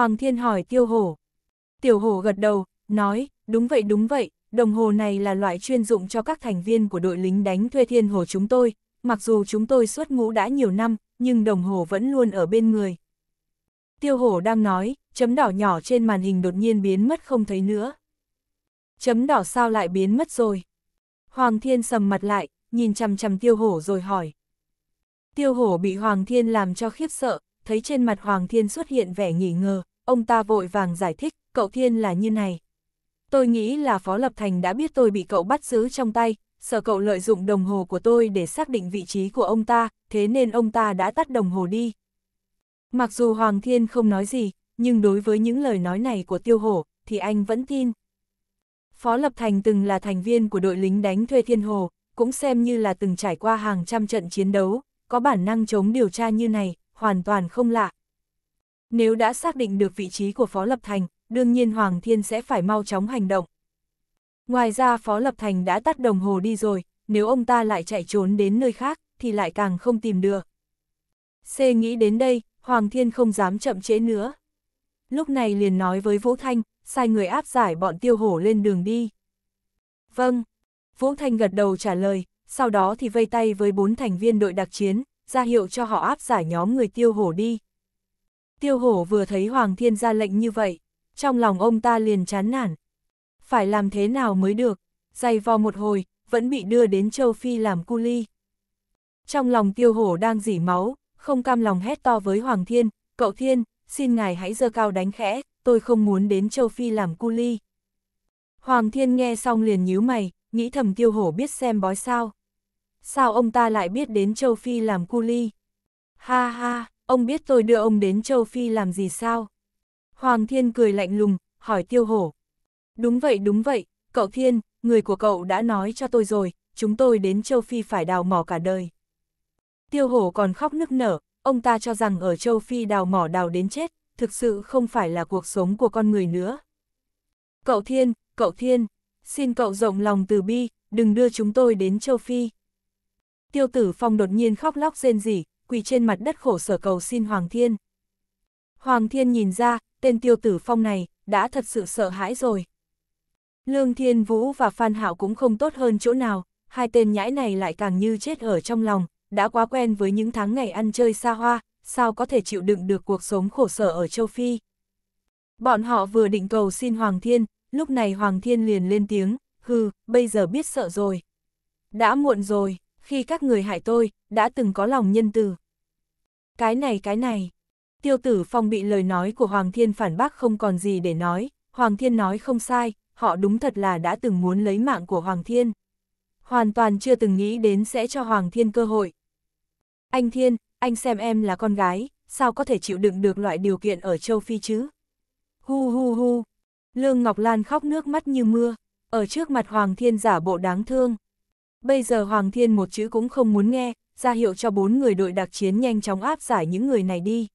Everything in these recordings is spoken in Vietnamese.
Hoàng Thiên hỏi tiêu hổ. Tiểu hổ gật đầu, nói, đúng vậy đúng vậy, đồng hồ này là loại chuyên dụng cho các thành viên của đội lính đánh thuê thiên hồ chúng tôi, mặc dù chúng tôi xuất ngũ đã nhiều năm, nhưng đồng hồ vẫn luôn ở bên người. Tiêu hổ đang nói, chấm đỏ nhỏ trên màn hình đột nhiên biến mất không thấy nữa. Chấm đỏ sao lại biến mất rồi? Hoàng Thiên sầm mặt lại, nhìn chằm chằm tiêu hổ rồi hỏi. Tiêu hổ bị Hoàng Thiên làm cho khiếp sợ, thấy trên mặt Hoàng Thiên xuất hiện vẻ nghỉ ngờ, Ông ta vội vàng giải thích, cậu Thiên là như này. Tôi nghĩ là Phó Lập Thành đã biết tôi bị cậu bắt giữ trong tay, sợ cậu lợi dụng đồng hồ của tôi để xác định vị trí của ông ta, thế nên ông ta đã tắt đồng hồ đi. Mặc dù Hoàng Thiên không nói gì, nhưng đối với những lời nói này của Tiêu Hổ, thì anh vẫn tin. Phó Lập Thành từng là thành viên của đội lính đánh thuê Thiên Hồ, cũng xem như là từng trải qua hàng trăm trận chiến đấu, có bản năng chống điều tra như này, hoàn toàn không lạ. Nếu đã xác định được vị trí của Phó Lập Thành, đương nhiên Hoàng Thiên sẽ phải mau chóng hành động. Ngoài ra Phó Lập Thành đã tắt đồng hồ đi rồi, nếu ông ta lại chạy trốn đến nơi khác, thì lại càng không tìm được. C nghĩ đến đây, Hoàng Thiên không dám chậm trễ nữa. Lúc này liền nói với Vũ Thanh, sai người áp giải bọn tiêu hổ lên đường đi. Vâng, Vũ Thanh gật đầu trả lời, sau đó thì vây tay với bốn thành viên đội đặc chiến, ra hiệu cho họ áp giải nhóm người tiêu hổ đi. Tiêu hổ vừa thấy Hoàng Thiên ra lệnh như vậy, trong lòng ông ta liền chán nản. Phải làm thế nào mới được, dày vò một hồi, vẫn bị đưa đến châu Phi làm cu ly. Trong lòng tiêu hổ đang dỉ máu, không cam lòng hét to với Hoàng Thiên, cậu Thiên, xin ngài hãy dơ cao đánh khẽ, tôi không muốn đến châu Phi làm cu ly. Hoàng Thiên nghe xong liền nhíu mày, nghĩ thầm tiêu hổ biết xem bói sao. Sao ông ta lại biết đến châu Phi làm cu ly? Ha ha, ông biết tôi đưa ông đến châu Phi làm gì sao? Hoàng Thiên cười lạnh lùng, hỏi tiêu hổ. Đúng vậy đúng vậy, cậu Thiên, người của cậu đã nói cho tôi rồi, chúng tôi đến châu Phi phải đào mỏ cả đời. Tiêu hổ còn khóc nức nở, ông ta cho rằng ở châu Phi đào mỏ đào đến chết, thực sự không phải là cuộc sống của con người nữa. Cậu Thiên, cậu Thiên, xin cậu rộng lòng từ bi, đừng đưa chúng tôi đến châu Phi. Tiêu tử phong đột nhiên khóc lóc rên rỉ, quỳ trên mặt đất khổ sở cầu xin Hoàng Thiên. Hoàng Thiên nhìn ra, tên tiêu tử phong này, đã thật sự sợ hãi rồi. Lương Thiên Vũ và Phan Hạo cũng không tốt hơn chỗ nào, hai tên nhãi này lại càng như chết ở trong lòng, đã quá quen với những tháng ngày ăn chơi xa hoa, sao có thể chịu đựng được cuộc sống khổ sở ở châu Phi. Bọn họ vừa định cầu xin Hoàng Thiên, lúc này Hoàng Thiên liền lên tiếng, hừ, bây giờ biết sợ rồi. Đã muộn rồi khi các người hại tôi, đã từng có lòng nhân từ. Cái này cái này, tiêu tử phong bị lời nói của Hoàng Thiên phản bác không còn gì để nói, Hoàng Thiên nói không sai, họ đúng thật là đã từng muốn lấy mạng của Hoàng Thiên. Hoàn toàn chưa từng nghĩ đến sẽ cho Hoàng Thiên cơ hội. Anh Thiên, anh xem em là con gái, sao có thể chịu đựng được loại điều kiện ở châu Phi chứ? Hu hu hu, Lương Ngọc Lan khóc nước mắt như mưa, ở trước mặt Hoàng Thiên giả bộ đáng thương. Bây giờ Hoàng Thiên một chữ cũng không muốn nghe, ra hiệu cho bốn người đội đặc chiến nhanh chóng áp giải những người này đi.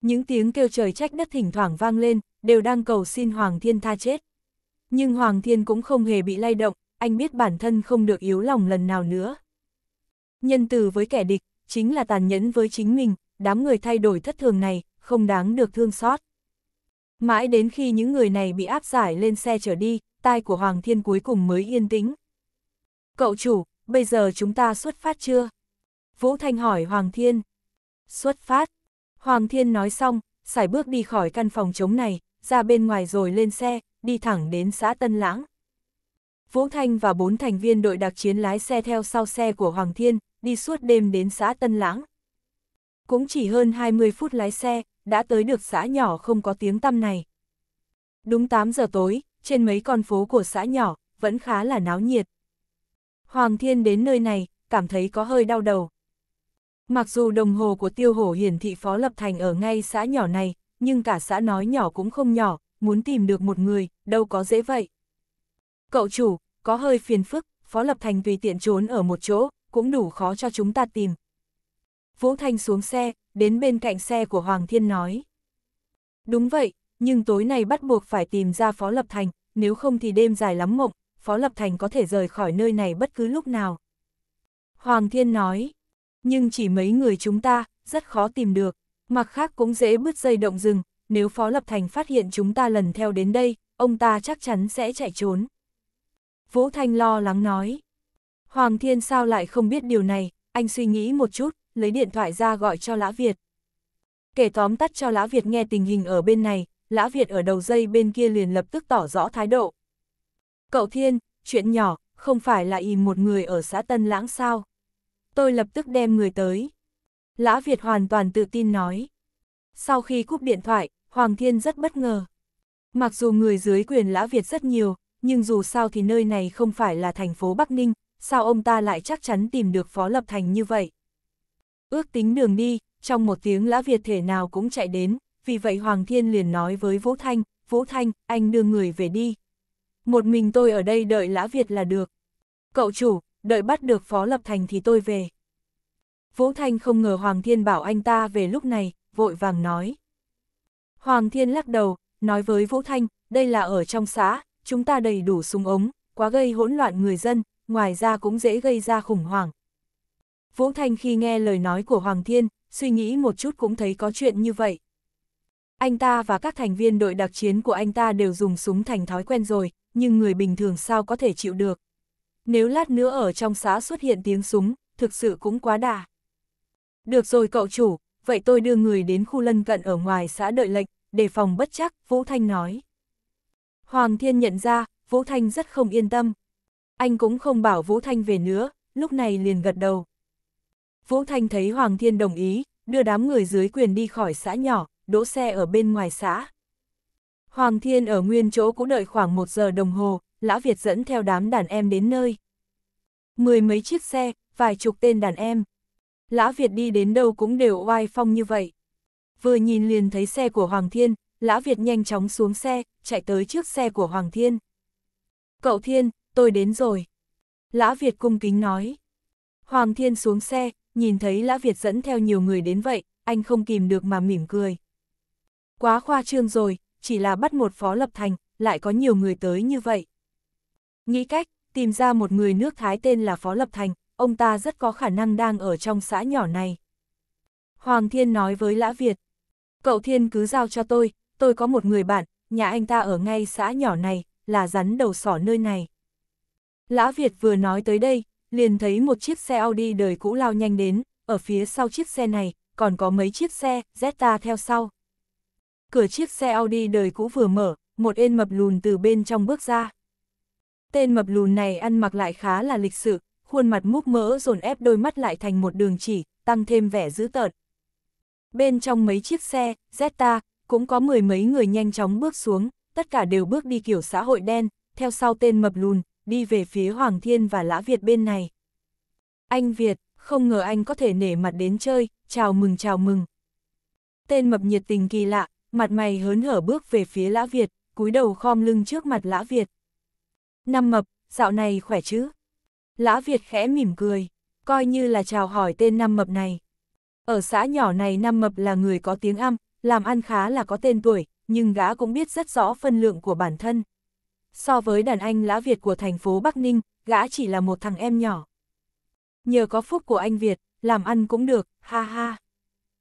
Những tiếng kêu trời trách đất thỉnh thoảng vang lên, đều đang cầu xin Hoàng Thiên tha chết. Nhưng Hoàng Thiên cũng không hề bị lay động, anh biết bản thân không được yếu lòng lần nào nữa. Nhân từ với kẻ địch, chính là tàn nhẫn với chính mình, đám người thay đổi thất thường này, không đáng được thương xót. Mãi đến khi những người này bị áp giải lên xe trở đi, tai của Hoàng Thiên cuối cùng mới yên tĩnh. Cậu chủ, bây giờ chúng ta xuất phát chưa? Vũ Thanh hỏi Hoàng Thiên. Xuất phát. Hoàng Thiên nói xong, xài bước đi khỏi căn phòng trống này, ra bên ngoài rồi lên xe, đi thẳng đến xã Tân Lãng. Vũ Thanh và bốn thành viên đội đặc chiến lái xe theo sau xe của Hoàng Thiên, đi suốt đêm đến xã Tân Lãng. Cũng chỉ hơn 20 phút lái xe, đã tới được xã nhỏ không có tiếng tăm này. Đúng 8 giờ tối, trên mấy con phố của xã nhỏ, vẫn khá là náo nhiệt. Hoàng Thiên đến nơi này, cảm thấy có hơi đau đầu. Mặc dù đồng hồ của tiêu hổ hiển thị phó lập thành ở ngay xã nhỏ này, nhưng cả xã nói nhỏ cũng không nhỏ, muốn tìm được một người, đâu có dễ vậy. Cậu chủ, có hơi phiền phức, phó lập thành tùy tiện trốn ở một chỗ, cũng đủ khó cho chúng ta tìm. Vũ Thanh xuống xe, đến bên cạnh xe của Hoàng Thiên nói. Đúng vậy, nhưng tối nay bắt buộc phải tìm ra phó lập thành, nếu không thì đêm dài lắm mộng, Phó Lập Thành có thể rời khỏi nơi này bất cứ lúc nào. Hoàng Thiên nói, nhưng chỉ mấy người chúng ta, rất khó tìm được, mặc khác cũng dễ bứt dây động rừng, nếu Phó Lập Thành phát hiện chúng ta lần theo đến đây, ông ta chắc chắn sẽ chạy trốn. Vũ Thanh lo lắng nói, Hoàng Thiên sao lại không biết điều này, anh suy nghĩ một chút, lấy điện thoại ra gọi cho Lã Việt. Kể tóm tắt cho Lã Việt nghe tình hình ở bên này, Lã Việt ở đầu dây bên kia liền lập tức tỏ rõ thái độ, Cậu Thiên, chuyện nhỏ, không phải là im một người ở xã Tân Lãng sao? Tôi lập tức đem người tới. Lã Việt hoàn toàn tự tin nói. Sau khi cúp điện thoại, Hoàng Thiên rất bất ngờ. Mặc dù người dưới quyền Lã Việt rất nhiều, nhưng dù sao thì nơi này không phải là thành phố Bắc Ninh, sao ông ta lại chắc chắn tìm được Phó Lập Thành như vậy? Ước tính đường đi, trong một tiếng Lã Việt thể nào cũng chạy đến, vì vậy Hoàng Thiên liền nói với Vũ Thanh, Vũ Thanh, anh đưa người về đi, một mình tôi ở đây đợi Lã Việt là được. Cậu chủ, đợi bắt được Phó Lập Thành thì tôi về. Vũ Thanh không ngờ Hoàng Thiên bảo anh ta về lúc này, vội vàng nói. Hoàng Thiên lắc đầu, nói với Vũ Thanh, đây là ở trong xã, chúng ta đầy đủ súng ống, quá gây hỗn loạn người dân, ngoài ra cũng dễ gây ra khủng hoảng. Vũ Thanh khi nghe lời nói của Hoàng Thiên, suy nghĩ một chút cũng thấy có chuyện như vậy. Anh ta và các thành viên đội đặc chiến của anh ta đều dùng súng thành thói quen rồi, nhưng người bình thường sao có thể chịu được. Nếu lát nữa ở trong xã xuất hiện tiếng súng, thực sự cũng quá đà. Được rồi cậu chủ, vậy tôi đưa người đến khu lân cận ở ngoài xã đợi lệnh, đề phòng bất chắc, Vũ Thanh nói. Hoàng Thiên nhận ra, Vũ Thanh rất không yên tâm. Anh cũng không bảo Vũ Thanh về nữa, lúc này liền gật đầu. Vũ Thanh thấy Hoàng Thiên đồng ý, đưa đám người dưới quyền đi khỏi xã nhỏ, đỗ xe ở bên ngoài xã. Hoàng Thiên ở nguyên chỗ cũng đợi khoảng một giờ đồng hồ, Lã Việt dẫn theo đám đàn em đến nơi. Mười mấy chiếc xe, vài chục tên đàn em. Lã Việt đi đến đâu cũng đều oai phong như vậy. Vừa nhìn liền thấy xe của Hoàng Thiên, Lã Việt nhanh chóng xuống xe, chạy tới trước xe của Hoàng Thiên. Cậu Thiên, tôi đến rồi. Lã Việt cung kính nói. Hoàng Thiên xuống xe, nhìn thấy Lã Việt dẫn theo nhiều người đến vậy, anh không kìm được mà mỉm cười. Quá khoa trương rồi, chỉ là bắt một phó lập thành, lại có nhiều người tới như vậy. Nghĩ cách, tìm ra một người nước Thái tên là Phó Lập Thành, ông ta rất có khả năng đang ở trong xã nhỏ này. Hoàng Thiên nói với Lã Việt, cậu Thiên cứ giao cho tôi, tôi có một người bạn, nhà anh ta ở ngay xã nhỏ này, là rắn đầu sỏ nơi này. Lã Việt vừa nói tới đây, liền thấy một chiếc xe Audi đời cũ lao nhanh đến, ở phía sau chiếc xe này, còn có mấy chiếc xe, Zeta theo sau cửa chiếc xe Audi đời cũ vừa mở, một tên mập lùn từ bên trong bước ra. Tên mập lùn này ăn mặc lại khá là lịch sự, khuôn mặt múp mỡ dồn ép đôi mắt lại thành một đường chỉ, tăng thêm vẻ dữ tợn. Bên trong mấy chiếc xe, Zeta, cũng có mười mấy người nhanh chóng bước xuống, tất cả đều bước đi kiểu xã hội đen, theo sau tên mập lùn, đi về phía Hoàng Thiên và Lã Việt bên này. Anh Việt, không ngờ anh có thể nể mặt đến chơi, chào mừng chào mừng. Tên mập nhiệt tình kỳ lạ, mặt mày hớn hở bước về phía Lã Việt, cúi đầu khom lưng trước mặt Lã Việt. Năm mập, dạo này khỏe chứ? Lã Việt khẽ mỉm cười, coi như là chào hỏi tên năm mập này. Ở xã nhỏ này năm mập là người có tiếng âm, làm ăn khá là có tên tuổi, nhưng gã cũng biết rất rõ phân lượng của bản thân. So với đàn anh Lã Việt của thành phố Bắc Ninh, gã chỉ là một thằng em nhỏ. Nhờ có phúc của anh Việt, làm ăn cũng được, ha ha.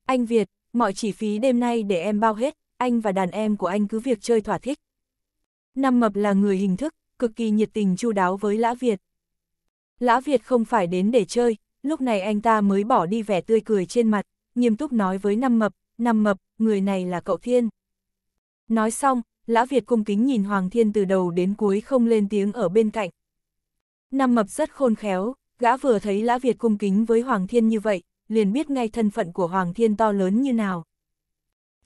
Anh Việt, mọi chi phí đêm nay để em bao hết, anh và đàn em của anh cứ việc chơi thỏa thích. Năm Mập là người hình thức, cực kỳ nhiệt tình chu đáo với Lã Việt. Lã Việt không phải đến để chơi, lúc này anh ta mới bỏ đi vẻ tươi cười trên mặt, nghiêm túc nói với Năm Mập, Năm Mập, người này là cậu Thiên. Nói xong, Lã Việt cung kính nhìn Hoàng Thiên từ đầu đến cuối không lên tiếng ở bên cạnh. Năm Mập rất khôn khéo, gã vừa thấy Lã Việt cung kính với Hoàng Thiên như vậy, liền biết ngay thân phận của Hoàng Thiên to lớn như nào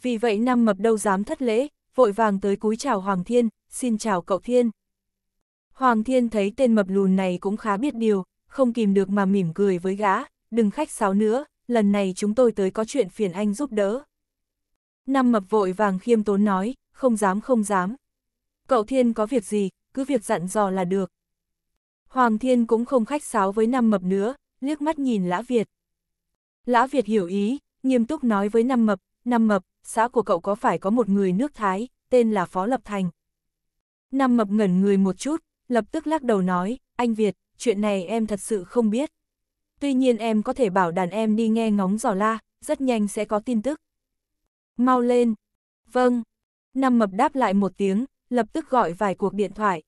vì vậy năm mập đâu dám thất lễ, vội vàng tới cúi chào Hoàng Thiên, xin chào cậu Thiên. Hoàng Thiên thấy tên mập lùn này cũng khá biết điều, không kìm được mà mỉm cười với gã, đừng khách sáo nữa, lần này chúng tôi tới có chuyện phiền anh giúp đỡ. Năm mập vội vàng khiêm tốn nói, không dám không dám. Cậu Thiên có việc gì, cứ việc dặn dò là được. Hoàng Thiên cũng không khách sáo với năm mập nữa, liếc mắt nhìn Lã Việt. Lã Việt hiểu ý, nghiêm túc nói với năm mập, Năm Mập, xã của cậu có phải có một người nước Thái, tên là Phó Lập Thành. Năm Mập ngẩn người một chút, lập tức lắc đầu nói, anh Việt, chuyện này em thật sự không biết. Tuy nhiên em có thể bảo đàn em đi nghe ngóng giò la, rất nhanh sẽ có tin tức. Mau lên. Vâng. Năm Mập đáp lại một tiếng, lập tức gọi vài cuộc điện thoại.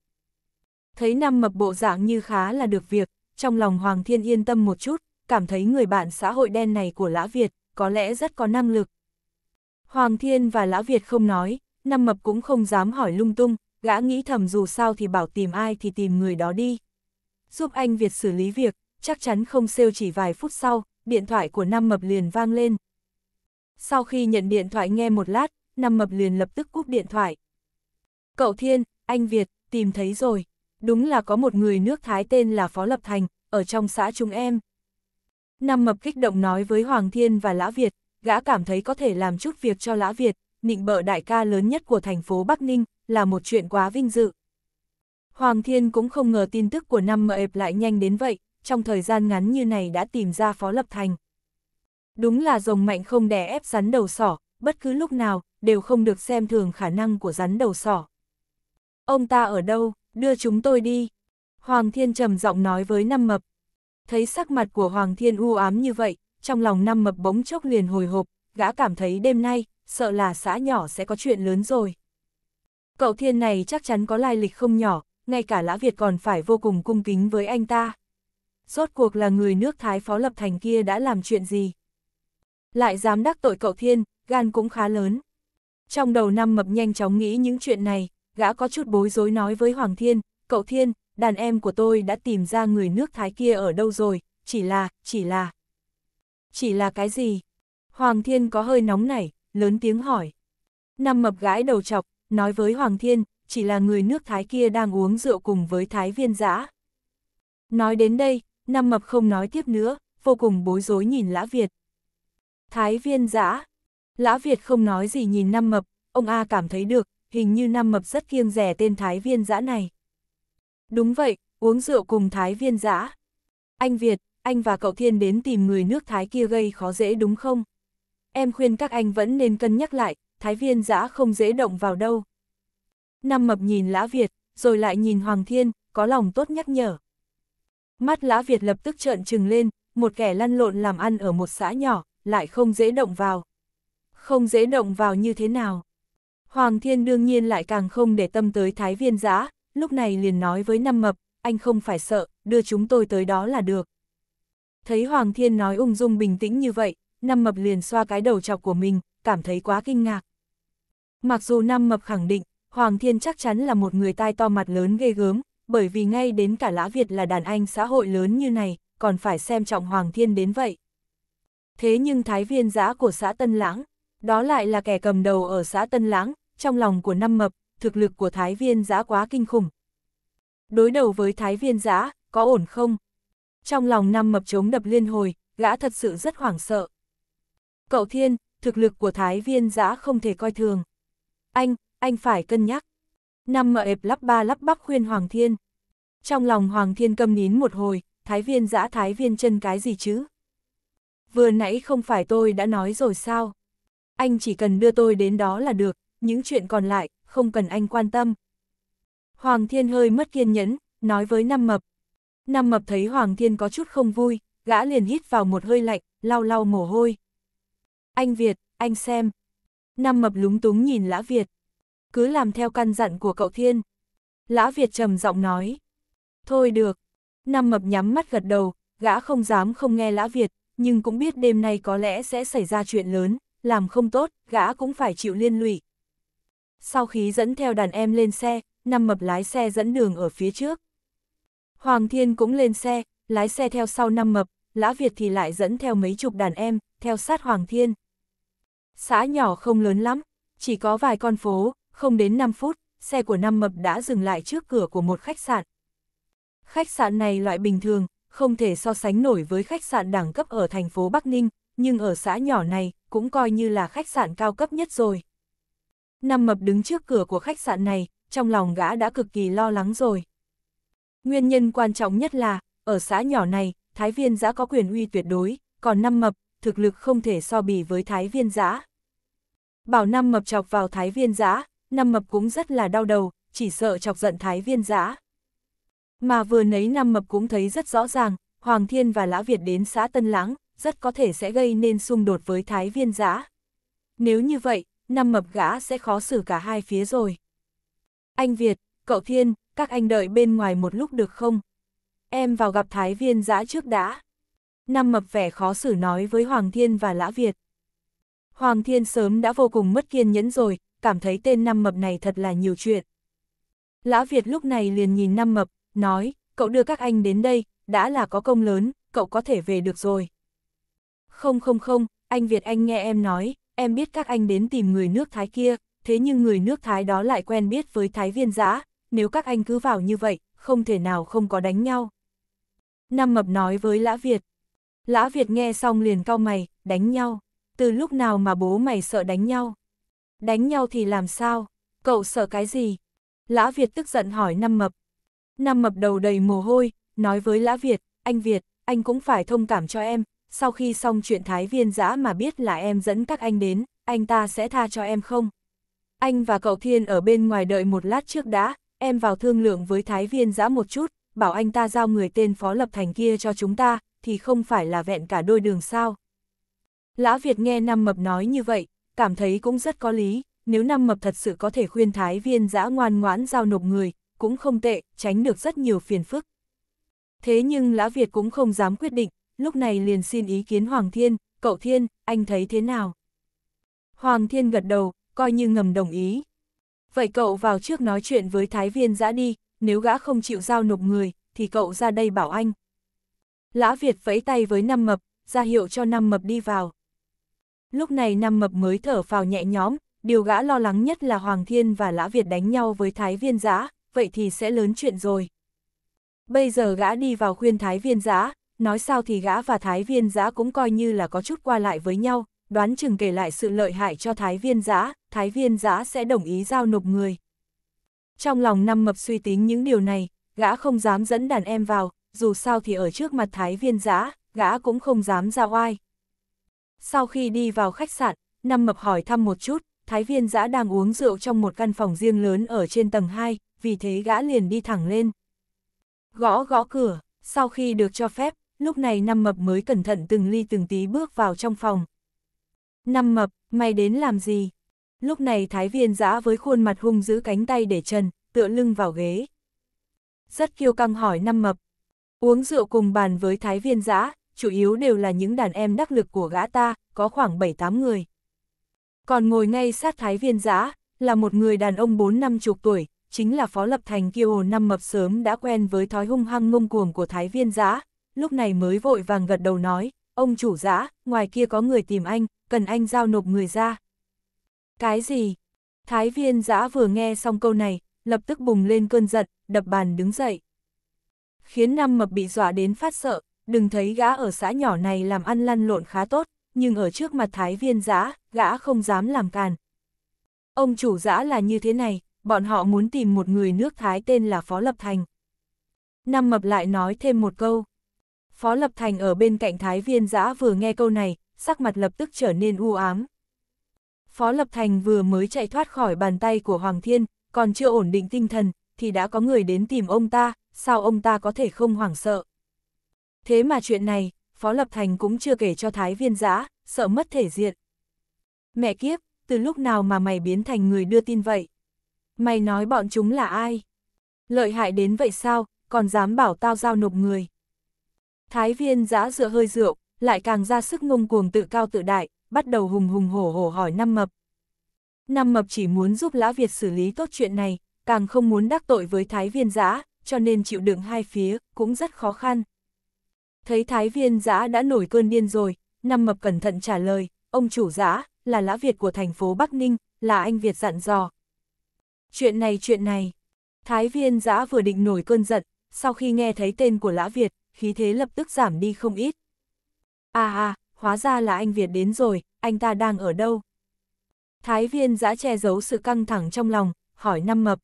Thấy Năm Mập bộ dạng như khá là được việc, trong lòng Hoàng Thiên yên tâm một chút, cảm thấy người bạn xã hội đen này của Lã Việt có lẽ rất có năng lực. Hoàng Thiên và Lão Việt không nói, Năm Mập cũng không dám hỏi lung tung, gã nghĩ thầm dù sao thì bảo tìm ai thì tìm người đó đi. Giúp anh Việt xử lý việc, chắc chắn không sêu chỉ vài phút sau, điện thoại của Năm Mập liền vang lên. Sau khi nhận điện thoại nghe một lát, Năm Mập liền lập tức cúp điện thoại. Cậu Thiên, anh Việt, tìm thấy rồi. Đúng là có một người nước Thái tên là Phó Lập Thành, ở trong xã chúng em. Năm Mập kích động nói với Hoàng Thiên và Lã Việt, gã cảm thấy có thể làm chút việc cho Lã Việt, nịnh bợ đại ca lớn nhất của thành phố Bắc Ninh, là một chuyện quá vinh dự. Hoàng Thiên cũng không ngờ tin tức của năm ẹp lại nhanh đến vậy, trong thời gian ngắn như này đã tìm ra Phó Lập Thành. Đúng là rồng mạnh không đè ép rắn đầu sỏ, bất cứ lúc nào, đều không được xem thường khả năng của rắn đầu sỏ. Ông ta ở đâu, đưa chúng tôi đi. Hoàng Thiên trầm giọng nói với Năm Mập. Thấy sắc mặt của Hoàng Thiên u ám như vậy, trong lòng năm mập bỗng chốc liền hồi hộp, gã cảm thấy đêm nay, sợ là xã nhỏ sẽ có chuyện lớn rồi. Cậu thiên này chắc chắn có lai lịch không nhỏ, ngay cả lã Việt còn phải vô cùng cung kính với anh ta. Rốt cuộc là người nước Thái Phó Lập Thành kia đã làm chuyện gì? Lại dám đắc tội cậu thiên, gan cũng khá lớn. Trong đầu năm mập nhanh chóng nghĩ những chuyện này, gã có chút bối rối nói với Hoàng Thiên, cậu thiên, đàn em của tôi đã tìm ra người nước Thái kia ở đâu rồi, chỉ là, chỉ là, chỉ là cái gì? Hoàng thiên có hơi nóng nảy, lớn tiếng hỏi. Năm mập gãi đầu chọc, nói với Hoàng thiên, chỉ là người nước Thái kia đang uống rượu cùng với Thái viên dã Nói đến đây, năm mập không nói tiếp nữa, vô cùng bối rối nhìn Lã Việt. Thái viên dã Lã Việt không nói gì nhìn năm mập, ông A cảm thấy được, hình như năm mập rất kiêng rẻ tên Thái viên dã này. Đúng vậy, uống rượu cùng Thái viên dã Anh Việt, anh và cậu Thiên đến tìm người nước Thái kia gây khó dễ đúng không? Em khuyên các anh vẫn nên cân nhắc lại, Thái viên giã không dễ động vào đâu. Năm mập nhìn Lã Việt, rồi lại nhìn Hoàng Thiên, có lòng tốt nhắc nhở. Mắt Lã Việt lập tức trợn trừng lên, một kẻ lăn lộn làm ăn ở một xã nhỏ, lại không dễ động vào. Không dễ động vào như thế nào? Hoàng Thiên đương nhiên lại càng không để tâm tới Thái viên giã, lúc này liền nói với Năm mập, anh không phải sợ, đưa chúng tôi tới đó là được. Thấy Hoàng Thiên nói ung dung bình tĩnh như vậy, Năm Mập liền xoa cái đầu chọc của mình, cảm thấy quá kinh ngạc. Mặc dù Năm Mập khẳng định, Hoàng Thiên chắc chắn là một người tai to mặt lớn ghê gớm, bởi vì ngay đến cả lã Việt là đàn anh xã hội lớn như này, còn phải xem trọng Hoàng Thiên đến vậy. Thế nhưng thái viên giã của xã Tân Lãng, đó lại là kẻ cầm đầu ở xã Tân Lãng, trong lòng của Năm Mập, thực lực của thái viên giã quá kinh khủng. Đối đầu với thái viên giã, có ổn không? Trong lòng năm mập chống đập liên hồi, gã thật sự rất hoảng sợ. Cậu Thiên, thực lực của Thái Viên giã không thể coi thường. Anh, anh phải cân nhắc. Năm Mập ẹp lắp ba lắp bắp khuyên Hoàng Thiên. Trong lòng Hoàng Thiên câm nín một hồi, Thái Viên giã Thái Viên chân cái gì chứ? Vừa nãy không phải tôi đã nói rồi sao? Anh chỉ cần đưa tôi đến đó là được, những chuyện còn lại, không cần anh quan tâm. Hoàng Thiên hơi mất kiên nhẫn, nói với Năm Mập, Nam mập thấy Hoàng Thiên có chút không vui, gã liền hít vào một hơi lạnh, lau lau mồ hôi. Anh Việt, anh xem. Nam mập lúng túng nhìn Lã Việt. Cứ làm theo căn dặn của cậu Thiên. Lã Việt trầm giọng nói. Thôi được. Nam mập nhắm mắt gật đầu, gã không dám không nghe Lã Việt, nhưng cũng biết đêm nay có lẽ sẽ xảy ra chuyện lớn, làm không tốt, gã cũng phải chịu liên lụy. Sau khi dẫn theo đàn em lên xe, Nam mập lái xe dẫn đường ở phía trước. Hoàng Thiên cũng lên xe, lái xe theo sau năm mập, Lã Việt thì lại dẫn theo mấy chục đàn em, theo sát Hoàng Thiên. Xã nhỏ không lớn lắm, chỉ có vài con phố, không đến 5 phút, xe của năm mập đã dừng lại trước cửa của một khách sạn. Khách sạn này loại bình thường, không thể so sánh nổi với khách sạn đẳng cấp ở thành phố Bắc Ninh, nhưng ở xã nhỏ này cũng coi như là khách sạn cao cấp nhất rồi. Năm mập đứng trước cửa của khách sạn này, trong lòng gã đã cực kỳ lo lắng rồi. Nguyên nhân quan trọng nhất là, ở xã nhỏ này, Thái Viên Giã có quyền uy tuyệt đối, còn Năm Mập, thực lực không thể so bì với Thái Viên Giã. Bảo Năm Mập chọc vào Thái Viên Giã, Năm Mập cũng rất là đau đầu, chỉ sợ chọc giận Thái Viên Giã. Mà vừa nấy Năm Mập cũng thấy rất rõ ràng, Hoàng Thiên và Lã Việt đến xã Tân Lãng, rất có thể sẽ gây nên xung đột với Thái Viên Giã. Nếu như vậy, Năm Mập gã sẽ khó xử cả hai phía rồi. Anh Việt, cậu Thiên, các anh đợi bên ngoài một lúc được không? Em vào gặp thái viên giã trước đã. Năm mập vẻ khó xử nói với Hoàng Thiên và Lã Việt. Hoàng Thiên sớm đã vô cùng mất kiên nhẫn rồi, cảm thấy tên năm mập này thật là nhiều chuyện. Lã Việt lúc này liền nhìn năm mập, nói, cậu đưa các anh đến đây, đã là có công lớn, cậu có thể về được rồi. Không không không, anh Việt anh nghe em nói, em biết các anh đến tìm người nước Thái kia, thế nhưng người nước Thái đó lại quen biết với Thái viên giã, nếu các anh cứ vào như vậy, không thể nào không có đánh nhau. Năm mập nói với Lã Việt. Lã Việt nghe xong liền cau mày, đánh nhau. Từ lúc nào mà bố mày sợ đánh nhau? Đánh nhau thì làm sao? Cậu sợ cái gì? Lã Việt tức giận hỏi Năm mập. Năm mập đầu đầy mồ hôi, nói với Lã Việt, anh Việt, anh cũng phải thông cảm cho em, sau khi xong chuyện thái viên dã mà biết là em dẫn các anh đến, anh ta sẽ tha cho em không? Anh và cậu Thiên ở bên ngoài đợi một lát trước đã, em vào thương lượng với Thái Viên giã một chút, bảo anh ta giao người tên Phó Lập Thành kia cho chúng ta, thì không phải là vẹn cả đôi đường sao. Lã Việt nghe nam Mập nói như vậy, cảm thấy cũng rất có lý, nếu nam Mập thật sự có thể khuyên Thái Viên giã ngoan ngoãn giao nộp người, cũng không tệ, tránh được rất nhiều phiền phức. Thế nhưng Lã Việt cũng không dám quyết định, lúc này liền xin ý kiến Hoàng Thiên, cậu Thiên, anh thấy thế nào? Hoàng Thiên gật đầu, coi như ngầm đồng ý, Vậy cậu vào trước nói chuyện với thái viên dã đi, nếu gã không chịu giao nộp người, thì cậu ra đây bảo anh. Lã Việt vẫy tay với nam mập, ra hiệu cho nam mập đi vào. Lúc này nam mập mới thở phào nhẹ nhõm, điều gã lo lắng nhất là Hoàng Thiên và Lã Việt đánh nhau với Thái Viên Giã, vậy thì sẽ lớn chuyện rồi. Bây giờ gã đi vào khuyên Thái Viên Giã, nói sao thì gã và Thái Viên Giã cũng coi như là có chút qua lại với nhau, đoán chừng kể lại sự lợi hại cho Thái Viên Giã, Thái Viên Giã sẽ đồng ý giao nộp người. Trong lòng năm mập suy tính những điều này, gã không dám dẫn đàn em vào, dù sao thì ở trước mặt Thái Viên Giã, gã cũng không dám ra oai. Sau khi đi vào khách sạn, năm mập hỏi thăm một chút, Thái Viên Giã đang uống rượu trong một căn phòng riêng lớn ở trên tầng 2, vì thế gã liền đi thẳng lên. Gõ gõ cửa, sau khi được cho phép, lúc này năm mập mới cẩn thận từng ly từng tí bước vào trong phòng. Năm mập, mày đến làm gì? Lúc này Thái Viên giã với khuôn mặt hung giữ cánh tay để trần, tựa lưng vào ghế. Rất kiêu căng hỏi năm mập. Uống rượu cùng bàn với Thái Viên giã, chủ yếu đều là những đàn em đắc lực của gã ta, có khoảng 7-8 người. Còn ngồi ngay sát Thái Viên giã, là một người đàn ông 4 năm chục tuổi, chính là Phó Lập Thành kiêu hồ năm mập sớm đã quen với thói hung hăng ngông cuồng của Thái Viên giã, lúc này mới vội vàng gật đầu nói, ông chủ giã, ngoài kia có người tìm anh, cần anh giao nộp người ra. Cái gì? Thái viên giã vừa nghe xong câu này, lập tức bùng lên cơn giận, đập bàn đứng dậy. Khiến năm mập bị dọa đến phát sợ, đừng thấy gã ở xã nhỏ này làm ăn lăn lộn khá tốt, nhưng ở trước mặt thái viên giã, gã không dám làm càn. Ông chủ giã là như thế này, bọn họ muốn tìm một người nước Thái tên là Phó Lập Thành. Năm mập lại nói thêm một câu. Phó Lập Thành ở bên cạnh Thái viên giã vừa nghe câu này, sắc mặt lập tức trở nên u ám. Phó Lập Thành vừa mới chạy thoát khỏi bàn tay của Hoàng Thiên, còn chưa ổn định tinh thần, thì đã có người đến tìm ông ta, sao ông ta có thể không hoảng sợ. Thế mà chuyện này, Phó Lập Thành cũng chưa kể cho Thái Viên Giã, sợ mất thể diện. Mẹ kiếp, từ lúc nào mà mày biến thành người đưa tin vậy? Mày nói bọn chúng là ai? Lợi hại đến vậy sao, còn dám bảo tao giao nộp người? Thái Viên Giã dựa hơi rượu, lại càng ra sức ngông cuồng tự cao tự đại, bắt đầu hùng hùng hổ hổ hỏi Năm Mập. Năm Mập chỉ muốn giúp Lã Việt xử lý tốt chuyện này, càng không muốn đắc tội với Thái Viên Giã, cho nên chịu đựng hai phía, cũng rất khó khăn. Thấy Thái Viên Giã đã nổi cơn điên rồi, Năm Mập cẩn thận trả lời, ông chủ Giã, là Lã Việt của thành phố Bắc Ninh, là anh Việt dặn dò. Chuyện này chuyện này, Thái Viên Giã vừa định nổi cơn giận, sau khi nghe thấy tên của Lã Việt, khí thế lập tức giảm đi không ít. À à, hóa ra là anh Việt đến rồi, anh ta đang ở đâu? Thái viên giã che giấu sự căng thẳng trong lòng, hỏi năm mập.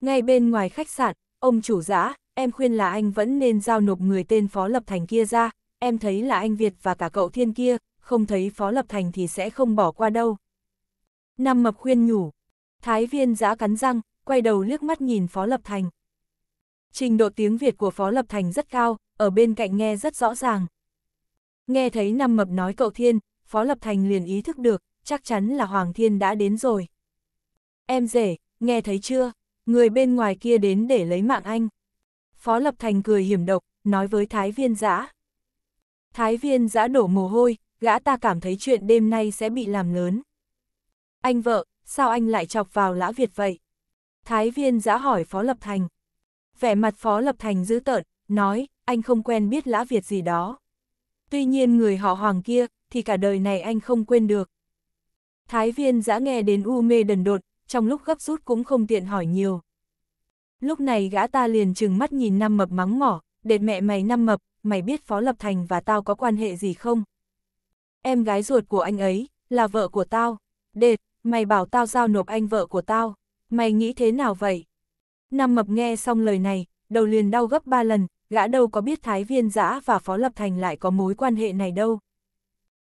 Ngay bên ngoài khách sạn, ông chủ giã, em khuyên là anh vẫn nên giao nộp người tên Phó Lập Thành kia ra, em thấy là anh Việt và cả cậu Thiên kia, không thấy Phó Lập Thành thì sẽ không bỏ qua đâu. Năm mập khuyên nhủ, Thái viên giã cắn răng, quay đầu liếc mắt nhìn Phó Lập Thành. Trình độ tiếng Việt của Phó Lập Thành rất cao, ở bên cạnh nghe rất rõ ràng. Nghe thấy năm mập nói cậu Thiên, Phó Lập Thành liền ý thức được, chắc chắn là Hoàng Thiên đã đến rồi. Em rể, nghe thấy chưa? Người bên ngoài kia đến để lấy mạng anh. Phó Lập Thành cười hiểm độc, nói với Thái Viên Giã. Thái Viên Giã đổ mồ hôi, gã ta cảm thấy chuyện đêm nay sẽ bị làm lớn. Anh vợ, sao anh lại chọc vào lã Việt vậy? Thái Viên Giã hỏi Phó Lập Thành. Vẻ mặt Phó Lập Thành dữ tợn, nói, anh không quen biết lã Việt gì đó. Tuy nhiên người họ hoàng kia, thì cả đời này anh không quên được. Thái viên giã nghe đến u mê đần đột, trong lúc gấp rút cũng không tiện hỏi nhiều. Lúc này gã ta liền chừng mắt nhìn năm mập mắng mỏ, đệt mẹ mày năm mập, mày biết Phó Lập Thành và tao có quan hệ gì không? Em gái ruột của anh ấy, là vợ của tao. Đệt, mày bảo tao giao nộp anh vợ của tao. Mày nghĩ thế nào vậy? Năm mập nghe xong lời này, đầu liền đau gấp ba lần, gã đâu có biết Thái Viên Giã và Phó Lập Thành lại có mối quan hệ này đâu.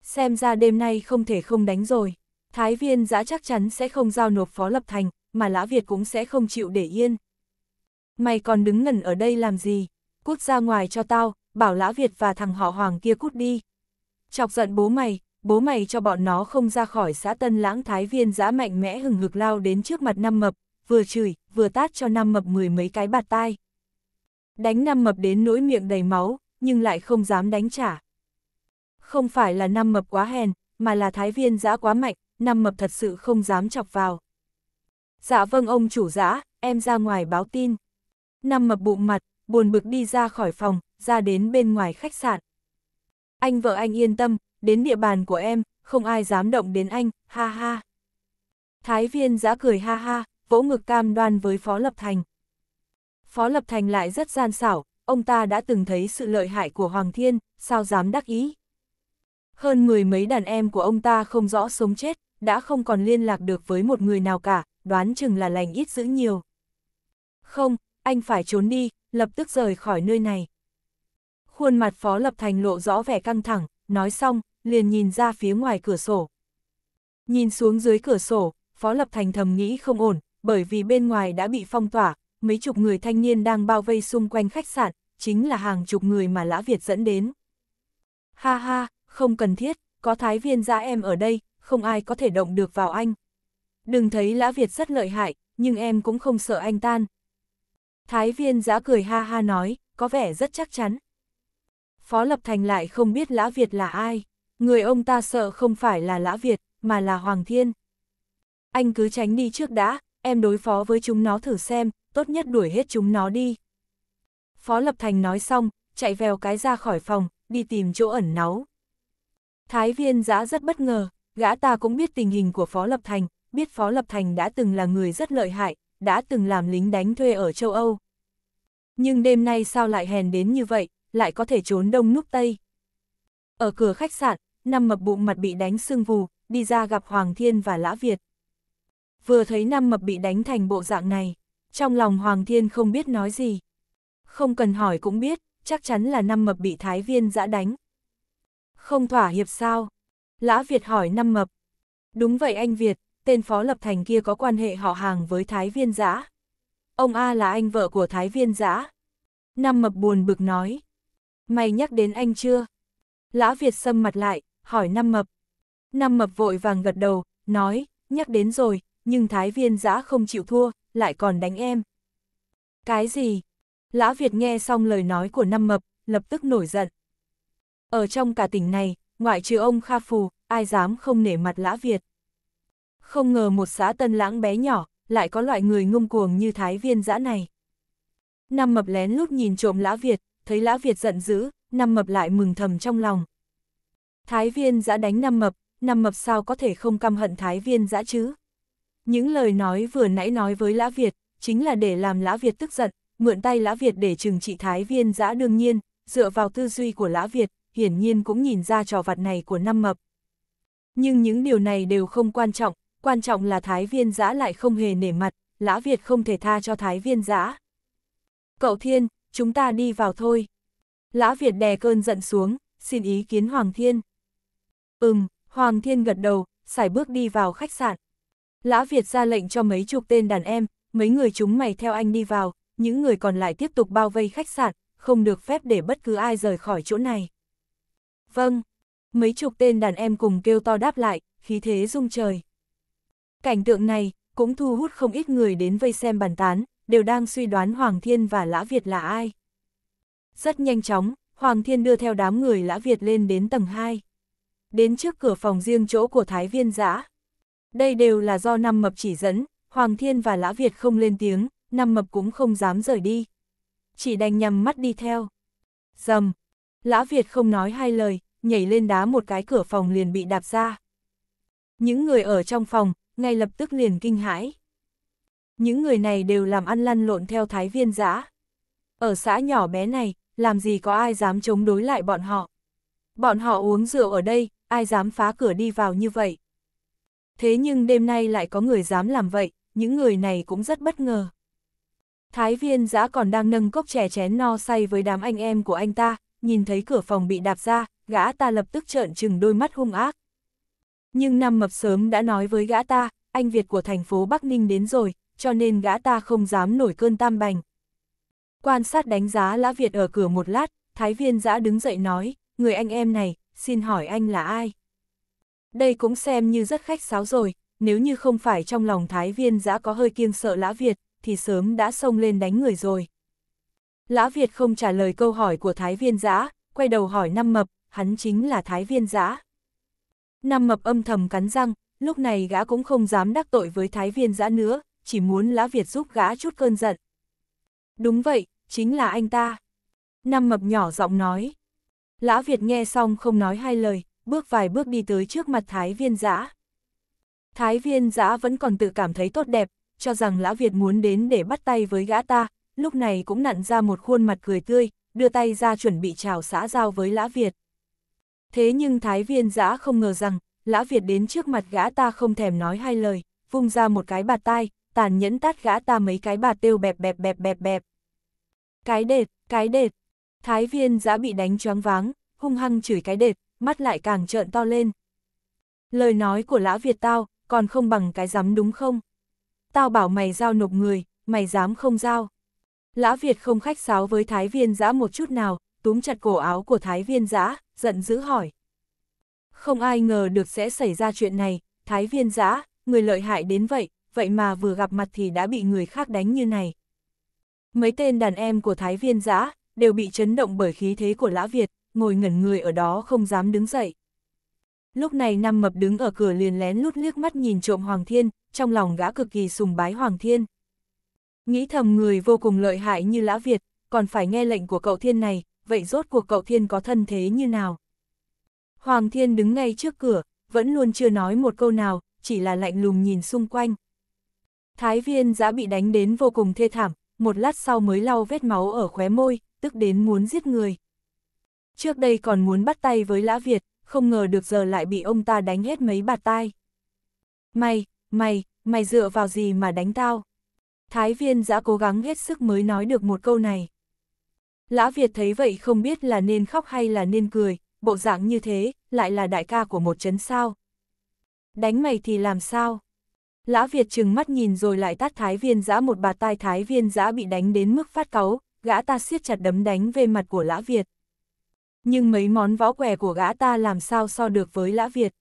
Xem ra đêm nay không thể không đánh rồi, Thái Viên Giã chắc chắn sẽ không giao nộp Phó Lập Thành, mà Lã Việt cũng sẽ không chịu để yên. Mày còn đứng ngẩn ở đây làm gì? Cút ra ngoài cho tao, bảo Lã Việt và thằng họ Hoàng kia cút đi. Chọc giận bố mày, bố mày cho bọn nó không ra khỏi xã Tân Lãng Thái Viên Giã mạnh mẽ hừng hực lao đến trước mặt nam mập, vừa chửi, vừa tát cho nam mập mười mấy cái bạt tai. Đánh năm mập đến nỗi miệng đầy máu, nhưng lại không dám đánh trả. Không phải là năm mập quá hèn, mà là thái viên giã quá mạnh, năm mập thật sự không dám chọc vào. Dạ vâng ông chủ giã, em ra ngoài báo tin. Năm mập bụng mặt, buồn bực đi ra khỏi phòng, ra đến bên ngoài khách sạn. Anh vợ anh yên tâm, đến địa bàn của em, không ai dám động đến anh, ha ha. Thái viên giã cười ha ha, vỗ ngực cam đoan với Phó Lập Thành. Phó Lập Thành lại rất gian xảo, ông ta đã từng thấy sự lợi hại của Hoàng Thiên, sao dám đắc ý. Hơn mười mấy đàn em của ông ta không rõ sống chết, đã không còn liên lạc được với một người nào cả, đoán chừng là lành ít dữ nhiều. Không, anh phải trốn đi, lập tức rời khỏi nơi này. Khuôn mặt Phó Lập Thành lộ rõ vẻ căng thẳng, nói xong, liền nhìn ra phía ngoài cửa sổ. Nhìn xuống dưới cửa sổ, Phó Lập Thành thầm nghĩ không ổn, bởi vì bên ngoài đã bị phong tỏa, mấy chục người thanh niên đang bao vây xung quanh khách sạn, chính là hàng chục người mà Lã Việt dẫn đến. Ha ha, không cần thiết, có thái viên gia em ở đây, không ai có thể động được vào anh. Đừng thấy Lã Việt rất lợi hại, nhưng em cũng không sợ anh tan. Thái viên giã cười ha ha nói, có vẻ rất chắc chắn. Phó Lập Thành lại không biết Lã Việt là ai, người ông ta sợ không phải là Lã Việt, mà là Hoàng Thiên. Anh cứ tránh đi trước đã, em đối phó với chúng nó thử xem, tốt nhất đuổi hết chúng nó đi. Phó Lập Thành nói xong, chạy vèo cái ra khỏi phòng, đi tìm chỗ ẩn náu. Thái viên giã rất bất ngờ, gã ta cũng biết tình hình của Phó Lập Thành, biết Phó Lập Thành đã từng là người rất lợi hại, đã từng làm lính đánh thuê ở châu Âu. Nhưng đêm nay sao lại hèn đến như vậy, lại có thể trốn đông núp tây. Ở cửa khách sạn, năm mập bụng mặt bị đánh sưng vù, đi ra gặp Hoàng Thiên và Lã Việt. Vừa thấy năm mập bị đánh thành bộ dạng này. Trong lòng Hoàng Thiên không biết nói gì. Không cần hỏi cũng biết, chắc chắn là năm mập bị thái viên dã đánh. Không thỏa hiệp sao? Lã Việt hỏi năm mập. Đúng vậy anh Việt, tên phó lập thành kia có quan hệ họ hàng với thái viên dã Ông A là anh vợ của thái viên dã Năm mập buồn bực nói. Mày nhắc đến anh chưa? Lã Việt xâm mặt lại, hỏi năm mập. Năm mập vội vàng gật đầu, nói, nhắc đến rồi, nhưng thái viên dã không chịu thua, lại còn đánh em. Cái gì? Lã Việt nghe xong lời nói của năm mập, lập tức nổi giận. Ở trong cả tỉnh này, ngoại trừ ông Kha Phù, ai dám không nể mặt Lã Việt. Không ngờ một xã tân lãng bé nhỏ, lại có loại người ngông cuồng như thái viên dã này. Năm mập lén lút nhìn trộm Lã Việt, thấy Lã Việt giận dữ, năm mập lại mừng thầm trong lòng. Thái viên dã đánh năm mập, năm mập sao có thể không căm hận thái viên dã chứ? Những lời nói vừa nãy nói với Lã Việt, chính là để làm Lã Việt tức giận, mượn tay Lã Việt để trừng trị Thái Viên giã đương nhiên, dựa vào tư duy của Lã Việt, hiển nhiên cũng nhìn ra trò vặt này của năm mập. Nhưng những điều này đều không quan trọng, quan trọng là Thái Viên giã lại không hề nể mặt, Lã Việt không thể tha cho Thái Viên giã. Cậu Thiên, chúng ta đi vào thôi. Lã Việt đè cơn giận xuống, xin ý kiến Hoàng Thiên. Ừm, Hoàng Thiên gật đầu, xài bước đi vào khách sạn. Lã Việt ra lệnh cho mấy chục tên đàn em, mấy người chúng mày theo anh đi vào, những người còn lại tiếp tục bao vây khách sạn, không được phép để bất cứ ai rời khỏi chỗ này. Vâng, mấy chục tên đàn em cùng kêu to đáp lại, khí thế rung trời. Cảnh tượng này cũng thu hút không ít người đến vây xem bàn tán, đều đang suy đoán Hoàng Thiên và Lã Việt là ai. Rất nhanh chóng, Hoàng Thiên đưa theo đám người Lã Việt lên đến tầng 2. Đến trước cửa phòng riêng chỗ của Thái Viên Giã, đây đều là do Năm Mập chỉ dẫn, Hoàng Thiên và Lã Việt không lên tiếng, Năm Mập cũng không dám rời đi. Chỉ đành nhằm mắt đi theo. Dầm! Lã Việt không nói hai lời, nhảy lên đá một cái cửa phòng liền bị đạp ra. Những người ở trong phòng, ngay lập tức liền kinh hãi. Những người này đều làm ăn lăn lộn theo thái viên giã. Ở xã nhỏ bé này, làm gì có ai dám chống đối lại bọn họ. Bọn họ uống rượu ở đây, ai dám phá cửa đi vào như vậy thế nhưng đêm nay lại có người dám làm vậy, những người này cũng rất bất ngờ. Thái viên giã còn đang nâng cốc chè chén no say với đám anh em của anh ta, nhìn thấy cửa phòng bị đạp ra, gã ta lập tức trợn trừng đôi mắt hung ác. Nhưng năm mập sớm đã nói với gã ta, anh Việt của thành phố Bắc Ninh đến rồi, cho nên gã ta không dám nổi cơn tam bành. Quan sát đánh giá Lã Việt ở cửa một lát, Thái viên giã đứng dậy nói, người anh em này, xin hỏi anh là ai? đây cũng xem như rất khách sáo rồi, nếu như không phải trong lòng Thái Viên đã có hơi kiêng sợ Lã Việt, thì sớm đã xông lên đánh người rồi. Lã Việt không trả lời câu hỏi của Thái Viên giã, quay đầu hỏi Năm Mập, hắn chính là Thái Viên giã. Năm Mập âm thầm cắn răng, lúc này gã cũng không dám đắc tội với Thái Viên giã nữa, chỉ muốn Lã Việt giúp gã chút cơn giận. Đúng vậy, chính là anh ta. Năm Mập nhỏ giọng nói. Lã Việt nghe xong không nói hai lời, bước vài bước đi tới trước mặt Thái Viên Giã. Thái Viên Giã vẫn còn tự cảm thấy tốt đẹp, cho rằng Lã Việt muốn đến để bắt tay với gã ta, lúc này cũng nặn ra một khuôn mặt cười tươi, đưa tay ra chuẩn bị chào xã giao với Lã Việt. Thế nhưng Thái Viên Giã không ngờ rằng, Lã Việt đến trước mặt gã ta không thèm nói hai lời, vung ra một cái bạt tai, tàn nhẫn tát gã ta mấy cái bạt tiêu bẹp bẹp bẹp bẹp bẹp. Cái đệt, cái đệt. Thái Viên Giã bị đánh choáng váng, hung hăng chửi cái đệt, mắt lại càng trợn to lên. Lời nói của lã Việt tao, còn không bằng cái dám đúng không? Tao bảo mày giao nộp người, mày dám không giao. Lã Việt không khách sáo với Thái Viên Giã một chút nào, túm chặt cổ áo của Thái Viên Giã, giận dữ hỏi. Không ai ngờ được sẽ xảy ra chuyện này, Thái Viên Giã, người lợi hại đến vậy, vậy mà vừa gặp mặt thì đã bị người khác đánh như này. Mấy tên đàn em của Thái Viên Giã đều bị chấn động bởi khí thế của Lã Việt, ngồi ngẩn người ở đó không dám đứng dậy. Lúc này Nam mập đứng ở cửa liền lén lút liếc mắt nhìn trộm Hoàng Thiên, trong lòng gã cực kỳ sùng bái Hoàng Thiên. Nghĩ thầm người vô cùng lợi hại như Lã Việt, còn phải nghe lệnh của cậu Thiên này, vậy rốt cuộc cậu Thiên có thân thế như nào? Hoàng Thiên đứng ngay trước cửa, vẫn luôn chưa nói một câu nào, chỉ là lạnh lùng nhìn xung quanh. Thái viên giã bị đánh đến vô cùng thê thảm, một lát sau mới lau vết máu ở khóe môi, tức đến muốn giết người trước đây còn muốn bắt tay với Lã Việt, không ngờ được giờ lại bị ông ta đánh hết mấy bạt tai. Mày, mày, mày dựa vào gì mà đánh tao? Thái viên giã cố gắng hết sức mới nói được một câu này. Lã Việt thấy vậy không biết là nên khóc hay là nên cười, bộ dạng như thế, lại là đại ca của một chấn sao. Đánh mày thì làm sao? Lã Việt chừng mắt nhìn rồi lại tát thái viên giã một bà tai thái viên giã bị đánh đến mức phát cáu, gã ta siết chặt đấm đánh về mặt của Lã Việt nhưng mấy món võ què của gã ta làm sao so được với Lã Việt.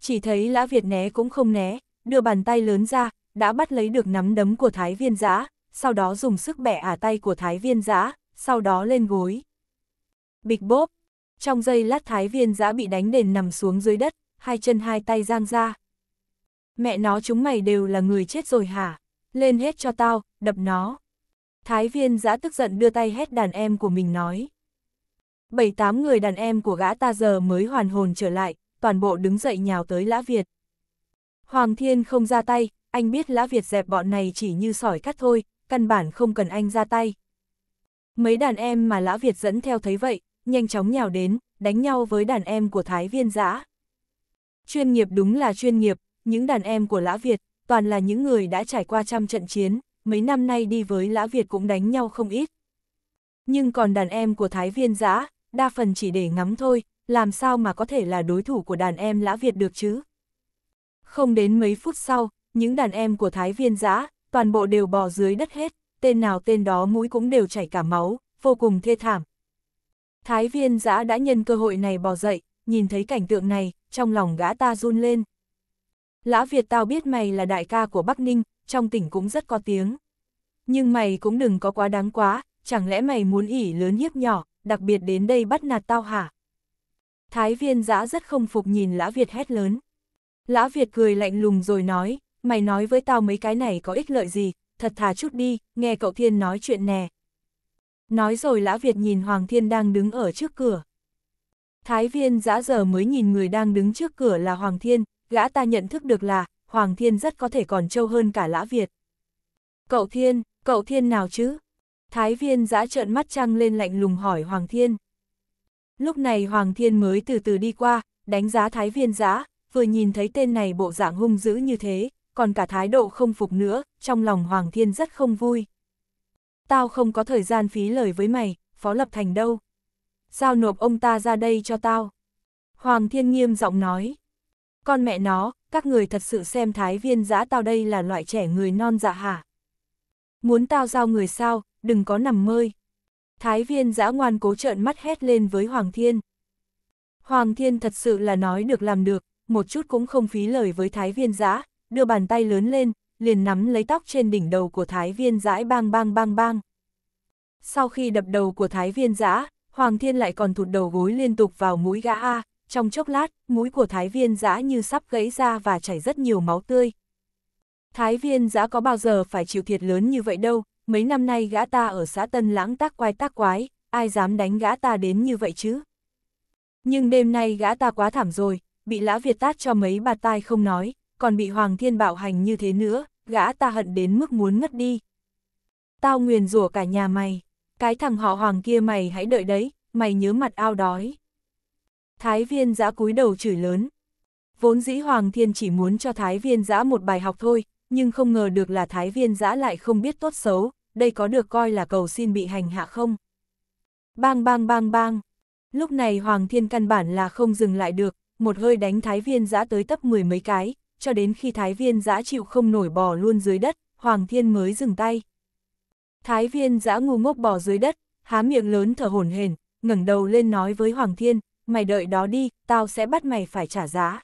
Chỉ thấy Lã Việt né cũng không né, đưa bàn tay lớn ra, đã bắt lấy được nắm đấm của Thái Viên Giã, sau đó dùng sức bẻ ả tay của Thái Viên Giã, sau đó lên gối. Bịch bốp, trong giây lát Thái Viên Giã bị đánh đền nằm xuống dưới đất, hai chân hai tay giang ra. Mẹ nó chúng mày đều là người chết rồi hả? Lên hết cho tao, đập nó. Thái Viên Giã tức giận đưa tay hét đàn em của mình nói bảy tám người đàn em của gã ta giờ mới hoàn hồn trở lại, toàn bộ đứng dậy nhào tới Lã Việt. Hoàng Thiên không ra tay, anh biết Lã Việt dẹp bọn này chỉ như sỏi cắt thôi, căn bản không cần anh ra tay. Mấy đàn em mà Lã Việt dẫn theo thấy vậy, nhanh chóng nhào đến, đánh nhau với đàn em của Thái Viên Giã. Chuyên nghiệp đúng là chuyên nghiệp, những đàn em của Lã Việt, toàn là những người đã trải qua trăm trận chiến, mấy năm nay đi với Lã Việt cũng đánh nhau không ít. Nhưng còn đàn em của Thái Viên Giã, đa phần chỉ để ngắm thôi, làm sao mà có thể là đối thủ của đàn em lã Việt được chứ? Không đến mấy phút sau, những đàn em của Thái Viên Giã, toàn bộ đều bò dưới đất hết, tên nào tên đó mũi cũng đều chảy cả máu, vô cùng thê thảm. Thái Viên Giã đã nhân cơ hội này bò dậy, nhìn thấy cảnh tượng này, trong lòng gã ta run lên. Lã Việt tao biết mày là đại ca của Bắc Ninh, trong tỉnh cũng rất có tiếng. Nhưng mày cũng đừng có quá đáng quá, chẳng lẽ mày muốn ỉ lớn hiếp nhỏ, đặc biệt đến đây bắt nạt tao hả? Thái viên giã rất không phục nhìn Lã Việt hét lớn. Lã Việt cười lạnh lùng rồi nói, mày nói với tao mấy cái này có ích lợi gì, thật thà chút đi, nghe cậu Thiên nói chuyện nè. Nói rồi Lã Việt nhìn Hoàng Thiên đang đứng ở trước cửa. Thái viên giã giờ mới nhìn người đang đứng trước cửa là Hoàng Thiên, gã ta nhận thức được là, Hoàng Thiên rất có thể còn trâu hơn cả Lã Việt. Cậu Thiên, cậu Thiên nào chứ? Thái viên giã trợn mắt trăng lên lạnh lùng hỏi Hoàng Thiên. Lúc này Hoàng Thiên mới từ từ đi qua, đánh giá thái viên giã, vừa nhìn thấy tên này bộ dạng hung dữ như thế, còn cả thái độ không phục nữa, trong lòng Hoàng Thiên rất không vui. Tao không có thời gian phí lời với mày, Phó Lập Thành đâu. Sao nộp ông ta ra đây cho tao? Hoàng Thiên nghiêm giọng nói. Con mẹ nó, các người thật sự xem thái viên giã tao đây là loại trẻ người non dạ hả? Muốn tao giao người sao, đừng có nằm mơi. Thái viên Giã ngoan cố trợn mắt hét lên với Hoàng Thiên. Hoàng Thiên thật sự là nói được làm được, một chút cũng không phí lời với Thái viên Giã. đưa bàn tay lớn lên, liền nắm lấy tóc trên đỉnh đầu của Thái viên dãi bang bang bang bang. Sau khi đập đầu của Thái viên Giã, Hoàng Thiên lại còn thụt đầu gối liên tục vào mũi gã A, trong chốc lát, mũi của Thái viên Giã như sắp gãy ra và chảy rất nhiều máu tươi. Thái viên Giã có bao giờ phải chịu thiệt lớn như vậy đâu, mấy năm nay gã ta ở xã Tân Lãng tác quái tác quái, ai dám đánh gã ta đến như vậy chứ? Nhưng đêm nay gã ta quá thảm rồi, bị Lã Việt tát cho mấy bà tai không nói, còn bị Hoàng Thiên bạo hành như thế nữa, gã ta hận đến mức muốn ngất đi. Tao nguyền rủa cả nhà mày, cái thằng họ Hoàng kia mày hãy đợi đấy, mày nhớ mặt ao đói. Thái viên giã cúi đầu chửi lớn. Vốn dĩ Hoàng Thiên chỉ muốn cho Thái viên giã một bài học thôi, nhưng không ngờ được là thái viên giã lại không biết tốt xấu, đây có được coi là cầu xin bị hành hạ không? Bang bang bang bang. Lúc này Hoàng Thiên căn bản là không dừng lại được, một hơi đánh thái viên giã tới tấp mười mấy cái, cho đến khi thái viên giã chịu không nổi bò luôn dưới đất, Hoàng Thiên mới dừng tay. Thái viên giã ngu ngốc bò dưới đất, há miệng lớn thở hổn hển, ngẩng đầu lên nói với Hoàng Thiên, mày đợi đó đi, tao sẽ bắt mày phải trả giá.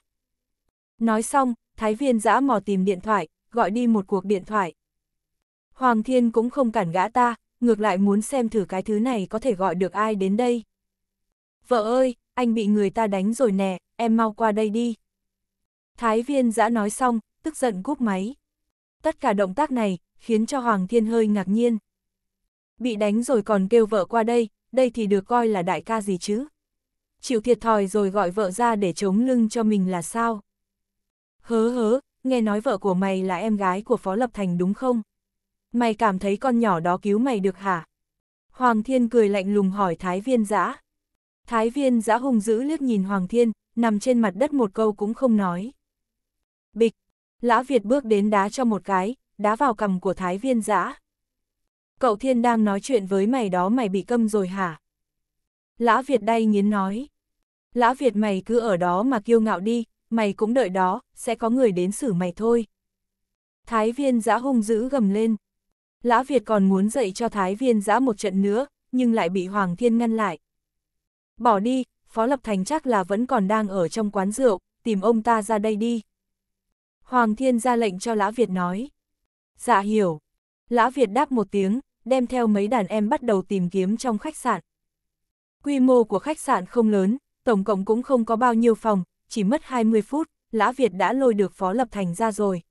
Nói xong, thái viên giã mò tìm điện thoại, gọi đi một cuộc điện thoại. Hoàng Thiên cũng không cản gã ta, ngược lại muốn xem thử cái thứ này có thể gọi được ai đến đây. Vợ ơi, anh bị người ta đánh rồi nè, em mau qua đây đi. Thái viên giã nói xong, tức giận cúp máy. Tất cả động tác này, khiến cho Hoàng Thiên hơi ngạc nhiên. Bị đánh rồi còn kêu vợ qua đây, đây thì được coi là đại ca gì chứ? Chịu thiệt thòi rồi gọi vợ ra để chống lưng cho mình là sao? Hớ hớ, nghe nói vợ của mày là em gái của Phó Lập Thành đúng không? Mày cảm thấy con nhỏ đó cứu mày được hả? Hoàng Thiên cười lạnh lùng hỏi Thái Viên Giã. Thái Viên Giã hung dữ liếc nhìn Hoàng Thiên, nằm trên mặt đất một câu cũng không nói. Bịch, Lã Việt bước đến đá cho một cái, đá vào cầm của Thái Viên Giã. Cậu Thiên đang nói chuyện với mày đó mày bị câm rồi hả? Lã Việt đay nghiến nói. Lã Việt mày cứ ở đó mà kiêu ngạo đi, mày cũng đợi đó, sẽ có người đến xử mày thôi. Thái viên giã hung dữ gầm lên. Lã Việt còn muốn dạy cho Thái viên giã một trận nữa, nhưng lại bị Hoàng Thiên ngăn lại. Bỏ đi, Phó Lập Thành chắc là vẫn còn đang ở trong quán rượu, tìm ông ta ra đây đi. Hoàng Thiên ra lệnh cho Lã Việt nói. Dạ hiểu. Lã Việt đáp một tiếng, đem theo mấy đàn em bắt đầu tìm kiếm trong khách sạn. Quy mô của khách sạn không lớn, tổng cộng cũng không có bao nhiêu phòng, chỉ mất 20 phút, Lã Việt đã lôi được Phó Lập Thành ra rồi.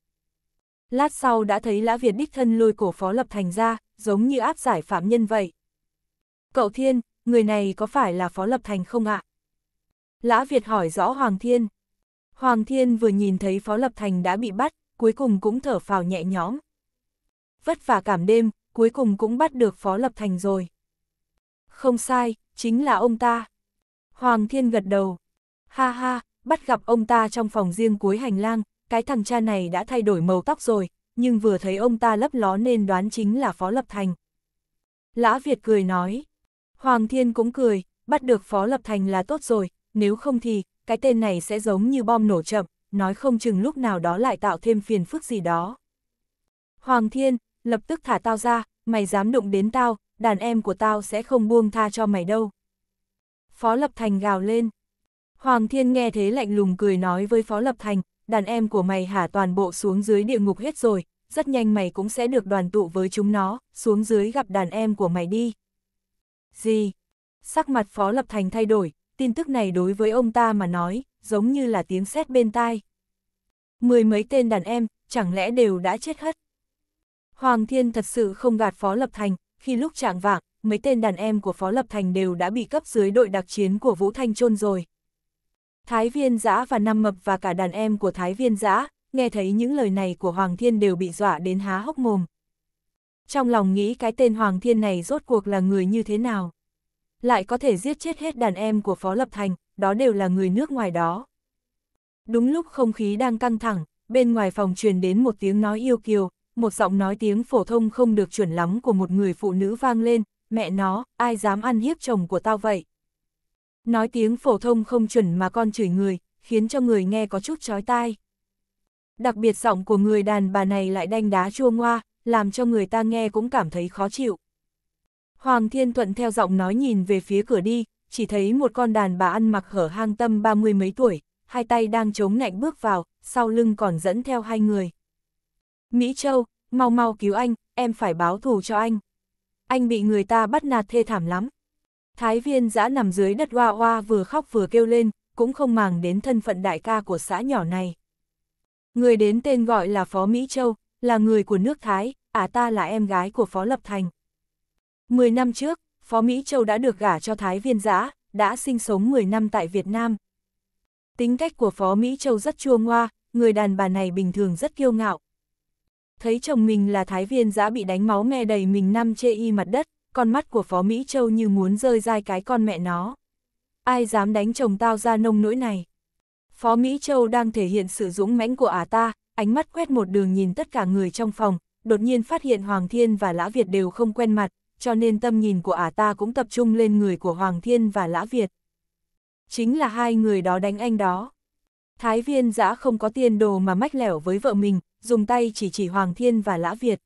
Lát sau đã thấy Lã Việt đích thân lôi cổ Phó Lập Thành ra, giống như áp giải phạm nhân vậy. Cậu Thiên, người này có phải là Phó Lập Thành không ạ? Lã Việt hỏi rõ Hoàng Thiên. Hoàng Thiên vừa nhìn thấy Phó Lập Thành đã bị bắt, cuối cùng cũng thở phào nhẹ nhõm. Vất vả cảm đêm, cuối cùng cũng bắt được Phó Lập Thành rồi. Không sai, chính là ông ta. Hoàng Thiên gật đầu. Ha ha, bắt gặp ông ta trong phòng riêng cuối hành lang, cái thằng cha này đã thay đổi màu tóc rồi, nhưng vừa thấy ông ta lấp ló nên đoán chính là Phó Lập Thành. Lã Việt cười nói, Hoàng Thiên cũng cười, bắt được Phó Lập Thành là tốt rồi, nếu không thì, cái tên này sẽ giống như bom nổ chậm, nói không chừng lúc nào đó lại tạo thêm phiền phức gì đó. Hoàng Thiên, lập tức thả tao ra, mày dám đụng đến tao, đàn em của tao sẽ không buông tha cho mày đâu. Phó Lập Thành gào lên. Hoàng Thiên nghe thế lạnh lùng cười nói với Phó Lập Thành, đàn em của mày hả toàn bộ xuống dưới địa ngục hết rồi, rất nhanh mày cũng sẽ được đoàn tụ với chúng nó, xuống dưới gặp đàn em của mày đi. Gì? Sắc mặt Phó Lập Thành thay đổi, tin tức này đối với ông ta mà nói, giống như là tiếng sét bên tai. Mười mấy tên đàn em, chẳng lẽ đều đã chết hết? Hoàng Thiên thật sự không gạt Phó Lập Thành, khi lúc trạng vạng, mấy tên đàn em của Phó Lập Thành đều đã bị cấp dưới đội đặc chiến của Vũ Thanh chôn rồi. Thái viên giã và năm mập và cả đàn em của thái viên giã, nghe thấy những lời này của Hoàng Thiên đều bị dọa đến há hốc mồm. Trong lòng nghĩ cái tên Hoàng Thiên này rốt cuộc là người như thế nào? Lại có thể giết chết hết đàn em của Phó Lập Thành, đó đều là người nước ngoài đó. Đúng lúc không khí đang căng thẳng, bên ngoài phòng truyền đến một tiếng nói yêu kiều, một giọng nói tiếng phổ thông không được chuẩn lắm của một người phụ nữ vang lên, mẹ nó, ai dám ăn hiếp chồng của tao vậy? Nói tiếng phổ thông không chuẩn mà con chửi người, khiến cho người nghe có chút chói tai. Đặc biệt giọng của người đàn bà này lại đanh đá chua ngoa, làm cho người ta nghe cũng cảm thấy khó chịu. Hoàng Thiên Thuận theo giọng nói nhìn về phía cửa đi, chỉ thấy một con đàn bà ăn mặc hở hang tâm ba mươi mấy tuổi, hai tay đang chống ngạnh bước vào, sau lưng còn dẫn theo hai người. Mỹ Châu, mau mau cứu anh, em phải báo thù cho anh. Anh bị người ta bắt nạt thê thảm lắm. Thái viên giã nằm dưới đất hoa hoa vừa khóc vừa kêu lên, cũng không màng đến thân phận đại ca của xã nhỏ này. Người đến tên gọi là Phó Mỹ Châu, là người của nước Thái, à ta là em gái của Phó Lập Thành. Mười năm trước, Phó Mỹ Châu đã được gả cho Thái viên giã, đã sinh sống 10 năm tại Việt Nam. Tính cách của Phó Mỹ Châu rất chua ngoa, người đàn bà này bình thường rất kiêu ngạo. Thấy chồng mình là Thái viên giã bị đánh máu me đầy mình năm chê y mặt đất, con mắt của Phó Mỹ Châu như muốn rơi dai cái con mẹ nó. Ai dám đánh chồng tao ra nông nỗi này? Phó Mỹ Châu đang thể hiện sự dũng mãnh của ả ta, ánh mắt quét một đường nhìn tất cả người trong phòng, đột nhiên phát hiện Hoàng Thiên và Lã Việt đều không quen mặt, cho nên tâm nhìn của ả ta cũng tập trung lên người của Hoàng Thiên và Lã Việt. Chính là hai người đó đánh anh đó. Thái viên giã không có tiền đồ mà mách lẻo với vợ mình, dùng tay chỉ chỉ Hoàng Thiên và Lã Việt.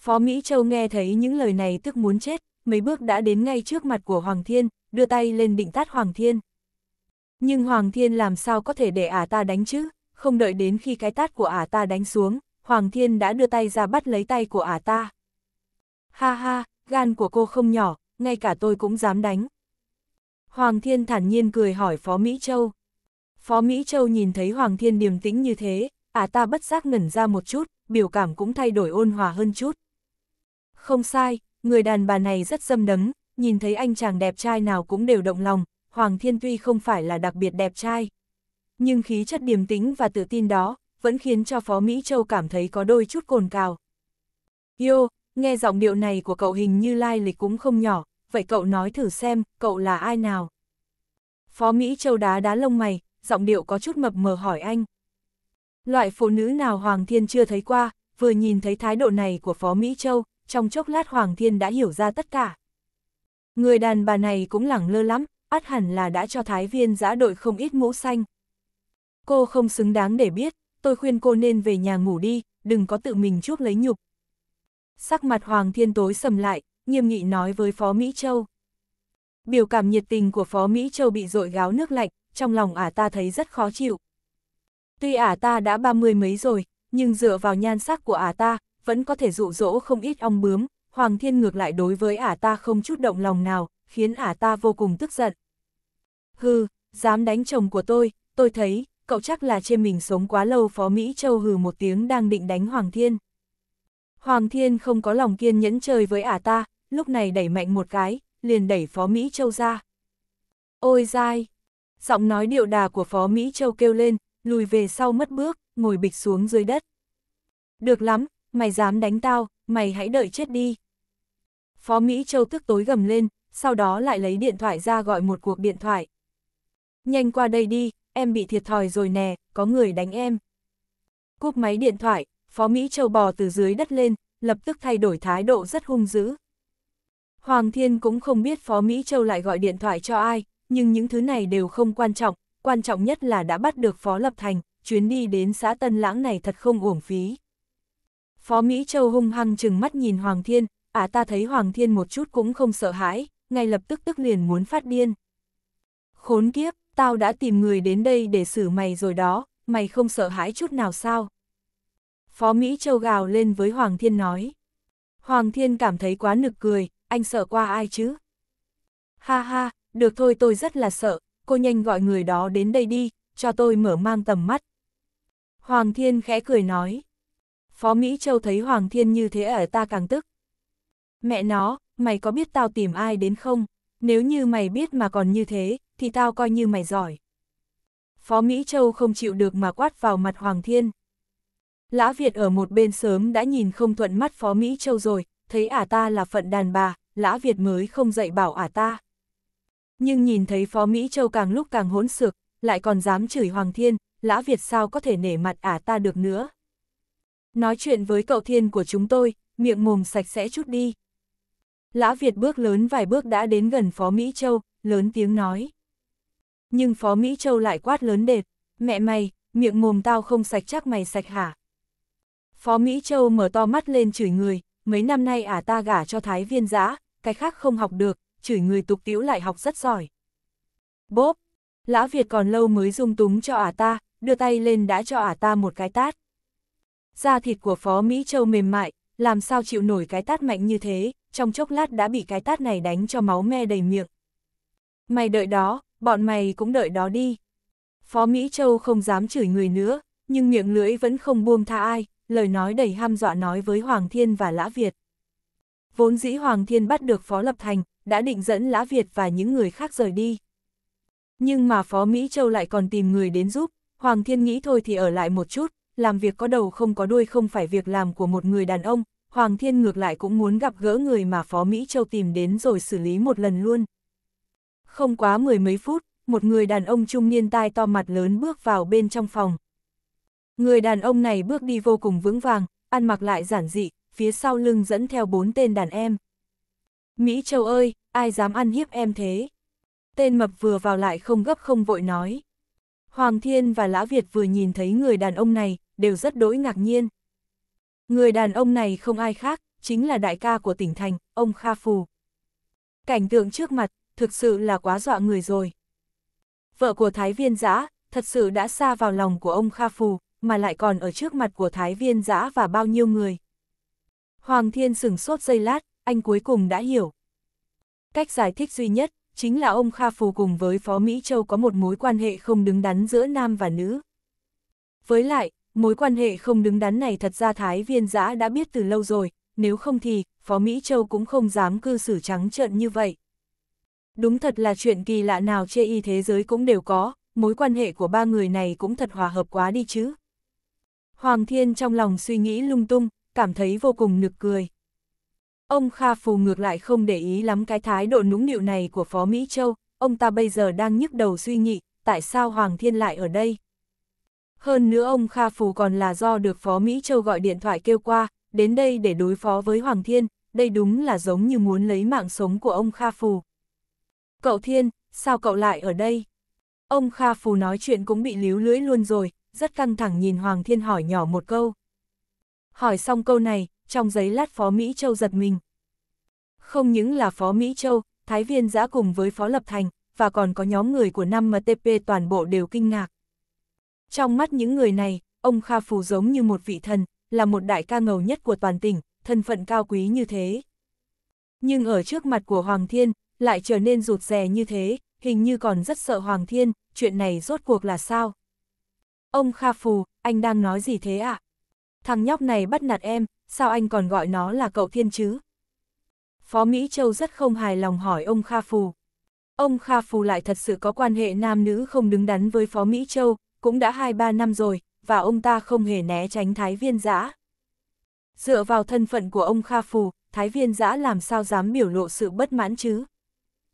Phó Mỹ Châu nghe thấy những lời này tức muốn chết, mấy bước đã đến ngay trước mặt của Hoàng Thiên, đưa tay lên định tát Hoàng Thiên. Nhưng Hoàng Thiên làm sao có thể để ả à ta đánh chứ, không đợi đến khi cái tát của ả à ta đánh xuống, Hoàng Thiên đã đưa tay ra bắt lấy tay của ả à ta. Ha ha, gan của cô không nhỏ, ngay cả tôi cũng dám đánh. Hoàng Thiên thản nhiên cười hỏi Phó Mỹ Châu. Phó Mỹ Châu nhìn thấy Hoàng Thiên điềm tĩnh như thế, ả à ta bất giác ngẩn ra một chút, biểu cảm cũng thay đổi ôn hòa hơn chút. Không sai, người đàn bà này rất dâm đấng, nhìn thấy anh chàng đẹp trai nào cũng đều động lòng, Hoàng Thiên tuy không phải là đặc biệt đẹp trai. Nhưng khí chất điềm tĩnh và tự tin đó, vẫn khiến cho Phó Mỹ Châu cảm thấy có đôi chút cồn cào. yêu nghe giọng điệu này của cậu hình như lai lịch cũng không nhỏ, vậy cậu nói thử xem, cậu là ai nào? Phó Mỹ Châu đá đá lông mày, giọng điệu có chút mập mờ hỏi anh. Loại phụ nữ nào Hoàng Thiên chưa thấy qua, vừa nhìn thấy thái độ này của Phó Mỹ Châu, trong chốc lát Hoàng Thiên đã hiểu ra tất cả. Người đàn bà này cũng lẳng lơ lắm, át hẳn là đã cho thái viên giã đội không ít mũ xanh. Cô không xứng đáng để biết, tôi khuyên cô nên về nhà ngủ đi, đừng có tự mình chuốc lấy nhục. Sắc mặt Hoàng Thiên tối sầm lại, nghiêm nghị nói với Phó Mỹ Châu. Biểu cảm nhiệt tình của Phó Mỹ Châu bị dội gáo nước lạnh, trong lòng ả ta thấy rất khó chịu. Tuy ả ta đã ba mươi mấy rồi, nhưng dựa vào nhan sắc của ả ta, vẫn có thể dụ dỗ không ít ong bướm, Hoàng Thiên ngược lại đối với ả ta không chút động lòng nào, khiến ả ta vô cùng tức giận. Hừ, dám đánh chồng của tôi, tôi thấy, cậu chắc là trên mình sống quá lâu Phó Mỹ Châu hừ một tiếng đang định đánh Hoàng Thiên. Hoàng Thiên không có lòng kiên nhẫn chơi với ả ta, lúc này đẩy mạnh một cái, liền đẩy Phó Mỹ Châu ra. Ôi dai! Giọng nói điệu đà của Phó Mỹ Châu kêu lên, lùi về sau mất bước, ngồi bịch xuống dưới đất. Được lắm, mày dám đánh tao, mày hãy đợi chết đi. Phó Mỹ Châu tức tối gầm lên, sau đó lại lấy điện thoại ra gọi một cuộc điện thoại. Nhanh qua đây đi, em bị thiệt thòi rồi nè, có người đánh em. Cúp máy điện thoại, Phó Mỹ Châu bò từ dưới đất lên, lập tức thay đổi thái độ rất hung dữ. Hoàng Thiên cũng không biết Phó Mỹ Châu lại gọi điện thoại cho ai, nhưng những thứ này đều không quan trọng, quan trọng nhất là đã bắt được Phó Lập Thành, chuyến đi đến xã Tân Lãng này thật không uổng phí. Phó Mỹ Châu hung hăng chừng mắt nhìn Hoàng Thiên, ả à, ta thấy Hoàng Thiên một chút cũng không sợ hãi, ngay lập tức tức liền muốn phát điên. Khốn kiếp, tao đã tìm người đến đây để xử mày rồi đó, mày không sợ hãi chút nào sao? Phó Mỹ Châu gào lên với Hoàng Thiên nói. Hoàng Thiên cảm thấy quá nực cười, anh sợ qua ai chứ? Ha ha, được thôi tôi rất là sợ, cô nhanh gọi người đó đến đây đi, cho tôi mở mang tầm mắt. Hoàng Thiên khẽ cười nói. Phó Mỹ Châu thấy Hoàng Thiên như thế ở ta càng tức. Mẹ nó, mày có biết tao tìm ai đến không? Nếu như mày biết mà còn như thế, thì tao coi như mày giỏi. Phó Mỹ Châu không chịu được mà quát vào mặt Hoàng Thiên. Lã Việt ở một bên sớm đã nhìn không thuận mắt Phó Mỹ Châu rồi, thấy ả ta là phận đàn bà, Lã Việt mới không dạy bảo ả ta. Nhưng nhìn thấy Phó Mỹ Châu càng lúc càng hỗn xược, lại còn dám chửi Hoàng Thiên, Lã Việt sao có thể nể mặt ả ta được nữa. Nói chuyện với cậu thiên của chúng tôi, miệng mồm sạch sẽ chút đi. Lã Việt bước lớn vài bước đã đến gần Phó Mỹ Châu, lớn tiếng nói. Nhưng Phó Mỹ Châu lại quát lớn đệt, mẹ mày, miệng mồm tao không sạch chắc mày sạch hả? Phó Mỹ Châu mở to mắt lên chửi người, mấy năm nay ả à ta gả cho thái viên giã, cái khác không học được, chửi người tục tiễu lại học rất giỏi. Bốp, Lã Việt còn lâu mới dung túng cho ả à ta, đưa tay lên đã cho ả à ta một cái tát da thịt của Phó Mỹ Châu mềm mại, làm sao chịu nổi cái tát mạnh như thế, trong chốc lát đã bị cái tát này đánh cho máu me đầy miệng. Mày đợi đó, bọn mày cũng đợi đó đi. Phó Mỹ Châu không dám chửi người nữa, nhưng miệng lưỡi vẫn không buông tha ai, lời nói đầy ham dọa nói với Hoàng Thiên và Lã Việt. Vốn dĩ Hoàng Thiên bắt được Phó Lập Thành, đã định dẫn Lã Việt và những người khác rời đi. Nhưng mà Phó Mỹ Châu lại còn tìm người đến giúp, Hoàng Thiên nghĩ thôi thì ở lại một chút, làm việc có đầu không có đuôi không phải việc làm của một người đàn ông, Hoàng Thiên ngược lại cũng muốn gặp gỡ người mà Phó Mỹ Châu tìm đến rồi xử lý một lần luôn. Không quá mười mấy phút, một người đàn ông trung niên tai to mặt lớn bước vào bên trong phòng. Người đàn ông này bước đi vô cùng vững vàng, ăn mặc lại giản dị, phía sau lưng dẫn theo bốn tên đàn em. Mỹ Châu ơi, ai dám ăn hiếp em thế? Tên mập vừa vào lại không gấp không vội nói. Hoàng Thiên và Lã Việt vừa nhìn thấy người đàn ông này, đều rất đỗi ngạc nhiên. Người đàn ông này không ai khác, chính là đại ca của tỉnh thành, ông Kha Phù. Cảnh tượng trước mặt, thực sự là quá dọa người rồi. Vợ của Thái Viên Giã, thật sự đã xa vào lòng của ông Kha Phù, mà lại còn ở trước mặt của Thái Viên Giã và bao nhiêu người. Hoàng Thiên sửng sốt giây lát, anh cuối cùng đã hiểu. Cách giải thích duy nhất, chính là ông Kha Phù cùng với Phó Mỹ Châu có một mối quan hệ không đứng đắn giữa nam và nữ. Với lại, Mối quan hệ không đứng đắn này thật ra Thái Viên Giã đã biết từ lâu rồi, nếu không thì, Phó Mỹ Châu cũng không dám cư xử trắng trợn như vậy. Đúng thật là chuyện kỳ lạ nào chê y thế giới cũng đều có, mối quan hệ của ba người này cũng thật hòa hợp quá đi chứ. Hoàng Thiên trong lòng suy nghĩ lung tung, cảm thấy vô cùng nực cười. Ông Kha Phù ngược lại không để ý lắm cái thái độ nũng nịu này của Phó Mỹ Châu, ông ta bây giờ đang nhức đầu suy nghĩ, tại sao Hoàng Thiên lại ở đây? Hơn nữa ông Kha Phù còn là do được Phó Mỹ Châu gọi điện thoại kêu qua, đến đây để đối phó với Hoàng Thiên, đây đúng là giống như muốn lấy mạng sống của ông Kha Phù. Cậu Thiên, sao cậu lại ở đây? Ông Kha Phù nói chuyện cũng bị líu lưỡi luôn rồi, rất căng thẳng nhìn Hoàng Thiên hỏi nhỏ một câu. Hỏi xong câu này, trong giấy lát Phó Mỹ Châu giật mình. Không những là Phó Mỹ Châu, Thái Viên giã cùng với Phó Lập Thành, và còn có nhóm người của năm MTP toàn bộ đều kinh ngạc. Trong mắt những người này, ông Kha Phù giống như một vị thần, là một đại ca ngầu nhất của toàn tỉnh, thân phận cao quý như thế. Nhưng ở trước mặt của Hoàng Thiên, lại trở nên rụt rè như thế, hình như còn rất sợ Hoàng Thiên, chuyện này rốt cuộc là sao? Ông Kha Phù, anh đang nói gì thế ạ? À? Thằng nhóc này bắt nạt em, sao anh còn gọi nó là cậu Thiên chứ? Phó Mỹ Châu rất không hài lòng hỏi ông Kha Phù. Ông Kha Phù lại thật sự có quan hệ nam nữ không đứng đắn với Phó Mỹ Châu, cũng đã 2-3 năm rồi, và ông ta không hề né tránh thái viên giã. Dựa vào thân phận của ông Kha Phù, thái viên giã làm sao dám biểu lộ sự bất mãn chứ?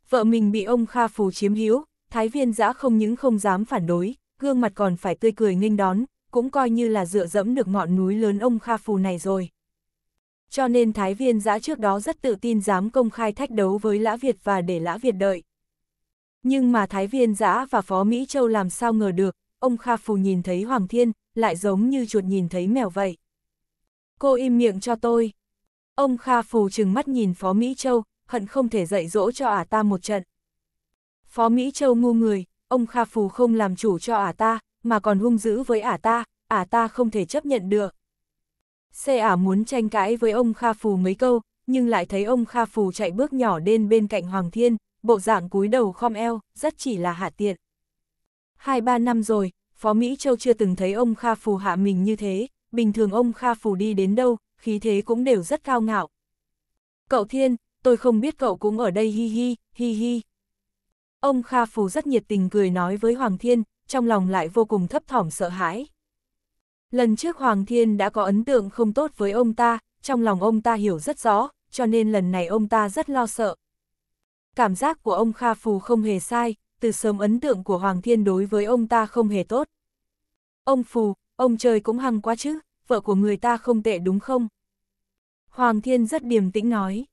Vợ mình bị ông Kha Phù chiếm hữu, thái viên giã không những không dám phản đối, gương mặt còn phải tươi cười nghênh đón, cũng coi như là dựa dẫm được ngọn núi lớn ông Kha Phù này rồi. Cho nên Thái Viên giã trước đó rất tự tin dám công khai thách đấu với Lã Việt và để Lã Việt đợi. Nhưng mà Thái Viên giã và Phó Mỹ Châu làm sao ngờ được, ông Kha Phù nhìn thấy Hoàng Thiên, lại giống như chuột nhìn thấy mèo vậy. Cô im miệng cho tôi. Ông Kha Phù trừng mắt nhìn Phó Mỹ Châu, hận không thể dạy dỗ cho ả à ta một trận. Phó Mỹ Châu ngu người, ông Kha Phù không làm chủ cho ả à ta, mà còn hung dữ với ả à ta, ả ta không thể chấp nhận được. Xe ả muốn tranh cãi với ông Kha Phù mấy câu, nhưng lại thấy ông Kha Phù chạy bước nhỏ đến bên cạnh Hoàng Thiên, bộ dạng cúi đầu khom eo, rất chỉ là hạ tiện. Hai ba năm rồi, Phó Mỹ Châu chưa từng thấy ông Kha Phù hạ mình như thế, bình thường ông Kha Phù đi đến đâu, khí thế cũng đều rất cao ngạo. Cậu Thiên, tôi không biết cậu cũng ở đây hi hi, hi hi. Ông Kha Phù rất nhiệt tình cười nói với Hoàng Thiên, trong lòng lại vô cùng thấp thỏm sợ hãi. Lần trước Hoàng Thiên đã có ấn tượng không tốt với ông ta, trong lòng ông ta hiểu rất rõ, cho nên lần này ông ta rất lo sợ. Cảm giác của ông Kha Phù không hề sai, từ sớm ấn tượng của Hoàng Thiên đối với ông ta không hề tốt. Ông Phù, ông trời cũng hăng quá chứ, vợ của người ta không tệ đúng không? Hoàng Thiên rất điềm tĩnh nói.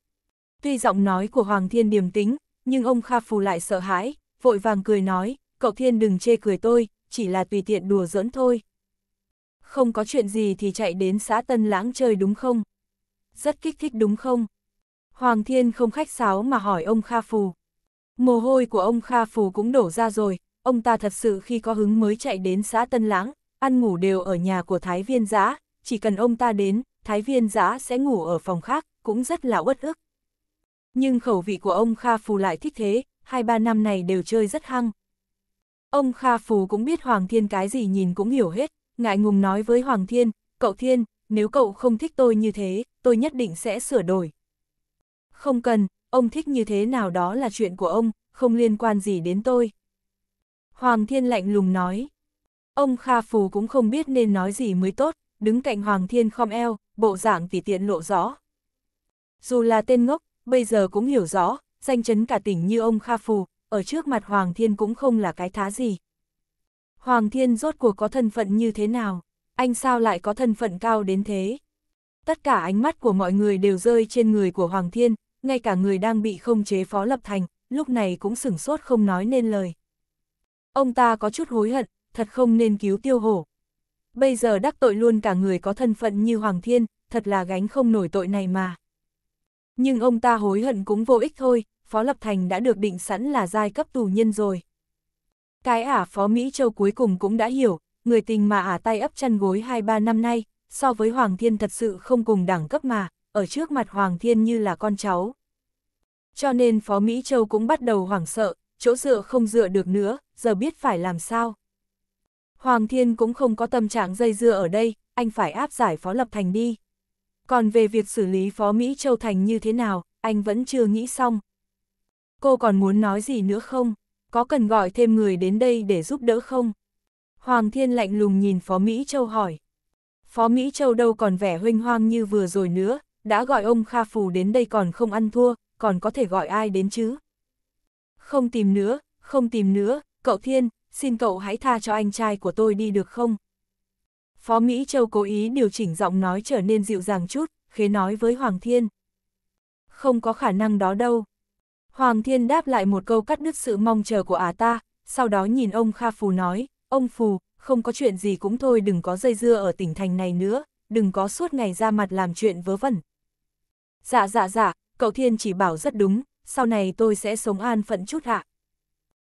Tuy giọng nói của Hoàng Thiên điềm tĩnh, nhưng ông Kha Phù lại sợ hãi, vội vàng cười nói, cậu Thiên đừng chê cười tôi, chỉ là tùy tiện đùa giỡn thôi. Không có chuyện gì thì chạy đến xã Tân Lãng chơi đúng không? Rất kích thích đúng không? Hoàng Thiên không khách sáo mà hỏi ông Kha Phù. Mồ hôi của ông Kha Phù cũng đổ ra rồi, ông ta thật sự khi có hứng mới chạy đến xã Tân Lãng, ăn ngủ đều ở nhà của Thái Viên Giã, chỉ cần ông ta đến, Thái Viên Giã sẽ ngủ ở phòng khác, cũng rất là uất ức. Nhưng khẩu vị của ông Kha Phù lại thích thế, hai ba năm này đều chơi rất hăng. Ông Kha Phù cũng biết Hoàng Thiên cái gì nhìn cũng hiểu hết, ngại ngùng nói với Hoàng Thiên, cậu Thiên, nếu cậu không thích tôi như thế, tôi nhất định sẽ sửa đổi. Không cần, ông thích như thế nào đó là chuyện của ông, không liên quan gì đến tôi. Hoàng Thiên lạnh lùng nói. Ông Kha Phù cũng không biết nên nói gì mới tốt, đứng cạnh Hoàng Thiên khom eo, bộ dạng tỉ tiện lộ rõ. Dù là tên ngốc, bây giờ cũng hiểu rõ, danh chấn cả tỉnh như ông Kha Phù, ở trước mặt Hoàng Thiên cũng không là cái thá gì. Hoàng Thiên rốt cuộc có thân phận như thế nào? Anh sao lại có thân phận cao đến thế? Tất cả ánh mắt của mọi người đều rơi trên người của Hoàng Thiên, ngay cả người đang bị không chế Phó Lập Thành, lúc này cũng sửng sốt không nói nên lời. Ông ta có chút hối hận, thật không nên cứu tiêu hổ. Bây giờ đắc tội luôn cả người có thân phận như Hoàng Thiên, thật là gánh không nổi tội này mà. Nhưng ông ta hối hận cũng vô ích thôi, Phó Lập Thành đã được định sẵn là giai cấp tù nhân rồi. Cái ả Phó Mỹ Châu cuối cùng cũng đã hiểu, người tình mà ả tay ấp chăn gối 2-3 năm nay, so với Hoàng Thiên thật sự không cùng đẳng cấp mà, ở trước mặt Hoàng Thiên như là con cháu. Cho nên Phó Mỹ Châu cũng bắt đầu hoảng sợ, chỗ dựa không dựa được nữa, giờ biết phải làm sao. Hoàng Thiên cũng không có tâm trạng dây dưa ở đây, anh phải áp giải Phó Lập Thành đi. Còn về việc xử lý Phó Mỹ Châu Thành như thế nào, anh vẫn chưa nghĩ xong. Cô còn muốn nói gì nữa không? Có cần gọi thêm người đến đây để giúp đỡ không? Hoàng Thiên lạnh lùng nhìn Phó Mỹ Châu hỏi. Phó Mỹ Châu đâu còn vẻ huynh hoang như vừa rồi nữa, đã gọi ông Kha Phù đến đây còn không ăn thua, còn có thể gọi ai đến chứ? Không tìm nữa, không tìm nữa, cậu Thiên, xin cậu hãy tha cho anh trai của tôi đi được không? Phó Mỹ Châu cố ý điều chỉnh giọng nói trở nên dịu dàng chút, khế nói với Hoàng Thiên. Không có khả năng đó đâu. Hoàng Thiên đáp lại một câu cắt đứt sự mong chờ của ả ta, sau đó nhìn ông Kha Phù nói, ông Phù, không có chuyện gì cũng thôi đừng có dây dưa ở tỉnh thành này nữa, đừng có suốt ngày ra mặt làm chuyện vớ vẩn, Dạ dạ dạ, cậu Thiên chỉ bảo rất đúng, sau này tôi sẽ sống an phận chút ạ.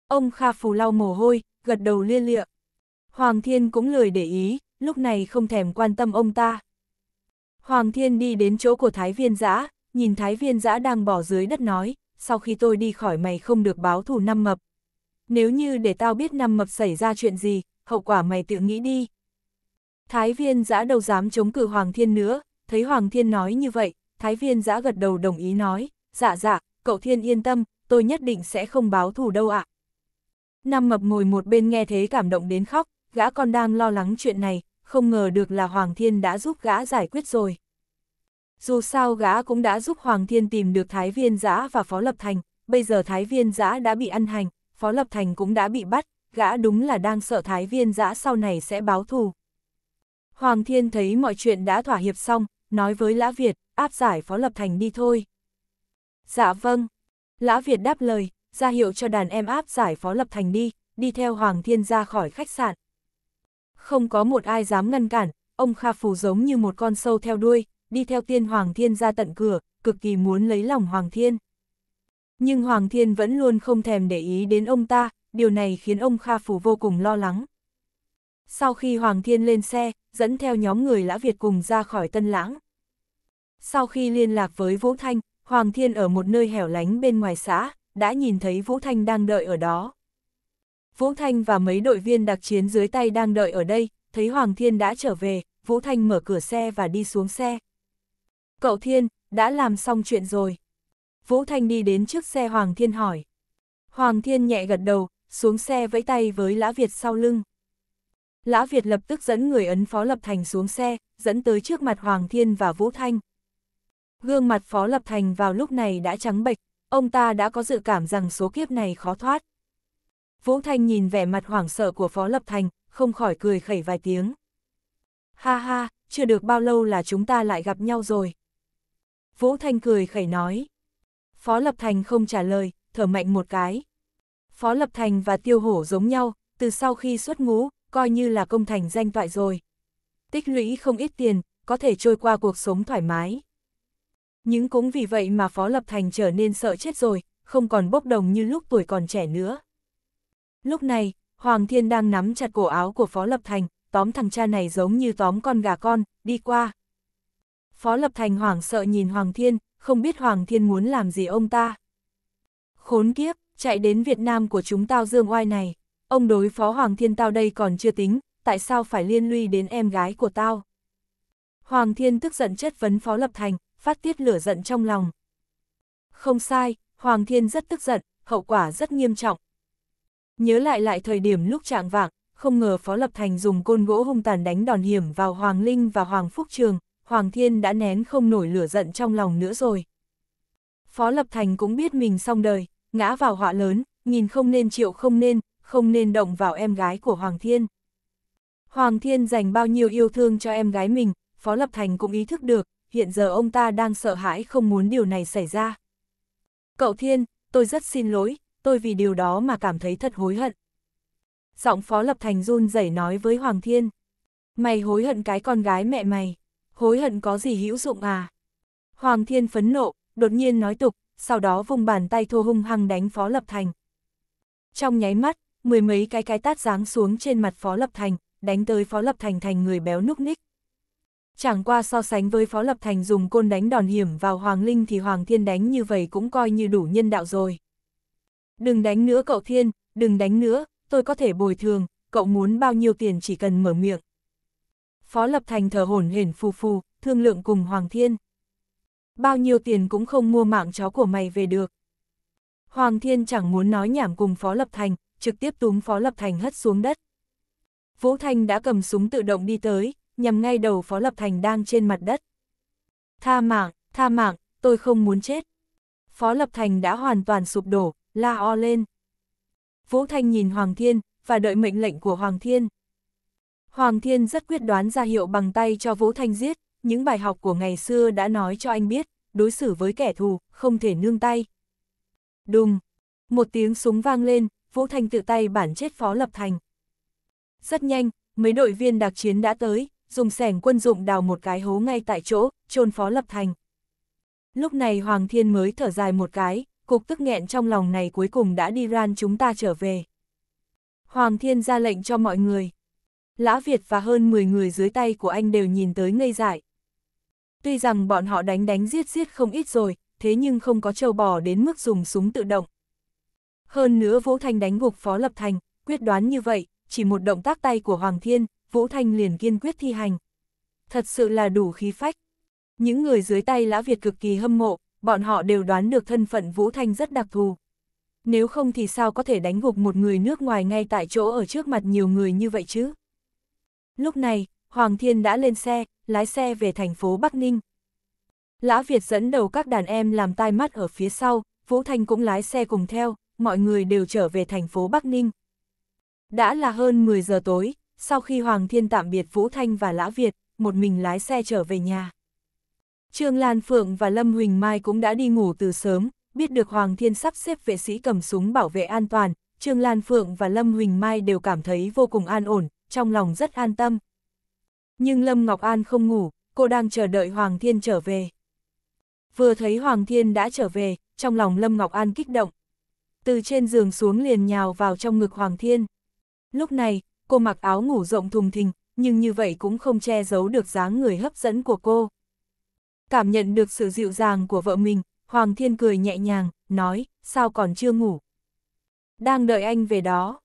Ông Kha Phù lau mồ hôi, gật đầu lia lịa. Hoàng Thiên cũng lười để ý, lúc này không thèm quan tâm ông ta. Hoàng Thiên đi đến chỗ của Thái Viên Giã, nhìn Thái Viên Giã đang bỏ dưới đất nói, sau khi tôi đi khỏi mày không được báo thù năm mập. Nếu như để tao biết năm mập xảy ra chuyện gì, hậu quả mày tự nghĩ đi. Thái Viên Giã đâu dám chống cự Hoàng Thiên nữa, thấy Hoàng Thiên nói như vậy, Thái viên giã gật đầu đồng ý nói, dạ dạ, cậu thiên yên tâm, tôi nhất định sẽ không báo thù đâu ạ. À. Năm mập ngồi một bên nghe thế cảm động đến khóc, gã còn đang lo lắng chuyện này, không ngờ được là Hoàng Thiên đã giúp gã giải quyết rồi. Dù sao gã cũng đã giúp Hoàng Thiên tìm được Thái Viên Giã và Phó Lập Thành, bây giờ Thái Viên Giã đã bị ăn hành, Phó Lập Thành cũng đã bị bắt, gã đúng là đang sợ Thái Viên Giã sau này sẽ báo thù. Hoàng Thiên thấy mọi chuyện đã thỏa hiệp xong, nói với Lã Việt, áp giải Phó Lập Thành đi thôi. Dạ vâng. Lã Việt đáp lời, ra hiệu cho đàn em áp giải Phó Lập Thành đi, đi theo Hoàng Thiên ra khỏi khách sạn. Không có một ai dám ngăn cản, ông Kha Phù giống như một con sâu theo đuôi, đi theo tiên Hoàng Thiên ra tận cửa, cực kỳ muốn lấy lòng Hoàng Thiên. Nhưng Hoàng Thiên vẫn luôn không thèm để ý đến ông ta, điều này khiến ông Kha Phù vô cùng lo lắng. Sau khi Hoàng Thiên lên xe, dẫn theo nhóm người Lã Việt cùng ra khỏi Tân Lãng. Sau khi liên lạc với Vũ Thanh, Hoàng Thiên ở một nơi hẻo lánh bên ngoài xã, đã nhìn thấy Vũ Thanh đang đợi ở đó. Vũ Thanh và mấy đội viên đặc chiến dưới tay đang đợi ở đây, thấy Hoàng Thiên đã trở về, Vũ Thanh mở cửa xe và đi xuống xe. Cậu Thiên, đã làm xong chuyện rồi. Vũ Thanh đi đến trước xe Hoàng Thiên hỏi. Hoàng Thiên nhẹ gật đầu, xuống xe vẫy tay với Lã Việt sau lưng. Lã Việt lập tức dẫn người ấn Phó Lập Thành xuống xe, dẫn tới trước mặt Hoàng Thiên và Vũ Thanh. Gương mặt Phó Lập Thành vào lúc này đã trắng bệch, ông ta đã có dự cảm rằng số kiếp này khó thoát. Vũ Thanh nhìn vẻ mặt hoảng sợ của Phó Lập Thành, không khỏi cười khẩy vài tiếng. Ha ha, chưa được bao lâu là chúng ta lại gặp nhau rồi. Vũ Thanh cười khẩy nói. Phó Lập Thành không trả lời, thở mạnh một cái. Phó Lập Thành và Tiêu Hổ giống nhau, từ sau khi xuất ngũ, coi như là công thành danh toại rồi. Tích lũy không ít tiền, có thể trôi qua cuộc sống thoải mái. những cũng vì vậy mà Phó Lập Thành trở nên sợ chết rồi, không còn bốc đồng như lúc tuổi còn trẻ nữa. Lúc này, Hoàng Thiên đang nắm chặt cổ áo của Phó Lập Thành, tóm thằng cha này giống như tóm con gà con, đi qua. Phó Lập Thành hoảng sợ nhìn Hoàng Thiên, không biết Hoàng Thiên muốn làm gì ông ta. Khốn kiếp, chạy đến Việt Nam của chúng tao dương oai này. Ông đối phó Hoàng Thiên tao đây còn chưa tính, tại sao phải liên lụy đến em gái của tao? Hoàng Thiên tức giận chất vấn Phó Lập Thành, phát tiết lửa giận trong lòng. Không sai, Hoàng Thiên rất tức giận, hậu quả rất nghiêm trọng. Nhớ lại lại thời điểm lúc trạng vạng, không ngờ Phó Lập Thành dùng côn gỗ hung tàn đánh đòn hiểm vào Hoàng Linh và Hoàng Phúc Trường, Hoàng Thiên đã nén không nổi lửa giận trong lòng nữa rồi. Phó Lập Thành cũng biết mình xong đời, ngã vào họa lớn, nhìn không nên chịu không nên, không nên động vào em gái của Hoàng Thiên. Hoàng Thiên dành bao nhiêu yêu thương cho em gái mình, Phó Lập Thành cũng ý thức được, hiện giờ ông ta đang sợ hãi không muốn điều này xảy ra. Cậu Thiên, tôi rất xin lỗi, tôi vì điều đó mà cảm thấy thật hối hận. Giọng Phó Lập Thành run rẩy nói với Hoàng Thiên. Mày hối hận cái con gái mẹ mày, hối hận có gì hữu dụng à? Hoàng Thiên phấn nộ, đột nhiên nói tục, sau đó vùng bàn tay thô hung hăng đánh Phó Lập Thành. Trong nháy mắt, mười mấy cái cái tát giáng xuống trên mặt Phó Lập Thành, đánh tới Phó Lập Thành thành người béo núc ních. Chẳng qua so sánh với Phó Lập Thành dùng côn đánh đòn hiểm vào Hoàng Linh thì Hoàng Thiên đánh như vậy cũng coi như đủ nhân đạo rồi. Đừng đánh nữa cậu Thiên, đừng đánh nữa, tôi có thể bồi thường, cậu muốn bao nhiêu tiền chỉ cần mở miệng. Phó Lập Thành thở hổn hển phù phù, thương lượng cùng Hoàng Thiên. Bao nhiêu tiền cũng không mua mạng chó của mày về được. Hoàng Thiên chẳng muốn nói nhảm cùng Phó Lập Thành, trực tiếp túm Phó Lập Thành hất xuống đất. Vũ Thanh đã cầm súng tự động đi tới, nhằm ngay đầu Phó Lập Thành đang trên mặt đất. Tha mạng, tha mạng, tôi không muốn chết. Phó Lập Thành đã hoàn toàn sụp đổ, la o lên. Vũ Thanh nhìn Hoàng Thiên, và đợi mệnh lệnh của Hoàng Thiên. Hoàng Thiên rất quyết đoán ra hiệu bằng tay cho Vũ Thanh giết, những bài học của ngày xưa đã nói cho anh biết, đối xử với kẻ thù, không thể nương tay. Đùng, một tiếng súng vang lên, Vũ Thành tự tay bản chết Phó Lập Thành. Rất nhanh, mấy đội viên đặc chiến đã tới, dùng sẻng quân dụng đào một cái hố ngay tại chỗ, chôn Phó Lập Thành. Lúc này Hoàng Thiên mới thở dài một cái, cục tức nghẹn trong lòng này cuối cùng đã đi ran chúng ta trở về. Hoàng Thiên ra lệnh cho mọi người. Lã Việt và hơn 10 người dưới tay của anh đều nhìn tới ngây dại. Tuy rằng bọn họ đánh đánh giết giết không ít rồi, thế nhưng không có trâu bò đến mức dùng súng tự động. Hơn nữa Vũ Thanh đánh gục Phó Lập Thành, quyết đoán như vậy, chỉ một động tác tay của Hoàng Thiên, Vũ Thanh liền kiên quyết thi hành. Thật sự là đủ khí phách. Những người dưới tay Lã Việt cực kỳ hâm mộ, bọn họ đều đoán được thân phận Vũ Thanh rất đặc thù. Nếu không thì sao có thể đánh gục một người nước ngoài ngay tại chỗ ở trước mặt nhiều người như vậy chứ? Lúc này, Hoàng Thiên đã lên xe, lái xe về thành phố Bắc Ninh. Lã Việt dẫn đầu các đàn em làm tai mắt ở phía sau, Vũ Thanh cũng lái xe cùng theo, mọi người đều trở về thành phố Bắc Ninh. Đã là hơn 10 giờ tối, sau khi Hoàng Thiên tạm biệt Vũ Thanh và Lã Việt, một mình lái xe trở về nhà. Trương Lan Phượng và Lâm Huỳnh Mai cũng đã đi ngủ từ sớm, biết được Hoàng Thiên sắp xếp vệ sĩ cầm súng bảo vệ an toàn, Trương Lan Phượng và Lâm Huỳnh Mai đều cảm thấy vô cùng an ổn, trong lòng rất an tâm. Nhưng Lâm Ngọc An không ngủ, cô đang chờ đợi Hoàng Thiên trở về. Vừa thấy Hoàng Thiên đã trở về, trong lòng Lâm Ngọc An kích động, từ trên giường xuống liền nhào vào trong ngực Hoàng Thiên. Lúc này, cô mặc áo ngủ rộng thùng thình, nhưng như vậy cũng không che giấu được dáng người hấp dẫn của cô. Cảm nhận được sự dịu dàng của vợ mình, Hoàng Thiên cười nhẹ nhàng, nói, sao còn chưa ngủ? Đang đợi anh về đó.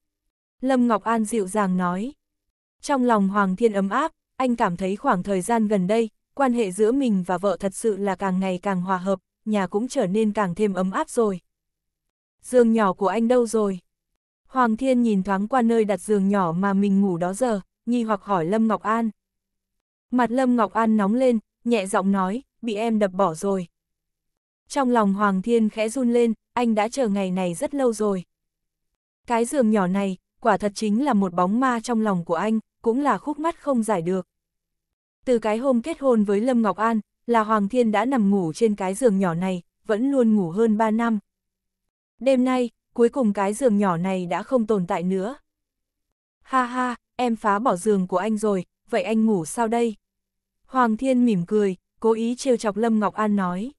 Lâm Ngọc An dịu dàng nói. Trong lòng Hoàng Thiên ấm áp, anh cảm thấy khoảng thời gian gần đây, quan hệ giữa mình và vợ thật sự là càng ngày càng hòa hợp, nhà cũng trở nên càng thêm ấm áp rồi giường nhỏ của anh đâu rồi? Hoàng Thiên nhìn thoáng qua nơi đặt giường nhỏ mà mình ngủ đó giờ, nghi hoặc hỏi Lâm Ngọc An. Mặt Lâm Ngọc An nóng lên, nhẹ giọng nói, bị em đập bỏ rồi. Trong lòng Hoàng Thiên khẽ run lên, anh đã chờ ngày này rất lâu rồi. Cái giường nhỏ này, quả thật chính là một bóng ma trong lòng của anh, cũng là khúc mắt không giải được. Từ cái hôm kết hôn với Lâm Ngọc An, là Hoàng Thiên đã nằm ngủ trên cái giường nhỏ này, vẫn luôn ngủ hơn 3 năm, Đêm nay, cuối cùng cái giường nhỏ này đã không tồn tại nữa. Ha ha, em phá bỏ giường của anh rồi, vậy anh ngủ sao đây? Hoàng Thiên mỉm cười, cố ý trêu chọc Lâm Ngọc An nói.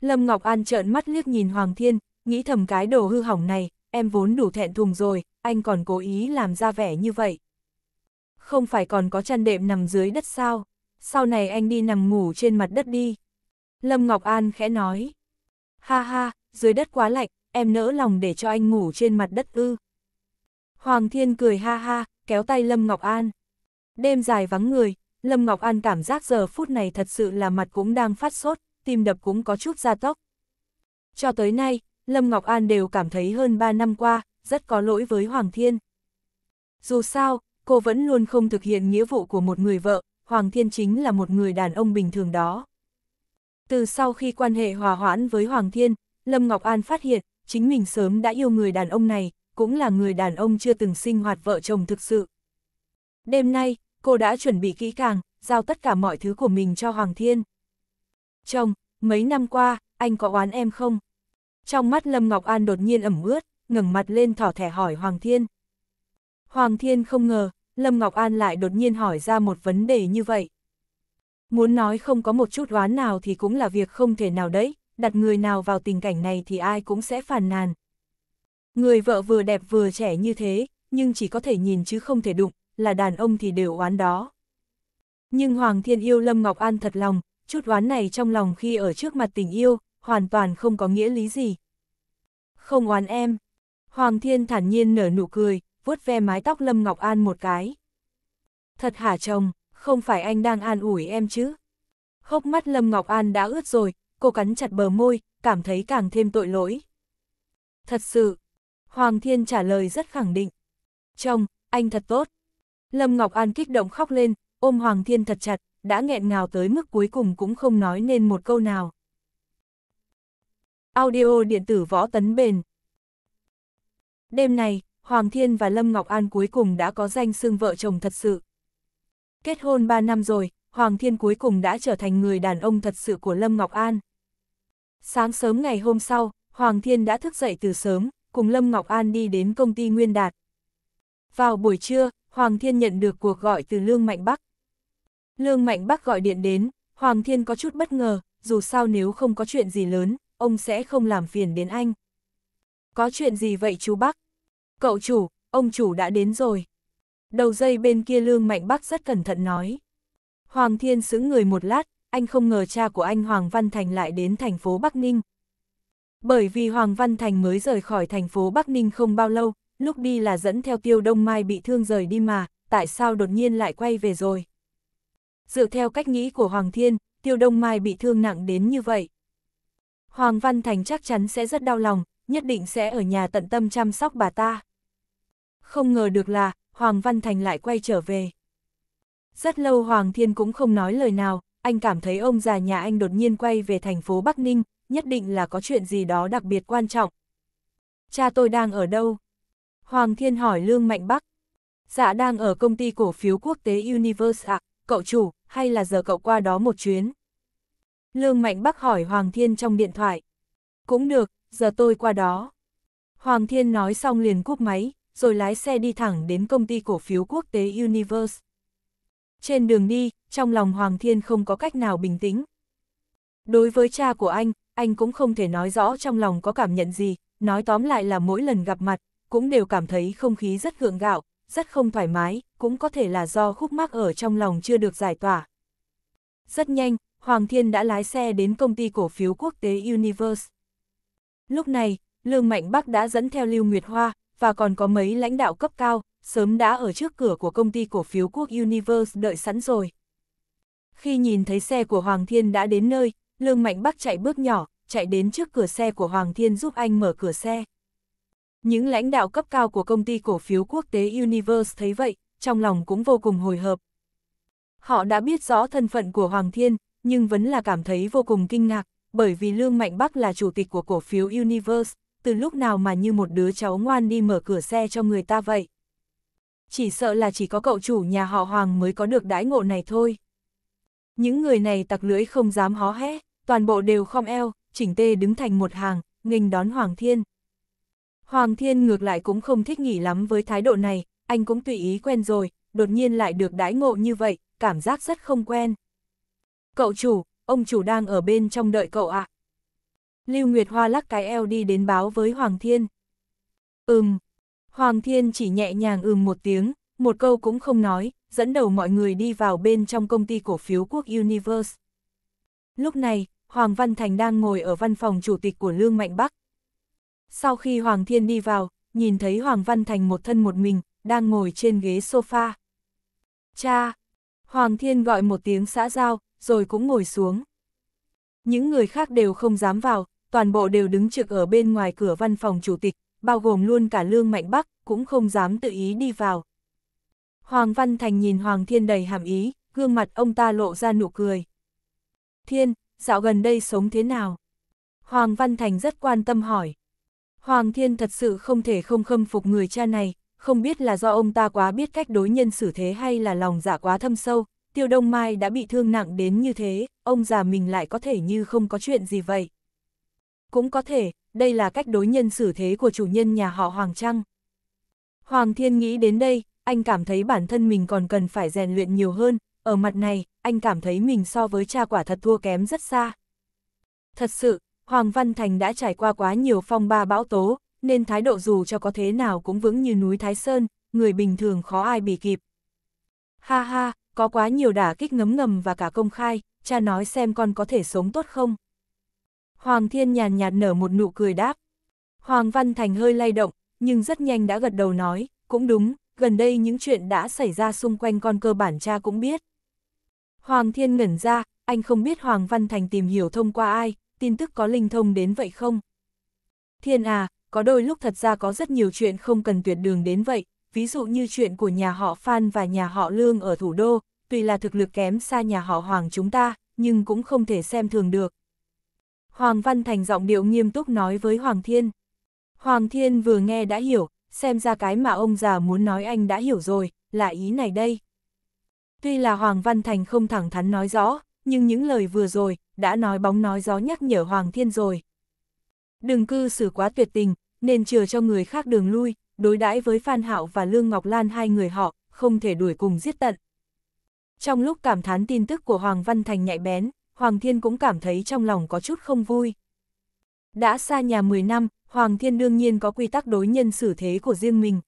Lâm Ngọc An trợn mắt liếc nhìn Hoàng Thiên, nghĩ thầm cái đồ hư hỏng này, em vốn đủ thẹn thùng rồi, anh còn cố ý làm ra vẻ như vậy. Không phải còn có chăn đệm nằm dưới đất sao? Sau này anh đi nằm ngủ trên mặt đất đi. Lâm Ngọc An khẽ nói. Ha ha, dưới đất quá lạnh, em nỡ lòng để cho anh ngủ trên mặt đất ư. Hoàng Thiên cười ha ha, kéo tay Lâm Ngọc An. Đêm dài vắng người, Lâm Ngọc An cảm giác giờ phút này thật sự là mặt cũng đang phát sốt, tim đập cũng có chút gia tốc. Cho tới nay, Lâm Ngọc An đều cảm thấy hơn 3 năm qua, rất có lỗi với Hoàng Thiên. Dù sao, cô vẫn luôn không thực hiện nghĩa vụ của một người vợ, Hoàng Thiên chính là một người đàn ông bình thường đó. Từ sau khi quan hệ hòa hoãn với Hoàng Thiên, Lâm Ngọc An phát hiện, chính mình sớm đã yêu người đàn ông này, cũng là người đàn ông chưa từng sinh hoạt vợ chồng thực sự. Đêm nay, cô đã chuẩn bị kỹ càng, giao tất cả mọi thứ của mình cho Hoàng Thiên. Chồng, mấy năm qua, anh có oán em không? Trong mắt Lâm Ngọc An đột nhiên ẩm ướt, ngẩng mặt lên thỏ thẻ hỏi Hoàng Thiên. Hoàng Thiên không ngờ, Lâm Ngọc An lại đột nhiên hỏi ra một vấn đề như vậy. Muốn nói không có một chút oán nào thì cũng là việc không thể nào đấy, đặt người nào vào tình cảnh này thì ai cũng sẽ phàn nàn. Người vợ vừa đẹp vừa trẻ như thế, nhưng chỉ có thể nhìn chứ không thể đụng, là đàn ông thì đều oán đó. Nhưng Hoàng Thiên yêu Lâm Ngọc An thật lòng, chút oán này trong lòng khi ở trước mặt tình yêu, hoàn toàn không có nghĩa lý gì. Không oán em. Hoàng Thiên thản nhiên nở nụ cười, vuốt ve mái tóc Lâm Ngọc An một cái. Thật hả chồng, không phải anh đang an ủi em chứ? khóc mắt Lâm Ngọc An đã ướt rồi, cô cắn chặt bờ môi, cảm thấy càng thêm tội lỗi. Thật sự, Hoàng Thiên trả lời rất khẳng định. Chồng, anh thật tốt. Lâm Ngọc An kích động khóc lên, ôm Hoàng Thiên thật chặt, đã nghẹn ngào tới mức cuối cùng cũng không nói nên một câu nào. Audio điện tử võ tấn bền Đêm này, Hoàng Thiên và Lâm Ngọc An cuối cùng đã có danh xưng vợ chồng thật sự. Kết hôn 3 năm rồi, Hoàng Thiên cuối cùng đã trở thành người đàn ông thật sự của Lâm Ngọc An. Sáng sớm ngày hôm sau, Hoàng Thiên đã thức dậy từ sớm, cùng Lâm Ngọc An đi đến công ty Nguyên Đạt. Vào buổi trưa, Hoàng Thiên nhận được cuộc gọi từ Lương Mạnh Bắc. Lương Mạnh Bắc gọi điện đến, Hoàng Thiên có chút bất ngờ, dù sao nếu không có chuyện gì lớn, ông sẽ không làm phiền đến anh. Có chuyện gì vậy chú Bắc? Cậu chủ, ông chủ đã đến rồi. Đầu dây bên kia Lương Mạnh Bắc rất cẩn thận nói. Hoàng Thiên xứng người một lát, anh không ngờ cha của anh Hoàng Văn Thành lại đến thành phố Bắc Ninh. Bởi vì Hoàng Văn Thành mới rời khỏi thành phố Bắc Ninh không bao lâu, lúc đi là dẫn theo tiêu đông mai bị thương rời đi mà, tại sao đột nhiên lại quay về rồi? Dựa theo cách nghĩ của Hoàng Thiên, tiêu đông mai bị thương nặng đến như vậy. Hoàng Văn Thành chắc chắn sẽ rất đau lòng, nhất định sẽ ở nhà tận tâm chăm sóc bà ta. Không ngờ được là, Hoàng Văn Thành lại quay trở về. Rất lâu Hoàng Thiên cũng không nói lời nào, anh cảm thấy ông già nhà anh đột nhiên quay về thành phố Bắc Ninh, nhất định là có chuyện gì đó đặc biệt quan trọng. Cha tôi đang ở đâu? Hoàng Thiên hỏi Lương Mạnh Bắc. Dạ đang ở công ty cổ phiếu quốc tế Universe ạ, cậu chủ, hay là giờ cậu qua đó một chuyến? Lương Mạnh Bắc hỏi Hoàng Thiên trong điện thoại. Cũng được, giờ tôi qua đó. Hoàng Thiên nói xong liền cúp máy, rồi lái xe đi thẳng đến công ty cổ phiếu quốc tế Universe trên đường đi, trong lòng Hoàng Thiên không có cách nào bình tĩnh. Đối với cha của anh, anh cũng không thể nói rõ trong lòng có cảm nhận gì, nói tóm lại là mỗi lần gặp mặt, cũng đều cảm thấy không khí rất gượng gạo, rất không thoải mái, cũng có thể là do khúc mắc ở trong lòng chưa được giải tỏa. Rất nhanh, Hoàng Thiên đã lái xe đến công ty cổ phiếu quốc tế Universe. Lúc này, Lương Mạnh Bắc đã dẫn theo Lưu Nguyệt Hoa, và còn có mấy lãnh đạo cấp cao, sớm đã ở trước cửa của công ty cổ phiếu quốc Universe đợi sẵn rồi. Khi nhìn thấy xe của Hoàng Thiên đã đến nơi, Lương Mạnh Bắc chạy bước nhỏ, chạy đến trước cửa xe của Hoàng Thiên giúp anh mở cửa xe. Những lãnh đạo cấp cao của công ty cổ phiếu quốc tế Universe thấy vậy, trong lòng cũng vô cùng hồi hợp. Họ đã biết rõ thân phận của Hoàng Thiên, nhưng vẫn là cảm thấy vô cùng kinh ngạc, bởi vì Lương Mạnh Bắc là chủ tịch của cổ phiếu Universe, từ lúc nào mà như một đứa cháu ngoan đi mở cửa xe cho người ta vậy chỉ sợ là chỉ có cậu chủ nhà họ Hoàng mới có được đãi ngộ này thôi. Những người này tặc lưỡi không dám hó hé, toàn bộ đều khom eo, chỉnh tê đứng thành một hàng, nghênh đón Hoàng Thiên. Hoàng Thiên ngược lại cũng không thích nghỉ lắm với thái độ này, anh cũng tùy ý quen rồi, đột nhiên lại được đãi ngộ như vậy, cảm giác rất không quen. Cậu chủ, ông chủ đang ở bên trong đợi cậu ạ. À. Lưu Nguyệt Hoa lắc cái eo đi đến báo với Hoàng Thiên. Ừm, Hoàng Thiên chỉ nhẹ nhàng ừm một tiếng, một câu cũng không nói, dẫn đầu mọi người đi vào bên trong công ty cổ phiếu quốc Universe. Lúc này, Hoàng Văn Thành đang ngồi ở văn phòng chủ tịch của Lương Mạnh Bắc. Sau khi Hoàng Thiên đi vào, nhìn thấy Hoàng Văn Thành một thân một mình, đang ngồi trên ghế sofa. Cha! Hoàng Thiên gọi một tiếng xã giao, rồi cũng ngồi xuống. Những người khác đều không dám vào, toàn bộ đều đứng trực ở bên ngoài cửa văn phòng chủ tịch, bao gồm luôn cả Lương Mạnh Bắc, cũng không dám tự ý đi vào. Hoàng Văn Thành nhìn Hoàng Thiên đầy hàm ý, gương mặt ông ta lộ ra nụ cười. Thiên, dạo gần đây sống thế nào? Hoàng Văn Thành rất quan tâm hỏi. Hoàng Thiên thật sự không thể không khâm phục người cha này, không biết là do ông ta quá biết cách đối nhân xử thế hay là lòng dạ quá thâm sâu, tiêu đông mai đã bị thương nặng đến như thế, ông già mình lại có thể như không có chuyện gì vậy. Cũng có thể, đây là cách đối nhân xử thế của chủ nhân nhà họ Hoàng Trăng. Hoàng Thiên nghĩ đến đây, anh cảm thấy bản thân mình còn cần phải rèn luyện nhiều hơn, ở mặt này, anh cảm thấy mình so với cha quả thật thua kém rất xa. Thật sự, Hoàng Văn Thành đã trải qua quá nhiều phong ba bão tố, nên thái độ dù cho có thế nào cũng vững như núi Thái Sơn, người bình thường khó ai bị kịp. Ha ha, có quá nhiều đả kích ngấm ngầm và cả công khai, cha nói xem con có thể sống tốt không? Hoàng Thiên nhàn nhạt nở một nụ cười đáp. Hoàng Văn Thành hơi lay động, nhưng rất nhanh đã gật đầu nói, cũng đúng, gần đây những chuyện đã xảy ra xung quanh con cơ bản cha cũng biết. Hoàng Thiên ngẩn ra, anh không biết Hoàng Văn Thành tìm hiểu thông qua ai, tin tức có linh thông đến vậy không? Thiên à, có đôi lúc thật ra có rất nhiều chuyện không cần tuyệt đường đến vậy, ví dụ như chuyện của nhà họ Phan và nhà họ Lương ở thủ đô, tuy là thực lực kém xa nhà họ Hoàng chúng ta, nhưng cũng không thể xem thường được, Hoàng Văn Thành giọng điệu nghiêm túc nói với Hoàng Thiên. Hoàng Thiên vừa nghe đã hiểu, xem ra cái mà ông già muốn nói anh đã hiểu rồi, là ý này đây. Tuy là Hoàng Văn Thành không thẳng thắn nói rõ, nhưng những lời vừa rồi, đã nói bóng nói gió nhắc nhở Hoàng Thiên rồi. Đừng cư xử quá tuyệt tình, nên chừa cho người khác đường lui, đối đãi với Phan Hạo và Lương Ngọc Lan hai người họ, không thể đuổi cùng giết tận. Trong lúc cảm thán tin tức của Hoàng Văn Thành nhạy bén, Hoàng Thiên cũng cảm thấy trong lòng có chút không vui. Đã xa nhà 10 năm, Hoàng Thiên đương nhiên có quy tắc đối nhân xử thế của riêng mình.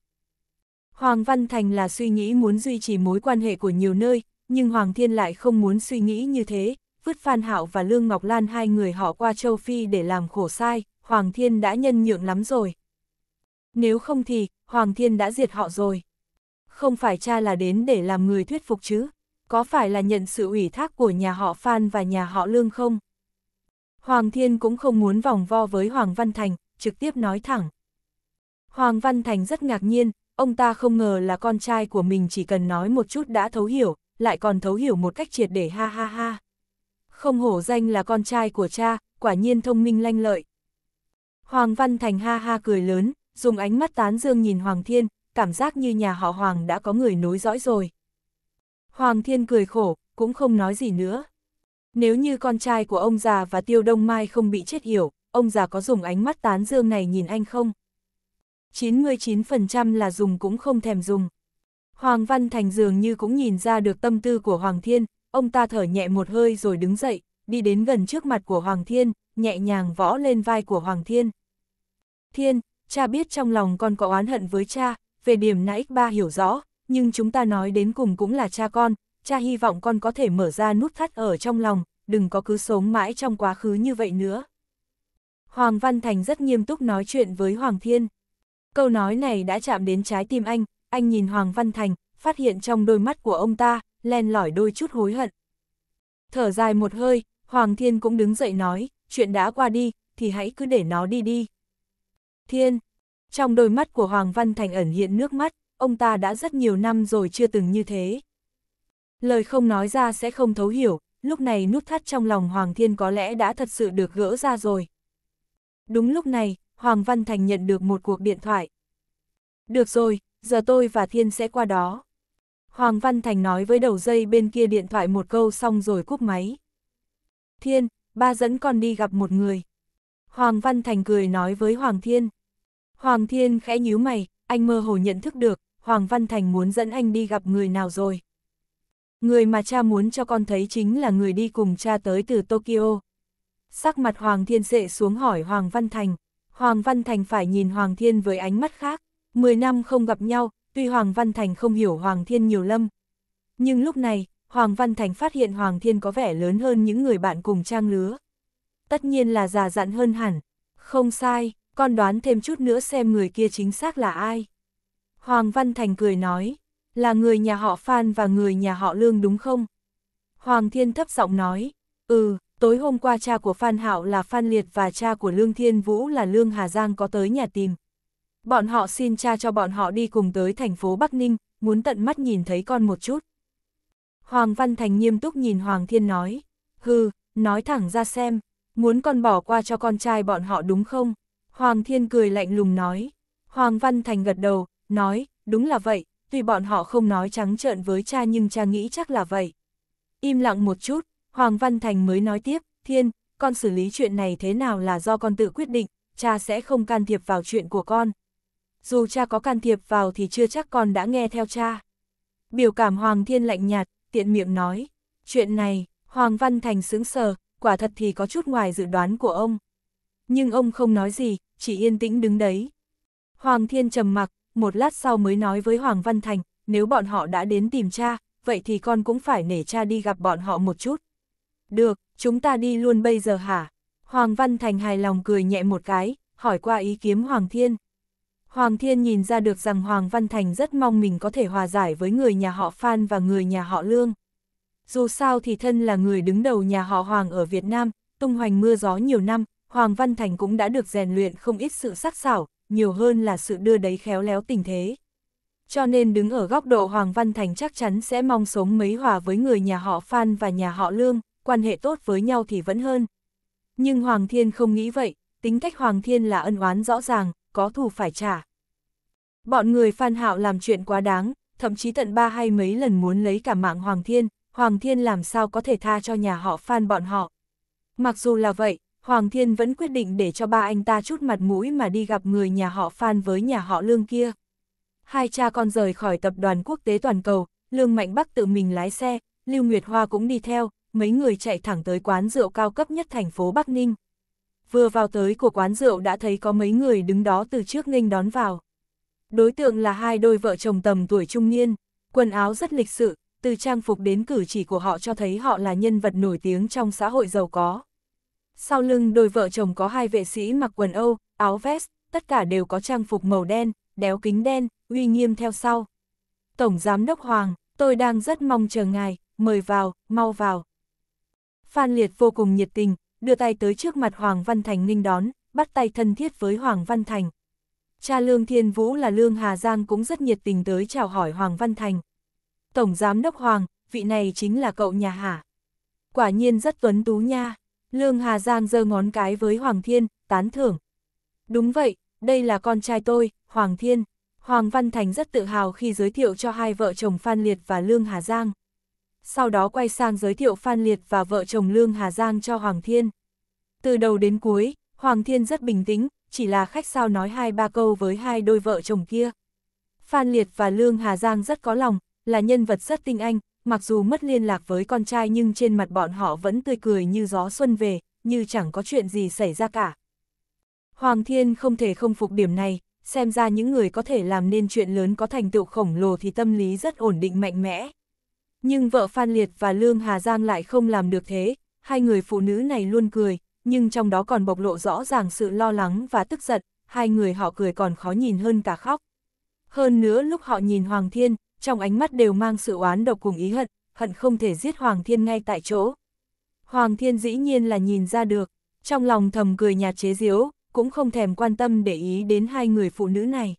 Hoàng Văn Thành là suy nghĩ muốn duy trì mối quan hệ của nhiều nơi, nhưng Hoàng Thiên lại không muốn suy nghĩ như thế, vứt Phan Hạo và Lương Ngọc Lan hai người họ qua châu Phi để làm khổ sai, Hoàng Thiên đã nhân nhượng lắm rồi. Nếu không thì, Hoàng Thiên đã diệt họ rồi. Không phải cha là đến để làm người thuyết phục chứ, có phải là nhận sự ủy thác của nhà họ Phan và nhà họ Lương không? Hoàng Thiên cũng không muốn vòng vo với Hoàng Văn Thành, trực tiếp nói thẳng. Hoàng Văn Thành rất ngạc nhiên, ông ta không ngờ là con trai của mình chỉ cần nói một chút đã thấu hiểu, lại còn thấu hiểu một cách triệt để ha ha ha. Không hổ danh là con trai của cha, quả nhiên thông minh lanh lợi. Hoàng Văn Thành ha ha cười lớn, dùng ánh mắt tán dương nhìn Hoàng Thiên, cảm giác như nhà họ Hoàng đã có người nối dõi rồi. Hoàng Thiên cười khổ, cũng không nói gì nữa. Nếu như con trai của ông già và Tiêu Đông Mai không bị chết hiểu, ông già có dùng ánh mắt tán dương này nhìn anh không? 99% là dùng cũng không thèm dùng. Hoàng Văn Thành dường như cũng nhìn ra được tâm tư của Hoàng Thiên, ông ta thở nhẹ một hơi rồi đứng dậy, đi đến gần trước mặt của Hoàng Thiên, nhẹ nhàng võ lên vai của Hoàng Thiên. Thiên, cha biết trong lòng con có oán hận với cha, về điểm nãy ba hiểu rõ, nhưng chúng ta nói đến cùng cũng là cha con, cha hy vọng con có thể mở ra nút thắt ở trong lòng, đừng có cứ sống mãi trong quá khứ như vậy nữa. Hoàng Văn Thành rất nghiêm túc nói chuyện với Hoàng Thiên. Câu nói này đã chạm đến trái tim anh, anh nhìn Hoàng Văn Thành, phát hiện trong đôi mắt của ông ta, len lỏi đôi chút hối hận. Thở dài một hơi, Hoàng Thiên cũng đứng dậy nói, chuyện đã qua đi, thì hãy cứ để nó đi đi. Thiên, trong đôi mắt của Hoàng Văn Thành ẩn hiện nước mắt, ông ta đã rất nhiều năm rồi chưa từng như thế. Lời không nói ra sẽ không thấu hiểu, lúc này nút thắt trong lòng Hoàng Thiên có lẽ đã thật sự được gỡ ra rồi. Đúng lúc này, Hoàng Văn Thành nhận được một cuộc điện thoại. Được rồi, giờ tôi và Thiên sẽ qua đó. Hoàng Văn Thành nói với đầu dây bên kia điện thoại một câu xong rồi cúp máy. Thiên, ba dẫn con đi gặp một người. Hoàng Văn Thành cười nói với Hoàng Thiên. Hoàng Thiên khẽ nhíu mày, anh mơ hồ nhận thức được, Hoàng Văn Thành muốn dẫn anh đi gặp người nào rồi. Người mà cha muốn cho con thấy chính là người đi cùng cha tới từ Tokyo. Sắc mặt Hoàng Thiên Sệ xuống hỏi Hoàng Văn Thành. Hoàng Văn Thành phải nhìn Hoàng Thiên với ánh mắt khác. Mười năm không gặp nhau, tuy Hoàng Văn Thành không hiểu Hoàng Thiên nhiều lâm. Nhưng lúc này, Hoàng Văn Thành phát hiện Hoàng Thiên có vẻ lớn hơn những người bạn cùng trang lứa. Tất nhiên là già dặn hơn hẳn. Không sai, con đoán thêm chút nữa xem người kia chính xác là ai. Hoàng Văn Thành cười nói, là người nhà họ Phan và người nhà họ Lương đúng không? Hoàng Thiên thấp giọng nói, ừ, tối hôm qua cha của Phan Hạo là Phan Liệt và cha của Lương Thiên Vũ là Lương Hà Giang có tới nhà tìm. Bọn họ xin cha cho bọn họ đi cùng tới thành phố Bắc Ninh, muốn tận mắt nhìn thấy con một chút. Hoàng Văn Thành nghiêm túc nhìn Hoàng Thiên nói, hừ, nói thẳng ra xem, muốn con bỏ qua cho con trai bọn họ đúng không? Hoàng Thiên cười lạnh lùng nói. Hoàng Văn Thành gật đầu, nói, đúng là vậy, tuy bọn họ không nói trắng trợn với cha nhưng cha nghĩ chắc là vậy. Im lặng một chút, Hoàng Văn Thành mới nói tiếp, Thiên, con xử lý chuyện này thế nào là do con tự quyết định, cha sẽ không can thiệp vào chuyện của con. Dù cha có can thiệp vào thì chưa chắc con đã nghe theo cha. Biểu cảm Hoàng Thiên lạnh nhạt, tiện miệng nói, chuyện này, Hoàng Văn Thành sững sờ, quả thật thì có chút ngoài dự đoán của ông nhưng ông không nói gì, chỉ yên tĩnh đứng đấy. Hoàng Thiên trầm mặc, một lát sau mới nói với Hoàng Văn Thành, nếu bọn họ đã đến tìm cha, vậy thì con cũng phải nể cha đi gặp bọn họ một chút. Được, chúng ta đi luôn bây giờ hả? Hoàng Văn Thành hài lòng cười nhẹ một cái, hỏi qua ý kiến Hoàng Thiên. Hoàng Thiên nhìn ra được rằng Hoàng Văn Thành rất mong mình có thể hòa giải với người nhà họ Phan và người nhà họ Lương. Dù sao thì thân là người đứng đầu nhà họ Hoàng ở Việt Nam, tung hoành mưa gió nhiều năm, Hoàng Văn Thành cũng đã được rèn luyện không ít sự sắc sảo, nhiều hơn là sự đưa đấy khéo léo tình thế. Cho nên đứng ở góc độ Hoàng Văn Thành chắc chắn sẽ mong sống mấy hòa với người nhà họ Phan và nhà họ Lương, quan hệ tốt với nhau thì vẫn hơn. Nhưng Hoàng Thiên không nghĩ vậy, tính cách Hoàng Thiên là ân oán rõ ràng, có thù phải trả. Bọn người Phan Hạo làm chuyện quá đáng, thậm chí tận ba hay mấy lần muốn lấy cả mạng Hoàng Thiên, Hoàng Thiên làm sao có thể tha cho nhà họ Phan bọn họ. Mặc dù là vậy, Hoàng Thiên vẫn quyết định để cho ba anh ta chút mặt mũi mà đi gặp người nhà họ Phan với nhà họ Lương kia. Hai cha con rời khỏi tập đoàn quốc tế toàn cầu, Lương Mạnh Bắc tự mình lái xe, Lưu Nguyệt Hoa cũng đi theo, mấy người chạy thẳng tới quán rượu cao cấp nhất thành phố Bắc Ninh. Vừa vào tới của quán rượu đã thấy có mấy người đứng đó từ trước nghênh đón vào. Đối tượng là hai đôi vợ chồng tầm tuổi trung niên, quần áo rất lịch sự, từ trang phục đến cử chỉ của họ cho thấy họ là nhân vật nổi tiếng trong xã hội giàu có. Sau lưng đôi vợ chồng có hai vệ sĩ mặc quần Âu, áo vest, tất cả đều có trang phục màu đen, đéo kính đen, uy nghiêm theo sau. Tổng Giám Đốc Hoàng, tôi đang rất mong chờ ngài, mời vào, mau vào. Phan Liệt vô cùng nhiệt tình, đưa tay tới trước mặt Hoàng Văn Thành ninh đón, bắt tay thân thiết với Hoàng Văn Thành. Cha Lương Thiên Vũ là Lương Hà Giang cũng rất nhiệt tình tới chào hỏi Hoàng Văn Thành. Tổng Giám Đốc Hoàng, vị này chính là cậu nhà hả? Quả nhiên rất tuấn tú nha. Lương Hà Giang giơ ngón cái với Hoàng Thiên, tán thưởng. Đúng vậy, đây là con trai tôi, Hoàng Thiên. Hoàng Văn Thành rất tự hào khi giới thiệu cho hai vợ chồng Phan Liệt và Lương Hà Giang. Sau đó quay sang giới thiệu Phan Liệt và vợ chồng Lương Hà Giang cho Hoàng Thiên. Từ đầu đến cuối, Hoàng Thiên rất bình tĩnh, chỉ là khách sao nói hai ba câu với hai đôi vợ chồng kia. Phan Liệt và Lương Hà Giang rất có lòng, là nhân vật rất tinh anh, mặc dù mất liên lạc với con trai nhưng trên mặt bọn họ vẫn tươi cười như gió xuân về, như chẳng có chuyện gì xảy ra cả. Hoàng Thiên không thể không phục điểm này, xem ra những người có thể làm nên chuyện lớn có thành tựu khổng lồ thì tâm lý rất ổn định mạnh mẽ. Nhưng vợ Phan Liệt và Lương Hà Giang lại không làm được thế, hai người phụ nữ này luôn cười, nhưng trong đó còn bộc lộ rõ ràng sự lo lắng và tức giận, hai người họ cười còn khó nhìn hơn cả khóc. Hơn nữa lúc họ nhìn Hoàng Thiên, trong ánh mắt đều mang sự oán độc cùng ý hận, hận không thể giết Hoàng Thiên ngay tại chỗ. Hoàng Thiên dĩ nhiên là nhìn ra được, trong lòng thầm cười nhạt chế diếu, cũng không thèm quan tâm để ý đến hai người phụ nữ này.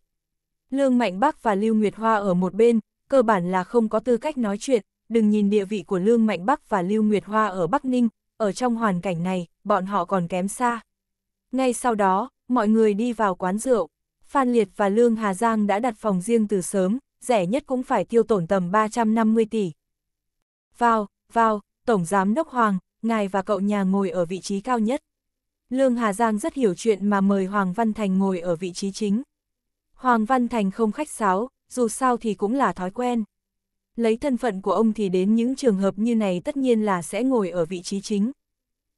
Lương Mạnh Bắc và Lưu Nguyệt Hoa ở một bên, cơ bản là không có tư cách nói chuyện, đừng nhìn địa vị của Lương Mạnh Bắc và Lưu Nguyệt Hoa ở Bắc Ninh, ở trong hoàn cảnh này, bọn họ còn kém xa. Ngay sau đó, mọi người đi vào quán rượu, Phan Liệt và Lương Hà Giang đã đặt phòng riêng từ sớm, rẻ nhất cũng phải tiêu tổn tầm 350 tỷ. Vào, vào, Tổng Giám Đốc Hoàng, ngài và cậu nhà ngồi ở vị trí cao nhất. Lương Hà Giang rất hiểu chuyện mà mời Hoàng Văn Thành ngồi ở vị trí chính. Hoàng Văn Thành không khách sáo, dù sao thì cũng là thói quen. Lấy thân phận của ông thì đến những trường hợp như này tất nhiên là sẽ ngồi ở vị trí chính.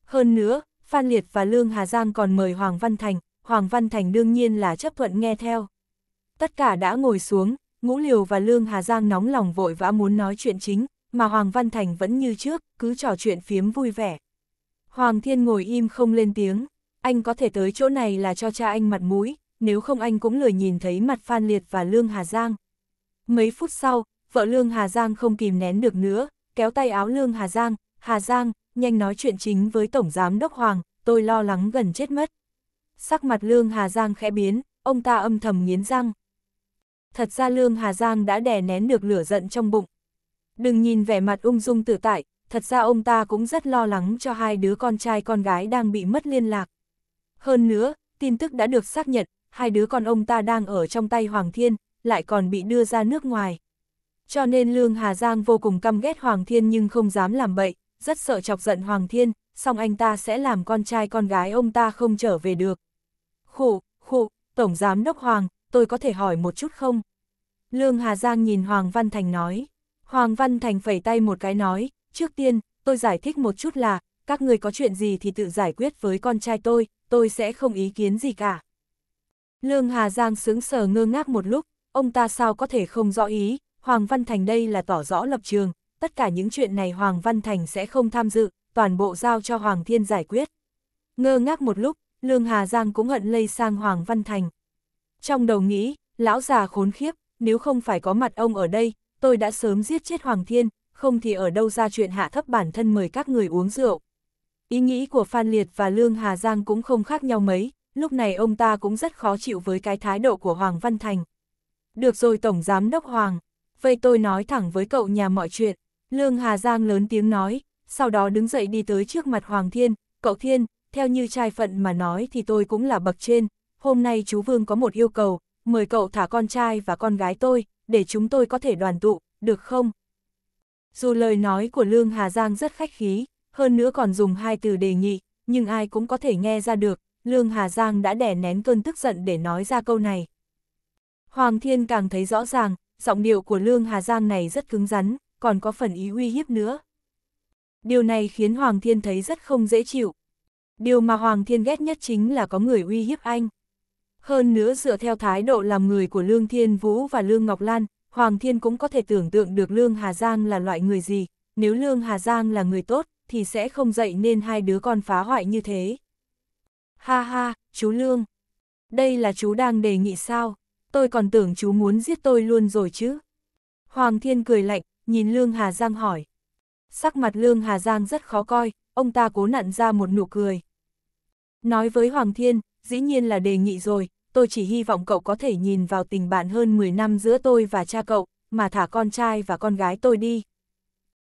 Hơn nữa, Phan Liệt và Lương Hà Giang còn mời Hoàng Văn Thành, Hoàng Văn Thành đương nhiên là chấp thuận nghe theo. Tất cả đã ngồi xuống, Ngũ Liều và Lương Hà Giang nóng lòng vội vã muốn nói chuyện chính, mà Hoàng Văn Thành vẫn như trước, cứ trò chuyện phiếm vui vẻ. Hoàng Thiên ngồi im không lên tiếng, anh có thể tới chỗ này là cho cha anh mặt mũi, nếu không anh cũng lười nhìn thấy mặt Phan Liệt và Lương Hà Giang. Mấy phút sau, vợ Lương Hà Giang không kìm nén được nữa, kéo tay áo Lương Hà Giang, Hà Giang, nhanh nói chuyện chính với Tổng Giám Đốc Hoàng, tôi lo lắng gần chết mất. Sắc mặt Lương Hà Giang khẽ biến, ông ta âm thầm nghiến răng, thật ra Lương Hà Giang đã đè nén được lửa giận trong bụng. Đừng nhìn vẻ mặt ung dung tự tại, thật ra ông ta cũng rất lo lắng cho hai đứa con trai con gái đang bị mất liên lạc. Hơn nữa, tin tức đã được xác nhận, hai đứa con ông ta đang ở trong tay Hoàng Thiên, lại còn bị đưa ra nước ngoài. Cho nên Lương Hà Giang vô cùng căm ghét Hoàng Thiên nhưng không dám làm bậy, rất sợ chọc giận Hoàng Thiên, song anh ta sẽ làm con trai con gái ông ta không trở về được. Khụ, khụ, Tổng Giám Đốc Hoàng, tôi có thể hỏi một chút không? Lương Hà Giang nhìn Hoàng Văn Thành nói. Hoàng Văn Thành phẩy tay một cái nói, trước tiên, tôi giải thích một chút là, các người có chuyện gì thì tự giải quyết với con trai tôi, tôi sẽ không ý kiến gì cả. Lương Hà Giang sướng sờ ngơ ngác một lúc, ông ta sao có thể không rõ ý, Hoàng Văn Thành đây là tỏ rõ lập trường, tất cả những chuyện này Hoàng Văn Thành sẽ không tham dự, toàn bộ giao cho Hoàng Thiên giải quyết. Ngơ ngác một lúc, Lương Hà Giang cũng hận lây sang Hoàng Văn Thành. Trong đầu nghĩ, lão già khốn khiếp, nếu không phải có mặt ông ở đây, tôi đã sớm giết chết Hoàng Thiên, không thì ở đâu ra chuyện hạ thấp bản thân mời các người uống rượu. Ý nghĩ của Phan Liệt và Lương Hà Giang cũng không khác nhau mấy, lúc này ông ta cũng rất khó chịu với cái thái độ của Hoàng Văn Thành. Được rồi Tổng Giám Đốc Hoàng, vậy tôi nói thẳng với cậu nhà mọi chuyện. Lương Hà Giang lớn tiếng nói, sau đó đứng dậy đi tới trước mặt Hoàng Thiên, cậu Thiên, theo như trai phận mà nói thì tôi cũng là bậc trên, hôm nay chú Vương có một yêu cầu, mời cậu thả con trai và con gái tôi, để chúng tôi có thể đoàn tụ, được không? Dù lời nói của Lương Hà Giang rất khách khí, hơn nữa còn dùng hai từ đề nghị, nhưng ai cũng có thể nghe ra được, Lương Hà Giang đã đè nén cơn tức giận để nói ra câu này. Hoàng Thiên càng thấy rõ ràng, giọng điệu của Lương Hà Giang này rất cứng rắn, còn có phần ý uy hiếp nữa. Điều này khiến Hoàng Thiên thấy rất không dễ chịu. Điều mà Hoàng Thiên ghét nhất chính là có người uy hiếp anh. Hơn nữa dựa theo thái độ làm người của Lương Thiên Vũ và Lương Ngọc Lan, Hoàng Thiên cũng có thể tưởng tượng được Lương Hà Giang là loại người gì, nếu Lương Hà Giang là người tốt, thì sẽ không dạy nên hai đứa con phá hoại như thế. Ha ha, chú Lương, đây là chú đang đề nghị sao, tôi còn tưởng chú muốn giết tôi luôn rồi chứ. Hoàng Thiên cười lạnh, nhìn Lương Hà Giang hỏi. Sắc mặt Lương Hà Giang rất khó coi, ông ta cố nặn ra một nụ cười. Nói với Hoàng Thiên, dĩ nhiên là đề nghị rồi, tôi chỉ hy vọng cậu có thể nhìn vào tình bạn hơn 10 năm giữa tôi và cha cậu, mà thả con trai và con gái tôi đi.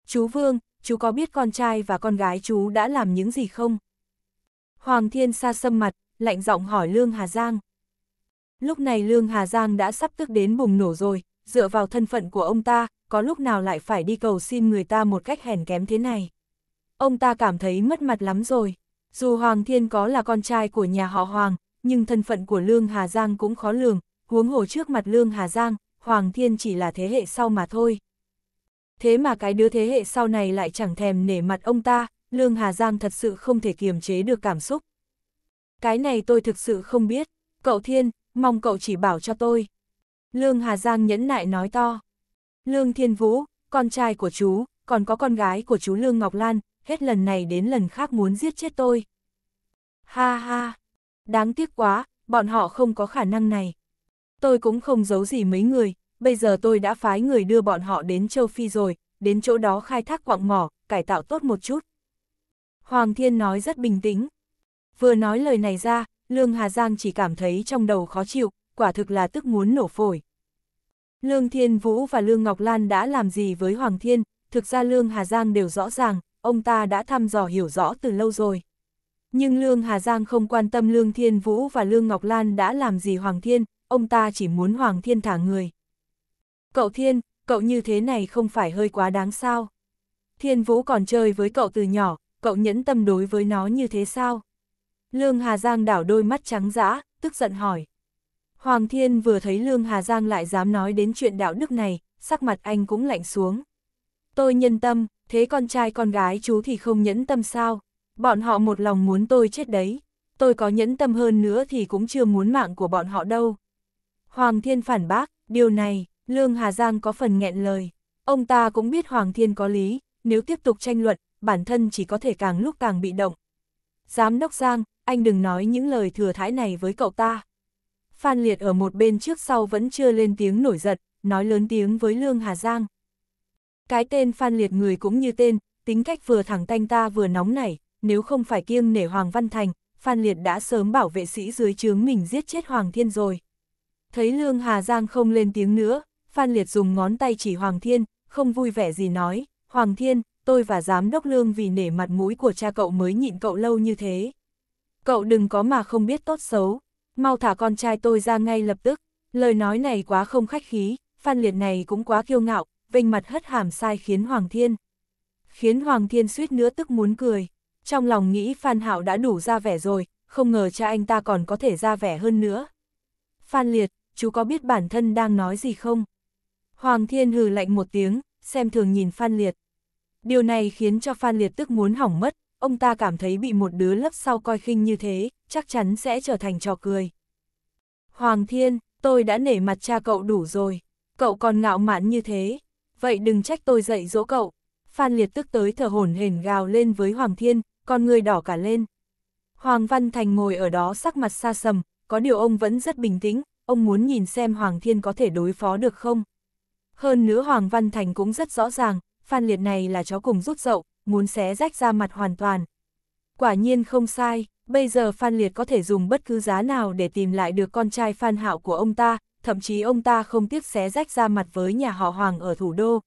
Chú Vương, chú có biết con trai và con gái chú đã làm những gì không? Hoàng Thiên Sa sâm mặt, lạnh giọng hỏi Lương Hà Giang. Lúc này Lương Hà Giang đã sắp tức đến bùng nổ rồi, dựa vào thân phận của ông ta, có lúc nào lại phải đi cầu xin người ta một cách hèn kém thế này. Ông ta cảm thấy mất mặt lắm rồi. Dù Hoàng Thiên có là con trai của nhà họ Hoàng, nhưng thân phận của Lương Hà Giang cũng khó lường, huống hồ trước mặt Lương Hà Giang, Hoàng Thiên chỉ là thế hệ sau mà thôi. Thế mà cái đứa thế hệ sau này lại chẳng thèm nể mặt ông ta, Lương Hà Giang thật sự không thể kiềm chế được cảm xúc. Cái này tôi thực sự không biết, cậu Thiên, mong cậu chỉ bảo cho tôi. Lương Hà Giang nhẫn nại nói to. Lương Thiên Vũ, con trai của chú, còn có con gái của chú Lương Ngọc Lan, hết lần này đến lần khác muốn giết chết tôi. Ha ha, đáng tiếc quá, bọn họ không có khả năng này. Tôi cũng không giấu gì mấy người, bây giờ tôi đã phái người đưa bọn họ đến châu Phi rồi, đến chỗ đó khai thác quạng mỏ, cải tạo tốt một chút. Hoàng Thiên nói rất bình tĩnh. Vừa nói lời này ra, Lương Hà Giang chỉ cảm thấy trong đầu khó chịu, quả thực là tức muốn nổ phổi. Lương Thiên Vũ và Lương Ngọc Lan đã làm gì với Hoàng Thiên, thực ra Lương Hà Giang đều rõ ràng, ông ta đã thăm dò hiểu rõ từ lâu rồi. Nhưng Lương Hà Giang không quan tâm Lương Thiên Vũ và Lương Ngọc Lan đã làm gì Hoàng Thiên, ông ta chỉ muốn Hoàng Thiên thả người. Cậu Thiên, cậu như thế này không phải hơi quá đáng sao? Thiên Vũ còn chơi với cậu từ nhỏ, cậu nhẫn tâm đối với nó như thế sao? Lương Hà Giang đảo đôi mắt trắng dã, tức giận hỏi. Hoàng Thiên vừa thấy Lương Hà Giang lại dám nói đến chuyện đạo đức này, sắc mặt anh cũng lạnh xuống. Tôi nhân tâm, thế con trai con gái chú thì không nhẫn tâm sao, bọn họ một lòng muốn tôi chết đấy, tôi có nhẫn tâm hơn nữa thì cũng chưa muốn mạng của bọn họ đâu. Hoàng Thiên phản bác, điều này, Lương Hà Giang có phần nghẹn lời, ông ta cũng biết Hoàng Thiên có lý, nếu tiếp tục tranh luận, bản thân chỉ có thể càng lúc càng bị động. Giám đốc Giang, anh đừng nói những lời thừa thãi này với cậu ta. Phan Liệt ở một bên trước sau vẫn chưa lên tiếng nổi giật, nói lớn tiếng với Lương Hà Giang. Cái tên Phan Liệt người cũng như tên, tính cách vừa thẳng tanh ta vừa nóng nảy, nếu không phải kiêng nể Hoàng Văn Thành, Phan Liệt đã sớm bảo vệ sĩ dưới chướng mình giết chết Hoàng Thiên rồi. Thấy Lương Hà Giang không lên tiếng nữa, Phan Liệt dùng ngón tay chỉ Hoàng Thiên, không vui vẻ gì nói, Hoàng Thiên, tôi và giám đốc Lương vì nể mặt mũi của cha cậu mới nhịn cậu lâu như thế. Cậu đừng có mà không biết tốt xấu, mau thả con trai tôi ra ngay lập tức, lời nói này quá không khách khí, Phan Liệt này cũng quá kiêu ngạo, vênh mặt hất hàm sai khiến Hoàng Thiên. Khiến Hoàng Thiên suýt nữa tức muốn cười. Trong lòng nghĩ Phan Hạo đã đủ ra vẻ rồi, không ngờ cha anh ta còn có thể ra vẻ hơn nữa. Phan Liệt, chú có biết bản thân đang nói gì không? Hoàng Thiên hừ lạnh một tiếng, xem thường nhìn Phan Liệt. Điều này khiến cho Phan Liệt tức muốn hỏng mất, ông ta cảm thấy bị một đứa lấp sau coi khinh như thế, chắc chắn sẽ trở thành trò cười. Hoàng Thiên, tôi đã nể mặt cha cậu đủ rồi, cậu còn ngạo mạn như thế, vậy đừng trách tôi dạy dỗ cậu. Phan Liệt tức tới thở hổn hển gào lên với Hoàng Thiên, con người đỏ cả lên. Hoàng Văn Thành ngồi ở đó sắc mặt xa sầm, có điều ông vẫn rất bình tĩnh, ông muốn nhìn xem Hoàng Thiên có thể đối phó được không. Hơn nữa Hoàng Văn Thành cũng rất rõ ràng, Phan Liệt này là chó cùng rút dậu, muốn xé rách ra mặt hoàn toàn. Quả nhiên không sai, bây giờ Phan Liệt có thể dùng bất cứ giá nào để tìm lại được con trai Phan Hạo của ông ta, thậm chí ông ta không tiếc xé rách ra mặt với nhà họ Hoàng ở thủ đô.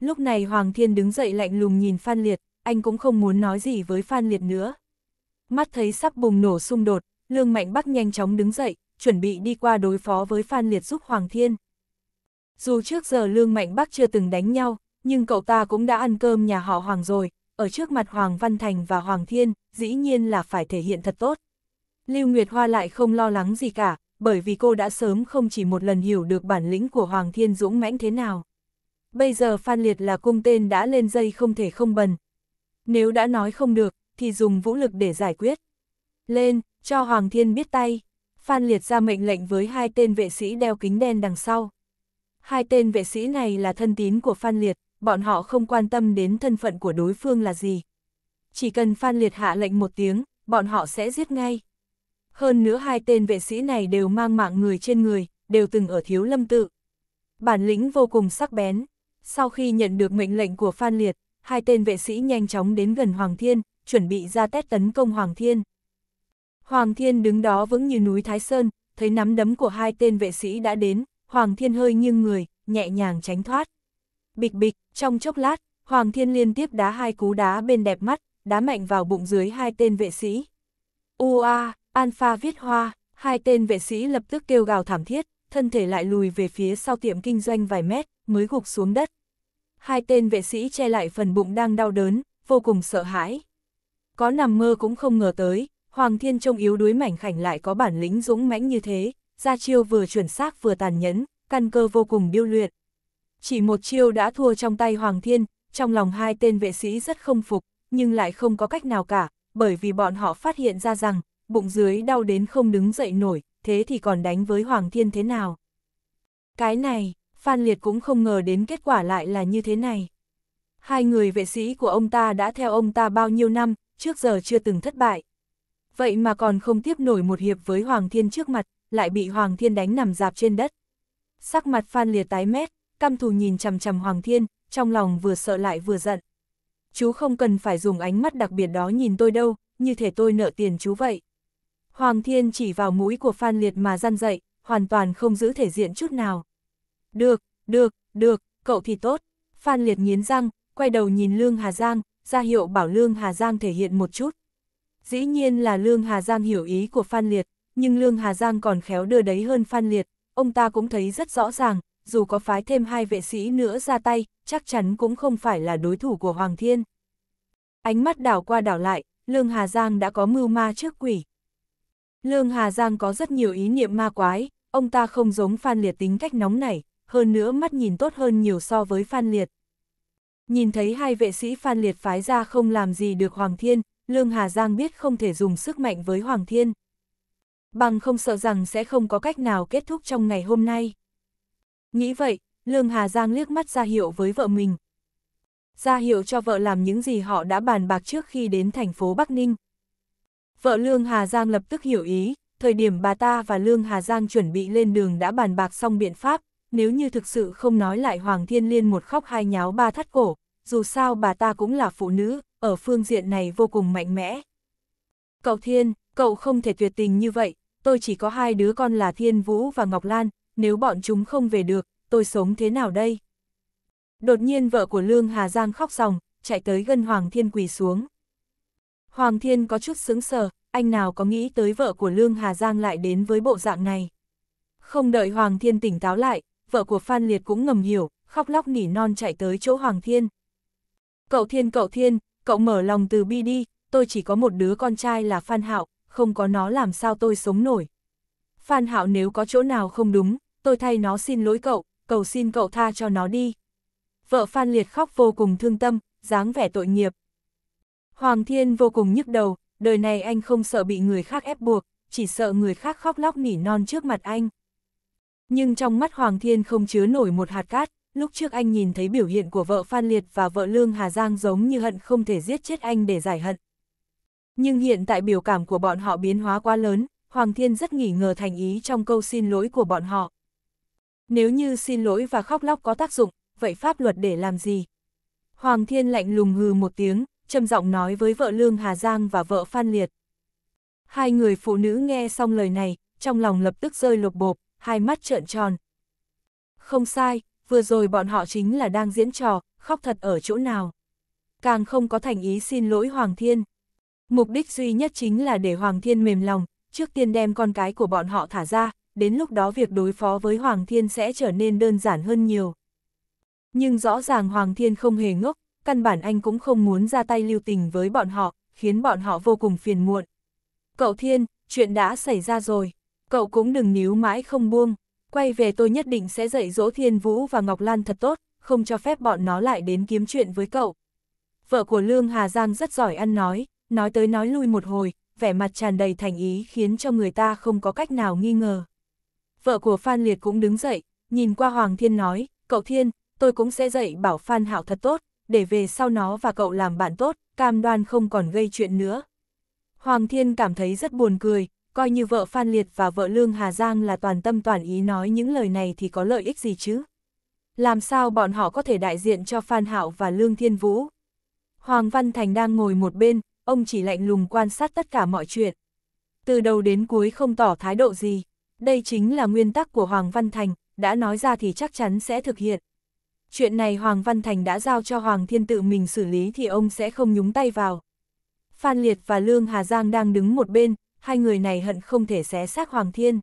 Lúc này Hoàng Thiên đứng dậy lạnh lùng nhìn Phan Liệt, anh cũng không muốn nói gì với Phan Liệt nữa. Mắt thấy sắp bùng nổ xung đột, Lương Mạnh Bắc nhanh chóng đứng dậy, chuẩn bị đi qua đối phó với Phan Liệt giúp Hoàng Thiên. Dù trước giờ Lương Mạnh Bắc chưa từng đánh nhau, nhưng cậu ta cũng đã ăn cơm nhà họ Hoàng rồi, ở trước mặt Hoàng Văn Thành và Hoàng Thiên, dĩ nhiên là phải thể hiện thật tốt. Lưu Nguyệt Hoa lại không lo lắng gì cả, bởi vì cô đã sớm không chỉ một lần hiểu được bản lĩnh của Hoàng Thiên Dũng mãnh thế nào. Bây giờ Phan Liệt là cung tên đã lên dây không thể không bần. Nếu đã nói không được, thì dùng vũ lực để giải quyết. Lên, cho Hoàng Thiên biết tay. Phan Liệt ra mệnh lệnh với hai tên vệ sĩ đeo kính đen đằng sau. Hai tên vệ sĩ này là thân tín của Phan Liệt, bọn họ không quan tâm đến thân phận của đối phương là gì. Chỉ cần Phan Liệt hạ lệnh một tiếng, bọn họ sẽ giết ngay. Hơn nữa hai tên vệ sĩ này đều mang mạng người trên người, đều từng ở thiếu lâm tự. Bản lĩnh vô cùng sắc bén. Sau khi nhận được mệnh lệnh của Phan Liệt, hai tên vệ sĩ nhanh chóng đến gần Hoàng Thiên, chuẩn bị ra tét tấn công Hoàng Thiên. Hoàng Thiên đứng đó vững như núi Thái Sơn, thấy nắm đấm của hai tên vệ sĩ đã đến, Hoàng Thiên hơi nghiêng người, nhẹ nhàng tránh thoát. Bịch bịch, trong chốc lát, Hoàng Thiên liên tiếp đá hai cú đá bên đẹp mắt, đá mạnh vào bụng dưới hai tên vệ sĩ. Ua, Alpha viết hoa, hai tên vệ sĩ lập tức kêu gào thảm thiết, thân thể lại lùi về phía sau tiệm kinh doanh vài mét, mới gục xuống đất. Hai tên vệ sĩ che lại phần bụng đang đau đớn, vô cùng sợ hãi. Có nằm mơ cũng không ngờ tới, Hoàng Thiên trông yếu đuối mảnh khảnh lại có bản lĩnh dũng mãnh như thế, ra chiêu vừa chuẩn xác vừa tàn nhẫn, căn cơ vô cùng điêu luyện. Chỉ một chiêu đã thua trong tay Hoàng Thiên, trong lòng hai tên vệ sĩ rất không phục, nhưng lại không có cách nào cả, bởi vì bọn họ phát hiện ra rằng, bụng dưới đau đến không đứng dậy nổi, thế thì còn đánh với Hoàng Thiên thế nào? Cái này, Phan Liệt cũng không ngờ đến kết quả lại là như thế này. Hai người vệ sĩ của ông ta đã theo ông ta bao nhiêu năm, trước giờ chưa từng thất bại. Vậy mà còn không tiếp nổi một hiệp với Hoàng Thiên trước mặt, lại bị Hoàng Thiên đánh nằm dạp trên đất. Sắc mặt Phan Liệt tái mét, căm thù nhìn chằm chằm Hoàng Thiên, trong lòng vừa sợ lại vừa giận. Chú không cần phải dùng ánh mắt đặc biệt đó nhìn tôi đâu, như thể tôi nợ tiền chú vậy. Hoàng Thiên chỉ vào mũi của Phan Liệt mà răn dậy, hoàn toàn không giữ thể diện chút nào. Được, được, được, cậu thì tốt. Phan Liệt nghiến răng, quay đầu nhìn Lương Hà Giang, ra hiệu bảo Lương Hà Giang thể hiện một chút. Dĩ nhiên là Lương Hà Giang hiểu ý của Phan Liệt, nhưng Lương Hà Giang còn khéo đưa đấy hơn Phan Liệt, ông ta cũng thấy rất rõ ràng, dù có phái thêm hai vệ sĩ nữa ra tay, chắc chắn cũng không phải là đối thủ của Hoàng Thiên. Ánh mắt đảo qua đảo lại, Lương Hà Giang đã có mưu ma trước quỷ. Lương Hà Giang có rất nhiều ý niệm ma quái, ông ta không giống Phan Liệt tính cách nóng nảy, hơn nữa mắt nhìn tốt hơn nhiều so với Phan Liệt. Nhìn thấy hai vệ sĩ Phan Liệt phái ra không làm gì được Hoàng Thiên, Lương Hà Giang biết không thể dùng sức mạnh với Hoàng Thiên. Bằng không sợ rằng sẽ không có cách nào kết thúc trong ngày hôm nay. Nghĩ vậy, Lương Hà Giang liếc mắt ra hiệu với vợ mình. Ra hiệu cho vợ làm những gì họ đã bàn bạc trước khi đến thành phố Bắc Ninh. Vợ Lương Hà Giang lập tức hiểu ý, thời điểm bà ta và Lương Hà Giang chuẩn bị lên đường đã bàn bạc xong biện pháp, nếu như thực sự không nói lại Hoàng Thiên Liên một khóc hai nháo ba thắt cổ, dù sao bà ta cũng là phụ nữ, ở phương diện này vô cùng mạnh mẽ. Cậu Thiên, cậu không thể tuyệt tình như vậy, tôi chỉ có hai đứa con là Thiên Vũ và Ngọc Lan, nếu bọn chúng không về được, tôi sống thế nào đây? Đột nhiên vợ của Lương Hà Giang khóc ròng, chạy tới gần Hoàng Thiên quỳ xuống. Hoàng Thiên có chút sướng sờ, anh nào có nghĩ tới vợ của Lương Hà Giang lại đến với bộ dạng này. Không đợi Hoàng Thiên tỉnh táo lại, vợ của Phan Liệt cũng ngầm hiểu, khóc lóc nỉ non chạy tới chỗ Hoàng Thiên. Cậu Thiên cậu Thiên, cậu mở lòng từ bi đi, tôi chỉ có một đứa con trai là Phan Hạo, không có nó làm sao tôi sống nổi. Phan Hạo nếu có chỗ nào không đúng, tôi thay nó xin lỗi cậu, cầu xin cậu tha cho nó đi. Vợ Phan Liệt khóc vô cùng thương tâm, dáng vẻ tội nghiệp, Hoàng Thiên vô cùng nhức đầu, đời này anh không sợ bị người khác ép buộc, chỉ sợ người khác khóc lóc nỉ non trước mặt anh. Nhưng trong mắt Hoàng Thiên không chứa nổi một hạt cát, lúc trước anh nhìn thấy biểu hiện của vợ Phan Liệt và vợ Lương Hà Giang giống như hận không thể giết chết anh để giải hận. Nhưng hiện tại biểu cảm của bọn họ biến hóa quá lớn, Hoàng Thiên rất nghi ngờ thành ý trong câu xin lỗi của bọn họ. Nếu như xin lỗi và khóc lóc có tác dụng, vậy pháp luật để làm gì? Hoàng Thiên lạnh lùng hừ một tiếng, trầm giọng nói với vợ Lương Hà Giang và vợ Phan Liệt. Hai người phụ nữ nghe xong lời này, trong lòng lập tức rơi lột bộp, hai mắt trợn tròn. Không sai, vừa rồi bọn họ chính là đang diễn trò, khóc thật ở chỗ nào. Càng không có thành ý xin lỗi Hoàng Thiên. Mục đích duy nhất chính là để Hoàng Thiên mềm lòng, trước tiên đem con cái của bọn họ thả ra, đến lúc đó việc đối phó với Hoàng Thiên sẽ trở nên đơn giản hơn nhiều. Nhưng rõ ràng Hoàng Thiên không hề ngốc, căn bản anh cũng không muốn ra tay lưu tình với bọn họ, khiến bọn họ vô cùng phiền muộn. Cậu Thiên, chuyện đã xảy ra rồi, cậu cũng đừng níu mãi không buông, quay về tôi nhất định sẽ dạy dỗ Thiên Vũ và Ngọc Lan thật tốt, không cho phép bọn nó lại đến kiếm chuyện với cậu. Vợ của Lương Hà Giang rất giỏi ăn nói, nói tới nói lui một hồi, vẻ mặt tràn đầy thành ý khiến cho người ta không có cách nào nghi ngờ. Vợ của Phan Liệt cũng đứng dậy, nhìn qua Hoàng Thiên nói, cậu Thiên, tôi cũng sẽ dạy bảo Phan Hảo thật tốt, để về sau nó và cậu làm bạn tốt, cam đoan không còn gây chuyện nữa. Hoàng Thiên cảm thấy rất buồn cười, coi như vợ Phan Liệt và vợ Lương Hà Giang là toàn tâm toàn ý nói những lời này thì có lợi ích gì chứ? Làm sao bọn họ có thể đại diện cho Phan Hạo và Lương Thiên Vũ? Hoàng Văn Thành đang ngồi một bên, ông chỉ lạnh lùng quan sát tất cả mọi chuyện. Từ đầu đến cuối không tỏ thái độ gì. Đây chính là nguyên tắc của Hoàng Văn Thành, đã nói ra thì chắc chắn sẽ thực hiện chuyện này Hoàng Văn Thành đã giao cho Hoàng Thiên tự mình xử lý thì ông sẽ không nhúng tay vào. Phan Liệt và Lương Hà Giang đang đứng một bên, hai người này hận không thể xé xác Hoàng Thiên.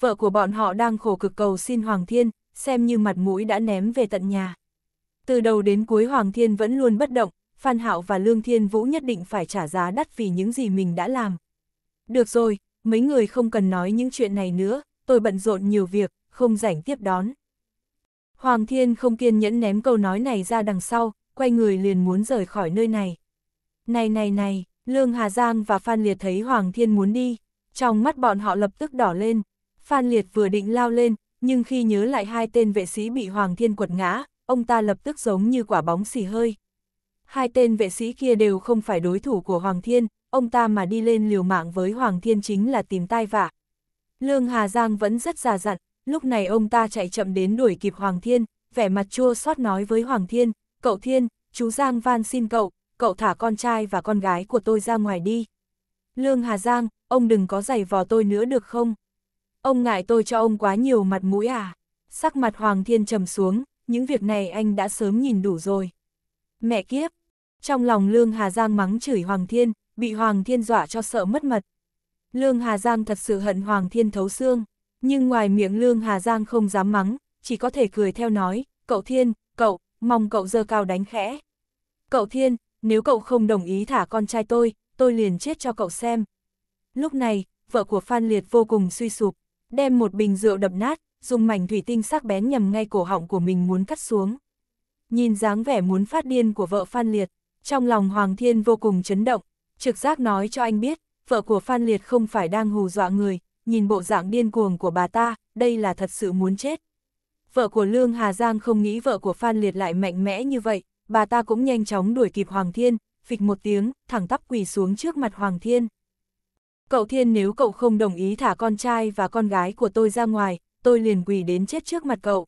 Vợ của bọn họ đang khổ cực cầu xin Hoàng Thiên, xem như mặt mũi đã ném về tận nhà. Từ đầu đến cuối Hoàng Thiên vẫn luôn bất động, Phan Hạo và Lương Thiên Vũ nhất định phải trả giá đắt vì những gì mình đã làm. Được rồi, mấy người không cần nói những chuyện này nữa, tôi bận rộn nhiều việc, không rảnh tiếp đón. Hoàng Thiên không kiên nhẫn ném câu nói này ra đằng sau, quay người liền muốn rời khỏi nơi này. Này này này, Lương Hà Giang và Phan Liệt thấy Hoàng Thiên muốn đi, trong mắt bọn họ lập tức đỏ lên. Phan Liệt vừa định lao lên, nhưng khi nhớ lại hai tên vệ sĩ bị Hoàng Thiên quật ngã, ông ta lập tức giống như quả bóng xì hơi. Hai tên vệ sĩ kia đều không phải đối thủ của Hoàng Thiên, ông ta mà đi lên liều mạng với Hoàng Thiên chính là tìm tai vạ. Lương Hà Giang vẫn rất già dặn, lúc này ông ta chạy chậm đến đuổi kịp Hoàng Thiên, vẻ mặt chua xót nói với Hoàng Thiên, cậu Thiên, chú Giang van xin cậu, cậu thả con trai và con gái của tôi ra ngoài đi. Lương Hà Giang, ông đừng có giày vò tôi nữa được không? Ông ngại tôi cho ông quá nhiều mặt mũi à? Sắc mặt Hoàng Thiên trầm xuống, những việc này anh đã sớm nhìn đủ rồi. Mẹ kiếp! Trong lòng Lương Hà Giang mắng chửi Hoàng Thiên, bị Hoàng Thiên dọa cho sợ mất mật. Lương Hà Giang thật sự hận Hoàng Thiên thấu xương. Nhưng ngoài miệng Lương Hà Giang không dám mắng, chỉ có thể cười theo nói, cậu Thiên, cậu, mong cậu dơ cao đánh khẽ. Cậu Thiên, nếu cậu không đồng ý thả con trai tôi, tôi liền chết cho cậu xem. Lúc này, vợ của Phan Liệt vô cùng suy sụp, đem một bình rượu đập nát, dùng mảnh thủy tinh sắc bén nhầm ngay cổ họng của mình muốn cắt xuống. Nhìn dáng vẻ muốn phát điên của vợ Phan Liệt, trong lòng Hoàng Thiên vô cùng chấn động, trực giác nói cho anh biết, vợ của Phan Liệt không phải đang hù dọa người, nhìn bộ dạng điên cuồng của bà ta, đây là thật sự muốn chết. Vợ của Lương Hà Giang không nghĩ vợ của Phan Liệt lại mạnh mẽ như vậy, bà ta cũng nhanh chóng đuổi kịp Hoàng Thiên, phịch một tiếng, thẳng tắp quỳ xuống trước mặt Hoàng Thiên. Cậu Thiên nếu cậu không đồng ý thả con trai và con gái của tôi ra ngoài, tôi liền quỳ đến chết trước mặt cậu.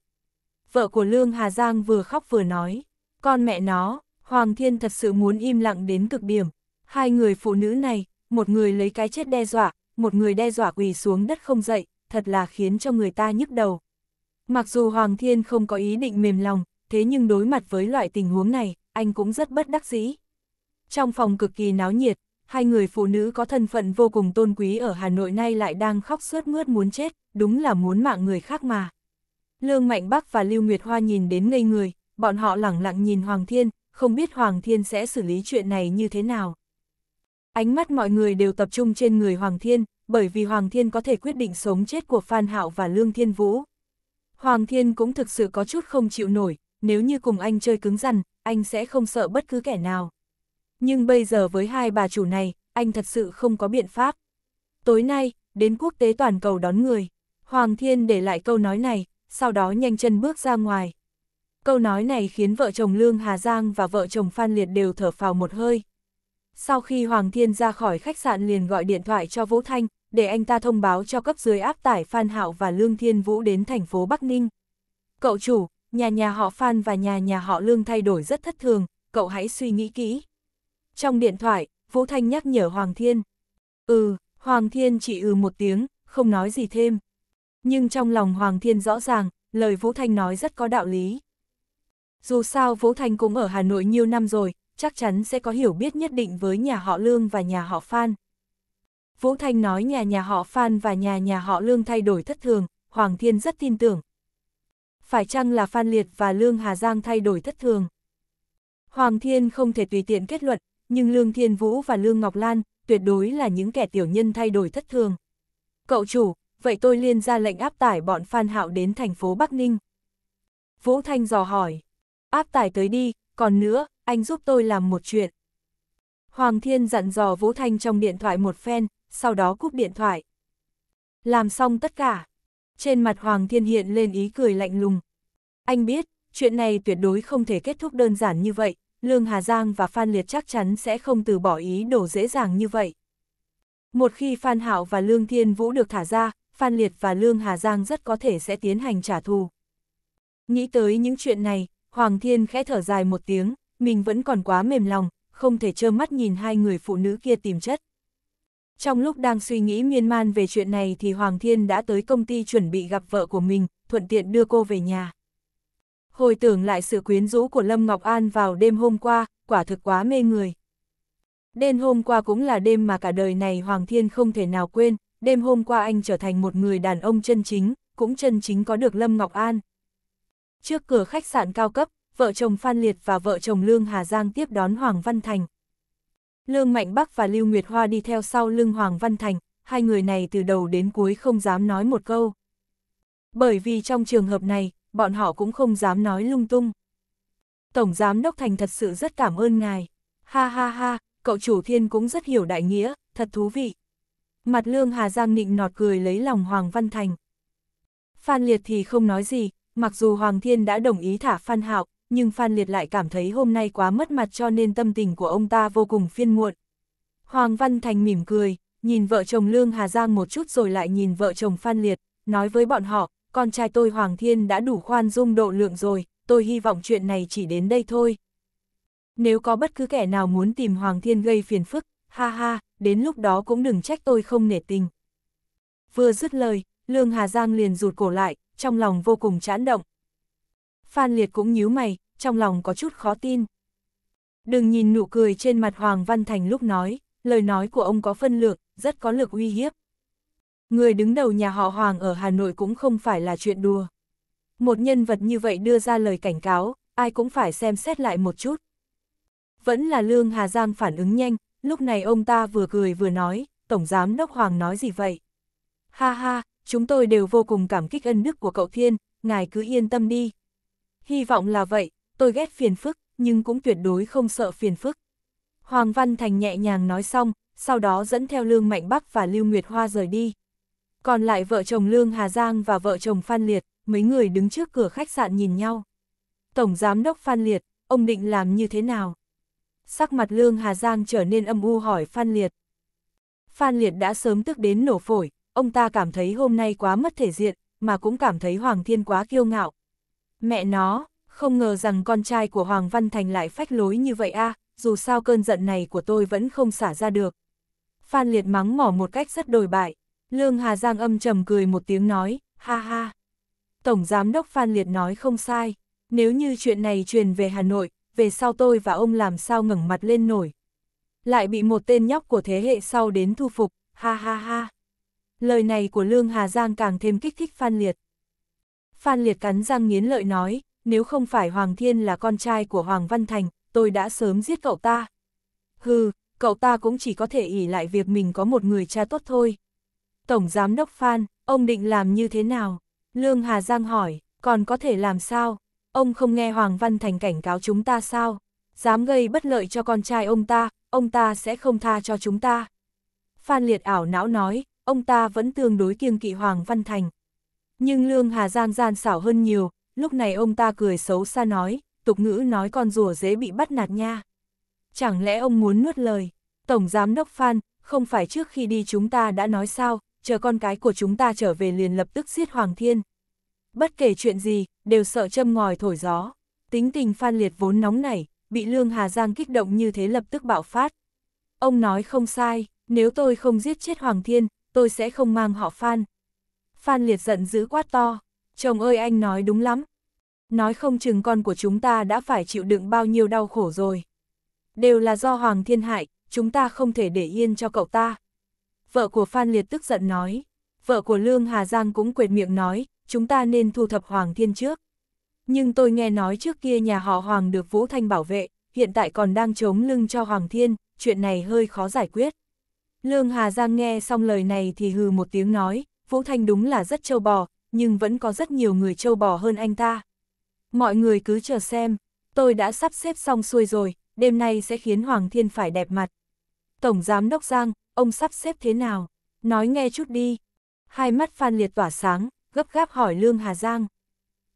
Vợ của Lương Hà Giang vừa khóc vừa nói, con mẹ nó, Hoàng Thiên thật sự muốn im lặng đến cực điểm. Hai người phụ nữ này, một người lấy cái chết đe dọa, một người đe dọa quỳ xuống đất không dậy, thật là khiến cho người ta nhức đầu. Mặc dù Hoàng Thiên không có ý định mềm lòng, thế nhưng đối mặt với loại tình huống này, anh cũng rất bất đắc dĩ. Trong phòng cực kỳ náo nhiệt, hai người phụ nữ có thân phận vô cùng tôn quý ở Hà Nội nay lại đang khóc sướt mướt muốn chết, đúng là muốn mạng người khác mà. Lương Mạnh Bắc và Lưu Nguyệt Hoa nhìn đến ngây người, bọn họ lẳng lặng nhìn Hoàng Thiên, không biết Hoàng Thiên sẽ xử lý chuyện này như thế nào. Ánh mắt mọi người đều tập trung trên người Hoàng Thiên, bởi vì Hoàng Thiên có thể quyết định sống chết của Phan Hạo và Lương Thiên Vũ. Hoàng Thiên cũng thực sự có chút không chịu nổi, nếu như cùng anh chơi cứng rắn, anh sẽ không sợ bất cứ kẻ nào. Nhưng bây giờ với hai bà chủ này, anh thật sự không có biện pháp. Tối nay, đến quốc tế toàn cầu đón người, Hoàng Thiên để lại câu nói này, sau đó nhanh chân bước ra ngoài. Câu nói này khiến vợ chồng Lương Hà Giang và vợ chồng Phan Liệt đều thở phào một hơi. Sau khi Hoàng Thiên ra khỏi khách sạn liền gọi điện thoại cho Vũ Thanh, để anh ta thông báo cho cấp dưới áp tải Phan Hạo và Lương Thiên Vũ đến thành phố Bắc Ninh. Cậu chủ, nhà nhà họ Phan và nhà nhà họ Lương thay đổi rất thất thường, cậu hãy suy nghĩ kỹ. Trong điện thoại, Vũ Thanh nhắc nhở Hoàng Thiên. Ừ, Hoàng Thiên chỉ ừ một tiếng, không nói gì thêm. Nhưng trong lòng Hoàng Thiên rõ ràng, lời Vũ Thanh nói rất có đạo lý. Dù sao Vũ Thanh cũng ở Hà Nội nhiều năm rồi, chắc chắn sẽ có hiểu biết nhất định với nhà họ Lương và nhà họ Phan. Vũ Thanh nói nhà nhà họ Phan và nhà nhà họ Lương thay đổi thất thường, Hoàng Thiên rất tin tưởng. Phải chăng là Phan Liệt và Lương Hà Giang thay đổi thất thường? Hoàng Thiên không thể tùy tiện kết luận, nhưng Lương Thiên Vũ và Lương Ngọc Lan tuyệt đối là những kẻ tiểu nhân thay đổi thất thường. Cậu chủ, vậy tôi liên ra lệnh áp tải bọn Phan Hạo đến thành phố Bắc Ninh. Vũ Thanh dò hỏi, áp tải tới đi, còn nữa, anh giúp tôi làm một chuyện. Hoàng Thiên dặn dò Vũ Thanh trong điện thoại một phen, sau đó cúp điện thoại. Làm xong tất cả. Trên mặt Hoàng Thiên hiện lên ý cười lạnh lùng. Anh biết, chuyện này tuyệt đối không thể kết thúc đơn giản như vậy, Lương Hà Giang và Phan Liệt chắc chắn sẽ không từ bỏ ý đồ dễ dàng như vậy. Một khi Phan Hạo và Lương Thiên Vũ được thả ra, Phan Liệt và Lương Hà Giang rất có thể sẽ tiến hành trả thù. Nghĩ tới những chuyện này, Hoàng Thiên khẽ thở dài một tiếng, mình vẫn còn quá mềm lòng, không thể trơ mắt nhìn hai người phụ nữ kia tìm chất. Trong lúc đang suy nghĩ miên man về chuyện này thì Hoàng Thiên đã tới công ty chuẩn bị gặp vợ của mình, thuận tiện đưa cô về nhà. Hồi tưởng lại sự quyến rũ của Lâm Ngọc An vào đêm hôm qua, quả thực quá mê người. Đêm hôm qua cũng là đêm mà cả đời này Hoàng Thiên không thể nào quên, đêm hôm qua anh trở thành một người đàn ông chân chính, cũng chân chính có được Lâm Ngọc An. Trước cửa khách sạn cao cấp, vợ chồng Phan Liệt và vợ chồng Lương Hà Giang tiếp đón Hoàng Văn Thành. Lương Mạnh Bắc và Lưu Nguyệt Hoa đi theo sau lưng Hoàng Văn Thành, hai người này từ đầu đến cuối không dám nói một câu. Bởi vì trong trường hợp này, bọn họ cũng không dám nói lung tung. Tổng Giám Đốc Thành thật sự rất cảm ơn ngài. Ha ha ha, cậu chủ thiên cũng rất hiểu đại nghĩa, thật thú vị. Mặt Lương Hà Giang nịnh nọt cười lấy lòng Hoàng Văn Thành. Phan Liệt thì không nói gì, mặc dù Hoàng Thiên đã đồng ý thả Phan Hạo, nhưng Phan Liệt lại cảm thấy hôm nay quá mất mặt cho nên tâm tình của ông ta vô cùng phiên muộn. Hoàng Văn Thành mỉm cười, nhìn vợ chồng Lương Hà Giang một chút rồi lại nhìn vợ chồng Phan Liệt, nói với bọn họ, con trai tôi Hoàng Thiên đã đủ khoan dung độ lượng rồi, tôi hy vọng chuyện này chỉ đến đây thôi. Nếu có bất cứ kẻ nào muốn tìm Hoàng Thiên gây phiền phức, ha ha, đến lúc đó cũng đừng trách tôi không nể tình. Vừa dứt lời, Lương Hà Giang liền rụt cổ lại, trong lòng vô cùng chán động. Phan Liệt cũng nhíu mày, trong lòng có chút khó tin. Đừng nhìn nụ cười trên mặt Hoàng Văn Thành lúc nói, lời nói của ông có phân lược, rất có lực uy hiếp. Người đứng đầu nhà họ Hoàng ở Hà Nội cũng không phải là chuyện đùa. Một nhân vật như vậy đưa ra lời cảnh cáo, ai cũng phải xem xét lại một chút. Vẫn là Lương Hà Giang phản ứng nhanh, lúc này ông ta vừa cười vừa nói, Tổng Giám Đốc Hoàng nói gì vậy? Ha ha, chúng tôi đều vô cùng cảm kích ân đức của cậu Thiên, ngài cứ yên tâm đi. Hy vọng là vậy, tôi ghét phiền phức, nhưng cũng tuyệt đối không sợ phiền phức. Hoàng Văn Thành nhẹ nhàng nói xong, sau đó dẫn theo Lương Mạnh Bắc và Lưu Nguyệt Hoa rời đi. Còn lại vợ chồng Lương Hà Giang và vợ chồng Phan Liệt, mấy người đứng trước cửa khách sạn nhìn nhau. Tổng Giám đốc Phan Liệt, ông định làm như thế nào? Sắc mặt Lương Hà Giang trở nên âm u hỏi Phan Liệt. Phan Liệt đã sớm tức đến nổ phổi, ông ta cảm thấy hôm nay quá mất thể diện, mà cũng cảm thấy Hoàng Thiên quá kiêu ngạo. Mẹ nó, không ngờ rằng con trai của Hoàng Văn Thành lại phách lối như vậy a à, dù sao cơn giận này của tôi vẫn không xả ra được. Phan Liệt mắng mỏ một cách rất đồi bại, Lương Hà Giang âm trầm cười một tiếng nói, ha ha. Tổng Giám đốc Phan Liệt nói không sai, nếu như chuyện này truyền về Hà Nội, về sau tôi và ông làm sao ngẩng mặt lên nổi. Lại bị một tên nhóc của thế hệ sau đến thu phục, ha ha ha. Lời này của Lương Hà Giang càng thêm kích thích Phan Liệt. Phan Liệt cắn răng nghiến lợi nói, nếu không phải Hoàng Thiên là con trai của Hoàng Văn Thành, tôi đã sớm giết cậu ta. Hừ, cậu ta cũng chỉ có thể ỉ lại việc mình có một người cha tốt thôi. Tổng Giám Đốc Phan, ông định làm như thế nào? Lương Hà Giang hỏi, còn có thể làm sao? Ông không nghe Hoàng Văn Thành cảnh cáo chúng ta sao? Dám gây bất lợi cho con trai ông ta, ông ta sẽ không tha cho chúng ta. Phan Liệt ảo não nói, ông ta vẫn tương đối kiêng kỵ Hoàng Văn Thành. Nhưng Lương Hà Giang gian xảo hơn nhiều, lúc này ông ta cười xấu xa nói, tục ngữ nói con rùa dễ bị bắt nạt nha. Chẳng lẽ ông muốn nuốt lời, Tổng Giám Đốc Phan, không phải trước khi đi chúng ta đã nói sao, chờ con cái của chúng ta trở về liền lập tức giết Hoàng Thiên. Bất kể chuyện gì, đều sợ châm ngòi thổi gió. Tính tình Phan Liệt vốn nóng nảy, bị Lương Hà Giang kích động như thế lập tức bạo phát. Ông nói không sai, nếu tôi không giết chết Hoàng Thiên, tôi sẽ không mang họ Phan. Phan liệt giận dữ quát to, chồng ơi anh nói đúng lắm. Nói không chừng con của chúng ta đã phải chịu đựng bao nhiêu đau khổ rồi. Đều là do Hoàng Thiên Hại, chúng ta không thể để yên cho cậu ta. Vợ của Phan Liệt tức giận nói, vợ của Lương Hà Giang cũng quệt miệng nói, chúng ta nên thu thập Hoàng Thiên trước. Nhưng tôi nghe nói trước kia nhà họ Hoàng được Vũ Thanh bảo vệ, hiện tại còn đang chống lưng cho Hoàng Thiên, chuyện này hơi khó giải quyết. Lương Hà Giang nghe xong lời này thì hừ một tiếng nói, Vũ Thanh đúng là rất trâu bò, nhưng vẫn có rất nhiều người trâu bò hơn anh ta. Mọi người cứ chờ xem, tôi đã sắp xếp xong xuôi rồi, đêm nay sẽ khiến Hoàng Thiên phải đẹp mặt. Tổng Giám Đốc Giang, ông sắp xếp thế nào? Nói nghe chút đi. Hai mắt Phan Liệt tỏa sáng, gấp gáp hỏi Lương Hà Giang.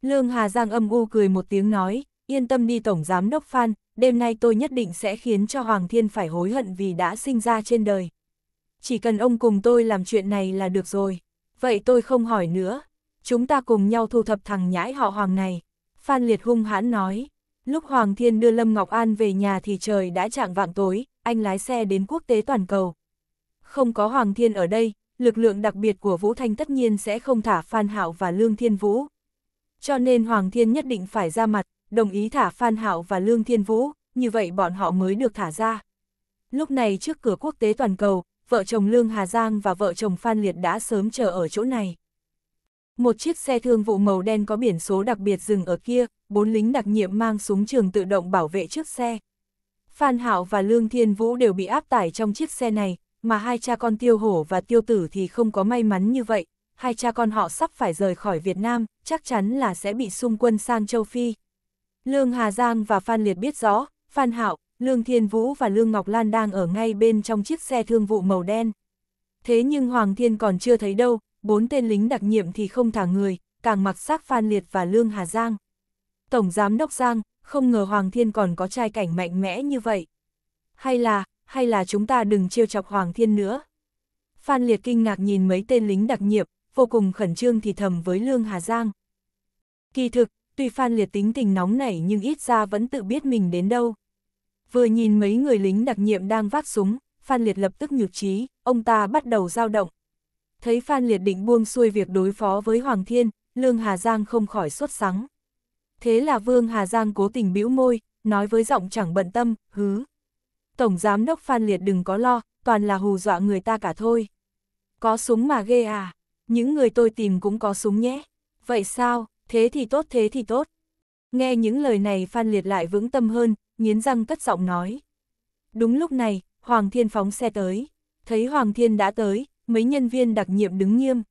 Lương Hà Giang âm u cười một tiếng nói, yên tâm đi Tổng Giám Đốc Phan, đêm nay tôi nhất định sẽ khiến cho Hoàng Thiên phải hối hận vì đã sinh ra trên đời chỉ cần ông cùng tôi làm chuyện này là được rồi. Vậy tôi không hỏi nữa, chúng ta cùng nhau thu thập thằng nhãi họ Hoàng này. Phan Liệt hung hãn nói, lúc Hoàng Thiên đưa Lâm Ngọc An về nhà thì trời đã chạng vạng tối, anh lái xe đến quốc tế toàn cầu. Không có Hoàng Thiên ở đây, lực lượng đặc biệt của Vũ Thanh tất nhiên sẽ không thả Phan Hạo và Lương Thiên Vũ. Cho nên Hoàng Thiên nhất định phải ra mặt, đồng ý thả Phan Hạo và Lương Thiên Vũ, như vậy bọn họ mới được thả ra. Lúc này trước cửa quốc tế toàn cầu, vợ chồng Lương Hà Giang và vợ chồng Phan Liệt đã sớm chờ ở chỗ này. Một chiếc xe thương vụ màu đen có biển số đặc biệt dừng ở kia, bốn lính đặc nhiệm mang súng trường tự động bảo vệ trước xe. Phan Hạo và Lương Thiên Vũ đều bị áp tải trong chiếc xe này, mà hai cha con Tiêu Hổ và Tiêu Tử thì không có may mắn như vậy. Hai cha con họ sắp phải rời khỏi Việt Nam, chắc chắn là sẽ bị xung quân sang châu Phi. Lương Hà Giang và Phan Liệt biết rõ, Phan Hạo, Lương Thiên Vũ và Lương Ngọc Lan đang ở ngay bên trong chiếc xe thương vụ màu đen. Thế nhưng Hoàng Thiên còn chưa thấy đâu, bốn tên lính đặc nhiệm thì không thả người, càng mặc xác Phan Liệt và Lương Hà Giang. Tổng Giám Đốc Giang, không ngờ Hoàng Thiên còn có trai cảnh mạnh mẽ như vậy. Hay là, hay là chúng ta đừng trêu chọc Hoàng Thiên nữa. Phan Liệt kinh ngạc nhìn mấy tên lính đặc nhiệm, vô cùng khẩn trương thì thầm với Lương Hà Giang. Kỳ thực, tuy Phan Liệt tính tình nóng nảy nhưng ít ra vẫn tự biết mình đến đâu. Vừa nhìn mấy người lính đặc nhiệm đang vác súng, Phan Liệt lập tức nhược trí, ông ta bắt đầu dao động. Thấy Phan Liệt định buông xuôi việc đối phó với Hoàng Thiên, Lương Hà Giang không khỏi xuất sắng. Thế là Vương Hà Giang cố tình bĩu môi, nói với giọng chẳng bận tâm, hứ. Tổng Giám đốc Phan Liệt đừng có lo, toàn là hù dọa người ta cả thôi. Có súng mà ghê à, những người tôi tìm cũng có súng nhé. Vậy sao, thế thì tốt thế thì tốt. Nghe những lời này Phan Liệt lại vững tâm hơn, nghiến răng cất giọng nói. Đúng lúc này, Hoàng Thiên phóng xe tới. Thấy Hoàng Thiên đã tới, mấy nhân viên đặc nhiệm đứng nghiêm.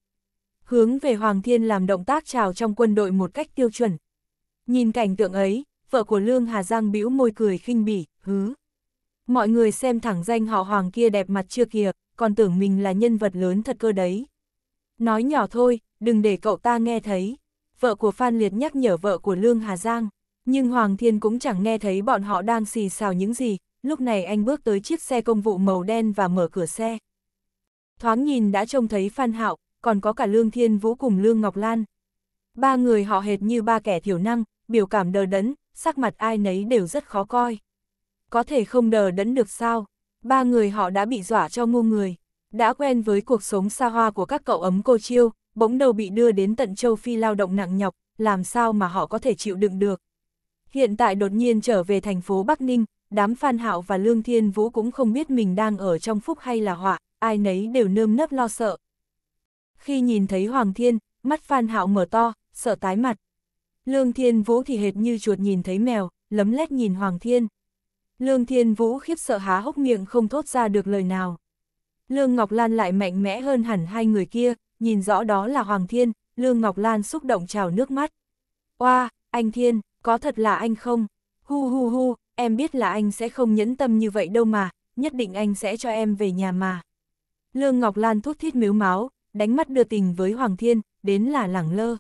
Hướng về Hoàng Thiên làm động tác chào trong quân đội một cách tiêu chuẩn. Nhìn cảnh tượng ấy, vợ của Lương Hà Giang bĩu môi cười khinh bỉ, hứ. Mọi người xem thẳng danh họ Hoàng kia đẹp mặt chưa kìa, còn tưởng mình là nhân vật lớn thật cơ đấy. Nói nhỏ thôi, đừng để cậu ta nghe thấy. Vợ của Phan Liệt nhắc nhở vợ của Lương Hà Giang. Nhưng Hoàng Thiên cũng chẳng nghe thấy bọn họ đang xì xào những gì, lúc này anh bước tới chiếc xe công vụ màu đen và mở cửa xe. Thoáng nhìn đã trông thấy Phan Hạo, còn có cả Lương Thiên Vũ cùng Lương Ngọc Lan. Ba người họ hệt như ba kẻ thiểu năng, biểu cảm đờ đẫn, sắc mặt ai nấy đều rất khó coi. Có thể không đờ đẫn được sao, ba người họ đã bị dọa cho ngu người. Đã quen với cuộc sống xa hoa của các cậu ấm cô chiêu, bỗng đầu bị đưa đến tận châu Phi lao động nặng nhọc, làm sao mà họ có thể chịu đựng được. Hiện tại đột nhiên trở về thành phố Bắc Ninh, đám Phan Hạo và Lương Thiên Vũ cũng không biết mình đang ở trong phúc hay là họa, ai nấy đều nơm nớp lo sợ. Khi nhìn thấy Hoàng Thiên, mắt Phan Hạo mở to, sợ tái mặt. Lương Thiên Vũ thì hệt như chuột nhìn thấy mèo, lấm lét nhìn Hoàng Thiên. Lương Thiên Vũ khiếp sợ há hốc miệng không thốt ra được lời nào. Lương Ngọc Lan lại mạnh mẽ hơn hẳn hai người kia, nhìn rõ đó là Hoàng Thiên, Lương Ngọc Lan xúc động trào nước mắt. Oa, wow, anh Thiên, có thật là anh không? Hu hu hu, em biết là anh sẽ không nhẫn tâm như vậy đâu mà, nhất định anh sẽ cho em về nhà mà. Lương Ngọc Lan thút thít miếu máu, đánh mắt đưa tình với Hoàng Thiên, đến là lẳng lơ.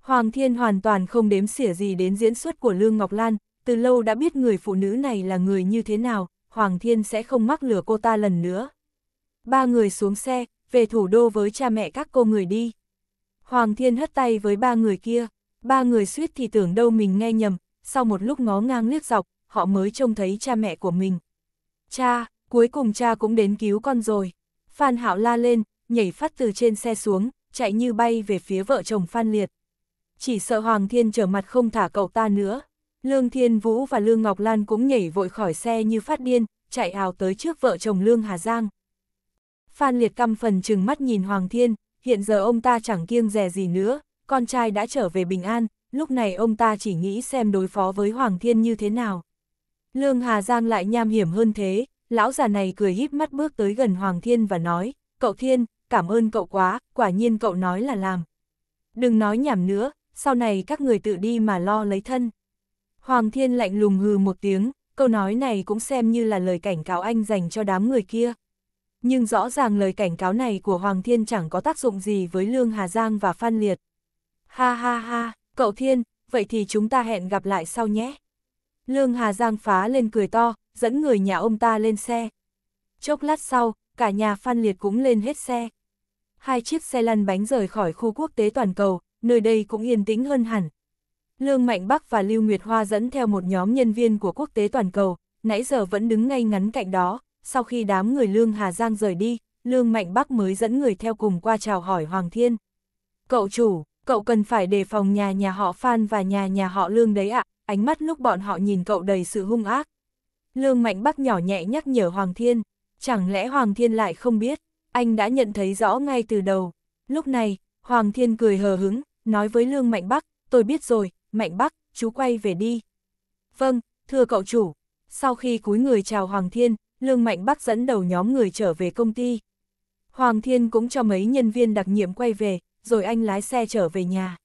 Hoàng Thiên hoàn toàn không đếm xỉa gì đến diễn xuất của Lương Ngọc Lan, từ lâu đã biết người phụ nữ này là người như thế nào, Hoàng Thiên sẽ không mắc lửa cô ta lần nữa. Ba người xuống xe, về thủ đô với cha mẹ các cô người đi. Hoàng Thiên hất tay với ba người kia. Ba người suýt thì tưởng đâu mình nghe nhầm, sau một lúc ngó ngang liếc dọc, họ mới trông thấy cha mẹ của mình. Cha, cuối cùng cha cũng đến cứu con rồi. Phan Hạo la lên, nhảy phát từ trên xe xuống, chạy như bay về phía vợ chồng Phan Liệt. Chỉ sợ Hoàng Thiên trở mặt không thả cậu ta nữa. Lương Thiên Vũ và Lương Ngọc Lan cũng nhảy vội khỏi xe như phát điên, chạy ào tới trước vợ chồng Lương Hà Giang. Phan Liệt căm phần chừng mắt nhìn Hoàng Thiên, hiện giờ ông ta chẳng kiêng dè gì nữa, con trai đã trở về bình an, lúc này ông ta chỉ nghĩ xem đối phó với Hoàng Thiên như thế nào. Lương Hà Giang lại nham hiểm hơn thế, lão già này cười híp mắt bước tới gần Hoàng Thiên và nói, cậu Thiên, cảm ơn cậu quá, quả nhiên cậu nói là làm. Đừng nói nhảm nữa, sau này các người tự đi mà lo lấy thân. Hoàng Thiên lạnh lùng hừ một tiếng, câu nói này cũng xem như là lời cảnh cáo anh dành cho đám người kia. Nhưng rõ ràng lời cảnh cáo này của Hoàng Thiên chẳng có tác dụng gì với Lương Hà Giang và Phan Liệt. Ha ha ha, cậu Thiên, vậy thì chúng ta hẹn gặp lại sau nhé. Lương Hà Giang phá lên cười to, dẫn người nhà ông ta lên xe. Chốc lát sau, cả nhà Phan Liệt cũng lên hết xe. Hai chiếc xe lăn bánh rời khỏi khu quốc tế toàn cầu, nơi đây cũng yên tĩnh hơn hẳn. Lương Mạnh Bắc và Lưu Nguyệt Hoa dẫn theo một nhóm nhân viên của quốc tế toàn cầu, nãy giờ vẫn đứng ngay ngắn cạnh đó, sau khi đám người Lương Hà Giang rời đi, Lương Mạnh Bắc mới dẫn người theo cùng qua chào hỏi Hoàng Thiên. Cậu chủ, cậu cần phải đề phòng nhà nhà họ Phan và nhà nhà họ Lương đấy ạ, ánh mắt lúc bọn họ nhìn cậu đầy sự hung ác. Lương Mạnh Bắc nhỏ nhẹ nhắc nhở Hoàng Thiên, chẳng lẽ Hoàng Thiên lại không biết, anh đã nhận thấy rõ ngay từ đầu. Lúc này, Hoàng Thiên cười hờ hứng, nói với Lương Mạnh Bắc, tôi biết rồi, Mạnh Bắc, chú quay về đi. Vâng, thưa cậu chủ. Sau khi cúi người chào Hoàng Thiên, Lương Mạnh Bắc dẫn đầu nhóm người trở về công ty. Hoàng Thiên cũng cho mấy nhân viên đặc nhiệm quay về, rồi anh lái xe trở về nhà.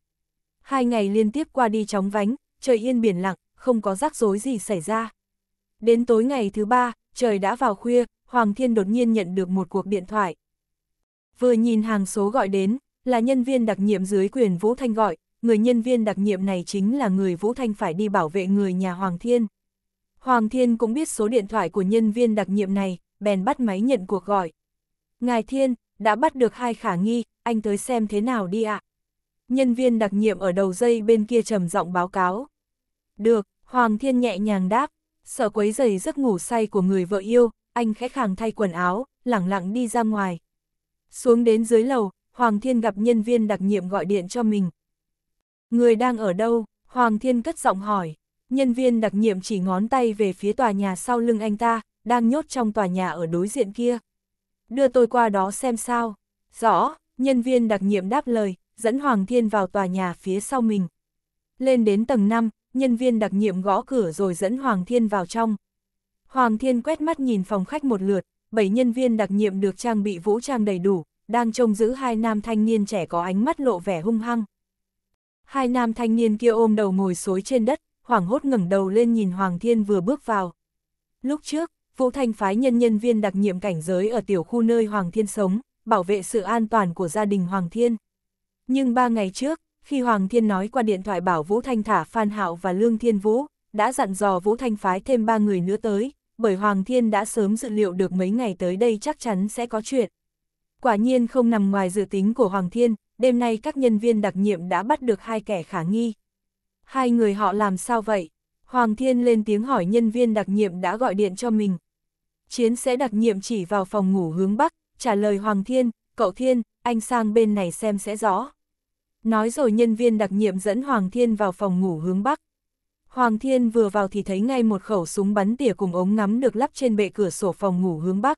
Hai ngày liên tiếp qua đi chóng vánh, trời yên biển lặng, không có rắc rối gì xảy ra. Đến tối ngày thứ ba, trời đã vào khuya, Hoàng Thiên đột nhiên nhận được một cuộc điện thoại. Vừa nhìn hàng số gọi đến, là nhân viên đặc nhiệm dưới quyền Vũ Thanh gọi, người nhân viên đặc nhiệm này chính là người Vũ Thanh phải đi bảo vệ người nhà Hoàng Thiên. Hoàng Thiên cũng biết số điện thoại của nhân viên đặc nhiệm này, bèn bắt máy nhận cuộc gọi. Ngài Thiên, đã bắt được hai khả nghi, anh tới xem thế nào đi ạ. À? Nhân viên đặc nhiệm ở đầu dây bên kia trầm giọng báo cáo. Được, Hoàng Thiên nhẹ nhàng đáp, sợ quấy giày giấc ngủ say của người vợ yêu, anh khẽ khàng thay quần áo, lẳng lặng đi ra ngoài. Xuống đến dưới lầu, Hoàng Thiên gặp nhân viên đặc nhiệm gọi điện cho mình. Người đang ở đâu? Hoàng Thiên cất giọng hỏi. Nhân viên đặc nhiệm chỉ ngón tay về phía tòa nhà sau lưng anh ta, đang nhốt trong tòa nhà ở đối diện kia đưa tôi qua đó xem sao. Rõ, nhân viên đặc nhiệm đáp lời, dẫn Hoàng Thiên vào tòa nhà phía sau mình. Lên đến tầng 5, nhân viên đặc nhiệm gõ cửa rồi dẫn Hoàng Thiên vào trong. Hoàng Thiên quét mắt nhìn phòng khách một lượt, bảy nhân viên đặc nhiệm được trang bị vũ trang đầy đủ, đang trông giữ hai nam thanh niên trẻ có ánh mắt lộ vẻ hung hăng. Hai nam thanh niên kia ôm đầu ngồi xối trên đất, hoảng hốt ngẩng đầu lên nhìn Hoàng Thiên vừa bước vào. Lúc trước, Vũ Thanh phái nhân nhân viên đặc nhiệm cảnh giới ở tiểu khu nơi Hoàng Thiên sống, bảo vệ sự an toàn của gia đình Hoàng Thiên. Nhưng ba ngày trước, khi Hoàng Thiên nói qua điện thoại bảo Vũ Thanh thả Phan Hạo và Lương Thiên Vũ, đã dặn dò Vũ Thanh phái thêm ba người nữa tới, bởi Hoàng Thiên đã sớm dự liệu được mấy ngày tới đây chắc chắn sẽ có chuyện. Quả nhiên không nằm ngoài dự tính của Hoàng Thiên, đêm nay các nhân viên đặc nhiệm đã bắt được hai kẻ khả nghi. Hai người họ làm sao vậy? Hoàng Thiên lên tiếng hỏi nhân viên đặc nhiệm đã gọi điện cho mình. Chiến sẽ đặc nhiệm chỉ vào phòng ngủ hướng Bắc, trả lời Hoàng Thiên, cậu Thiên, anh sang bên này xem sẽ rõ. Nói rồi nhân viên đặc nhiệm dẫn Hoàng Thiên vào phòng ngủ hướng Bắc. Hoàng Thiên vừa vào thì thấy ngay một khẩu súng bắn tỉa cùng ống ngắm được lắp trên bệ cửa sổ phòng ngủ hướng Bắc.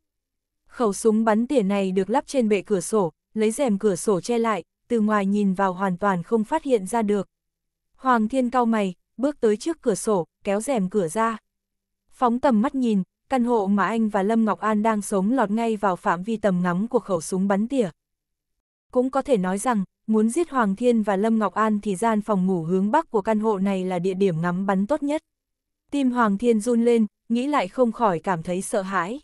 Khẩu súng bắn tỉa này được lắp trên bệ cửa sổ, lấy rèm cửa sổ che lại, từ ngoài nhìn vào hoàn toàn không phát hiện ra được. Hoàng Thiên cau mày, bước tới trước cửa sổ, kéo rèm cửa ra. Phóng tầm mắt nhìn, căn hộ mà anh và Lâm Ngọc An đang sống lọt ngay vào phạm vi tầm ngắm của khẩu súng bắn tỉa. Cũng có thể nói rằng, muốn giết Hoàng Thiên và Lâm Ngọc An thì gian phòng ngủ hướng bắc của căn hộ này là địa điểm ngắm bắn tốt nhất. Tim Hoàng Thiên run lên, nghĩ lại không khỏi cảm thấy sợ hãi.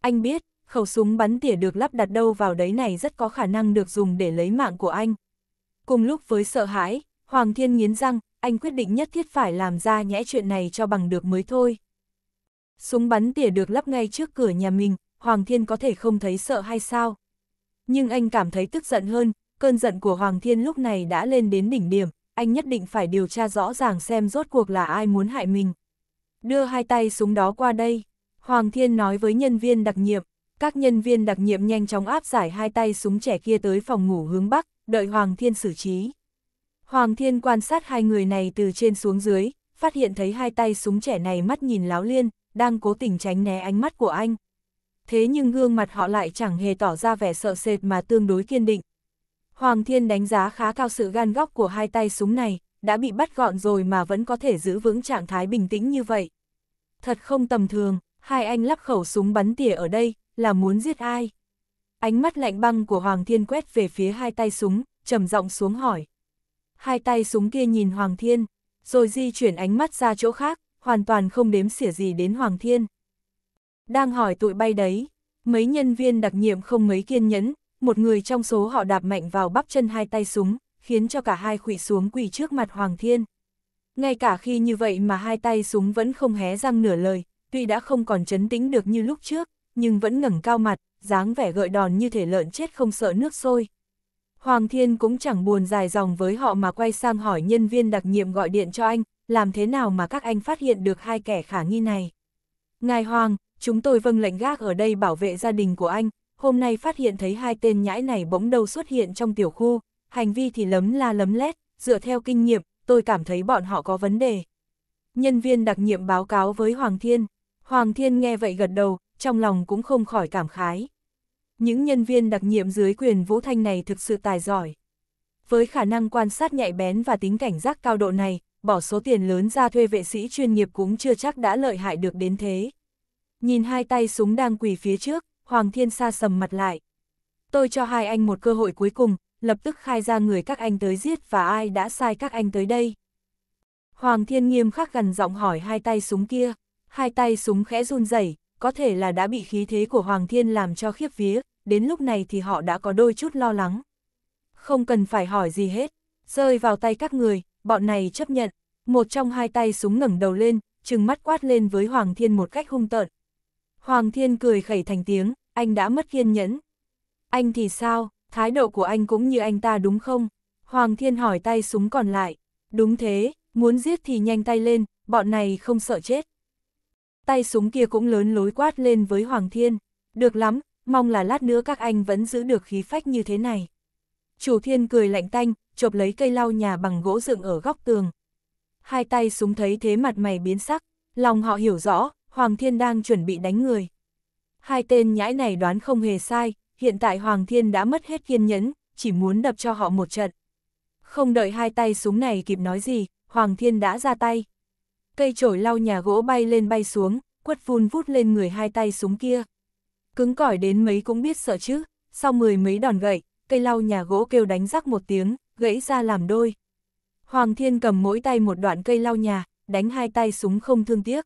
Anh biết, khẩu súng bắn tỉa được lắp đặt đâu vào đấy này rất có khả năng được dùng để lấy mạng của anh. Cùng lúc với sợ hãi, Hoàng Thiên nghiến răng, anh quyết định nhất thiết phải làm ra nhẽ chuyện này cho bằng được mới thôi. Súng bắn tỉa được lắp ngay trước cửa nhà mình, Hoàng Thiên có thể không thấy sợ hay sao? Nhưng anh cảm thấy tức giận hơn, cơn giận của Hoàng Thiên lúc này đã lên đến đỉnh điểm, anh nhất định phải điều tra rõ ràng xem rốt cuộc là ai muốn hại mình. Đưa hai tay súng đó qua đây, Hoàng Thiên nói với nhân viên đặc nhiệm, các nhân viên đặc nhiệm nhanh chóng áp giải hai tay súng trẻ kia tới phòng ngủ hướng Bắc, đợi Hoàng Thiên xử trí. Hoàng Thiên quan sát hai người này từ trên xuống dưới, phát hiện thấy hai tay súng trẻ này mắt nhìn láo liên, đang cố tình tránh né ánh mắt của anh. Thế nhưng gương mặt họ lại chẳng hề tỏ ra vẻ sợ sệt mà tương đối kiên định. Hoàng Thiên đánh giá khá cao sự gan góc của hai tay súng này, đã bị bắt gọn rồi mà vẫn có thể giữ vững trạng thái bình tĩnh như vậy. Thật không tầm thường, hai anh lắp khẩu súng bắn tỉa ở đây, là muốn giết ai? Ánh mắt lạnh băng của Hoàng Thiên quét về phía hai tay súng, trầm giọng xuống hỏi hai tay súng kia nhìn Hoàng Thiên, rồi di chuyển ánh mắt ra chỗ khác, hoàn toàn không đếm xỉa gì đến Hoàng Thiên. Đang hỏi tụi bay đấy, mấy nhân viên đặc nhiệm không mấy kiên nhẫn, một người trong số họ đạp mạnh vào bắp chân hai tay súng, khiến cho cả hai khủy xuống quỳ trước mặt Hoàng Thiên. Ngay cả khi như vậy mà hai tay súng vẫn không hé răng nửa lời, tuy đã không còn chấn tĩnh được như lúc trước, nhưng vẫn ngẩng cao mặt, dáng vẻ gợi đòn như thể lợn chết không sợ nước sôi. Hoàng Thiên cũng chẳng buồn dài dòng với họ mà quay sang hỏi nhân viên đặc nhiệm gọi điện cho anh, làm thế nào mà các anh phát hiện được hai kẻ khả nghi này. Ngài Hoàng, chúng tôi vâng lệnh gác ở đây bảo vệ gia đình của anh, hôm nay phát hiện thấy hai tên nhãi này bỗng đầu xuất hiện trong tiểu khu, hành vi thì lấm la lấm lét, dựa theo kinh nghiệm, tôi cảm thấy bọn họ có vấn đề. Nhân viên đặc nhiệm báo cáo với Hoàng Thiên, Hoàng Thiên nghe vậy gật đầu, trong lòng cũng không khỏi cảm khái. Những nhân viên đặc nhiệm dưới quyền Vũ Thanh này thực sự tài giỏi. Với khả năng quan sát nhạy bén và tính cảnh giác cao độ này, bỏ số tiền lớn ra thuê vệ sĩ chuyên nghiệp cũng chưa chắc đã lợi hại được đến thế. Nhìn hai tay súng đang quỳ phía trước, Hoàng Thiên Sa sầm mặt lại. Tôi cho hai anh một cơ hội cuối cùng, lập tức khai ra người các anh tới giết và ai đã sai các anh tới đây. Hoàng Thiên nghiêm khắc gần giọng hỏi hai tay súng kia, hai tay súng khẽ run rẩy có thể là đã bị khí thế của Hoàng Thiên làm cho khiếp vía, đến lúc này thì họ đã có đôi chút lo lắng. Không cần phải hỏi gì hết, rơi vào tay các người, bọn này chấp nhận, một trong hai tay súng ngẩng đầu lên, trừng mắt quát lên với Hoàng Thiên một cách hung tợn. Hoàng Thiên cười khẩy thành tiếng, anh đã mất kiên nhẫn. Anh thì sao, thái độ của anh cũng như anh ta đúng không? Hoàng Thiên hỏi tay súng còn lại. Đúng thế, muốn giết thì nhanh tay lên, bọn này không sợ chết. Tay súng kia cũng lớn lối quát lên với Hoàng Thiên. Được lắm, mong là lát nữa các anh vẫn giữ được khí phách như thế này. Chủ thiên cười lạnh tanh, chộp lấy cây lau nhà bằng gỗ dựng ở góc tường. Hai tay súng thấy thế mặt mày biến sắc, lòng họ hiểu rõ, Hoàng Thiên đang chuẩn bị đánh người. Hai tên nhãi này đoán không hề sai, hiện tại Hoàng Thiên đã mất hết kiên nhẫn, chỉ muốn đập cho họ một trận. Không đợi hai tay súng này kịp nói gì, Hoàng Thiên đã ra tay cây chổi lau nhà gỗ bay lên bay xuống, quất phun vút lên người hai tay súng kia. Cứng cỏi đến mấy cũng biết sợ chứ, sau mười mấy đòn gậy, cây lau nhà gỗ kêu đánh rắc một tiếng, gãy ra làm đôi. Hoàng Thiên cầm mỗi tay một đoạn cây lau nhà, đánh hai tay súng không thương tiếc.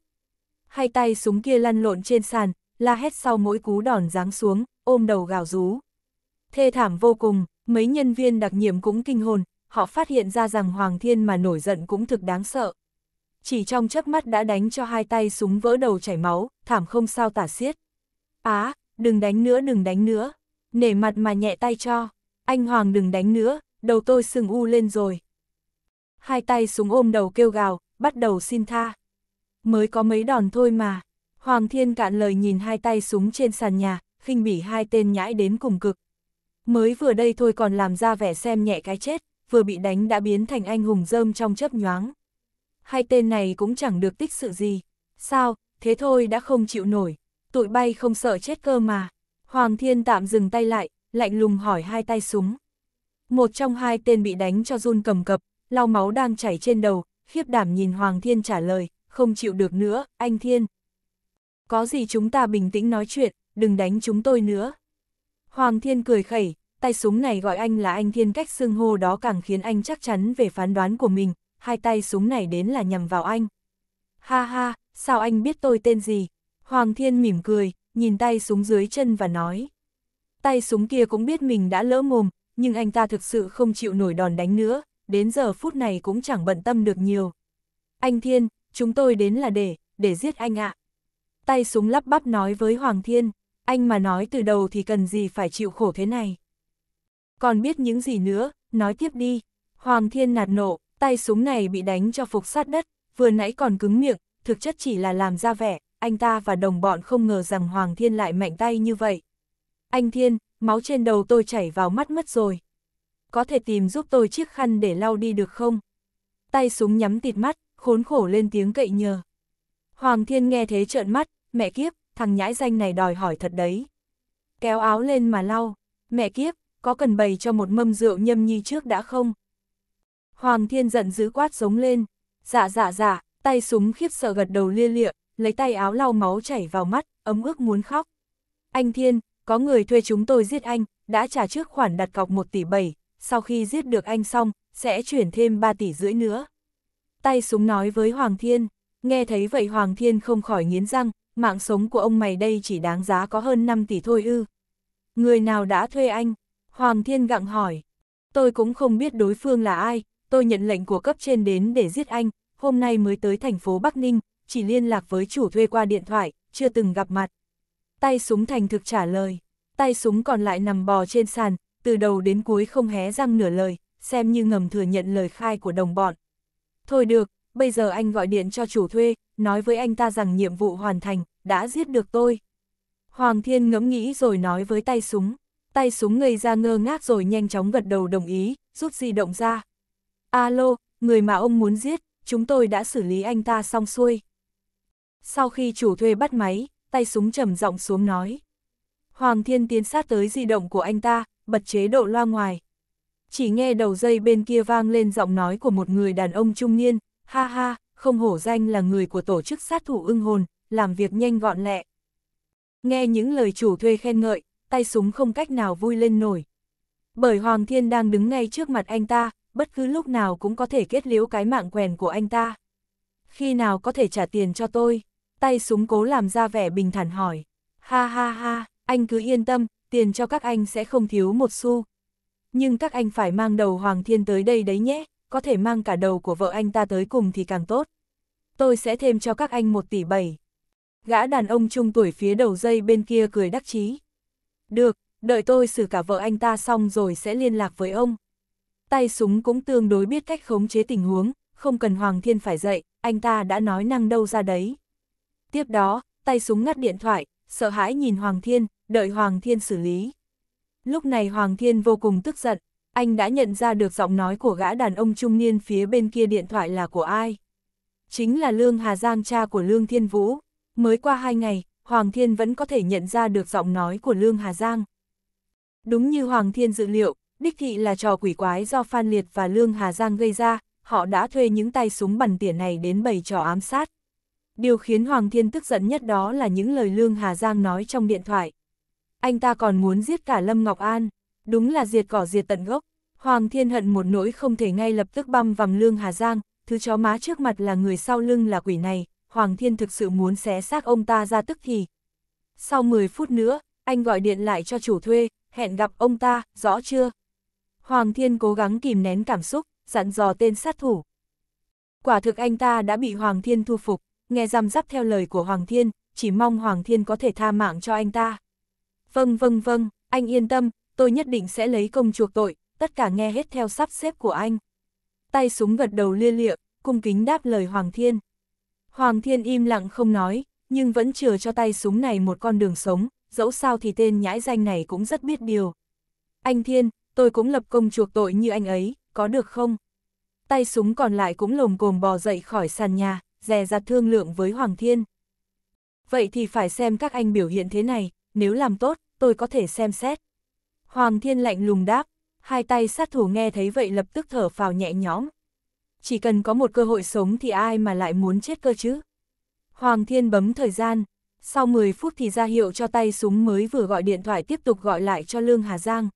Hai tay súng kia lăn lộn trên sàn, la hét sau mỗi cú đòn giáng xuống, ôm đầu gào rú. Thê thảm vô cùng, mấy nhân viên đặc nhiệm cũng kinh hồn, họ phát hiện ra rằng Hoàng Thiên mà nổi giận cũng thực đáng sợ chỉ trong chớp mắt đã đánh cho hai tay súng vỡ đầu chảy máu, thảm không sao tả xiết. Á, đừng đánh nữa đừng đánh nữa, nể mặt mà nhẹ tay cho, anh Hoàng đừng đánh nữa, đầu tôi sưng u lên rồi. Hai tay súng ôm đầu kêu gào, bắt đầu xin tha. Mới có mấy đòn thôi mà, Hoàng Thiên cạn lời nhìn hai tay súng trên sàn nhà, khinh bỉ hai tên nhãi đến cùng cực. Mới vừa đây thôi còn làm ra vẻ xem nhẹ cái chết, vừa bị đánh đã biến thành anh hùng rơm trong chớp nhoáng hai tên này cũng chẳng được tích sự gì. Sao, thế thôi đã không chịu nổi, tụi bay không sợ chết cơ mà. Hoàng Thiên tạm dừng tay lại, lạnh lùng hỏi hai tay súng. Một trong hai tên bị đánh cho run cầm cập, lau máu đang chảy trên đầu, khiếp đảm nhìn Hoàng Thiên trả lời, không chịu được nữa, anh Thiên. Có gì chúng ta bình tĩnh nói chuyện, đừng đánh chúng tôi nữa. Hoàng Thiên cười khẩy, tay súng này gọi anh là anh Thiên cách xưng hô đó càng khiến anh chắc chắn về phán đoán của mình, hai tay súng này đến là nhằm vào anh. Ha ha, sao anh biết tôi tên gì? Hoàng Thiên mỉm cười, nhìn tay súng dưới chân và nói. Tay súng kia cũng biết mình đã lỡ mồm, nhưng anh ta thực sự không chịu nổi đòn đánh nữa, đến giờ phút này cũng chẳng bận tâm được nhiều. Anh Thiên, chúng tôi đến là để, để giết anh ạ. Tay súng lắp bắp nói với Hoàng Thiên, anh mà nói từ đầu thì cần gì phải chịu khổ thế này. Còn biết những gì nữa, nói tiếp đi. Hoàng Thiên nạt nộ, tay súng này bị đánh cho phục sát đất, vừa nãy còn cứng miệng, thực chất chỉ là làm ra vẻ, anh ta và đồng bọn không ngờ rằng Hoàng Thiên lại mạnh tay như vậy. Anh Thiên, máu trên đầu tôi chảy vào mắt mất rồi. Có thể tìm giúp tôi chiếc khăn để lau đi được không? Tay súng nhắm tịt mắt, khốn khổ lên tiếng cậy nhờ. Hoàng Thiên nghe thế trợn mắt, mẹ kiếp, thằng nhãi danh này đòi hỏi thật đấy. Kéo áo lên mà lau, mẹ kiếp, có cần bày cho một mâm rượu nhâm nhi trước đã không? Hoàng Thiên giận dữ quát giống lên, dạ dạ dạ, tay súng khiếp sợ gật đầu lia lịa, lấy tay áo lau máu chảy vào mắt, ấm ước muốn khóc. Anh Thiên, có người thuê chúng tôi giết anh, đã trả trước khoản đặt cọc 1 tỷ 7, sau khi giết được anh xong, sẽ chuyển thêm 3 tỷ rưỡi nữa. Tay súng nói với Hoàng Thiên, nghe thấy vậy Hoàng Thiên không khỏi nghiến răng, mạng sống của ông mày đây chỉ đáng giá có hơn 5 tỷ thôi ư. Người nào đã thuê anh? Hoàng Thiên gặng hỏi. Tôi cũng không biết đối phương là ai, tôi nhận lệnh của cấp trên đến để giết anh, hôm nay mới tới thành phố Bắc Ninh, chỉ liên lạc với chủ thuê qua điện thoại, chưa từng gặp mặt. Tay súng thành thực trả lời, tay súng còn lại nằm bò trên sàn, từ đầu đến cuối không hé răng nửa lời, xem như ngầm thừa nhận lời khai của đồng bọn. Thôi được, bây giờ anh gọi điện cho chủ thuê, nói với anh ta rằng nhiệm vụ hoàn thành, đã giết được tôi. Hoàng Thiên ngẫm nghĩ rồi nói với tay súng, tay súng ngây ra ngơ ngác rồi nhanh chóng gật đầu đồng ý, rút di động ra. Alo, người mà ông muốn giết, chúng tôi đã xử lý anh ta xong xuôi. Sau khi chủ thuê bắt máy, tay súng trầm giọng xuống nói. Hoàng Thiên tiến sát tới di động của anh ta, bật chế độ loa ngoài. Chỉ nghe đầu dây bên kia vang lên giọng nói của một người đàn ông trung niên, ha ha, không hổ danh là người của tổ chức sát thủ ưng hồn, làm việc nhanh gọn lẹ. Nghe những lời chủ thuê khen ngợi, tay súng không cách nào vui lên nổi. Bởi Hoàng Thiên đang đứng ngay trước mặt anh ta, bất cứ lúc nào cũng có thể kết liễu cái mạng quèn của anh ta. Khi nào có thể trả tiền cho tôi? Tay súng cố làm ra vẻ bình thản hỏi. Ha ha ha, anh cứ yên tâm, tiền cho các anh sẽ không thiếu một xu. Nhưng các anh phải mang đầu Hoàng Thiên tới đây đấy nhé, có thể mang cả đầu của vợ anh ta tới cùng thì càng tốt. Tôi sẽ thêm cho các anh 1 tỷ 7. Gã đàn ông trung tuổi phía đầu dây bên kia cười đắc chí. Được, đợi tôi xử cả vợ anh ta xong rồi sẽ liên lạc với ông tay súng cũng tương đối biết cách khống chế tình huống, không cần Hoàng Thiên phải dậy, anh ta đã nói năng đâu ra đấy. Tiếp đó, tay súng ngắt điện thoại, sợ hãi nhìn Hoàng Thiên, đợi Hoàng Thiên xử lý. Lúc này Hoàng Thiên vô cùng tức giận, anh đã nhận ra được giọng nói của gã đàn ông trung niên phía bên kia điện thoại là của ai. Chính là Lương Hà Giang cha của Lương Thiên Vũ. Mới qua hai ngày, Hoàng Thiên vẫn có thể nhận ra được giọng nói của Lương Hà Giang. Đúng như Hoàng Thiên dự liệu, đích thị là trò quỷ quái do Phan Liệt và Lương Hà Giang gây ra, họ đã thuê những tay súng bắn tiền này đến bày trò ám sát. Điều khiến Hoàng Thiên tức giận nhất đó là những lời Lương Hà Giang nói trong điện thoại. Anh ta còn muốn giết cả Lâm Ngọc An, đúng là diệt cỏ diệt tận gốc. Hoàng Thiên hận một nỗi không thể ngay lập tức băm vằm Lương Hà Giang, thứ chó má trước mặt là người sau lưng là quỷ này, Hoàng Thiên thực sự muốn xé xác ông ta ra tức thì. Sau 10 phút nữa, anh gọi điện lại cho chủ thuê, hẹn gặp ông ta, rõ chưa? Hoàng Thiên cố gắng kìm nén cảm xúc, dặn dò tên sát thủ. Quả thực anh ta đã bị Hoàng Thiên thu phục, nghe răm rắp theo lời của Hoàng Thiên, chỉ mong Hoàng Thiên có thể tha mạng cho anh ta. Vâng vâng vâng, anh yên tâm, tôi nhất định sẽ lấy công chuộc tội, tất cả nghe hết theo sắp xếp của anh. Tay súng gật đầu lia lịa, cung kính đáp lời Hoàng Thiên. Hoàng Thiên im lặng không nói, nhưng vẫn chờ cho tay súng này một con đường sống, dẫu sao thì tên nhãi danh này cũng rất biết điều. Anh Thiên, tôi cũng lập công chuộc tội như anh ấy, có được không? Tay súng còn lại cũng lồm cồm bò dậy khỏi sàn nhà, dè ra thương lượng với Hoàng Thiên. Vậy thì phải xem các anh biểu hiện thế này, nếu làm tốt, tôi có thể xem xét. Hoàng Thiên lạnh lùng đáp, hai tay sát thủ nghe thấy vậy lập tức thở phào nhẹ nhõm. Chỉ cần có một cơ hội sống thì ai mà lại muốn chết cơ chứ? Hoàng Thiên bấm thời gian, sau 10 phút thì ra hiệu cho tay súng mới vừa gọi điện thoại tiếp tục gọi lại cho Lương Hà Giang.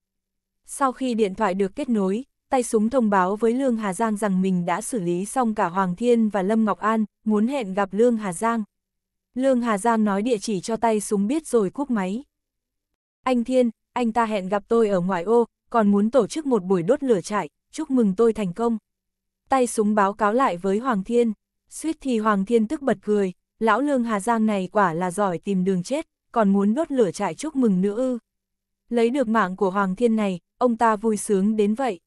Sau khi điện thoại được kết nối, tay súng thông báo với Lương Hà Giang rằng mình đã xử lý xong cả Hoàng Thiên và Lâm Ngọc An, muốn hẹn gặp Lương Hà Giang. Lương Hà Giang nói địa chỉ cho tay súng biết rồi cúp máy. Anh Thiên, anh ta hẹn gặp tôi ở ngoại ô, còn muốn tổ chức một buổi đốt lửa trại, chúc mừng tôi thành công. Tay súng báo cáo lại với Hoàng Thiên, suýt thì Hoàng Thiên tức bật cười, lão Lương Hà Giang này quả là giỏi tìm đường chết, còn muốn đốt lửa trại chúc mừng nữa ư. Lấy được mạng của Hoàng Thiên này, ông ta vui sướng đến vậy.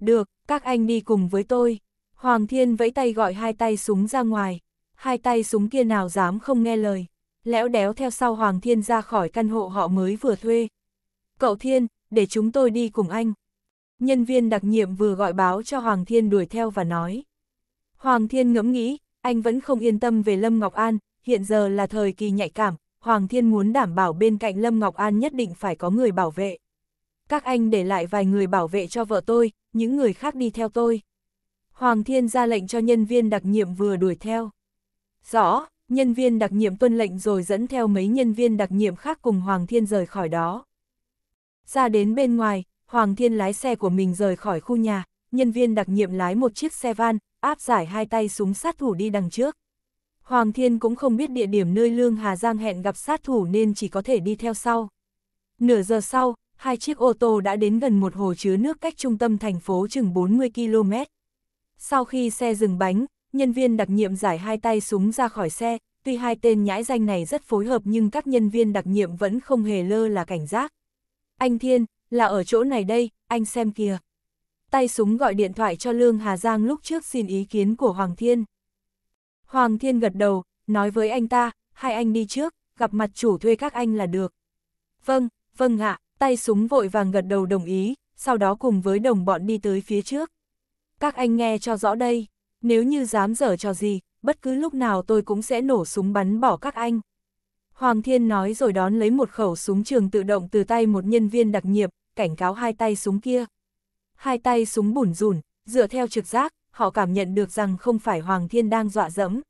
Được, các anh đi cùng với tôi. Hoàng Thiên vẫy tay gọi hai tay súng ra ngoài. Hai tay súng kia nào dám không nghe lời. Lẽo đéo theo sau Hoàng Thiên ra khỏi căn hộ họ mới vừa thuê. Cậu Thiên, để chúng tôi đi cùng anh. Nhân viên đặc nhiệm vừa gọi báo cho Hoàng Thiên đuổi theo và nói. Hoàng Thiên ngẫm nghĩ, anh vẫn không yên tâm về Lâm Ngọc An, hiện giờ là thời kỳ nhạy cảm, Hoàng Thiên muốn đảm bảo bên cạnh Lâm Ngọc An nhất định phải có người bảo vệ các anh để lại vài người bảo vệ cho vợ tôi, những người khác đi theo tôi. Hoàng Thiên ra lệnh cho nhân viên đặc nhiệm vừa đuổi theo. Rõ, nhân viên đặc nhiệm tuân lệnh rồi dẫn theo mấy nhân viên đặc nhiệm khác cùng Hoàng Thiên rời khỏi đó. Ra đến bên ngoài, Hoàng Thiên lái xe của mình rời khỏi khu nhà, nhân viên đặc nhiệm lái một chiếc xe van, áp giải hai tay súng sát thủ đi đằng trước. Hoàng Thiên cũng không biết địa điểm nơi Lương Hà Giang hẹn gặp sát thủ nên chỉ có thể đi theo sau. Nửa giờ sau, hai chiếc ô tô đã đến gần một hồ chứa nước cách trung tâm thành phố chừng 40 km. Sau khi xe dừng bánh, nhân viên đặc nhiệm giải hai tay súng ra khỏi xe, tuy hai tên nhãi danh này rất phối hợp nhưng các nhân viên đặc nhiệm vẫn không hề lơ là cảnh giác. Anh Thiên, là ở chỗ này đây, anh xem kìa. Tay súng gọi điện thoại cho Lương Hà Giang lúc trước xin ý kiến của Hoàng Thiên. Hoàng Thiên gật đầu, nói với anh ta, hai anh đi trước, gặp mặt chủ thuê các anh là được. Vâng, vâng ạ tay súng vội vàng gật đầu đồng ý, sau đó cùng với đồng bọn đi tới phía trước. Các anh nghe cho rõ đây, nếu như dám dở cho gì, bất cứ lúc nào tôi cũng sẽ nổ súng bắn bỏ các anh. Hoàng Thiên nói rồi đón lấy một khẩu súng trường tự động từ tay một nhân viên đặc nhiệm, cảnh cáo hai tay súng kia. Hai tay súng bủn rủn, dựa theo trực giác, họ cảm nhận được rằng không phải Hoàng Thiên đang dọa dẫm.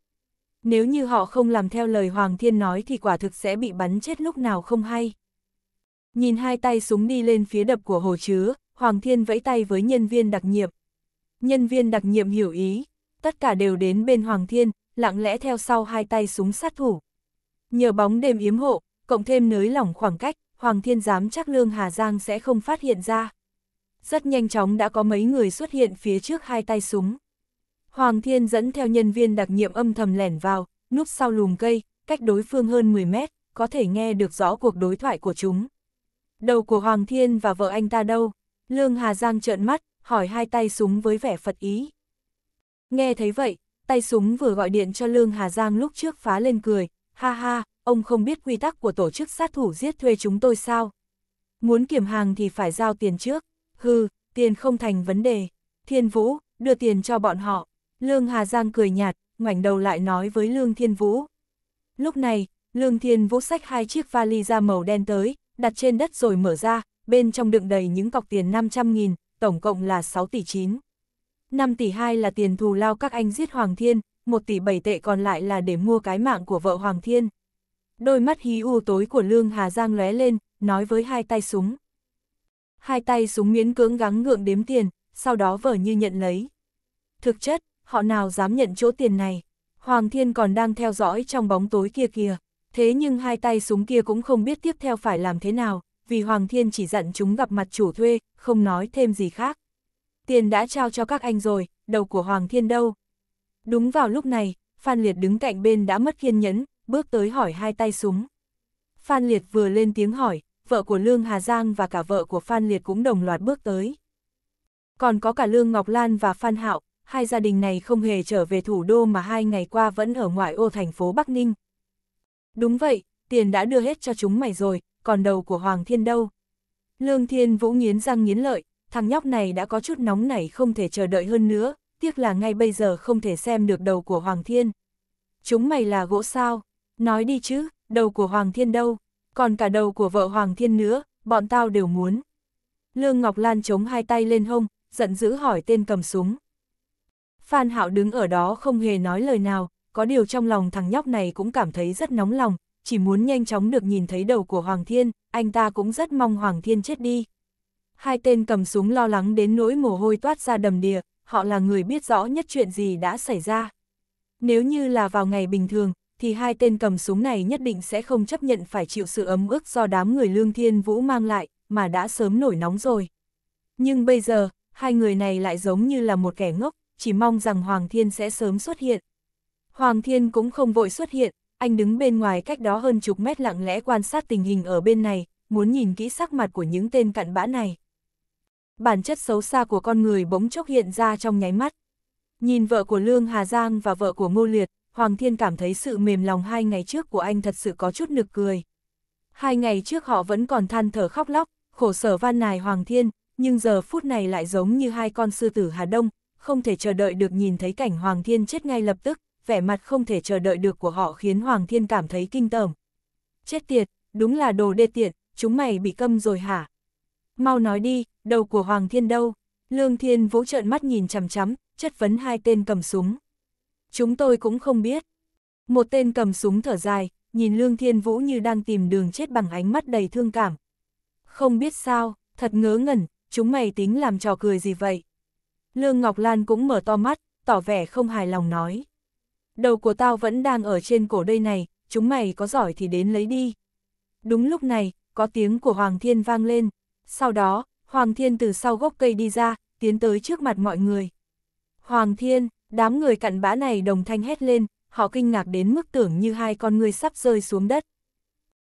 Nếu như họ không làm theo lời Hoàng Thiên nói thì quả thực sẽ bị bắn chết lúc nào không hay. Nhìn hai tay súng đi lên phía đập của hồ chứa, Hoàng Thiên vẫy tay với nhân viên đặc nhiệm. Nhân viên đặc nhiệm hiểu ý, tất cả đều đến bên Hoàng Thiên, lặng lẽ theo sau hai tay súng sát thủ. Nhờ bóng đêm yếm hộ, cộng thêm nới lỏng khoảng cách, Hoàng Thiên dám chắc Lương Hà Giang sẽ không phát hiện ra. Rất nhanh chóng đã có mấy người xuất hiện phía trước hai tay súng. Hoàng Thiên dẫn theo nhân viên đặc nhiệm âm thầm lẻn vào, núp sau lùm cây, cách đối phương hơn 10 mét, có thể nghe được rõ cuộc đối thoại của chúng. Đầu của Hoàng Thiên và vợ anh ta đâu? Lương Hà Giang trợn mắt, hỏi hai tay súng với vẻ phật ý. Nghe thấy vậy, tay súng vừa gọi điện cho Lương Hà Giang lúc trước phá lên cười, ha ha, ông không biết quy tắc của tổ chức sát thủ giết thuê chúng tôi sao? Muốn kiểm hàng thì phải giao tiền trước, hừ, tiền không thành vấn đề. Thiên Vũ, đưa tiền cho bọn họ. Lương Hà Giang cười nhạt, ngoảnh đầu lại nói với Lương Thiên Vũ. Lúc này, Lương Thiên Vũ xách hai chiếc vali da màu đen tới, đặt trên đất rồi mở ra, bên trong đựng đầy những cọc tiền 500.000, tổng cộng là 6 tỷ 9. 5 tỷ 2 là tiền thù lao các anh giết Hoàng Thiên, 1 tỷ 7 tệ còn lại là để mua cái mạng của vợ Hoàng Thiên. Đôi mắt hí u tối của Lương Hà Giang lóe lên, nói với hai tay súng. Hai tay súng miễn cưỡng gắng ngượng đếm tiền, sau đó vờ như nhận lấy. Thực chất, họ nào dám nhận chỗ tiền này. Hoàng Thiên còn đang theo dõi trong bóng tối kia kìa thế nhưng hai tay súng kia cũng không biết tiếp theo phải làm thế nào, vì Hoàng Thiên chỉ dặn chúng gặp mặt chủ thuê, không nói thêm gì khác. Tiền đã trao cho các anh rồi, đầu của Hoàng Thiên đâu? Đúng vào lúc này, Phan Liệt đứng cạnh bên đã mất kiên nhẫn, bước tới hỏi hai tay súng. Phan Liệt vừa lên tiếng hỏi, vợ của Lương Hà Giang và cả vợ của Phan Liệt cũng đồng loạt bước tới. Còn có cả Lương Ngọc Lan và Phan Hạo, hai gia đình này không hề trở về thủ đô mà hai ngày qua vẫn ở ngoại ô thành phố Bắc Ninh, Đúng vậy, tiền đã đưa hết cho chúng mày rồi, còn đầu của Hoàng Thiên đâu? Lương Thiên Vũ nghiến răng nghiến lợi, thằng nhóc này đã có chút nóng nảy không thể chờ đợi hơn nữa, tiếc là ngay bây giờ không thể xem được đầu của Hoàng Thiên. Chúng mày là gỗ sao? Nói đi chứ, đầu của Hoàng Thiên đâu? Còn cả đầu của vợ Hoàng Thiên nữa, bọn tao đều muốn. Lương Ngọc Lan chống hai tay lên hông, giận dữ hỏi tên cầm súng. Phan Hạo đứng ở đó không hề nói lời nào, có điều trong lòng thằng nhóc này cũng cảm thấy rất nóng lòng, chỉ muốn nhanh chóng được nhìn thấy đầu của Hoàng Thiên, anh ta cũng rất mong Hoàng Thiên chết đi. Hai tên cầm súng lo lắng đến nỗi mồ hôi toát ra đầm đìa, họ là người biết rõ nhất chuyện gì đã xảy ra. Nếu như là vào ngày bình thường, thì hai tên cầm súng này nhất định sẽ không chấp nhận phải chịu sự ấm ức do đám người Lương Thiên Vũ mang lại, mà đã sớm nổi nóng rồi. Nhưng bây giờ, hai người này lại giống như là một kẻ ngốc, chỉ mong rằng Hoàng Thiên sẽ sớm xuất hiện. Hoàng Thiên cũng không vội xuất hiện, anh đứng bên ngoài cách đó hơn chục mét lặng lẽ quan sát tình hình ở bên này, muốn nhìn kỹ sắc mặt của những tên cặn bã này. Bản chất xấu xa của con người bỗng chốc hiện ra trong nháy mắt. Nhìn vợ của Lương Hà Giang và vợ của Ngô Liệt, Hoàng Thiên cảm thấy sự mềm lòng hai ngày trước của anh thật sự có chút nực cười. Hai ngày trước họ vẫn còn than thở khóc lóc, khổ sở van nài Hoàng Thiên, nhưng giờ phút này lại giống như hai con sư tử Hà Đông, không thể chờ đợi được nhìn thấy cảnh Hoàng Thiên chết ngay lập tức vẻ mặt không thể chờ đợi được của họ khiến Hoàng Thiên cảm thấy kinh tởm. Chết tiệt, đúng là đồ đê tiện, chúng mày bị câm rồi hả? Mau nói đi, đầu của Hoàng Thiên đâu? Lương Thiên vỗ trợn mắt nhìn chằm chằm, chất vấn hai tên cầm súng. Chúng tôi cũng không biết. Một tên cầm súng thở dài, nhìn Lương Thiên Vũ như đang tìm đường chết bằng ánh mắt đầy thương cảm. Không biết sao, thật ngớ ngẩn, chúng mày tính làm trò cười gì vậy? Lương Ngọc Lan cũng mở to mắt, tỏ vẻ không hài lòng nói đầu của tao vẫn đang ở trên cổ đây này, chúng mày có giỏi thì đến lấy đi. Đúng lúc này, có tiếng của Hoàng Thiên vang lên, sau đó, Hoàng Thiên từ sau gốc cây đi ra, tiến tới trước mặt mọi người. Hoàng Thiên, đám người cặn bã này đồng thanh hét lên, họ kinh ngạc đến mức tưởng như hai con người sắp rơi xuống đất.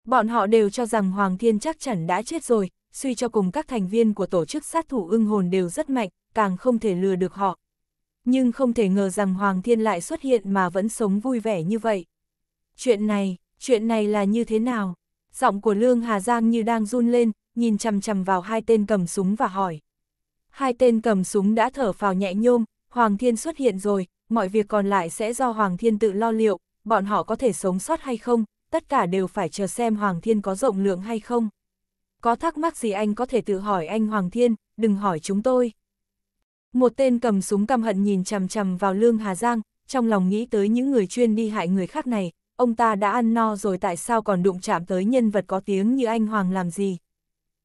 Bọn họ đều cho rằng Hoàng Thiên chắc chắn đã chết rồi, suy cho cùng các thành viên của tổ chức sát thủ ưng hồn đều rất mạnh, càng không thể lừa được họ nhưng không thể ngờ rằng Hoàng Thiên lại xuất hiện mà vẫn sống vui vẻ như vậy. Chuyện này, chuyện này là như thế nào? Giọng của Lương Hà Giang như đang run lên, nhìn chằm chằm vào hai tên cầm súng và hỏi. Hai tên cầm súng đã thở phào nhẹ nhôm, Hoàng Thiên xuất hiện rồi, mọi việc còn lại sẽ do Hoàng Thiên tự lo liệu, bọn họ có thể sống sót hay không, tất cả đều phải chờ xem Hoàng Thiên có rộng lượng hay không. Có thắc mắc gì anh có thể tự hỏi anh Hoàng Thiên, đừng hỏi chúng tôi. Một tên cầm súng căm hận nhìn chằm chằm vào Lương Hà Giang, trong lòng nghĩ tới những người chuyên đi hại người khác này, ông ta đã ăn no rồi tại sao còn đụng chạm tới nhân vật có tiếng như anh Hoàng làm gì.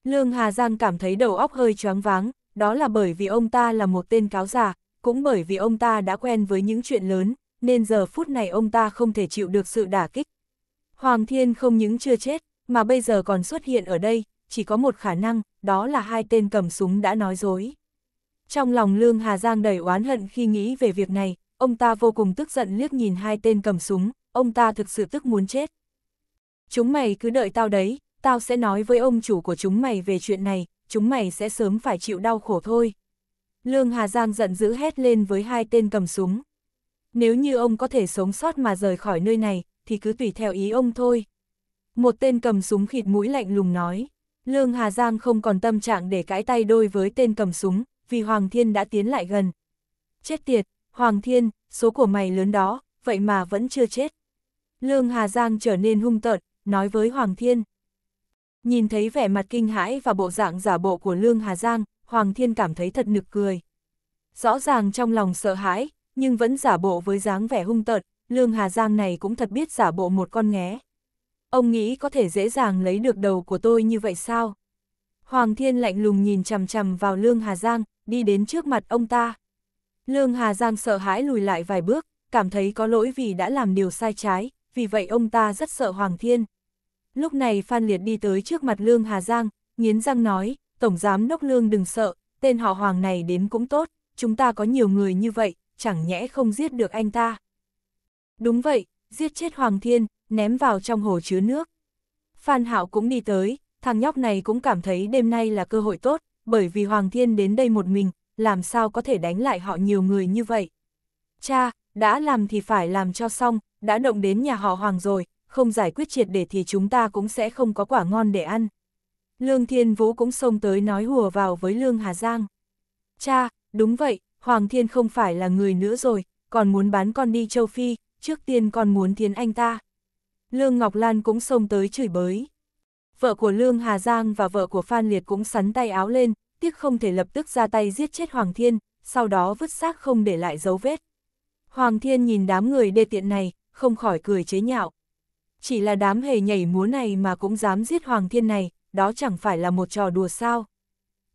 Lương Hà Giang cảm thấy đầu óc hơi choáng váng, đó là bởi vì ông ta là một tên cáo giả, cũng bởi vì ông ta đã quen với những chuyện lớn, nên giờ phút này ông ta không thể chịu được sự đả kích. Hoàng Thiên không những chưa chết, mà bây giờ còn xuất hiện ở đây, chỉ có một khả năng, đó là hai tên cầm súng đã nói dối. Trong lòng Lương Hà Giang đầy oán hận khi nghĩ về việc này, ông ta vô cùng tức giận liếc nhìn hai tên cầm súng, ông ta thực sự tức muốn chết. Chúng mày cứ đợi tao đấy, tao sẽ nói với ông chủ của chúng mày về chuyện này, chúng mày sẽ sớm phải chịu đau khổ thôi. Lương Hà Giang giận dữ hét lên với hai tên cầm súng. Nếu như ông có thể sống sót mà rời khỏi nơi này, thì cứ tùy theo ý ông thôi. Một tên cầm súng khịt mũi lạnh lùng nói. Lương Hà Giang không còn tâm trạng để cãi tay đôi với tên cầm súng, vì Hoàng Thiên đã tiến lại gần. Chết tiệt, Hoàng Thiên, số của mày lớn đó, vậy mà vẫn chưa chết. Lương Hà Giang trở nên hung tợn, nói với Hoàng Thiên. Nhìn thấy vẻ mặt kinh hãi và bộ dạng giả bộ của Lương Hà Giang, Hoàng Thiên cảm thấy thật nực cười. Rõ ràng trong lòng sợ hãi, nhưng vẫn giả bộ với dáng vẻ hung tợn, Lương Hà Giang này cũng thật biết giả bộ một con nghé. Ông nghĩ có thể dễ dàng lấy được đầu của tôi như vậy sao? Hoàng Thiên lạnh lùng nhìn chằm chằm vào Lương Hà Giang, đi đến trước mặt ông ta. Lương Hà Giang sợ hãi lùi lại vài bước, cảm thấy có lỗi vì đã làm điều sai trái, vì vậy ông ta rất sợ Hoàng Thiên. Lúc này Phan Liệt đi tới trước mặt Lương Hà Giang, nghiến răng nói, Tổng Giám Đốc Lương đừng sợ, tên họ Hoàng này đến cũng tốt, chúng ta có nhiều người như vậy, chẳng nhẽ không giết được anh ta. Đúng vậy, giết chết Hoàng Thiên, ném vào trong hồ chứa nước. Phan Hạo cũng đi tới, thằng nhóc này cũng cảm thấy đêm nay là cơ hội tốt, bởi vì Hoàng Thiên đến đây một mình, làm sao có thể đánh lại họ nhiều người như vậy. Cha, đã làm thì phải làm cho xong, đã động đến nhà họ Hoàng rồi, không giải quyết triệt để thì chúng ta cũng sẽ không có quả ngon để ăn. Lương Thiên Vũ cũng xông tới nói hùa vào với Lương Hà Giang. Cha, đúng vậy, Hoàng Thiên không phải là người nữa rồi, còn muốn bán con đi châu Phi, trước tiên còn muốn thiến anh ta. Lương Ngọc Lan cũng xông tới chửi bới vợ của Lương Hà Giang và vợ của Phan Liệt cũng sắn tay áo lên, tiếc không thể lập tức ra tay giết chết Hoàng Thiên, sau đó vứt xác không để lại dấu vết. Hoàng Thiên nhìn đám người đê tiện này, không khỏi cười chế nhạo. Chỉ là đám hề nhảy múa này mà cũng dám giết Hoàng Thiên này, đó chẳng phải là một trò đùa sao.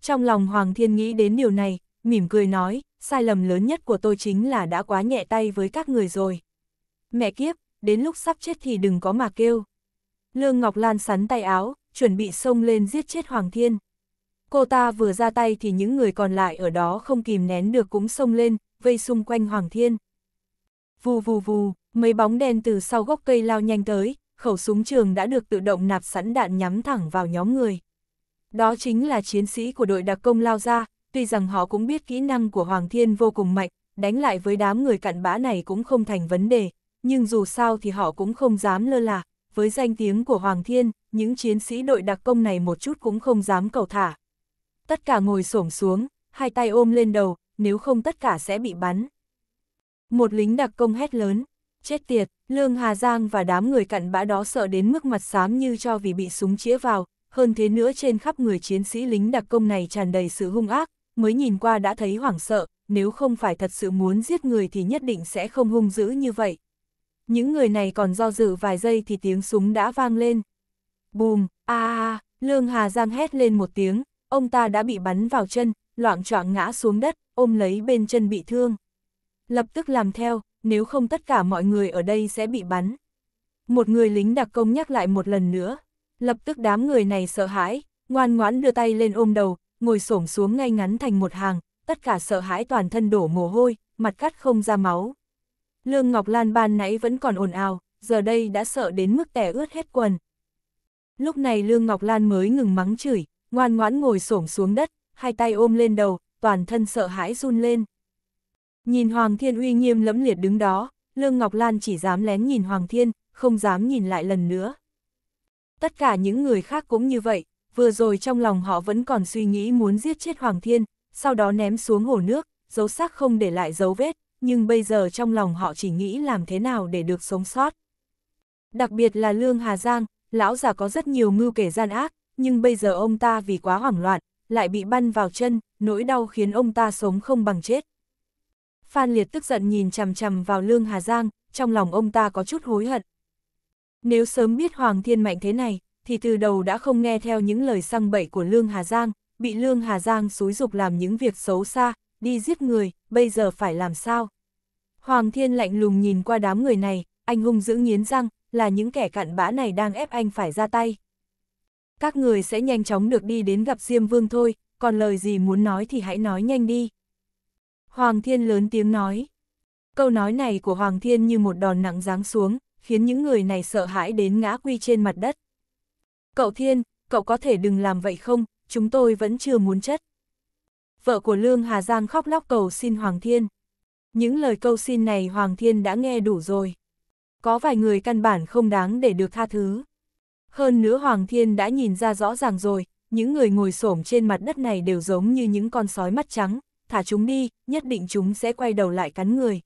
Trong lòng Hoàng Thiên nghĩ đến điều này, mỉm cười nói, sai lầm lớn nhất của tôi chính là đã quá nhẹ tay với các người rồi. Mẹ kiếp, đến lúc sắp chết thì đừng có mà kêu. Lương Ngọc Lan sắn tay áo, chuẩn bị xông lên giết chết Hoàng Thiên. Cô ta vừa ra tay thì những người còn lại ở đó không kìm nén được cũng xông lên, vây xung quanh Hoàng Thiên. Vù vù vù, mấy bóng đen từ sau gốc cây lao nhanh tới, khẩu súng trường đã được tự động nạp sẵn đạn nhắm thẳng vào nhóm người. Đó chính là chiến sĩ của đội đặc công lao ra, tuy rằng họ cũng biết kỹ năng của Hoàng Thiên vô cùng mạnh, đánh lại với đám người cặn bã này cũng không thành vấn đề, nhưng dù sao thì họ cũng không dám lơ là, với danh tiếng của Hoàng Thiên, những chiến sĩ đội đặc công này một chút cũng không dám cầu thả. Tất cả ngồi xổm xuống, hai tay ôm lên đầu, nếu không tất cả sẽ bị bắn. Một lính đặc công hét lớn, chết tiệt, Lương Hà Giang và đám người cặn bã đó sợ đến mức mặt xám như cho vì bị súng chĩa vào, hơn thế nữa trên khắp người chiến sĩ lính đặc công này tràn đầy sự hung ác, mới nhìn qua đã thấy hoảng sợ, nếu không phải thật sự muốn giết người thì nhất định sẽ không hung dữ như vậy những người này còn do dự vài giây thì tiếng súng đã vang lên. Bùm, a a, Lương Hà Giang hét lên một tiếng, ông ta đã bị bắn vào chân, loạn choạng ngã xuống đất, ôm lấy bên chân bị thương. Lập tức làm theo, nếu không tất cả mọi người ở đây sẽ bị bắn. Một người lính đặc công nhắc lại một lần nữa, lập tức đám người này sợ hãi, ngoan ngoãn đưa tay lên ôm đầu, ngồi xổm xuống ngay ngắn thành một hàng, tất cả sợ hãi toàn thân đổ mồ hôi, mặt cắt không ra máu. Lương Ngọc Lan ban nãy vẫn còn ồn ào, giờ đây đã sợ đến mức tẻ ướt hết quần. Lúc này Lương Ngọc Lan mới ngừng mắng chửi, ngoan ngoãn ngồi xổm xuống đất, hai tay ôm lên đầu, toàn thân sợ hãi run lên. Nhìn Hoàng Thiên uy nghiêm lẫm liệt đứng đó, Lương Ngọc Lan chỉ dám lén nhìn Hoàng Thiên, không dám nhìn lại lần nữa. Tất cả những người khác cũng như vậy, vừa rồi trong lòng họ vẫn còn suy nghĩ muốn giết chết Hoàng Thiên, sau đó ném xuống hồ nước, dấu xác không để lại dấu vết, nhưng bây giờ trong lòng họ chỉ nghĩ làm thế nào để được sống sót. Đặc biệt là Lương Hà Giang, lão già có rất nhiều mưu kể gian ác, nhưng bây giờ ông ta vì quá hoảng loạn, lại bị băn vào chân, nỗi đau khiến ông ta sống không bằng chết. Phan Liệt tức giận nhìn chằm chằm vào Lương Hà Giang, trong lòng ông ta có chút hối hận. Nếu sớm biết Hoàng Thiên Mạnh thế này, thì từ đầu đã không nghe theo những lời sang bậy của Lương Hà Giang, bị Lương Hà Giang xúi dục làm những việc xấu xa, đi giết người, bây giờ phải làm sao? Hoàng thiên lạnh lùng nhìn qua đám người này, anh hung dữ nghiến răng, là những kẻ cặn bã này đang ép anh phải ra tay. Các người sẽ nhanh chóng được đi đến gặp Diêm Vương thôi, còn lời gì muốn nói thì hãy nói nhanh đi. Hoàng thiên lớn tiếng nói. Câu nói này của Hoàng thiên như một đòn nặng giáng xuống, khiến những người này sợ hãi đến ngã quy trên mặt đất. Cậu thiên, cậu có thể đừng làm vậy không, chúng tôi vẫn chưa muốn chất vợ của Lương Hà Giang khóc lóc cầu xin Hoàng Thiên. Những lời câu xin này Hoàng Thiên đã nghe đủ rồi. Có vài người căn bản không đáng để được tha thứ. Hơn nữa Hoàng Thiên đã nhìn ra rõ ràng rồi, những người ngồi xổm trên mặt đất này đều giống như những con sói mắt trắng, thả chúng đi, nhất định chúng sẽ quay đầu lại cắn người.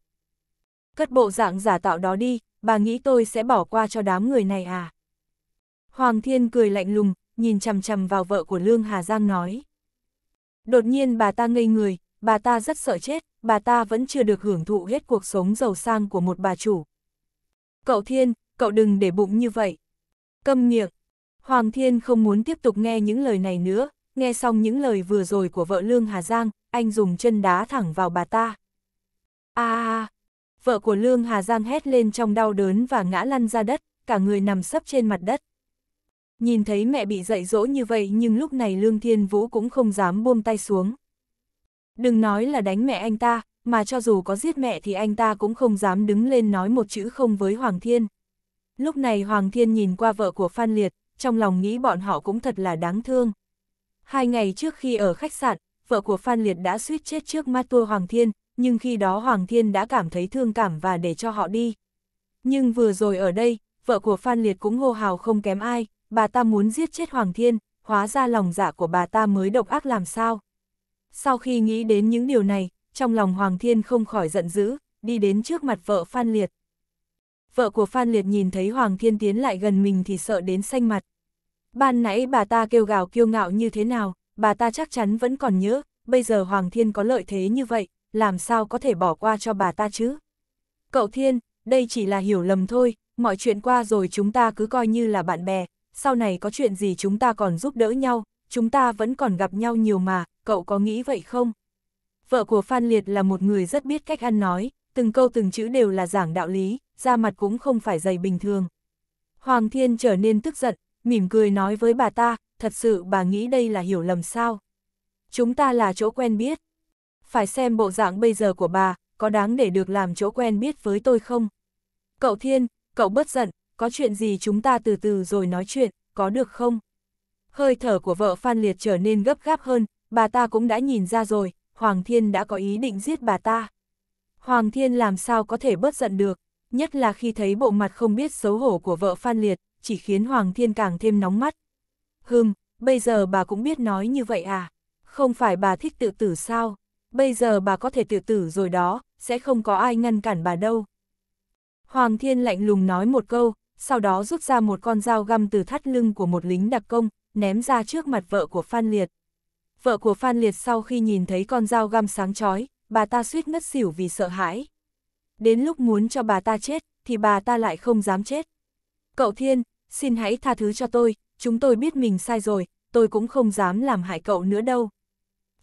Cất bộ dạng giả tạo đó đi, bà nghĩ tôi sẽ bỏ qua cho đám người này à? Hoàng Thiên cười lạnh lùng, nhìn chằm chằm vào vợ của Lương Hà Giang nói. Đột nhiên bà ta ngây người, bà ta rất sợ chết, bà ta vẫn chưa được hưởng thụ hết cuộc sống giàu sang của một bà chủ. Cậu Thiên, cậu đừng để bụng như vậy. Câm miệng. Hoàng Thiên không muốn tiếp tục nghe những lời này nữa, nghe xong những lời vừa rồi của vợ Lương Hà Giang, anh dùng chân đá thẳng vào bà ta. À, vợ của Lương Hà Giang hét lên trong đau đớn và ngã lăn ra đất, cả người nằm sấp trên mặt đất. Nhìn thấy mẹ bị dạy dỗ như vậy nhưng lúc này Lương Thiên Vũ cũng không dám buông tay xuống. Đừng nói là đánh mẹ anh ta, mà cho dù có giết mẹ thì anh ta cũng không dám đứng lên nói một chữ không với Hoàng Thiên. Lúc này Hoàng Thiên nhìn qua vợ của Phan Liệt, trong lòng nghĩ bọn họ cũng thật là đáng thương. Hai ngày trước khi ở khách sạn, vợ của Phan Liệt đã suýt chết trước mắt tua Hoàng Thiên, nhưng khi đó Hoàng Thiên đã cảm thấy thương cảm và để cho họ đi. Nhưng vừa rồi ở đây, vợ của Phan Liệt cũng hô hào không kém ai, bà ta muốn giết chết Hoàng Thiên, hóa ra lòng dạ của bà ta mới độc ác làm sao. Sau khi nghĩ đến những điều này, trong lòng Hoàng Thiên không khỏi giận dữ, đi đến trước mặt vợ Phan Liệt. Vợ của Phan Liệt nhìn thấy Hoàng Thiên tiến lại gần mình thì sợ đến xanh mặt. Ban nãy bà ta kêu gào kiêu ngạo như thế nào, bà ta chắc chắn vẫn còn nhớ, bây giờ Hoàng Thiên có lợi thế như vậy, làm sao có thể bỏ qua cho bà ta chứ? Cậu Thiên, đây chỉ là hiểu lầm thôi, mọi chuyện qua rồi chúng ta cứ coi như là bạn bè, sau này có chuyện gì chúng ta còn giúp đỡ nhau, chúng ta vẫn còn gặp nhau nhiều mà, cậu có nghĩ vậy không? Vợ của Phan Liệt là một người rất biết cách ăn nói, từng câu từng chữ đều là giảng đạo lý, da mặt cũng không phải dày bình thường. Hoàng Thiên trở nên tức giận, mỉm cười nói với bà ta, thật sự bà nghĩ đây là hiểu lầm sao? Chúng ta là chỗ quen biết. Phải xem bộ dạng bây giờ của bà, có đáng để được làm chỗ quen biết với tôi không? Cậu Thiên, cậu bất giận, có chuyện gì chúng ta từ từ rồi nói chuyện, có được không? Hơi thở của vợ Phan Liệt trở nên gấp gáp hơn, bà ta cũng đã nhìn ra rồi, Hoàng Thiên đã có ý định giết bà ta. Hoàng Thiên làm sao có thể bớt giận được, nhất là khi thấy bộ mặt không biết xấu hổ của vợ Phan Liệt, chỉ khiến Hoàng Thiên càng thêm nóng mắt. Hừm, bây giờ bà cũng biết nói như vậy à? Không phải bà thích tự tử sao? Bây giờ bà có thể tự tử rồi đó, sẽ không có ai ngăn cản bà đâu. Hoàng Thiên lạnh lùng nói một câu, sau đó rút ra một con dao găm từ thắt lưng của một lính đặc công, ném ra trước mặt vợ của Phan Liệt. Vợ của Phan Liệt sau khi nhìn thấy con dao găm sáng chói, bà ta suýt ngất xỉu vì sợ hãi. Đến lúc muốn cho bà ta chết, thì bà ta lại không dám chết. Cậu Thiên, xin hãy tha thứ cho tôi, chúng tôi biết mình sai rồi, tôi cũng không dám làm hại cậu nữa đâu.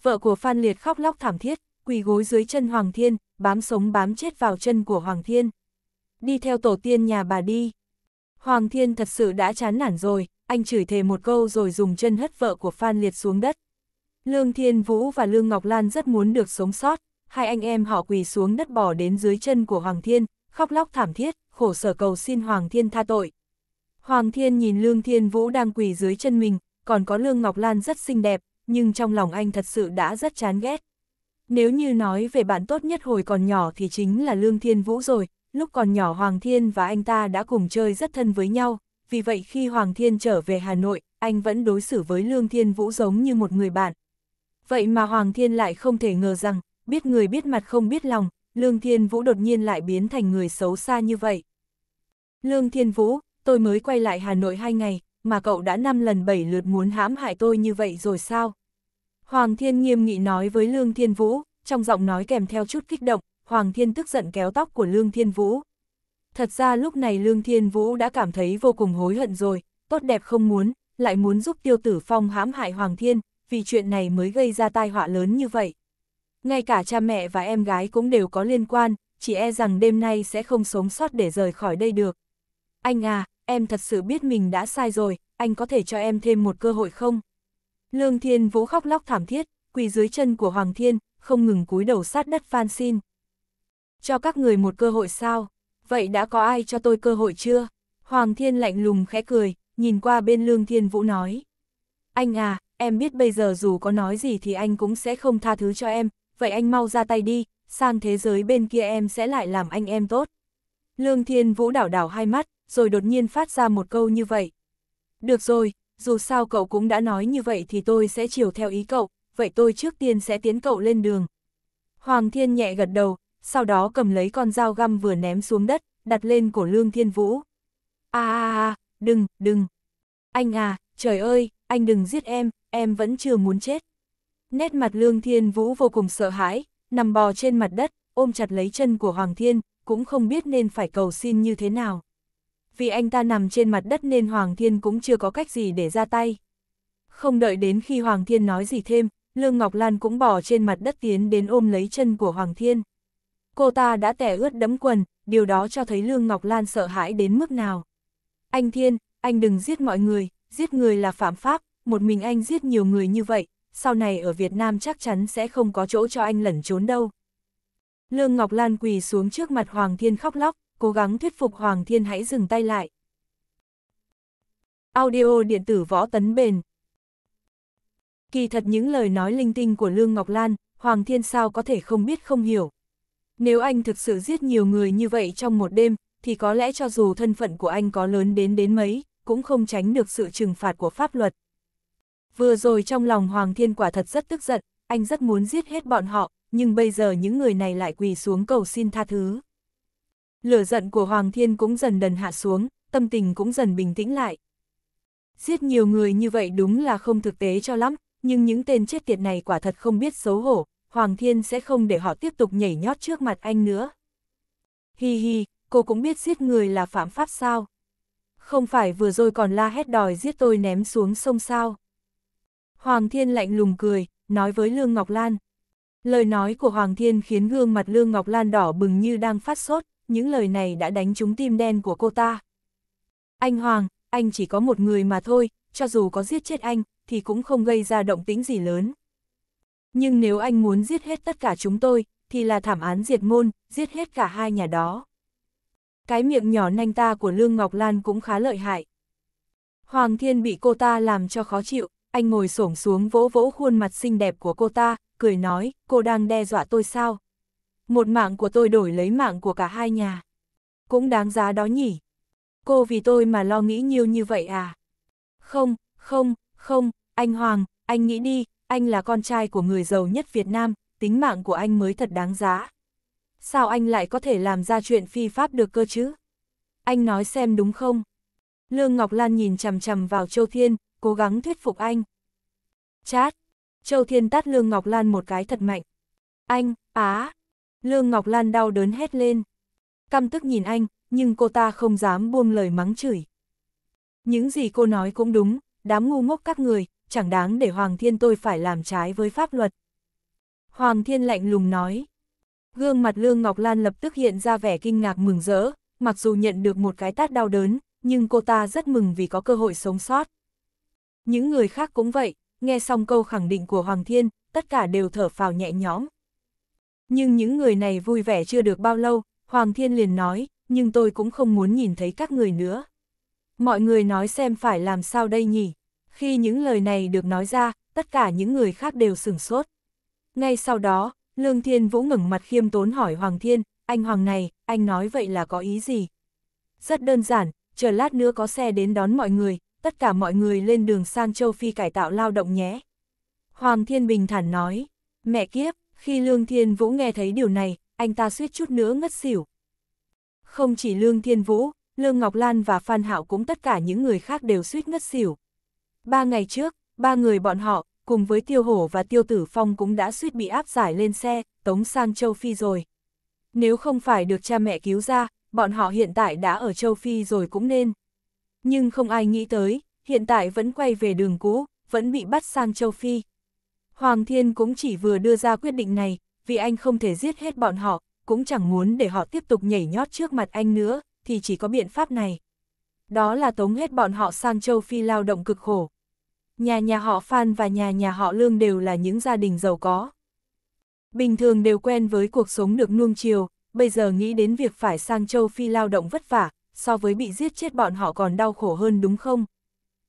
Vợ của Phan Liệt khóc lóc thảm thiết, quỳ gối dưới chân Hoàng Thiên, bám sống bám chết vào chân của Hoàng Thiên. Đi theo tổ tiên nhà bà đi. Hoàng Thiên thật sự đã chán nản rồi, anh chửi thề một câu rồi dùng chân hất vợ của Phan Liệt xuống đất. Lương Thiên Vũ và Lương Ngọc Lan rất muốn được sống sót, hai anh em họ quỳ xuống đất bỏ đến dưới chân của Hoàng Thiên, khóc lóc thảm thiết, khổ sở cầu xin Hoàng Thiên tha tội. Hoàng Thiên nhìn Lương Thiên Vũ đang quỳ dưới chân mình, còn có Lương Ngọc Lan rất xinh đẹp, nhưng trong lòng anh thật sự đã rất chán ghét. Nếu như nói về bạn tốt nhất hồi còn nhỏ thì chính là Lương Thiên Vũ rồi, lúc còn nhỏ Hoàng Thiên và anh ta đã cùng chơi rất thân với nhau, vì vậy khi Hoàng Thiên trở về Hà Nội, anh vẫn đối xử với Lương Thiên Vũ giống như một người bạn. Vậy mà Hoàng Thiên lại không thể ngờ rằng, biết người biết mặt không biết lòng, Lương Thiên Vũ đột nhiên lại biến thành người xấu xa như vậy. Lương Thiên Vũ, tôi mới quay lại Hà Nội hai ngày, mà cậu đã năm lần bảy lượt muốn hãm hại tôi như vậy rồi sao? Hoàng Thiên nghiêm nghị nói với Lương Thiên Vũ, trong giọng nói kèm theo chút kích động, Hoàng Thiên tức giận kéo tóc của Lương Thiên Vũ. Thật ra lúc này Lương Thiên Vũ đã cảm thấy vô cùng hối hận rồi, tốt đẹp không muốn, lại muốn giúp tiêu tử phong hãm hại Hoàng Thiên, vì chuyện này mới gây ra tai họa lớn như vậy. Ngay cả cha mẹ và em gái cũng đều có liên quan, chỉ e rằng đêm nay sẽ không sống sót để rời khỏi đây được. Anh à, em thật sự biết mình đã sai rồi, anh có thể cho em thêm một cơ hội không? Lương Thiên Vũ khóc lóc thảm thiết, quỳ dưới chân của Hoàng Thiên, không ngừng cúi đầu sát đất van xin cho các người một cơ hội sao? Vậy đã có ai cho tôi cơ hội chưa? Hoàng Thiên lạnh lùng khẽ cười, nhìn qua bên Lương Thiên Vũ nói. Anh à, em biết bây giờ dù có nói gì thì anh cũng sẽ không tha thứ cho em, vậy anh mau ra tay đi, sang thế giới bên kia em sẽ lại làm anh em tốt. Lương Thiên Vũ đảo đảo hai mắt, rồi đột nhiên phát ra một câu như vậy. Được rồi, dù sao cậu cũng đã nói như vậy thì tôi sẽ chiều theo ý cậu, vậy tôi trước tiên sẽ tiến cậu lên đường. Hoàng Thiên nhẹ gật đầu, sau đó cầm lấy con dao găm vừa ném xuống đất, đặt lên cổ Lương Thiên Vũ. a a a, đừng, đừng. Anh à, trời ơi, anh đừng giết em, em vẫn chưa muốn chết. Nét mặt Lương Thiên Vũ vô cùng sợ hãi, nằm bò trên mặt đất, ôm chặt lấy chân của Hoàng Thiên, cũng không biết nên phải cầu xin như thế nào. Vì anh ta nằm trên mặt đất nên Hoàng Thiên cũng chưa có cách gì để ra tay. Không đợi đến khi Hoàng Thiên nói gì thêm, Lương Ngọc Lan cũng bỏ trên mặt đất tiến đến ôm lấy chân của Hoàng Thiên cô ta đã tẻ ướt đẫm quần, điều đó cho thấy Lương Ngọc Lan sợ hãi đến mức nào. Anh Thiên, anh đừng giết mọi người, giết người là phạm pháp, một mình anh giết nhiều người như vậy, sau này ở Việt Nam chắc chắn sẽ không có chỗ cho anh lẩn trốn đâu. Lương Ngọc Lan quỳ xuống trước mặt Hoàng Thiên khóc lóc, cố gắng thuyết phục Hoàng Thiên hãy dừng tay lại. Audio điện tử võ tấn bền Kỳ thật những lời nói linh tinh của Lương Ngọc Lan, Hoàng Thiên sao có thể không biết không hiểu, nếu anh thực sự giết nhiều người như vậy trong một đêm, thì có lẽ cho dù thân phận của anh có lớn đến đến mấy, cũng không tránh được sự trừng phạt của pháp luật. Vừa rồi trong lòng Hoàng Thiên quả thật rất tức giận, anh rất muốn giết hết bọn họ, nhưng bây giờ những người này lại quỳ xuống cầu xin tha thứ. Lửa giận của Hoàng Thiên cũng dần dần hạ xuống, tâm tình cũng dần bình tĩnh lại. Giết nhiều người như vậy đúng là không thực tế cho lắm, nhưng những tên chết tiệt này quả thật không biết xấu hổ, Hoàng Thiên sẽ không để họ tiếp tục nhảy nhót trước mặt anh nữa. Hi hi, cô cũng biết giết người là phạm pháp sao? Không phải vừa rồi còn la hét đòi giết tôi ném xuống sông sao? Hoàng Thiên lạnh lùng cười, nói với Lương Ngọc Lan. Lời nói của Hoàng Thiên khiến gương mặt Lương Ngọc Lan đỏ bừng như đang phát sốt, những lời này đã đánh trúng tim đen của cô ta. Anh Hoàng, anh chỉ có một người mà thôi, cho dù có giết chết anh, thì cũng không gây ra động tĩnh gì lớn. Nhưng nếu anh muốn giết hết tất cả chúng tôi, thì là thảm án diệt môn, giết hết cả hai nhà đó. Cái miệng nhỏ nanh ta của Lương Ngọc Lan cũng khá lợi hại. Hoàng Thiên bị cô ta làm cho khó chịu, anh ngồi xổm xuống vỗ vỗ khuôn mặt xinh đẹp của cô ta, cười nói, cô đang đe dọa tôi sao? Một mạng của tôi đổi lấy mạng của cả hai nhà. Cũng đáng giá đó nhỉ? Cô vì tôi mà lo nghĩ nhiều như vậy à? Không, không, không, anh Hoàng, anh nghĩ đi, anh là con trai của người giàu nhất Việt Nam, tính mạng của anh mới thật đáng giá. Sao anh lại có thể làm ra chuyện phi pháp được cơ chứ? Anh nói xem đúng không? Lương Ngọc Lan nhìn chằm chằm vào Châu Thiên, cố gắng thuyết phục anh. Chát! Châu Thiên tát Lương Ngọc Lan một cái thật mạnh. Anh, á! Lương Ngọc Lan đau đớn hét lên. Căm tức nhìn anh, nhưng cô ta không dám buông lời mắng chửi. Những gì cô nói cũng đúng, đám ngu ngốc các người, chẳng đáng để Hoàng Thiên tôi phải làm trái với pháp luật. Hoàng Thiên lạnh lùng nói. Gương mặt Lương Ngọc Lan lập tức hiện ra vẻ kinh ngạc mừng rỡ, mặc dù nhận được một cái tát đau đớn, nhưng cô ta rất mừng vì có cơ hội sống sót. Những người khác cũng vậy, nghe xong câu khẳng định của Hoàng Thiên, tất cả đều thở phào nhẹ nhõm. Nhưng những người này vui vẻ chưa được bao lâu, Hoàng Thiên liền nói, nhưng tôi cũng không muốn nhìn thấy các người nữa. Mọi người nói xem phải làm sao đây nhỉ? Khi những lời này được nói ra, tất cả những người khác đều sửng sốt. Ngay sau đó, Lương Thiên Vũ ngẩng mặt khiêm tốn hỏi Hoàng Thiên, anh Hoàng này, anh nói vậy là có ý gì? Rất đơn giản, chờ lát nữa có xe đến đón mọi người, tất cả mọi người lên đường sang châu Phi cải tạo lao động nhé. Hoàng Thiên Bình thản nói, mẹ kiếp, khi Lương Thiên Vũ nghe thấy điều này, anh ta suýt chút nữa ngất xỉu. Không chỉ Lương Thiên Vũ, Lương Ngọc Lan và Phan Hạo cũng tất cả những người khác đều suýt ngất xỉu. Ba ngày trước, ba người bọn họ, cùng với Tiêu Hổ và Tiêu Tử Phong cũng đã suýt bị áp giải lên xe, tống sang châu Phi rồi. Nếu không phải được cha mẹ cứu ra, bọn họ hiện tại đã ở châu Phi rồi cũng nên. Nhưng không ai nghĩ tới, hiện tại vẫn quay về đường cũ, vẫn bị bắt sang châu Phi. Hoàng Thiên cũng chỉ vừa đưa ra quyết định này, vì anh không thể giết hết bọn họ, cũng chẳng muốn để họ tiếp tục nhảy nhót trước mặt anh nữa, thì chỉ có biện pháp này. Đó là tống hết bọn họ sang châu Phi lao động cực khổ, Nhà nhà họ Phan và nhà nhà họ Lương đều là những gia đình giàu có. Bình thường đều quen với cuộc sống được nuông chiều, bây giờ nghĩ đến việc phải sang châu Phi lao động vất vả, so với bị giết chết bọn họ còn đau khổ hơn đúng không?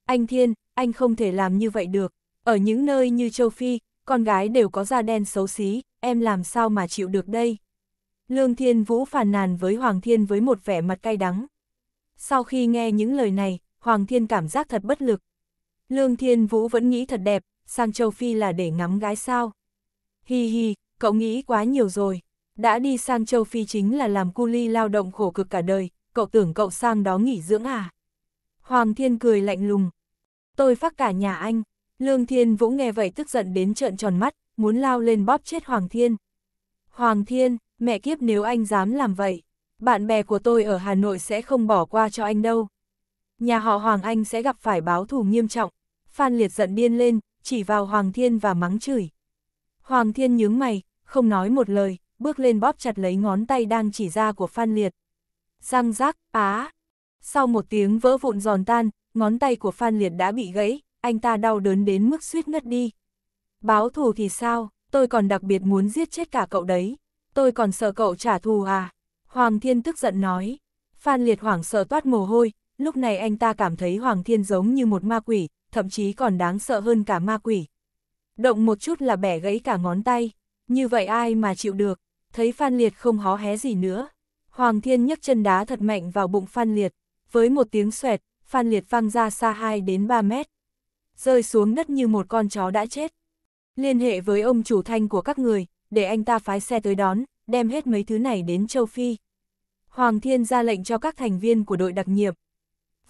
Anh Thiên, anh không thể làm như vậy được. Ở những nơi như châu Phi, con gái đều có da đen xấu xí, em làm sao mà chịu được đây? Lương Thiên Vũ phàn nàn với Hoàng Thiên với một vẻ mặt cay đắng. Sau khi nghe những lời này, Hoàng Thiên cảm giác thật bất lực, Lương Thiên Vũ vẫn nghĩ thật đẹp, sang châu Phi là để ngắm gái sao. Hi hi, cậu nghĩ quá nhiều rồi. Đã đi sang châu Phi chính là làm cu ly lao động khổ cực cả đời, cậu tưởng cậu sang đó nghỉ dưỡng à? Hoàng Thiên cười lạnh lùng. Tôi phát cả nhà anh. Lương Thiên Vũ nghe vậy tức giận đến trợn tròn mắt, muốn lao lên bóp chết Hoàng Thiên. Hoàng Thiên, mẹ kiếp nếu anh dám làm vậy, bạn bè của tôi ở Hà Nội sẽ không bỏ qua cho anh đâu. Nhà họ Hoàng Anh sẽ gặp phải báo thù nghiêm trọng, Phan Liệt giận điên lên, chỉ vào Hoàng Thiên và mắng chửi. Hoàng Thiên nhướng mày, không nói một lời, bước lên bóp chặt lấy ngón tay đang chỉ ra của Phan Liệt. Răng rác, á. Sau một tiếng vỡ vụn giòn tan, ngón tay của Phan Liệt đã bị gãy, anh ta đau đớn đến mức suýt ngất đi. Báo thù thì sao, tôi còn đặc biệt muốn giết chết cả cậu đấy. Tôi còn sợ cậu trả thù à? Hoàng Thiên tức giận nói. Phan Liệt hoảng sợ toát mồ hôi, lúc này anh ta cảm thấy Hoàng Thiên giống như một ma quỷ, thậm chí còn đáng sợ hơn cả ma quỷ. Động một chút là bẻ gãy cả ngón tay, như vậy ai mà chịu được, thấy Phan Liệt không hó hé gì nữa. Hoàng Thiên nhấc chân đá thật mạnh vào bụng Phan Liệt, với một tiếng xoẹt, Phan Liệt văng ra xa 2 đến 3 mét, rơi xuống đất như một con chó đã chết. Liên hệ với ông chủ thanh của các người, để anh ta phái xe tới đón, đem hết mấy thứ này đến châu Phi. Hoàng Thiên ra lệnh cho các thành viên của đội đặc nhiệm.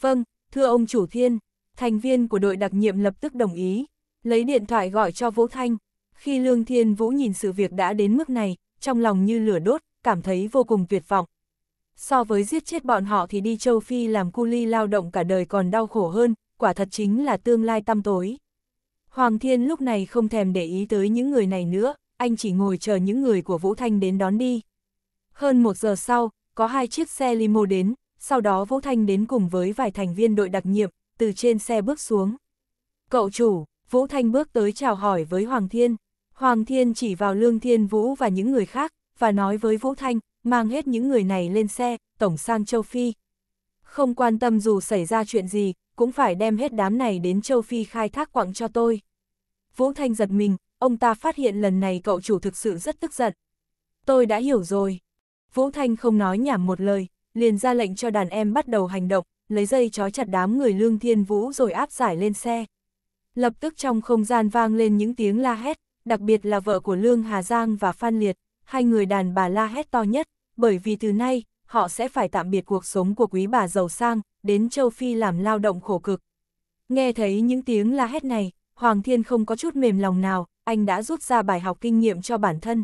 Vâng, thưa ông chủ Thiên. Thành viên của đội đặc nhiệm lập tức đồng ý, lấy điện thoại gọi cho Vũ Thanh. Khi Lương Thiên Vũ nhìn sự việc đã đến mức này, trong lòng như lửa đốt, cảm thấy vô cùng tuyệt vọng. So với giết chết bọn họ thì đi châu Phi làm cu ly lao động cả đời còn đau khổ hơn, quả thật chính là tương lai tăm tối. Hoàng Thiên lúc này không thèm để ý tới những người này nữa, anh chỉ ngồi chờ những người của Vũ Thanh đến đón đi. Hơn một giờ sau, có hai chiếc xe limo đến, sau đó Vũ Thanh đến cùng với vài thành viên đội đặc nhiệm, từ trên xe bước xuống. Cậu chủ, Vũ Thanh bước tới chào hỏi với Hoàng Thiên. Hoàng Thiên chỉ vào Lương Thiên Vũ và những người khác, và nói với Vũ Thanh, mang hết những người này lên xe, tổng sang châu Phi. Không quan tâm dù xảy ra chuyện gì, cũng phải đem hết đám này đến châu Phi khai thác quặng cho tôi. Vũ Thanh giật mình, ông ta phát hiện lần này cậu chủ thực sự rất tức giận. Tôi đã hiểu rồi. Vũ Thanh không nói nhảm một lời, liền ra lệnh cho đàn em bắt đầu hành động, lấy dây trói chặt đám người lương thiên vũ rồi áp giải lên xe. Lập tức trong không gian vang lên những tiếng la hét, đặc biệt là vợ của Lương Hà Giang và Phan Liệt, hai người đàn bà la hét to nhất, bởi vì từ nay, họ sẽ phải tạm biệt cuộc sống của quý bà giàu sang, đến châu Phi làm lao động khổ cực. Nghe thấy những tiếng la hét này, Hoàng Thiên không có chút mềm lòng nào, anh đã rút ra bài học kinh nghiệm cho bản thân.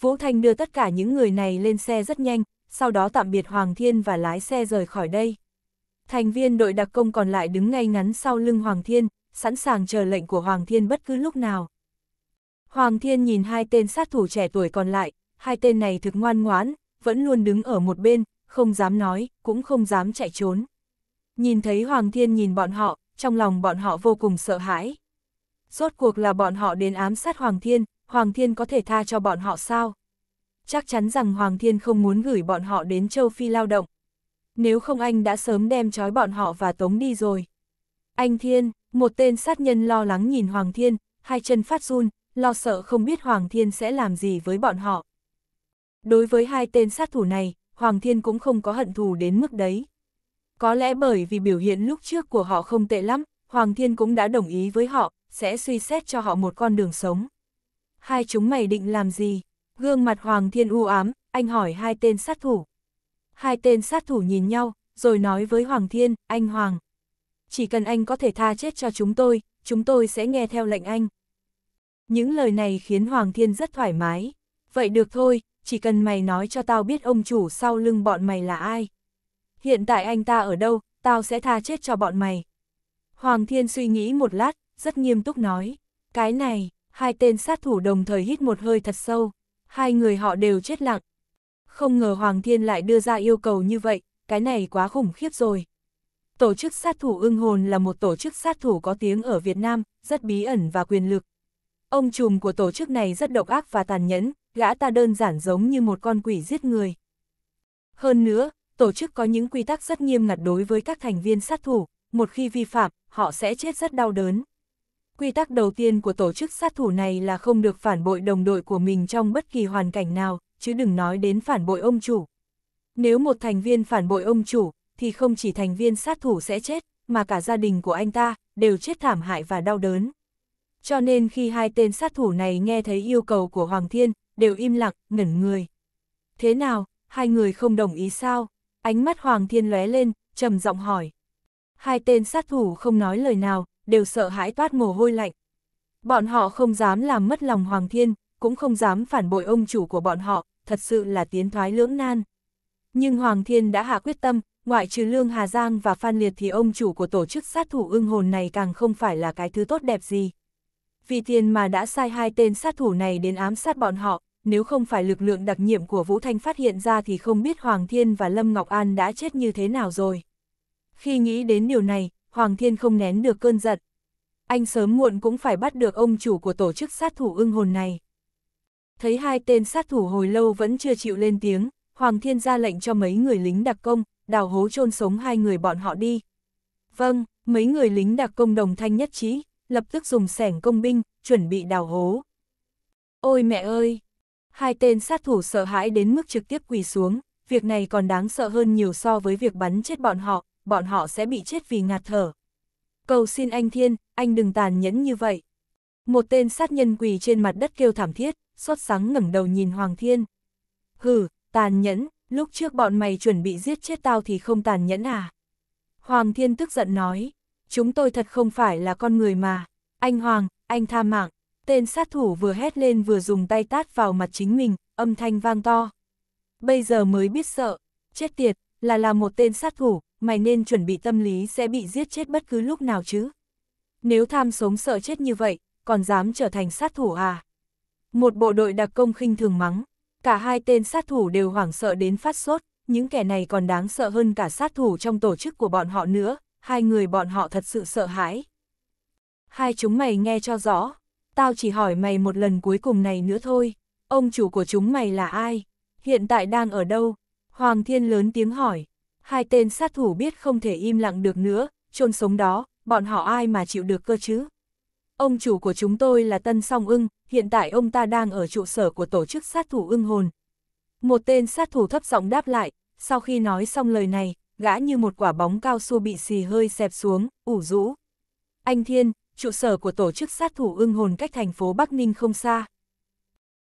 Vũ Thanh đưa tất cả những người này lên xe rất nhanh, sau đó tạm biệt Hoàng Thiên và lái xe rời khỏi đây. Thành viên đội đặc công còn lại đứng ngay ngắn sau lưng Hoàng Thiên, sẵn sàng chờ lệnh của Hoàng Thiên bất cứ lúc nào. Hoàng Thiên nhìn hai tên sát thủ trẻ tuổi còn lại, hai tên này thực ngoan ngoãn, vẫn luôn đứng ở một bên, không dám nói, cũng không dám chạy trốn. Nhìn thấy Hoàng Thiên nhìn bọn họ, trong lòng bọn họ vô cùng sợ hãi. Rốt cuộc là bọn họ đến ám sát Hoàng Thiên, Hoàng Thiên có thể tha cho bọn họ sao? Chắc chắn rằng Hoàng Thiên không muốn gửi bọn họ đến châu Phi lao động, nếu không anh đã sớm đem trói bọn họ và tống đi rồi. Anh Thiên, một tên sát nhân lo lắng nhìn Hoàng Thiên, hai chân phát run, lo sợ không biết Hoàng Thiên sẽ làm gì với bọn họ. Đối với hai tên sát thủ này, Hoàng Thiên cũng không có hận thù đến mức đấy. Có lẽ bởi vì biểu hiện lúc trước của họ không tệ lắm, Hoàng Thiên cũng đã đồng ý với họ, sẽ suy xét cho họ một con đường sống. Hai chúng mày định làm gì? Gương mặt Hoàng Thiên u ám, anh hỏi hai tên sát thủ hai tên sát thủ nhìn nhau, rồi nói với Hoàng Thiên, anh Hoàng. Chỉ cần anh có thể tha chết cho chúng tôi, chúng tôi sẽ nghe theo lệnh anh. Những lời này khiến Hoàng Thiên rất thoải mái. Vậy được thôi, chỉ cần mày nói cho tao biết ông chủ sau lưng bọn mày là ai. Hiện tại anh ta ở đâu, tao sẽ tha chết cho bọn mày. Hoàng Thiên suy nghĩ một lát, rất nghiêm túc nói. Cái này, hai tên sát thủ đồng thời hít một hơi thật sâu. Hai người họ đều chết lặng, không ngờ Hoàng Thiên lại đưa ra yêu cầu như vậy, cái này quá khủng khiếp rồi. Tổ chức sát thủ ưng hồn là một tổ chức sát thủ có tiếng ở Việt Nam, rất bí ẩn và quyền lực. Ông trùm của tổ chức này rất độc ác và tàn nhẫn, gã ta đơn giản giống như một con quỷ giết người. Hơn nữa, tổ chức có những quy tắc rất nghiêm ngặt đối với các thành viên sát thủ, một khi vi phạm, họ sẽ chết rất đau đớn. Quy tắc đầu tiên của tổ chức sát thủ này là không được phản bội đồng đội của mình trong bất kỳ hoàn cảnh nào, chứ đừng nói đến phản bội ông chủ. Nếu một thành viên phản bội ông chủ, thì không chỉ thành viên sát thủ sẽ chết, mà cả gia đình của anh ta đều chết thảm hại và đau đớn. Cho nên khi hai tên sát thủ này nghe thấy yêu cầu của Hoàng Thiên, đều im lặng, ngẩn người. Thế nào, hai người không đồng ý sao? Ánh mắt Hoàng Thiên lóe lên, trầm giọng hỏi. Hai tên sát thủ không nói lời nào, đều sợ hãi toát mồ hôi lạnh. Bọn họ không dám làm mất lòng Hoàng Thiên, cũng không dám phản bội ông chủ của bọn họ, thật sự là tiến thoái lưỡng nan. Nhưng Hoàng Thiên đã hạ quyết tâm, ngoại trừ Lương Hà Giang và Phan Liệt thì ông chủ của tổ chức sát thủ ưng hồn này càng không phải là cái thứ tốt đẹp gì. Vì tiền mà đã sai hai tên sát thủ này đến ám sát bọn họ, nếu không phải lực lượng đặc nhiệm của Vũ Thanh phát hiện ra thì không biết Hoàng Thiên và Lâm Ngọc An đã chết như thế nào rồi. Khi nghĩ đến điều này, Hoàng Thiên không nén được cơn giận. Anh sớm muộn cũng phải bắt được ông chủ của tổ chức sát thủ ưng hồn này thấy hai tên sát thủ hồi lâu vẫn chưa chịu lên tiếng, Hoàng Thiên ra lệnh cho mấy người lính đặc công, đào hố chôn sống hai người bọn họ đi. Vâng, mấy người lính đặc công đồng thanh nhất trí, lập tức dùng sẻng công binh, chuẩn bị đào hố. Ôi mẹ ơi! Hai tên sát thủ sợ hãi đến mức trực tiếp quỳ xuống, việc này còn đáng sợ hơn nhiều so với việc bắn chết bọn họ, bọn họ sẽ bị chết vì ngạt thở. Cầu xin anh Thiên, anh đừng tàn nhẫn như vậy. Một tên sát nhân quỳ trên mặt đất kêu thảm thiết, sốt sáng ngẩng đầu nhìn Hoàng Thiên. Hừ, tàn nhẫn, lúc trước bọn mày chuẩn bị giết chết tao thì không tàn nhẫn à? Hoàng Thiên tức giận nói, chúng tôi thật không phải là con người mà, anh Hoàng, anh tha mạng, tên sát thủ vừa hét lên vừa dùng tay tát vào mặt chính mình, âm thanh vang to. Bây giờ mới biết sợ, chết tiệt, là là một tên sát thủ, mày nên chuẩn bị tâm lý sẽ bị giết chết bất cứ lúc nào chứ. Nếu tham sống sợ chết như vậy, còn dám trở thành sát thủ à? Một bộ đội đặc công khinh thường mắng, cả hai tên sát thủ đều hoảng sợ đến phát sốt, những kẻ này còn đáng sợ hơn cả sát thủ trong tổ chức của bọn họ nữa, hai người bọn họ thật sự sợ hãi. Hai chúng mày nghe cho rõ, tao chỉ hỏi mày một lần cuối cùng này nữa thôi, ông chủ của chúng mày là ai, hiện tại đang ở đâu? Hoàng Thiên lớn tiếng hỏi, hai tên sát thủ biết không thể im lặng được nữa, chôn sống đó, bọn họ ai mà chịu được cơ chứ? Ông chủ của chúng tôi là Tân Song Ưng, hiện tại ông ta đang ở trụ sở của tổ chức sát thủ ưng hồn. Một tên sát thủ thấp giọng đáp lại, sau khi nói xong lời này, gã như một quả bóng cao su bị xì hơi xẹp xuống, ủ rũ. Anh Thiên, trụ sở của tổ chức sát thủ ưng hồn cách thành phố Bắc Ninh không xa.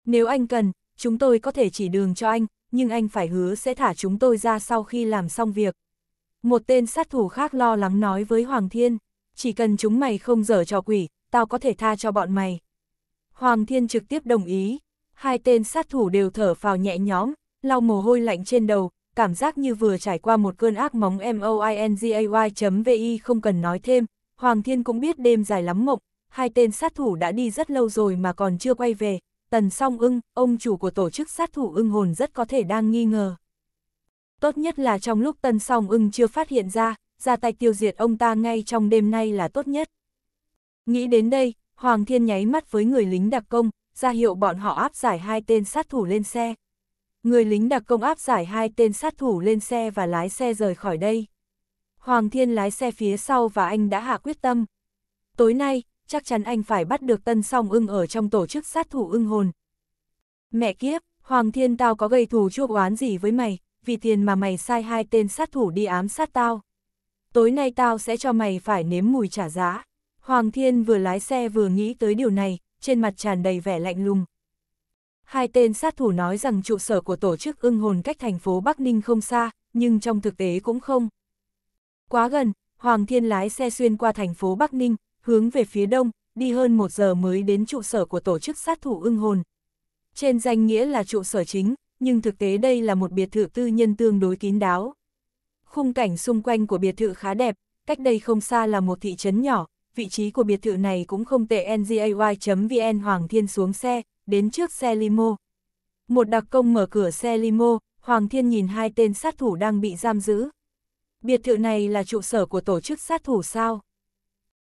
Nếu anh cần, chúng tôi có thể chỉ đường cho anh, nhưng anh phải hứa sẽ thả chúng tôi ra sau khi làm xong việc. Một tên sát thủ khác lo lắng nói với Hoàng Thiên, chỉ cần chúng mày không dở trò quỷ, tao có thể tha cho bọn mày. Hoàng Thiên trực tiếp đồng ý. Hai tên sát thủ đều thở phào nhẹ nhõm, lau mồ hôi lạnh trên đầu, cảm giác như vừa trải qua một cơn ác móng moingay.vi không cần nói thêm. Hoàng Thiên cũng biết đêm dài lắm mộng, hai tên sát thủ đã đi rất lâu rồi mà còn chưa quay về. Tần song ưng, ông chủ của tổ chức sát thủ ưng hồn rất có thể đang nghi ngờ. Tốt nhất là trong lúc tần song ưng chưa phát hiện ra, ra tay tiêu diệt ông ta ngay trong đêm nay là tốt nhất. Nghĩ đến đây, Hoàng Thiên nháy mắt với người lính đặc công, ra hiệu bọn họ áp giải hai tên sát thủ lên xe. Người lính đặc công áp giải hai tên sát thủ lên xe và lái xe rời khỏi đây. Hoàng Thiên lái xe phía sau và anh đã hạ quyết tâm. Tối nay, chắc chắn anh phải bắt được tân song ưng ở trong tổ chức sát thủ ưng hồn. Mẹ kiếp, Hoàng Thiên tao có gây thù chuốc oán gì với mày, vì tiền mà mày sai hai tên sát thủ đi ám sát tao. Tối nay tao sẽ cho mày phải nếm mùi trả giá. Hoàng Thiên vừa lái xe vừa nghĩ tới điều này, trên mặt tràn đầy vẻ lạnh lùng. Hai tên sát thủ nói rằng trụ sở của tổ chức ưng hồn cách thành phố Bắc Ninh không xa, nhưng trong thực tế cũng không. Quá gần, Hoàng Thiên lái xe xuyên qua thành phố Bắc Ninh, hướng về phía đông, đi hơn một giờ mới đến trụ sở của tổ chức sát thủ ưng hồn. Trên danh nghĩa là trụ sở chính, nhưng thực tế đây là một biệt thự tư nhân tương đối kín đáo. Khung cảnh xung quanh của biệt thự khá đẹp, cách đây không xa là một thị trấn nhỏ, vị trí của biệt thự này cũng không tệ ngay.vn Hoàng Thiên xuống xe, đến trước xe limo. Một đặc công mở cửa xe limo, Hoàng Thiên nhìn hai tên sát thủ đang bị giam giữ. Biệt thự này là trụ sở của tổ chức sát thủ sao?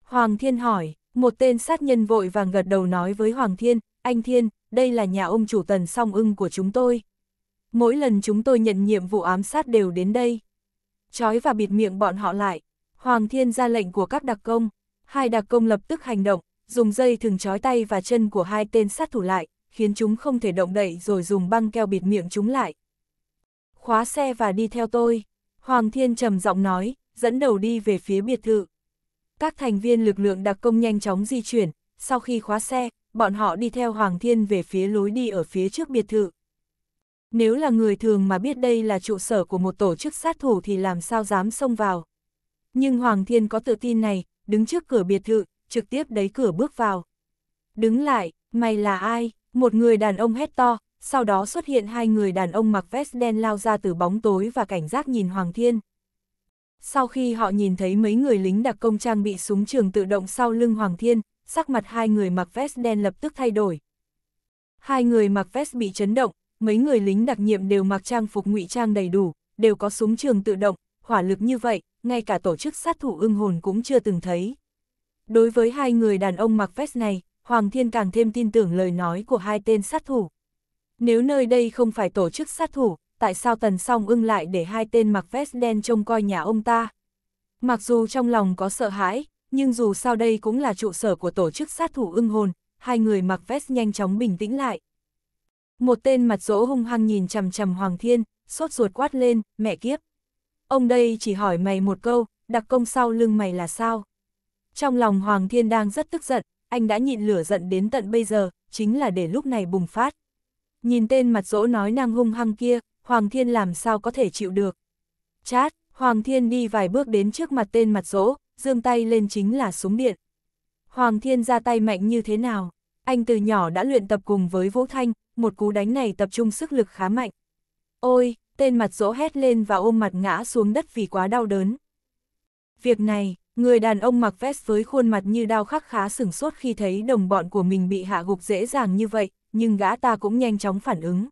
Hoàng Thiên hỏi, một tên sát nhân vội vàng gật đầu nói với Hoàng Thiên, anh Thiên, đây là nhà ông chủ tần song ưng của chúng tôi. Mỗi lần chúng tôi nhận nhiệm vụ ám sát đều đến đây. Chói và bịt miệng bọn họ lại. Hoàng Thiên ra lệnh của các đặc công, hai đặc công lập tức hành động, dùng dây thừng trói tay và chân của hai tên sát thủ lại, khiến chúng không thể động đậy rồi dùng băng keo bịt miệng chúng lại. Khóa xe và đi theo tôi, Hoàng Thiên trầm giọng nói, dẫn đầu đi về phía biệt thự. Các thành viên lực lượng đặc công nhanh chóng di chuyển, sau khi khóa xe, bọn họ đi theo Hoàng Thiên về phía lối đi ở phía trước biệt thự. Nếu là người thường mà biết đây là trụ sở của một tổ chức sát thủ thì làm sao dám xông vào. Nhưng Hoàng Thiên có tự tin này, đứng trước cửa biệt thự, trực tiếp đẩy cửa bước vào. Đứng lại, mày là ai? Một người đàn ông hét to, sau đó xuất hiện hai người đàn ông mặc vest đen lao ra từ bóng tối và cảnh giác nhìn Hoàng Thiên. Sau khi họ nhìn thấy mấy người lính đặc công trang bị súng trường tự động sau lưng Hoàng Thiên, sắc mặt hai người mặc vest đen lập tức thay đổi. Hai người mặc vest bị chấn động, mấy người lính đặc nhiệm đều mặc trang phục ngụy trang đầy đủ, đều có súng trường tự động, hỏa lực như vậy, ngay cả tổ chức sát thủ ưng hồn cũng chưa từng thấy. Đối với hai người đàn ông mặc vest này, Hoàng Thiên càng thêm tin tưởng lời nói của hai tên sát thủ. Nếu nơi đây không phải tổ chức sát thủ, tại sao Tần Song ưng lại để hai tên mặc vest đen trông coi nhà ông ta? Mặc dù trong lòng có sợ hãi, nhưng dù sao đây cũng là trụ sở của tổ chức sát thủ ưng hồn, hai người mặc vest nhanh chóng bình tĩnh lại. Một tên mặt dỗ hung hăng nhìn chằm chằm Hoàng Thiên, sốt ruột quát lên, mẹ kiếp, ông đây chỉ hỏi mày một câu, đặc công sau lưng mày là sao? Trong lòng Hoàng Thiên đang rất tức giận, anh đã nhịn lửa giận đến tận bây giờ, chính là để lúc này bùng phát. Nhìn tên mặt dỗ nói năng hung hăng kia, Hoàng Thiên làm sao có thể chịu được. Chát, Hoàng Thiên đi vài bước đến trước mặt tên mặt dỗ, dương tay lên chính là súng điện. Hoàng Thiên ra tay mạnh như thế nào? Anh từ nhỏ đã luyện tập cùng với Vũ Thanh, một cú đánh này tập trung sức lực khá mạnh. Ôi, tên mặt dỗ hét lên và ôm mặt ngã xuống đất vì quá đau đớn. Việc này, người đàn ông mặc vest với khuôn mặt như đau khắc khá sửng sốt khi thấy đồng bọn của mình bị hạ gục dễ dàng như vậy, nhưng gã ta cũng nhanh chóng phản ứng.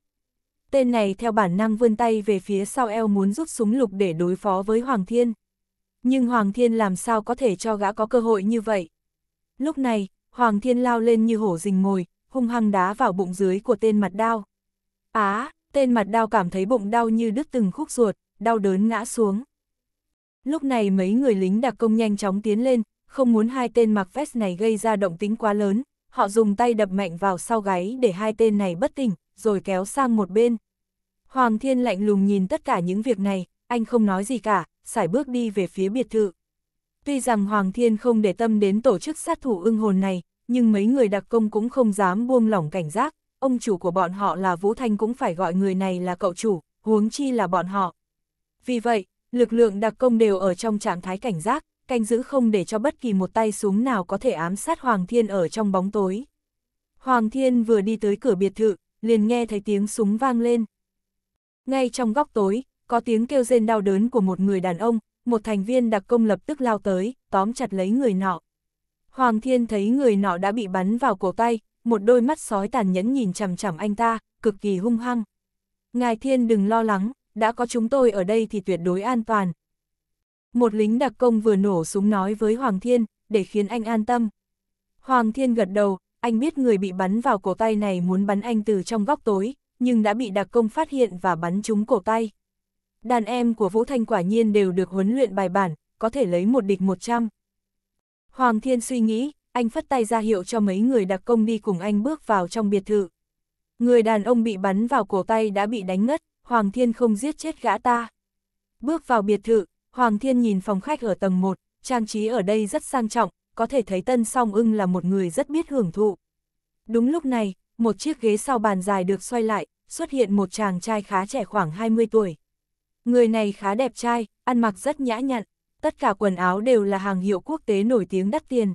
Tên này theo bản năng vươn tay về phía sau eo muốn rút súng lục để đối phó với Hoàng Thiên. Nhưng Hoàng Thiên làm sao có thể cho gã có cơ hội như vậy? Lúc này, Hoàng Thiên lao lên như hổ rình mồi, hung hăng đá vào bụng dưới của tên mặt đao. Á! À, tên mặt đao cảm thấy bụng đau như đứt từng khúc ruột, đau đớn ngã xuống. Lúc này mấy người lính đặc công nhanh chóng tiến lên, không muốn hai tên mặc vest này gây ra động tính quá lớn, họ dùng tay đập mạnh vào sau gáy để hai tên này bất tỉnh, rồi kéo sang một bên. Hoàng Thiên lạnh lùng nhìn tất cả những việc này, anh không nói gì cả, sải bước đi về phía biệt thự. Tuy rằng Hoàng Thiên không để tâm đến tổ chức sát thủ ưng hồn này, nhưng mấy người đặc công cũng không dám buông lỏng cảnh giác, ông chủ của bọn họ là Vũ Thanh cũng phải gọi người này là cậu chủ, huống chi là bọn họ. Vì vậy, lực lượng đặc công đều ở trong trạng thái cảnh giác, canh giữ không để cho bất kỳ một tay súng nào có thể ám sát Hoàng Thiên ở trong bóng tối. Hoàng Thiên vừa đi tới cửa biệt thự, liền nghe thấy tiếng súng vang lên. Ngay trong góc tối, có tiếng kêu rên đau đớn của một người đàn ông, một thành viên đặc công lập tức lao tới, tóm chặt lấy người nọ. Hoàng Thiên thấy người nọ đã bị bắn vào cổ tay, một đôi mắt sói tàn nhẫn nhìn chằm chằm anh ta, cực kỳ hung hăng. Ngài Thiên đừng lo lắng, đã có chúng tôi ở đây thì tuyệt đối an toàn. Một lính đặc công vừa nổ súng nói với Hoàng Thiên, để khiến anh an tâm. Hoàng Thiên gật đầu, anh biết người bị bắn vào cổ tay này muốn bắn anh từ trong góc tối, nhưng đã bị đặc công phát hiện và bắn trúng cổ tay. Đàn em của Vũ Thanh quả nhiên đều được huấn luyện bài bản, có thể lấy một địch một trăm. Hoàng Thiên suy nghĩ, anh phất tay ra hiệu cho mấy người đặc công đi cùng anh bước vào trong biệt thự. Người đàn ông bị bắn vào cổ tay đã bị đánh ngất, Hoàng Thiên không giết chết gã ta. Bước vào biệt thự, Hoàng Thiên nhìn phòng khách ở tầng 1, trang trí ở đây rất sang trọng, có thể thấy Tân Song Ưng là một người rất biết hưởng thụ. Đúng lúc này, một chiếc ghế sau bàn dài được xoay lại, xuất hiện một chàng trai khá trẻ khoảng 20 tuổi. Người này khá đẹp trai, ăn mặc rất nhã nhặn, tất cả quần áo đều là hàng hiệu quốc tế nổi tiếng đắt tiền.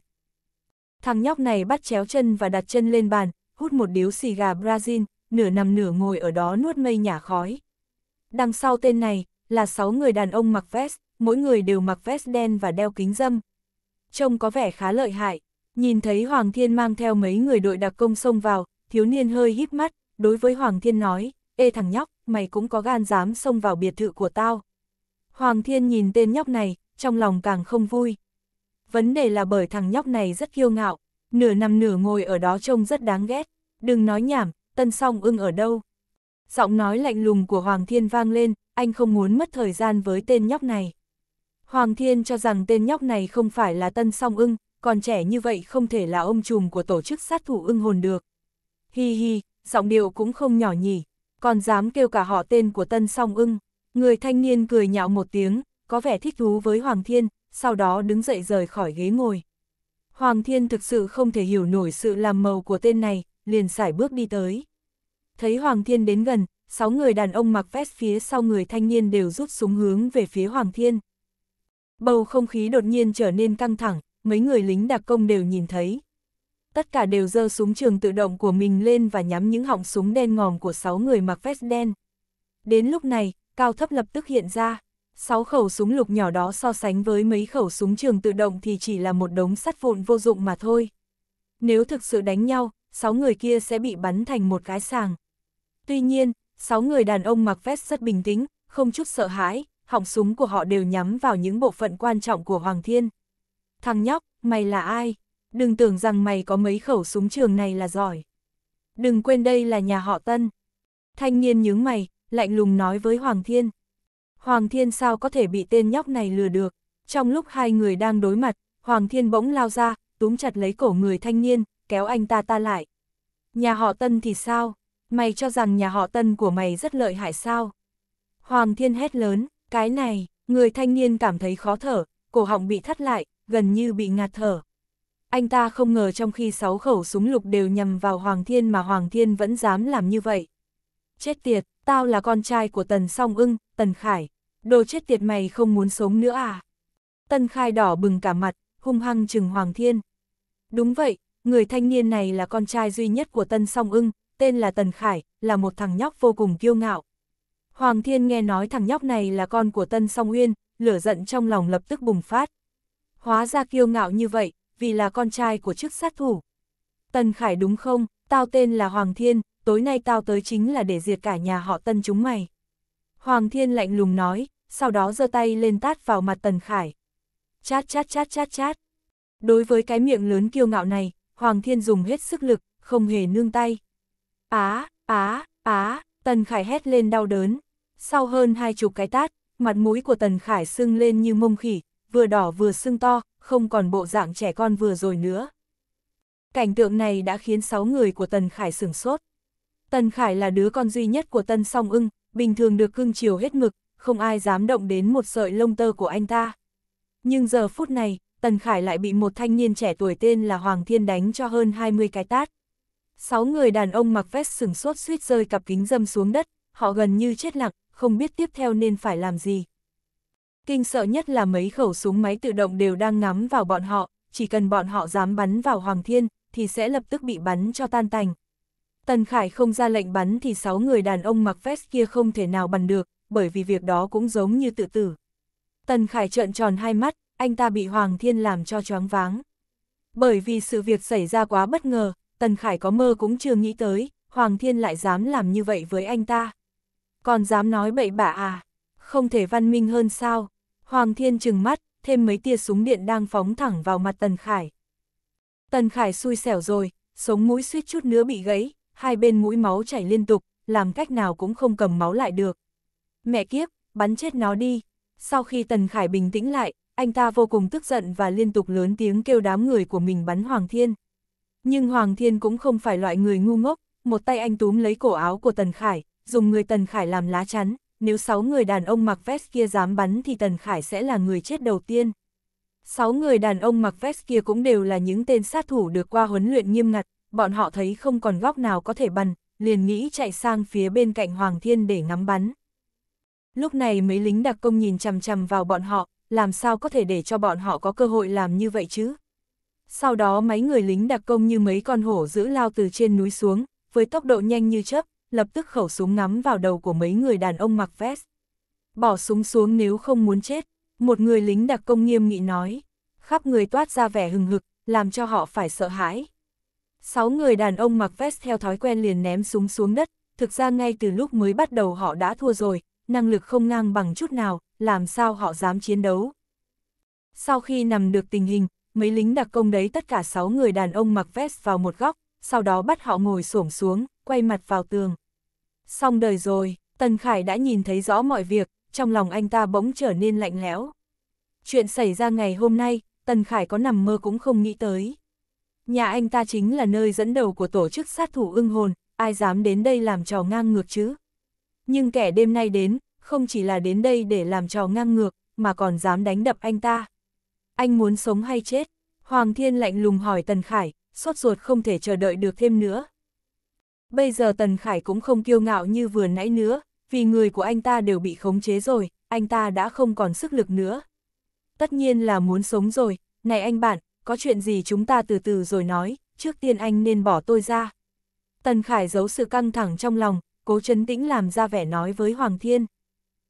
Thằng nhóc này bắt chéo chân và đặt chân lên bàn, hút một điếu xì gà Brazil, nửa nằm nửa ngồi ở đó nuốt mây nhả khói. Đằng sau tên này là 6 người đàn ông mặc vest, mỗi người đều mặc vest đen và đeo kính dâm. Trông có vẻ khá lợi hại, nhìn thấy Hoàng Thiên mang theo mấy người đội đặc công xông vào, thiếu niên hơi híp mắt, đối với Hoàng Thiên nói, Ê thằng nhóc, mày cũng có gan dám xông vào biệt thự của tao. Hoàng Thiên nhìn tên nhóc này, trong lòng càng không vui vấn đề là bởi thằng nhóc này rất kiêu ngạo, nửa nằm nửa ngồi ở đó trông rất đáng ghét, đừng nói nhảm, tân song ưng ở đâu. Giọng nói lạnh lùng của Hoàng Thiên vang lên, anh không muốn mất thời gian với tên nhóc này. Hoàng Thiên cho rằng tên nhóc này không phải là tân song ưng, còn trẻ như vậy không thể là ông trùm của tổ chức sát thủ ưng hồn được. Hi hi, giọng điệu cũng không nhỏ nhỉ, còn dám kêu cả họ tên của tân song ưng. Người thanh niên cười nhạo một tiếng, có vẻ thích thú với Hoàng Thiên, sau đó đứng dậy rời khỏi ghế ngồi. Hoàng Thiên thực sự không thể hiểu nổi sự làm màu của tên này, liền sải bước đi tới. Thấy Hoàng Thiên đến gần, sáu người đàn ông mặc vest phía sau người thanh niên đều rút súng hướng về phía Hoàng Thiên. Bầu không khí đột nhiên trở nên căng thẳng, mấy người lính đặc công đều nhìn thấy. Tất cả đều giơ súng trường tự động của mình lên và nhắm những họng súng đen ngòm của sáu người mặc vest đen. Đến lúc này, cao thấp lập tức hiện ra. Sáu khẩu súng lục nhỏ đó so sánh với mấy khẩu súng trường tự động thì chỉ là một đống sắt vụn vô dụng mà thôi. Nếu thực sự đánh nhau, sáu người kia sẽ bị bắn thành một cái sàng. Tuy nhiên, sáu người đàn ông mặc vest rất bình tĩnh, không chút sợ hãi, họng súng của họ đều nhắm vào những bộ phận quan trọng của Hoàng Thiên. Thằng nhóc, mày là ai? Đừng tưởng rằng mày có mấy khẩu súng trường này là giỏi. Đừng quên đây là nhà họ Tân. Thanh niên nhướng mày, lạnh lùng nói với Hoàng Thiên. Hoàng Thiên sao có thể bị tên nhóc này lừa được. Trong lúc hai người đang đối mặt, Hoàng Thiên bỗng lao ra, túm chặt lấy cổ người thanh niên, kéo anh ta ta lại. Nhà họ Tân thì sao? Mày cho rằng nhà họ Tân của mày rất lợi hại sao? Hoàng Thiên hét lớn, cái này, người thanh niên cảm thấy khó thở, cổ họng bị thắt lại, gần như bị ngạt thở. Anh ta không ngờ trong khi sáu khẩu súng lục đều nhầm vào Hoàng Thiên mà Hoàng Thiên vẫn dám làm như vậy. Chết tiệt, tao là con trai của Tần Song ưng, Tần Khải, đồ chết tiệt mày không muốn sống nữa à? Tân khai đỏ bừng cả mặt, hung hăng chừng Hoàng Thiên. Đúng vậy, người thanh niên này là con trai duy nhất của Tân Song ưng, tên là Tần Khải, là một thằng nhóc vô cùng kiêu ngạo. Hoàng Thiên nghe nói thằng nhóc này là con của Tân Song Uyên, lửa giận trong lòng lập tức bùng phát. Hóa ra kiêu ngạo như vậy, vì là con trai của chức sát thủ. Tần Khải đúng không, tao tên là Hoàng Thiên, tối nay tao tới chính là để diệt cả nhà họ Tân chúng mày. Hoàng Thiên lạnh lùng nói, sau đó giơ tay lên tát vào mặt Tần Khải. Chát chát chát chát chát. Đối với cái miệng lớn kiêu ngạo này, Hoàng Thiên dùng hết sức lực, không hề nương tay. Á, á, á, Tần Khải hét lên đau đớn. Sau hơn hai chục cái tát, mặt mũi của Tần Khải sưng lên như mông khỉ, vừa đỏ vừa sưng to, không còn bộ dạng trẻ con vừa rồi nữa. Cảnh tượng này đã khiến sáu người của Tần Khải sửng sốt. Tần Khải là đứa con duy nhất của Tân Song Ưng, bình thường được cưng chiều hết mực, không ai dám động đến một sợi lông tơ của anh ta. Nhưng giờ phút này, Tần Khải lại bị một thanh niên trẻ tuổi tên là Hoàng Thiên đánh cho hơn 20 cái tát. Sáu người đàn ông mặc vest sừng sốt suýt rơi cặp kính dâm xuống đất, họ gần như chết lặng, không biết tiếp theo nên phải làm gì. Kinh sợ nhất là mấy khẩu súng máy tự động đều đang ngắm vào bọn họ, chỉ cần bọn họ dám bắn vào Hoàng Thiên, thì sẽ lập tức bị bắn cho tan tành, Tần Khải không ra lệnh bắn thì sáu người đàn ông mặc vest kia không thể nào bắn được, bởi vì việc đó cũng giống như tự tử. Tần Khải trợn tròn hai mắt, anh ta bị Hoàng Thiên làm cho choáng váng. Bởi vì sự việc xảy ra quá bất ngờ, Tần Khải có mơ cũng chưa nghĩ tới, Hoàng Thiên lại dám làm như vậy với anh ta. Còn dám nói bậy bạ à, không thể văn minh hơn sao. Hoàng Thiên trừng mắt, thêm mấy tia súng điện đang phóng thẳng vào mặt Tần Khải. Tần Khải xui xẻo rồi, sống mũi suýt chút nữa bị gãy, hai bên mũi máu chảy liên tục, làm cách nào cũng không cầm máu lại được. Mẹ kiếp, bắn chết nó đi. Sau khi Tần Khải bình tĩnh lại, anh ta vô cùng tức giận và liên tục lớn tiếng kêu đám người của mình bắn Hoàng Thiên. Nhưng Hoàng Thiên cũng không phải loại người ngu ngốc, một tay anh túm lấy cổ áo của Tần Khải, dùng người Tần Khải làm lá chắn, nếu sáu người đàn ông mặc vest kia dám bắn thì Tần Khải sẽ là người chết đầu tiên. Sáu người đàn ông mặc vest kia cũng đều là những tên sát thủ được qua huấn luyện nghiêm ngặt, bọn họ thấy không còn góc nào có thể bắn, liền nghĩ chạy sang phía bên cạnh Hoàng Thiên để ngắm bắn. Lúc này mấy lính đặc công nhìn chằm chằm vào bọn họ, làm sao có thể để cho bọn họ có cơ hội làm như vậy chứ? Sau đó mấy người lính đặc công như mấy con hổ giữ lao từ trên núi xuống, với tốc độ nhanh như chớp, lập tức khẩu súng ngắm vào đầu của mấy người đàn ông mặc vest. Bỏ súng xuống nếu không muốn chết, một người lính đặc công nghiêm nghị nói, khắp người toát ra vẻ hừng hực, làm cho họ phải sợ hãi. Sáu người đàn ông mặc vest theo thói quen liền ném súng xuống đất, thực ra ngay từ lúc mới bắt đầu họ đã thua rồi, năng lực không ngang bằng chút nào, làm sao họ dám chiến đấu. Sau khi nằm được tình hình, mấy lính đặc công đấy tất cả sáu người đàn ông mặc vest vào một góc, sau đó bắt họ ngồi xổm xuống, quay mặt vào tường. Xong đời rồi, Tần Khải đã nhìn thấy rõ mọi việc, trong lòng anh ta bỗng trở nên lạnh lẽo. Chuyện xảy ra ngày hôm nay, Tần Khải có nằm mơ cũng không nghĩ tới. Nhà anh ta chính là nơi dẫn đầu của tổ chức sát thủ ưng hồn, ai dám đến đây làm trò ngang ngược chứ? Nhưng kẻ đêm nay đến, không chỉ là đến đây để làm trò ngang ngược, mà còn dám đánh đập anh ta. Anh muốn sống hay chết? Hoàng Thiên lạnh lùng hỏi Tần Khải, sốt ruột không thể chờ đợi được thêm nữa. Bây giờ Tần Khải cũng không kiêu ngạo như vừa nãy nữa, vì người của anh ta đều bị khống chế rồi, anh ta đã không còn sức lực nữa. Tất nhiên là muốn sống rồi, này anh bạn, có chuyện gì chúng ta từ từ rồi nói, trước tiên anh nên bỏ tôi ra. Tần Khải giấu sự căng thẳng trong lòng, cố chấn tĩnh làm ra vẻ nói với Hoàng Thiên.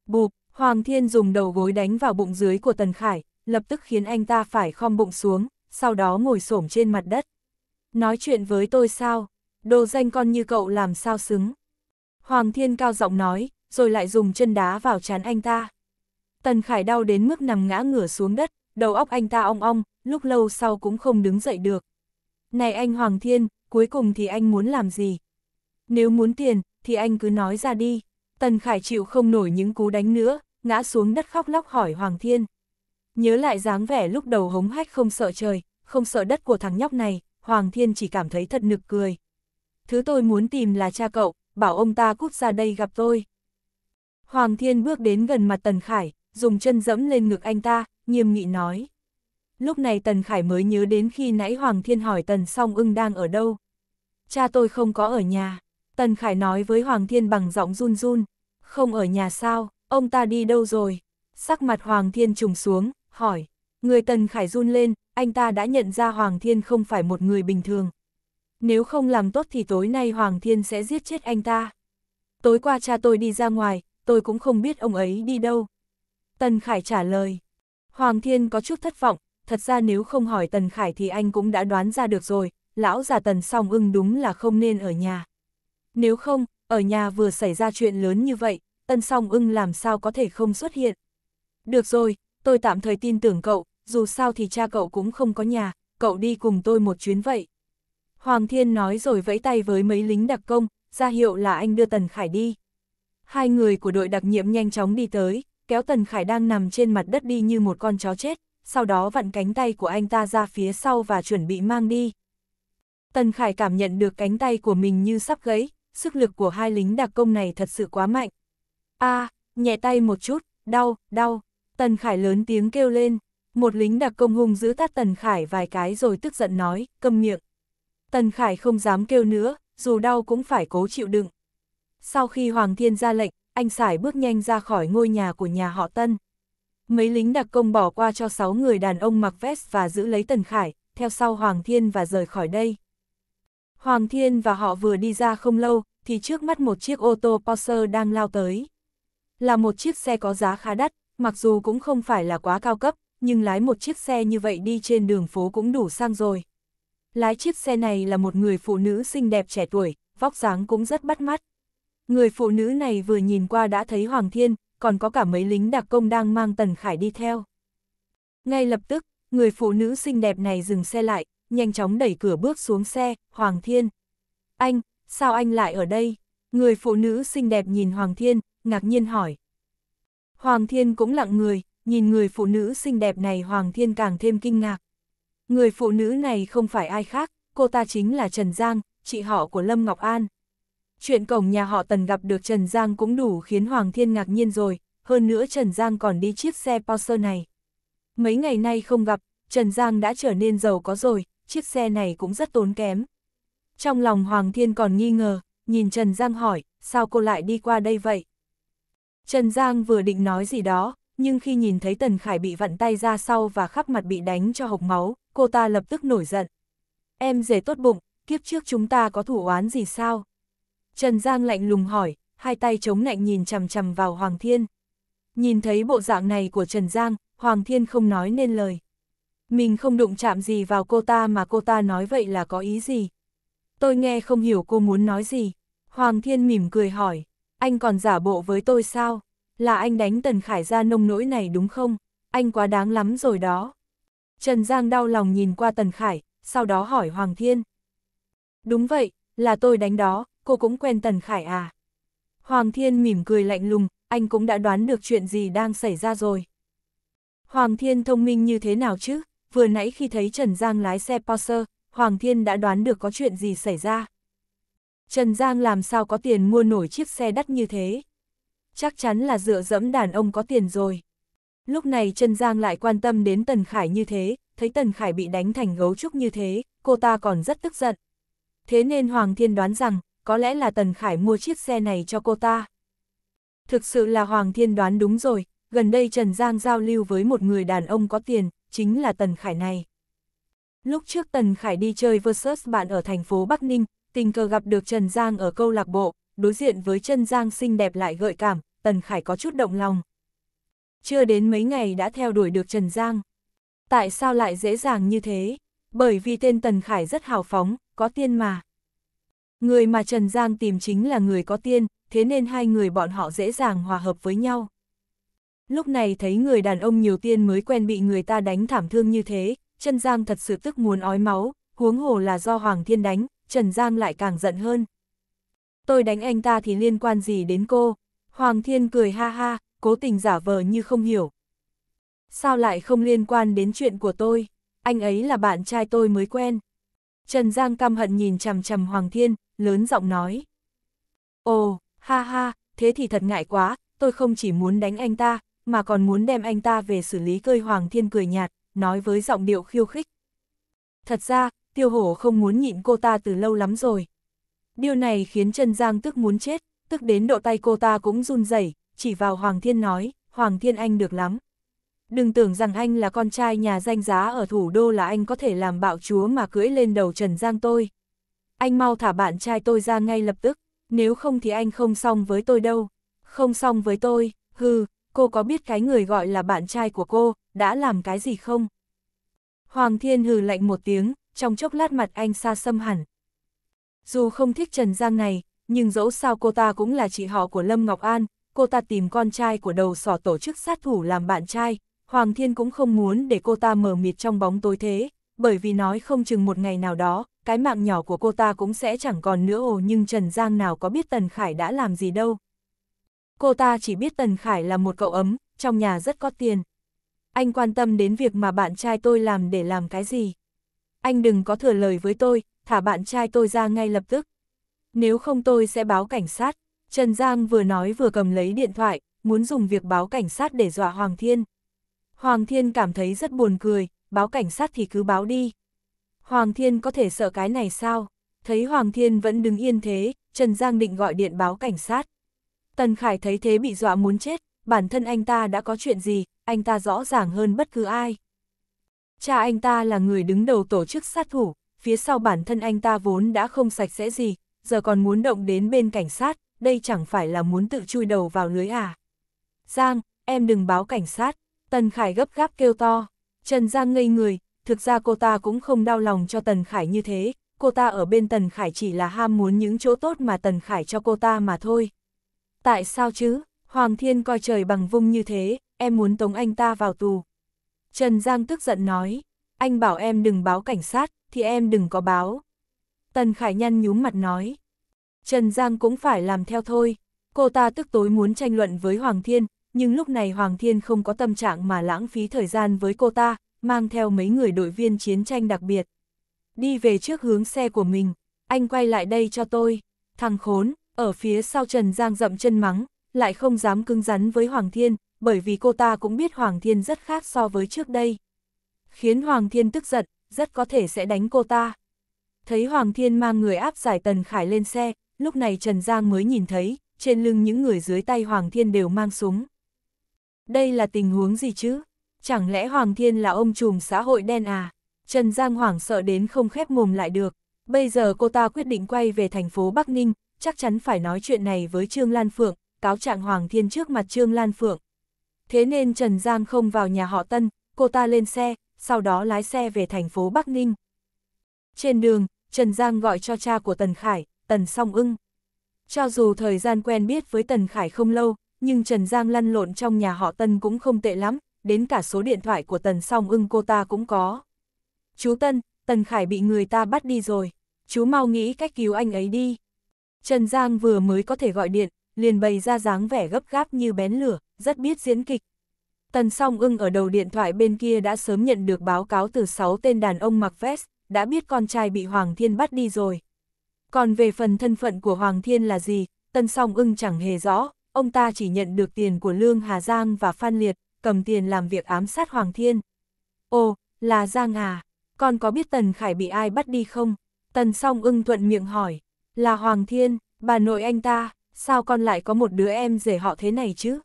Bụp, Hoàng Thiên dùng đầu gối đánh vào bụng dưới của Tần Khải, lập tức khiến anh ta phải khom bụng xuống, sau đó ngồi xổm trên mặt đất. Nói chuyện với tôi sao? Đồ danh con như cậu làm sao xứng? Hoàng Thiên cao giọng nói, rồi lại dùng chân đá vào chán anh ta. Tần Khải đau đến mức nằm ngã ngửa xuống đất, đầu óc anh ta ong ong, lúc lâu sau cũng không đứng dậy được. Này anh Hoàng Thiên, cuối cùng thì anh muốn làm gì? Nếu muốn tiền, thì anh cứ nói ra đi. Tần Khải chịu không nổi những cú đánh nữa, ngã xuống đất khóc lóc hỏi Hoàng Thiên. Nhớ lại dáng vẻ lúc đầu hống hách không sợ trời, không sợ đất của thằng nhóc này, Hoàng Thiên chỉ cảm thấy thật nực cười. Thứ tôi muốn tìm là cha cậu, bảo ông ta cút ra đây gặp tôi. Hoàng Thiên bước đến gần mặt Tần Khải, dùng chân dẫm lên ngực anh ta, nghiêm nghị nói. Lúc này Tần Khải mới nhớ đến khi nãy Hoàng Thiên hỏi Tần Song ưng đang ở đâu. Cha tôi không có ở nhà, Tần Khải nói với Hoàng Thiên bằng giọng run run, không ở nhà sao, ông ta đi đâu rồi? Sắc mặt Hoàng Thiên trùng xuống, hỏi, người Tần Khải run lên, anh ta đã nhận ra Hoàng Thiên không phải một người bình thường. Nếu không làm tốt thì tối nay Hoàng Thiên sẽ giết chết anh ta. Tối qua cha tôi đi ra ngoài, tôi cũng không biết ông ấy đi đâu. Tần Khải trả lời, Hoàng Thiên có chút thất vọng, thật ra nếu không hỏi Tần Khải thì anh cũng đã đoán ra được rồi, lão già Tần song ưng đúng là không nên ở nhà. Nếu không, ở nhà vừa xảy ra chuyện lớn như vậy, Tần song ưng làm sao có thể không xuất hiện. Được rồi, tôi tạm thời tin tưởng cậu, dù sao thì cha cậu cũng không có nhà, cậu đi cùng tôi một chuyến vậy. Hoàng Thiên nói rồi vẫy tay với mấy lính đặc công, ra hiệu là anh đưa Tần Khải đi. Hai người của đội đặc nhiệm nhanh chóng đi tới, kéo Tần Khải đang nằm trên mặt đất đi như một con chó chết, sau đó vặn cánh tay của anh ta ra phía sau và chuẩn bị mang đi. Tần Khải cảm nhận được cánh tay của mình như sắp gãy, sức lực của hai lính đặc công này thật sự quá mạnh. a nhẹ tay một chút, đau, đau, Tần Khải lớn tiếng kêu lên, một lính đặc công hung giữ tát Tần Khải vài cái rồi tức giận nói, câm miệng. Tần Khải không dám kêu nữa, dù đau cũng phải cố chịu đựng. Sau khi Hoàng Thiên ra lệnh, anh xài bước nhanh ra khỏi ngôi nhà của nhà họ Tân. Mấy lính đặc công bỏ qua cho 6 người đàn ông mặc vest và giữ lấy Tần Khải, theo sau Hoàng Thiên và rời khỏi đây. Hoàng Thiên và họ vừa đi ra không lâu, thì trước mắt một chiếc ô tô Porsche đang lao tới. Là một chiếc xe có giá khá đắt, mặc dù cũng không phải là quá cao cấp, nhưng lái một chiếc xe như vậy đi trên đường phố cũng đủ sang rồi. Lái chiếc xe này là một người phụ nữ xinh đẹp trẻ tuổi, vóc dáng cũng rất bắt mắt. Người phụ nữ này vừa nhìn qua đã thấy Hoàng Thiên, còn có cả mấy lính đặc công đang mang Tần Khải đi theo. Ngay lập tức, người phụ nữ xinh đẹp này dừng xe lại, nhanh chóng đẩy cửa bước xuống xe, Hoàng Thiên. Anh, sao anh lại ở đây? Người phụ nữ xinh đẹp nhìn Hoàng Thiên, ngạc nhiên hỏi. Hoàng Thiên cũng lặng người, nhìn người phụ nữ xinh đẹp này Hoàng Thiên càng thêm kinh ngạc. Người phụ nữ này không phải ai khác, cô ta chính là Trần Giang, chị họ của Lâm Ngọc An chuyện cổng nhà họ Tần gặp được Trần Giang cũng đủ khiến Hoàng Thiên ngạc nhiên rồi, hơn nữa Trần Giang còn đi chiếc xe Porsche này. Mấy ngày nay không gặp, Trần Giang đã trở nên giàu có rồi, chiếc xe này cũng rất tốn kém. Trong lòng Hoàng Thiên còn nghi ngờ, nhìn Trần Giang hỏi, sao cô lại đi qua đây vậy? Trần Giang vừa định nói gì đó, nhưng khi nhìn thấy Tần Khải bị vặn tay ra sau và khắp mặt bị đánh cho hộc máu, cô ta lập tức nổi giận. Em rể tốt bụng, kiếp trước chúng ta có thủ oán gì sao? Trần Giang lạnh lùng hỏi, hai tay chống lạnh nhìn chằm chằm vào Hoàng Thiên. Nhìn thấy bộ dạng này của Trần Giang, Hoàng Thiên không nói nên lời. Mình không đụng chạm gì vào cô ta mà cô ta nói vậy là có ý gì? Tôi nghe không hiểu cô muốn nói gì. Hoàng Thiên mỉm cười hỏi, anh còn giả bộ với tôi sao? Là anh đánh Tần Khải ra nông nỗi này đúng không? Anh quá đáng lắm rồi đó. Trần Giang đau lòng nhìn qua Tần Khải, sau đó hỏi Hoàng Thiên. Đúng vậy, là tôi đánh đó, cô cũng quen Tần Khải à? Hoàng Thiên mỉm cười lạnh lùng, anh cũng đã đoán được chuyện gì đang xảy ra rồi. Hoàng Thiên thông minh như thế nào chứ? Vừa nãy khi thấy Trần Giang lái xe Porsche, Hoàng Thiên đã đoán được có chuyện gì xảy ra. Trần Giang làm sao có tiền mua nổi chiếc xe đắt như thế? Chắc chắn là dựa dẫm đàn ông có tiền rồi. Lúc này Trần Giang lại quan tâm đến Tần Khải như thế, thấy Tần Khải bị đánh thành gấu trúc như thế, cô ta còn rất tức giận. Thế nên Hoàng Thiên đoán rằng, có lẽ là Tần Khải mua chiếc xe này cho cô ta. Thực sự là Hoàng Thiên đoán đúng rồi, gần đây Trần Giang giao lưu với một người đàn ông có tiền, chính là Tần Khải này. Lúc trước Tần Khải đi chơi versus bạn ở thành phố Bắc Ninh, tình cờ gặp được Trần Giang ở câu lạc bộ, đối diện với Trần Giang xinh đẹp lại gợi cảm, Tần Khải có chút động lòng. Chưa đến mấy ngày đã theo đuổi được Trần Giang. Tại sao lại dễ dàng như thế? Bởi vì tên Tần Khải rất hào phóng, có tiên mà. Người mà Trần Giang tìm chính là người có tiên, thế nên hai người bọn họ dễ dàng hòa hợp với nhau. Lúc này thấy người đàn ông nhiều tiên mới quen bị người ta đánh thảm thương như thế, Trần Giang thật sự tức muốn ói máu, huống hồ là do Hoàng Thiên đánh, Trần Giang lại càng giận hơn. Tôi đánh anh ta thì liên quan gì đến cô? Hoàng Thiên cười ha ha, cố tình giả vờ như không hiểu. Sao lại không liên quan đến chuyện của tôi? Anh ấy là bạn trai tôi mới quen. Trần Giang căm hận nhìn chằm chằm Hoàng Thiên, lớn giọng nói. Ồ, ha ha, thế thì thật ngại quá, tôi không chỉ muốn đánh anh ta, mà còn muốn đem anh ta về xử lý cơi Hoàng Thiên cười nhạt, nói với giọng điệu khiêu khích. Thật ra, tiêu hổ không muốn nhịn cô ta từ lâu lắm rồi. Điều này khiến Trần Giang tức muốn chết, tức đến độ tay cô ta cũng run rẩy chỉ vào Hoàng Thiên nói, Hoàng Thiên anh được lắm. Đừng tưởng rằng anh là con trai nhà danh giá ở thủ đô là anh có thể làm bạo chúa mà cưỡi lên đầu Trần Giang tôi anh mau thả bạn trai tôi ra ngay lập tức, nếu không thì anh không xong với tôi đâu. Không xong với tôi, hừ, cô có biết cái người gọi là bạn trai của cô, đã làm cái gì không? Hoàng Thiên hừ lạnh một tiếng, trong chốc lát mặt anh xa xâm hẳn. Dù không thích Trần Giang này, nhưng dẫu sao cô ta cũng là chị họ của Lâm Ngọc An, cô ta tìm con trai của đầu sỏ tổ chức sát thủ làm bạn trai, Hoàng Thiên cũng không muốn để cô ta mở mịt trong bóng tối thế, bởi vì nói không chừng một ngày nào đó, cái mạng nhỏ của cô ta cũng sẽ chẳng còn nữa ồ nhưng Trần Giang nào có biết Tần Khải đã làm gì đâu. Cô ta chỉ biết Tần Khải là một cậu ấm, trong nhà rất có tiền. Anh quan tâm đến việc mà bạn trai tôi làm để làm cái gì. Anh đừng có thừa lời với tôi, thả bạn trai tôi ra ngay lập tức. Nếu không tôi sẽ báo cảnh sát. Trần Giang vừa nói vừa cầm lấy điện thoại, muốn dùng việc báo cảnh sát để dọa Hoàng Thiên. Hoàng Thiên cảm thấy rất buồn cười, báo cảnh sát thì cứ báo đi, Hoàng Thiên có thể sợ cái này sao? Thấy Hoàng Thiên vẫn đứng yên thế, Trần Giang định gọi điện báo cảnh sát. Tần Khải thấy thế bị dọa muốn chết, bản thân anh ta đã có chuyện gì, anh ta rõ ràng hơn bất cứ ai. Cha anh ta là người đứng đầu tổ chức sát thủ, phía sau bản thân anh ta vốn đã không sạch sẽ gì, giờ còn muốn động đến bên cảnh sát, đây chẳng phải là muốn tự chui đầu vào lưới à. Giang, em đừng báo cảnh sát, Tần Khải gấp gáp kêu to, Trần Giang ngây người, thực ra cô ta cũng không đau lòng cho Tần Khải như thế, cô ta ở bên Tần Khải chỉ là ham muốn những chỗ tốt mà Tần Khải cho cô ta mà thôi. Tại sao chứ, Hoàng Thiên coi trời bằng vung như thế, em muốn tống anh ta vào tù. Trần Giang tức giận nói, anh bảo em đừng báo cảnh sát, thì em đừng có báo. Tần Khải nhăn nhúm mặt nói, Trần Giang cũng phải làm theo thôi, cô ta tức tối muốn tranh luận với Hoàng Thiên, nhưng lúc này Hoàng Thiên không có tâm trạng mà lãng phí thời gian với cô ta, mang theo mấy người đội viên chiến tranh đặc biệt. Đi về trước hướng xe của mình, anh quay lại đây cho tôi, thằng khốn, ở phía sau Trần Giang dậm chân mắng, lại không dám cứng rắn với Hoàng Thiên, bởi vì cô ta cũng biết Hoàng Thiên rất khác so với trước đây. Khiến Hoàng Thiên tức giận, rất có thể sẽ đánh cô ta. Thấy Hoàng Thiên mang người áp giải Tần Khải lên xe, lúc này Trần Giang mới nhìn thấy, trên lưng những người dưới tay Hoàng Thiên đều mang súng. Đây là tình huống gì chứ? Chẳng lẽ Hoàng Thiên là ông trùm xã hội đen à? Trần Giang hoảng sợ đến không khép mồm lại được. Bây giờ cô ta quyết định quay về thành phố Bắc Ninh, chắc chắn phải nói chuyện này với Trương Lan Phượng, cáo trạng Hoàng Thiên trước mặt Trương Lan Phượng. Thế nên Trần Giang không vào nhà họ Tân, cô ta lên xe, sau đó lái xe về thành phố Bắc Ninh. Trên đường, Trần Giang gọi cho cha của Tần Khải, Tần Song ưng. Cho dù thời gian quen biết với Tần Khải không lâu, nhưng Trần Giang lăn lộn trong nhà họ Tân cũng không tệ lắm, đến cả số điện thoại của Tần Song Ưng cô ta cũng có. Chú Tân, Tần Khải bị người ta bắt đi rồi, chú mau nghĩ cách cứu anh ấy đi. Trần Giang vừa mới có thể gọi điện, liền bày ra dáng vẻ gấp gáp như bén lửa, rất biết diễn kịch. Tần song ưng ở đầu điện thoại bên kia đã sớm nhận được báo cáo từ 6 tên đàn ông mặc vest, đã biết con trai bị Hoàng Thiên bắt đi rồi. Còn về phần thân phận của Hoàng Thiên là gì, Tần song ưng chẳng hề rõ, ông ta chỉ nhận được tiền của Lương Hà Giang và Phan Liệt, cầm tiền làm việc ám sát Hoàng Thiên. Ồ, là Giang à, con có biết Tần Khải bị ai bắt đi không? Tần song ưng thuận miệng hỏi, là Hoàng Thiên, bà nội anh ta, sao con lại có một đứa em rể họ thế này chứ?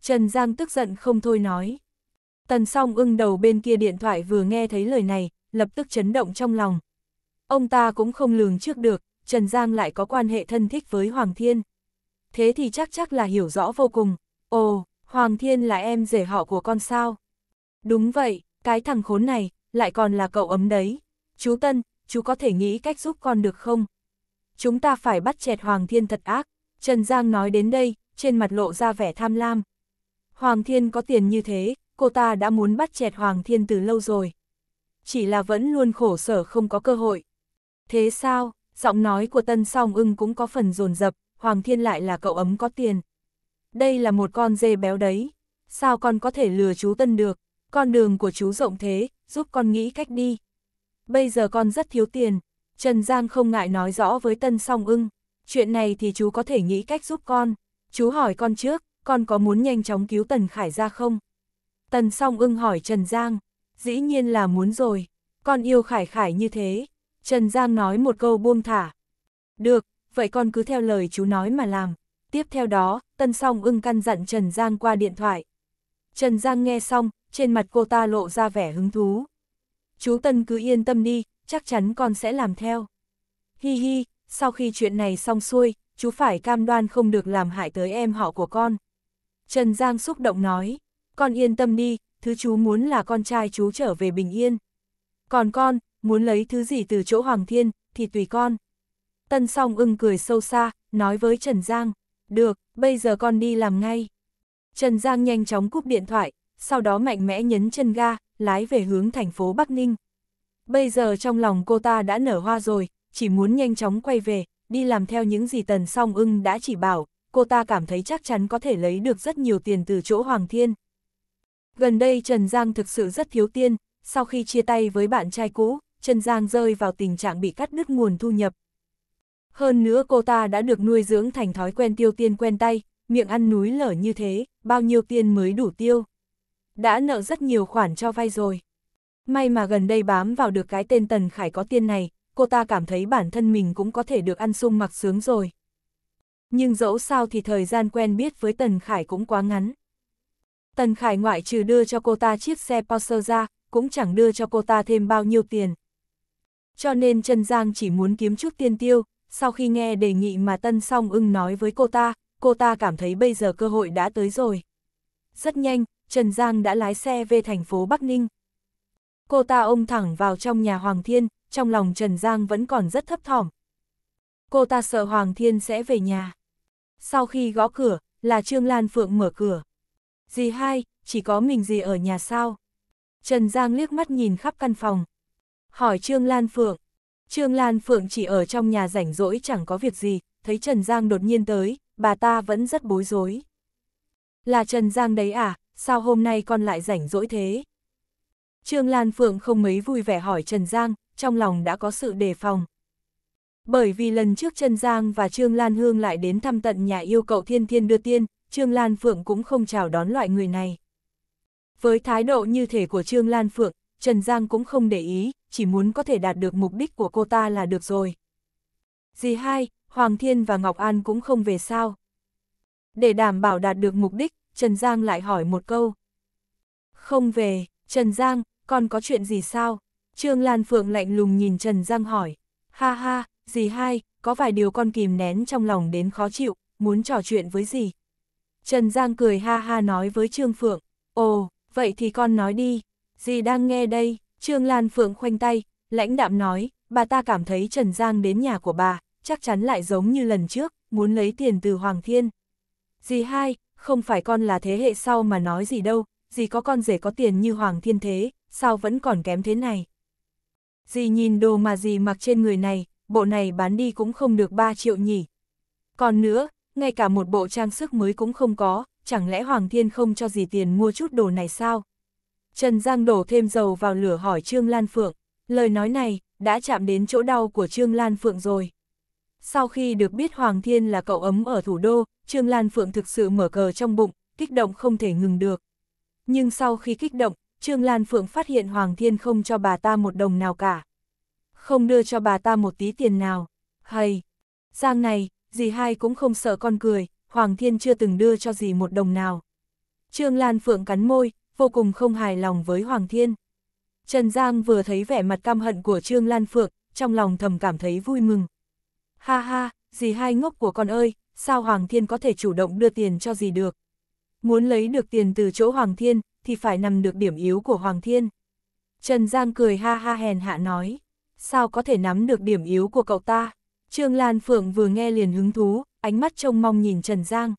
Trần Giang tức giận không thôi nói. Tần song ưng đầu bên kia điện thoại vừa nghe thấy lời này, lập tức chấn động trong lòng. Ông ta cũng không lường trước được, Trần Giang lại có quan hệ thân thích với Hoàng Thiên. Thế thì chắc chắc là hiểu rõ vô cùng. Ồ, Hoàng Thiên là em rể họ của con sao? Đúng vậy, cái thằng khốn này, lại còn là cậu ấm đấy. Chú Tân, chú có thể nghĩ cách giúp con được không? Chúng ta phải bắt chẹt Hoàng Thiên thật ác. Trần Giang nói đến đây, trên mặt lộ ra vẻ tham lam. Hoàng Thiên có tiền như thế, cô ta đã muốn bắt chẹt Hoàng Thiên từ lâu rồi. Chỉ là vẫn luôn khổ sở không có cơ hội. Thế sao, giọng nói của Tân Song ưng cũng có phần dồn dập Hoàng Thiên lại là cậu ấm có tiền đây là một con dê béo đấy, sao con có thể lừa chú Tân được, con đường của chú rộng thế, giúp con nghĩ cách đi. Bây giờ con rất thiếu tiền, Trần Giang không ngại nói rõ với Tân song ưng, chuyện này thì chú có thể nghĩ cách giúp con, chú hỏi con trước, con có muốn nhanh chóng cứu Tần Khải ra không? Tần song ưng hỏi Trần Giang, dĩ nhiên là muốn rồi, con yêu Khải Khải như thế. Trần Giang nói một câu buông thả. Được, vậy con cứ theo lời chú nói mà làm. Tiếp theo đó, Tân Song ưng căn dặn Trần Giang qua điện thoại. Trần Giang nghe xong, trên mặt cô ta lộ ra vẻ hứng thú. Chú Tân cứ yên tâm đi, chắc chắn con sẽ làm theo. Hi hi, sau khi chuyện này xong xuôi, chú phải cam đoan không được làm hại tới em họ của con. Trần Giang xúc động nói, con yên tâm đi, thứ chú muốn là con trai chú trở về bình yên. Còn con, muốn lấy thứ gì từ chỗ Hoàng Thiên, thì tùy con. Tân song ưng cười sâu xa, nói với Trần Giang. Được, bây giờ con đi làm ngay. Trần Giang nhanh chóng cúp điện thoại, sau đó mạnh mẽ nhấn chân ga, lái về hướng thành phố Bắc Ninh. Bây giờ trong lòng cô ta đã nở hoa rồi, chỉ muốn nhanh chóng quay về, đi làm theo những gì Tần Song Ưng đã chỉ bảo, cô ta cảm thấy chắc chắn có thể lấy được rất nhiều tiền từ chỗ Hoàng Thiên. Gần đây Trần Giang thực sự rất thiếu tiền, sau khi chia tay với bạn trai cũ, Trần Giang rơi vào tình trạng bị cắt đứt nguồn thu nhập, hơn nữa cô ta đã được nuôi dưỡng thành thói quen tiêu tiền quen tay, miệng ăn núi lở như thế, bao nhiêu tiền mới đủ tiêu. Đã nợ rất nhiều khoản cho vay rồi. May mà gần đây bám vào được cái tên Tần Khải có tiền này, cô ta cảm thấy bản thân mình cũng có thể được ăn sung mặc sướng rồi. Nhưng dẫu sao thì thời gian quen biết với Tần Khải cũng quá ngắn. Tần Khải ngoại trừ đưa cho cô ta chiếc xe Porsche ra, cũng chẳng đưa cho cô ta thêm bao nhiêu tiền. Cho nên Trần Giang chỉ muốn kiếm chút tiền tiêu, sau khi nghe đề nghị mà Tân Song Ưng nói với cô ta, cô ta cảm thấy bây giờ cơ hội đã tới rồi. Rất nhanh, Trần Giang đã lái xe về thành phố Bắc Ninh. Cô ta ôm thẳng vào trong nhà Hoàng Thiên, trong lòng Trần Giang vẫn còn rất thấp thỏm. Cô ta sợ Hoàng Thiên sẽ về nhà. Sau khi gõ cửa, là Trương Lan Phượng mở cửa. Dì hai, chỉ có mình dì ở nhà sao? Trần Giang liếc mắt nhìn khắp căn phòng. Hỏi Trương Lan Phượng. Trương Lan Phượng chỉ ở trong nhà rảnh rỗi chẳng có việc gì, thấy Trần Giang đột nhiên tới, bà ta vẫn rất bối rối. Là Trần Giang đấy à, sao hôm nay con lại rảnh rỗi thế? Trương Lan Phượng không mấy vui vẻ hỏi Trần Giang, trong lòng đã có sự đề phòng. Bởi vì lần trước Trần Giang và Trương Lan Hương lại đến thăm tận nhà yêu cậu Thiên Thiên đưa tiên, Trương Lan Phượng cũng không chào đón loại người này. Với thái độ như thể của Trương Lan Phượng, Trần Giang cũng không để ý, chỉ muốn có thể đạt được mục đích của cô ta là được rồi. Dì hai, Hoàng Thiên và Ngọc An cũng không về sao. Để đảm bảo đạt được mục đích, Trần Giang lại hỏi một câu. Không về, Trần Giang, còn có chuyện gì sao? Trương Lan Phượng lạnh lùng nhìn Trần Giang hỏi. Ha ha, dì hai, có vài điều con kìm nén trong lòng đến khó chịu, muốn trò chuyện với dì. Trần Giang cười ha ha nói với Trương Phượng. Ồ, vậy thì con nói đi gì đang nghe đây, Trương Lan Phượng khoanh tay, lãnh đạm nói, bà ta cảm thấy Trần Giang đến nhà của bà, chắc chắn lại giống như lần trước, muốn lấy tiền từ Hoàng Thiên. Dì hai, không phải con là thế hệ sau mà nói gì đâu, dì có con rể có tiền như Hoàng Thiên thế, sao vẫn còn kém thế này. Dì nhìn đồ mà dì mặc trên người này, bộ này bán đi cũng không được 3 triệu nhỉ. Còn nữa, ngay cả một bộ trang sức mới cũng không có, chẳng lẽ Hoàng Thiên không cho dì tiền mua chút đồ này sao? Trần Giang đổ thêm dầu vào lửa hỏi Trương Lan Phượng, lời nói này đã chạm đến chỗ đau của Trương Lan Phượng rồi. Sau khi được biết Hoàng Thiên là cậu ấm ở thủ đô, Trương Lan Phượng thực sự mở cờ trong bụng, kích động không thể ngừng được. Nhưng sau khi kích động, Trương Lan Phượng phát hiện Hoàng Thiên không cho bà ta một đồng nào cả. Không đưa cho bà ta một tí tiền nào. Hay, Giang này, dì hai cũng không sợ con cười, Hoàng Thiên chưa từng đưa cho dì một đồng nào. Trương Lan Phượng cắn môi, vô cùng không hài lòng với Hoàng Thiên. Trần Giang vừa thấy vẻ mặt căm hận của Trương Lan Phượng, trong lòng thầm cảm thấy vui mừng. Ha ha, dì hai ngốc của con ơi, sao Hoàng Thiên có thể chủ động đưa tiền cho dì được? Muốn lấy được tiền từ chỗ Hoàng Thiên, thì phải nằm được điểm yếu của Hoàng Thiên. Trần Giang cười ha ha hèn hạ nói, sao có thể nắm được điểm yếu của cậu ta? Trương Lan Phượng vừa nghe liền hứng thú, ánh mắt trông mong nhìn Trần Giang.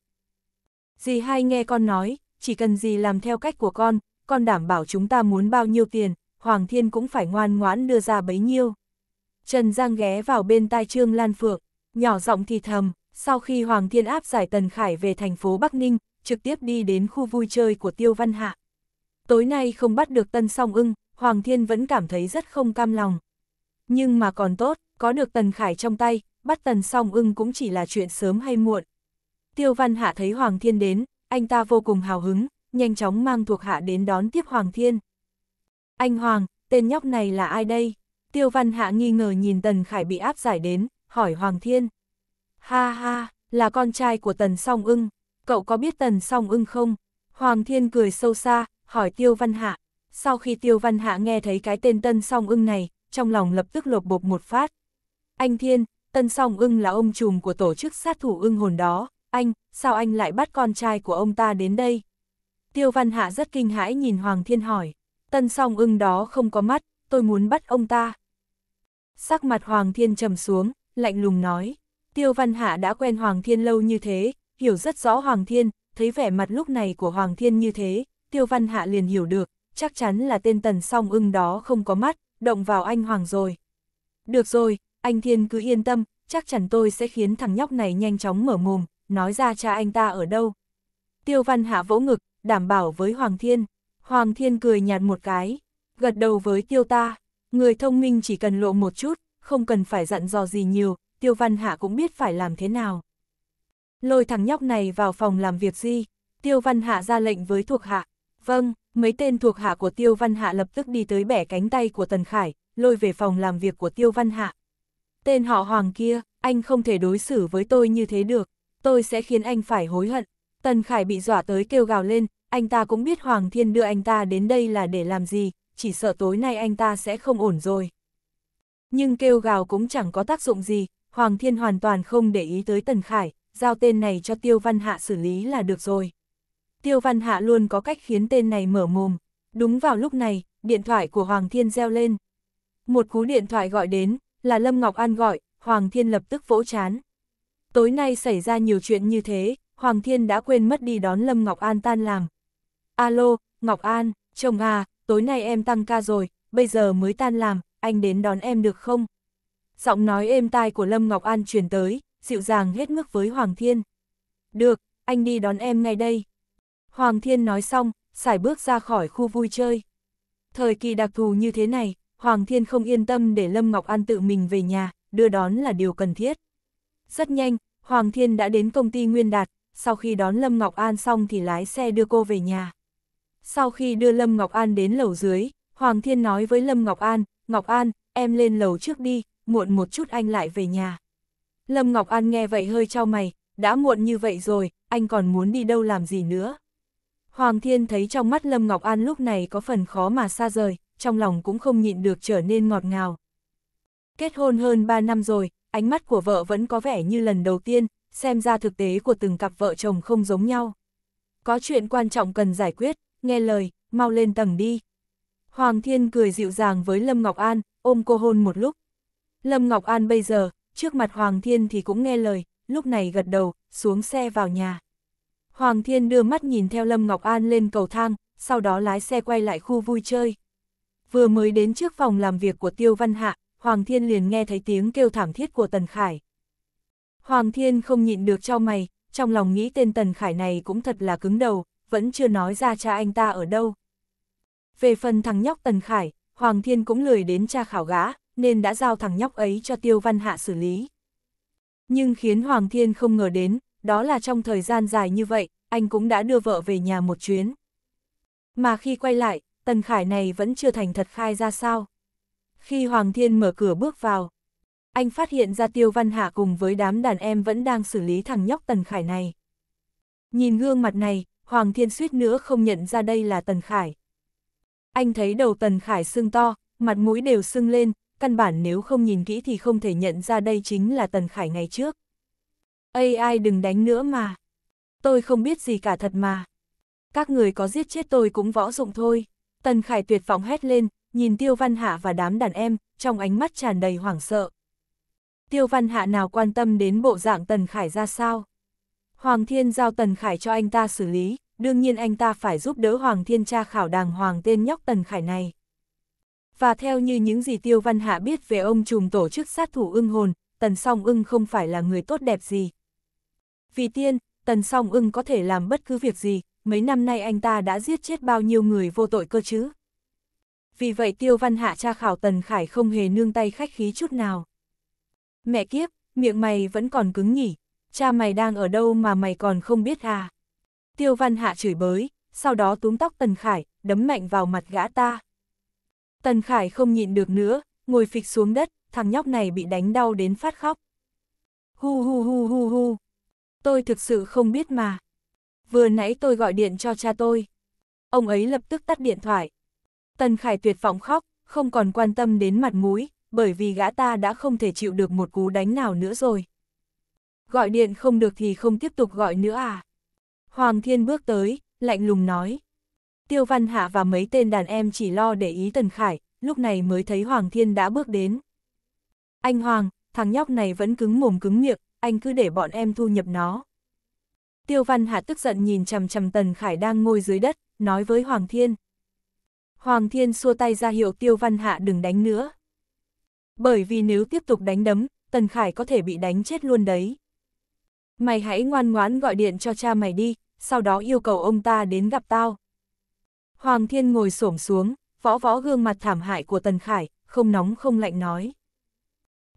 Dì hai nghe con nói, chỉ cần gì làm theo cách của con, con đảm bảo chúng ta muốn bao nhiêu tiền, Hoàng Thiên cũng phải ngoan ngoãn đưa ra bấy nhiêu. Trần Giang ghé vào bên tai Trương Lan Phượng, nhỏ giọng thì thầm, sau khi Hoàng Thiên áp giải Tần Khải về thành phố Bắc Ninh, trực tiếp đi đến khu vui chơi của Tiêu Văn Hạ. Tối nay không bắt được Tân Song ưng, Hoàng Thiên vẫn cảm thấy rất không cam lòng. Nhưng mà còn tốt, có được Tần Khải trong tay, bắt Tần Song ưng cũng chỉ là chuyện sớm hay muộn. Tiêu Văn Hạ thấy Hoàng Thiên đến, anh ta vô cùng hào hứng, nhanh chóng mang thuộc hạ đến đón tiếp Hoàng Thiên. Anh Hoàng, tên nhóc này là ai đây? Tiêu Văn Hạ nghi ngờ nhìn Tần Khải bị áp giải đến, hỏi Hoàng Thiên. Ha ha, là con trai của Tần Song ưng, cậu có biết Tần Song ưng không? Hoàng Thiên cười sâu xa, hỏi Tiêu Văn Hạ. Sau khi Tiêu Văn Hạ nghe thấy cái tên Tần Song ưng này, trong lòng lập tức lột bột một phát. Anh Thiên, Tần Song ưng là ông trùm của tổ chức sát thủ ưng hồn đó, anh, sao anh lại bắt con trai của ông ta đến đây? Tiêu Văn Hạ rất kinh hãi nhìn Hoàng Thiên hỏi, tân song ưng đó không có mắt, tôi muốn bắt ông ta. Sắc mặt Hoàng Thiên trầm xuống, lạnh lùng nói, Tiêu Văn Hạ đã quen Hoàng Thiên lâu như thế, hiểu rất rõ Hoàng Thiên, thấy vẻ mặt lúc này của Hoàng Thiên như thế, Tiêu Văn Hạ liền hiểu được, chắc chắn là tên tần song ưng đó không có mắt, động vào anh Hoàng rồi. Được rồi, anh Thiên cứ yên tâm, chắc chắn tôi sẽ khiến thằng nhóc này nhanh chóng mở mồm, nói ra cha anh ta ở đâu. Tiêu văn hạ vỗ ngực, đảm bảo với Hoàng Thiên. Hoàng Thiên cười nhạt một cái, gật đầu với tiêu ta. Người thông minh chỉ cần lộ một chút, không cần phải dặn dò gì nhiều, tiêu văn hạ cũng biết phải làm thế nào. Lôi thằng nhóc này vào phòng làm việc gì? Tiêu văn hạ ra lệnh với thuộc hạ. Vâng, mấy tên thuộc hạ của tiêu văn hạ lập tức đi tới bẻ cánh tay của Tần Khải, lôi về phòng làm việc của tiêu văn hạ. Tên họ Hoàng kia, anh không thể đối xử với tôi như thế được tôi sẽ khiến anh phải hối hận. Tần Khải bị dọa tới kêu gào lên, anh ta cũng biết Hoàng Thiên đưa anh ta đến đây là để làm gì, chỉ sợ tối nay anh ta sẽ không ổn rồi. Nhưng kêu gào cũng chẳng có tác dụng gì, Hoàng Thiên hoàn toàn không để ý tới Tần Khải, giao tên này cho Tiêu Văn Hạ xử lý là được rồi. Tiêu Văn Hạ luôn có cách khiến tên này mở mồm. Đúng vào lúc này, điện thoại của Hoàng Thiên reo lên. Một cú điện thoại gọi đến, là Lâm Ngọc An gọi, Hoàng Thiên lập tức vỗ chán. Tối nay xảy ra nhiều chuyện như thế, Hoàng Thiên đã quên mất đi đón Lâm Ngọc An tan làm. Alo, Ngọc An, chồng à, tối nay em tăng ca rồi, bây giờ mới tan làm, anh đến đón em được không? Giọng nói êm tai của Lâm Ngọc An truyền tới, dịu dàng hết mức với Hoàng Thiên. Được, anh đi đón em ngay đây. Hoàng Thiên nói xong, xài bước ra khỏi khu vui chơi. Thời kỳ đặc thù như thế này, Hoàng Thiên không yên tâm để Lâm Ngọc An tự mình về nhà, đưa đón là điều cần thiết. Rất nhanh, Hoàng Thiên đã đến công ty Nguyên Đạt, sau khi đón Lâm Ngọc An xong thì lái xe đưa cô về nhà. Sau khi đưa Lâm Ngọc An đến lầu dưới, Hoàng Thiên nói với Lâm Ngọc An, Ngọc An, em lên lầu trước đi, muộn một chút anh lại về nhà. Lâm Ngọc An nghe vậy hơi trao mày, đã muộn như vậy rồi, anh còn muốn đi đâu làm gì nữa. Hoàng Thiên thấy trong mắt Lâm Ngọc An lúc này có phần khó mà xa rời, trong lòng cũng không nhịn được trở nên ngọt ngào. Kết hôn hơn 3 năm rồi, ánh mắt của vợ vẫn có vẻ như lần đầu tiên, xem ra thực tế của từng cặp vợ chồng không giống nhau. Có chuyện quan trọng cần giải quyết, nghe lời, mau lên tầng đi. Hoàng Thiên cười dịu dàng với Lâm Ngọc An, ôm cô hôn một lúc. Lâm Ngọc An bây giờ, trước mặt Hoàng Thiên thì cũng nghe lời, lúc này gật đầu, xuống xe vào nhà. Hoàng Thiên đưa mắt nhìn theo Lâm Ngọc An lên cầu thang, sau đó lái xe quay lại khu vui chơi. Vừa mới đến trước phòng làm việc của Tiêu Văn Hạ, Hoàng Thiên liền nghe thấy tiếng kêu thảm thiết của Tần Khải. Hoàng Thiên không nhịn được cho mày, trong lòng nghĩ tên Tần Khải này cũng thật là cứng đầu, vẫn chưa nói ra cha anh ta ở đâu. Về phần thằng nhóc Tần Khải, Hoàng Thiên cũng lười đến cha khảo gã, nên đã giao thằng nhóc ấy cho Tiêu Văn Hạ xử lý. Nhưng khiến Hoàng Thiên không ngờ đến, đó là trong thời gian dài như vậy, anh cũng đã đưa vợ về nhà một chuyến. Mà khi quay lại, Tần Khải này vẫn chưa thành thật khai ra sao. Khi Hoàng Thiên mở cửa bước vào, anh phát hiện ra Tiêu Văn Hạ cùng với đám đàn em vẫn đang xử lý thằng nhóc Tần Khải này. Nhìn gương mặt này, Hoàng Thiên suýt nữa không nhận ra đây là Tần Khải. Anh thấy đầu Tần Khải sưng to, mặt mũi đều sưng lên, căn bản nếu không nhìn kỹ thì không thể nhận ra đây chính là Tần Khải ngày trước. Ây ai đừng đánh nữa mà. Tôi không biết gì cả thật mà. Các người có giết chết tôi cũng võ dụng thôi. Tần Khải tuyệt vọng hét lên, nhìn Tiêu Văn Hạ và đám đàn em, trong ánh mắt tràn đầy hoảng sợ. Tiêu Văn Hạ nào quan tâm đến bộ dạng Tần Khải ra sao? Hoàng Thiên giao Tần Khải cho anh ta xử lý, đương nhiên anh ta phải giúp đỡ Hoàng Thiên tra khảo đàng hoàng tên nhóc Tần Khải này. Và theo như những gì Tiêu Văn Hạ biết về ông trùm tổ chức sát thủ ưng hồn, Tần Song ưng không phải là người tốt đẹp gì. Vì tiên, Tần Song ưng có thể làm bất cứ việc gì, mấy năm nay anh ta đã giết chết bao nhiêu người vô tội cơ chứ vì vậy tiêu văn hạ tra khảo tần khải không hề nương tay khách khí chút nào. Mẹ kiếp, miệng mày vẫn còn cứng nhỉ, cha mày đang ở đâu mà mày còn không biết à. Tiêu văn hạ chửi bới, sau đó túm tóc tần khải, đấm mạnh vào mặt gã ta. Tần khải không nhịn được nữa, ngồi phịch xuống đất, thằng nhóc này bị đánh đau đến phát khóc. Hu hu hu hu hu, tôi thực sự không biết mà. Vừa nãy tôi gọi điện cho cha tôi. Ông ấy lập tức tắt điện thoại, Tần Khải tuyệt vọng khóc, không còn quan tâm đến mặt mũi, bởi vì gã ta đã không thể chịu được một cú đánh nào nữa rồi. Gọi điện không được thì không tiếp tục gọi nữa à? Hoàng Thiên bước tới, lạnh lùng nói. Tiêu Văn Hạ và mấy tên đàn em chỉ lo để ý Tần Khải, lúc này mới thấy Hoàng Thiên đã bước đến. Anh Hoàng, thằng nhóc này vẫn cứng mồm cứng miệng, anh cứ để bọn em thu nhập nó. Tiêu Văn Hạ tức giận nhìn chằm chằm Tần Khải đang ngồi dưới đất, nói với Hoàng Thiên. Hoàng Thiên xua tay ra hiệu Tiêu Văn Hạ đừng đánh nữa. Bởi vì nếu tiếp tục đánh đấm, Tần Khải có thể bị đánh chết luôn đấy. Mày hãy ngoan ngoãn gọi điện cho cha mày đi, sau đó yêu cầu ông ta đến gặp tao. Hoàng Thiên ngồi xổm xuống, võ võ gương mặt thảm hại của Tần Khải, không nóng không lạnh nói.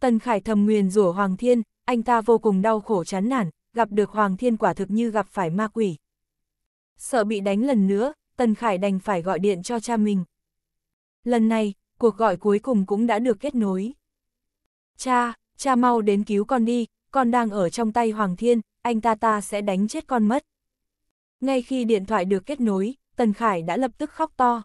Tần Khải thầm nguyền rủa Hoàng Thiên, anh ta vô cùng đau khổ chán nản, gặp được Hoàng Thiên quả thực như gặp phải ma quỷ. Sợ bị đánh lần nữa, Tần Khải đành phải gọi điện cho cha mình. Lần này, cuộc gọi cuối cùng cũng đã được kết nối. Cha, cha mau đến cứu con đi, con đang ở trong tay Hoàng Thiên, anh ta ta sẽ đánh chết con mất. Ngay khi điện thoại được kết nối, Tần Khải đã lập tức khóc to.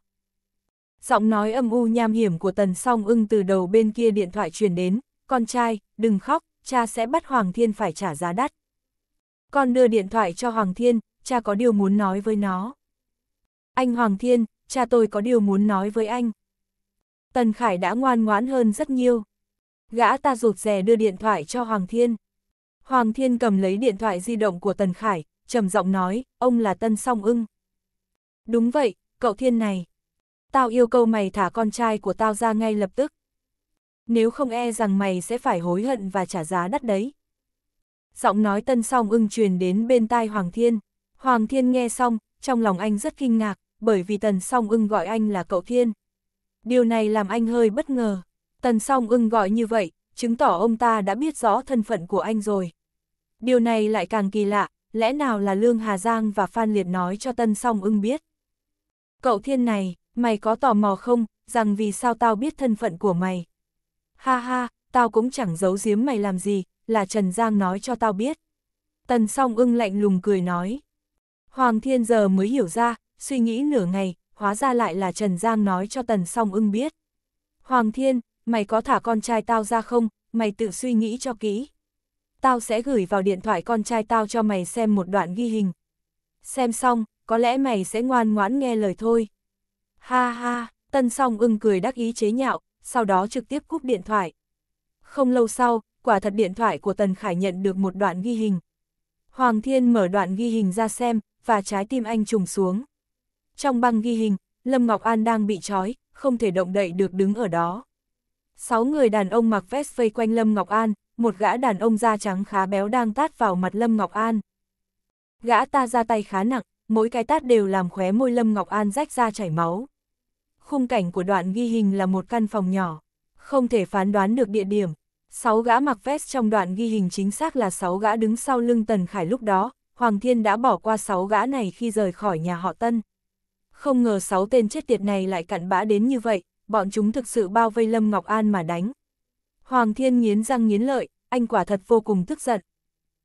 Giọng nói âm u nham hiểm của Tần Song ưng từ đầu bên kia điện thoại truyền đến, con trai, đừng khóc, cha sẽ bắt Hoàng Thiên phải trả giá đắt. Con đưa điện thoại cho Hoàng Thiên, cha có điều muốn nói với nó. Anh Hoàng Thiên, cha tôi có điều muốn nói với anh. Tần Khải đã ngoan ngoãn hơn rất nhiều. Gã ta rụt rè đưa điện thoại cho Hoàng Thiên. Hoàng Thiên cầm lấy điện thoại di động của Tần Khải, trầm giọng nói, ông là Tân Song ưng. Đúng vậy, cậu Thiên này. Tao yêu cầu mày thả con trai của tao ra ngay lập tức. Nếu không e rằng mày sẽ phải hối hận và trả giá đắt đấy. Giọng nói Tân Song ưng truyền đến bên tai Hoàng Thiên. Hoàng Thiên nghe xong, trong lòng anh rất kinh ngạc bởi vì Tần Song ưng gọi anh là cậu thiên. Điều này làm anh hơi bất ngờ. Tần Song ưng gọi như vậy, chứng tỏ ông ta đã biết rõ thân phận của anh rồi. Điều này lại càng kỳ lạ, lẽ nào là Lương Hà Giang và Phan Liệt nói cho tần Song ưng biết. Cậu thiên này, mày có tò mò không, rằng vì sao tao biết thân phận của mày? Ha ha, tao cũng chẳng giấu giếm mày làm gì, là Trần Giang nói cho tao biết. Tần song ưng lạnh lùng cười nói. Hoàng thiên giờ mới hiểu ra, suy nghĩ nửa ngày, hóa ra lại là Trần Giang nói cho Tần Song ưng biết. Hoàng Thiên, mày có thả con trai tao ra không, mày tự suy nghĩ cho kỹ. Tao sẽ gửi vào điện thoại con trai tao cho mày xem một đoạn ghi hình. Xem xong, có lẽ mày sẽ ngoan ngoãn nghe lời thôi. Ha ha, Tần Song ưng cười đắc ý chế nhạo, sau đó trực tiếp cúp điện thoại. Không lâu sau, quả thật điện thoại của Tần Khải nhận được một đoạn ghi hình. Hoàng Thiên mở đoạn ghi hình ra xem, và trái tim anh trùng xuống. Trong băng ghi hình, Lâm Ngọc An đang bị trói, không thể động đậy được đứng ở đó. Sáu người đàn ông mặc vest vây quanh Lâm Ngọc An, một gã đàn ông da trắng khá béo đang tát vào mặt Lâm Ngọc An. Gã ta ra tay khá nặng, mỗi cái tát đều làm khóe môi Lâm Ngọc An rách ra chảy máu. Khung cảnh của đoạn ghi hình là một căn phòng nhỏ, không thể phán đoán được địa điểm. Sáu gã mặc vest trong đoạn ghi hình chính xác là sáu gã đứng sau lưng Tần Khải lúc đó, Hoàng Thiên đã bỏ qua sáu gã này khi rời khỏi nhà họ Tân. Không ngờ sáu tên chết tiệt này lại cặn bã đến như vậy, bọn chúng thực sự bao vây Lâm Ngọc An mà đánh. Hoàng Thiên nghiến răng nghiến lợi, anh quả thật vô cùng tức giận.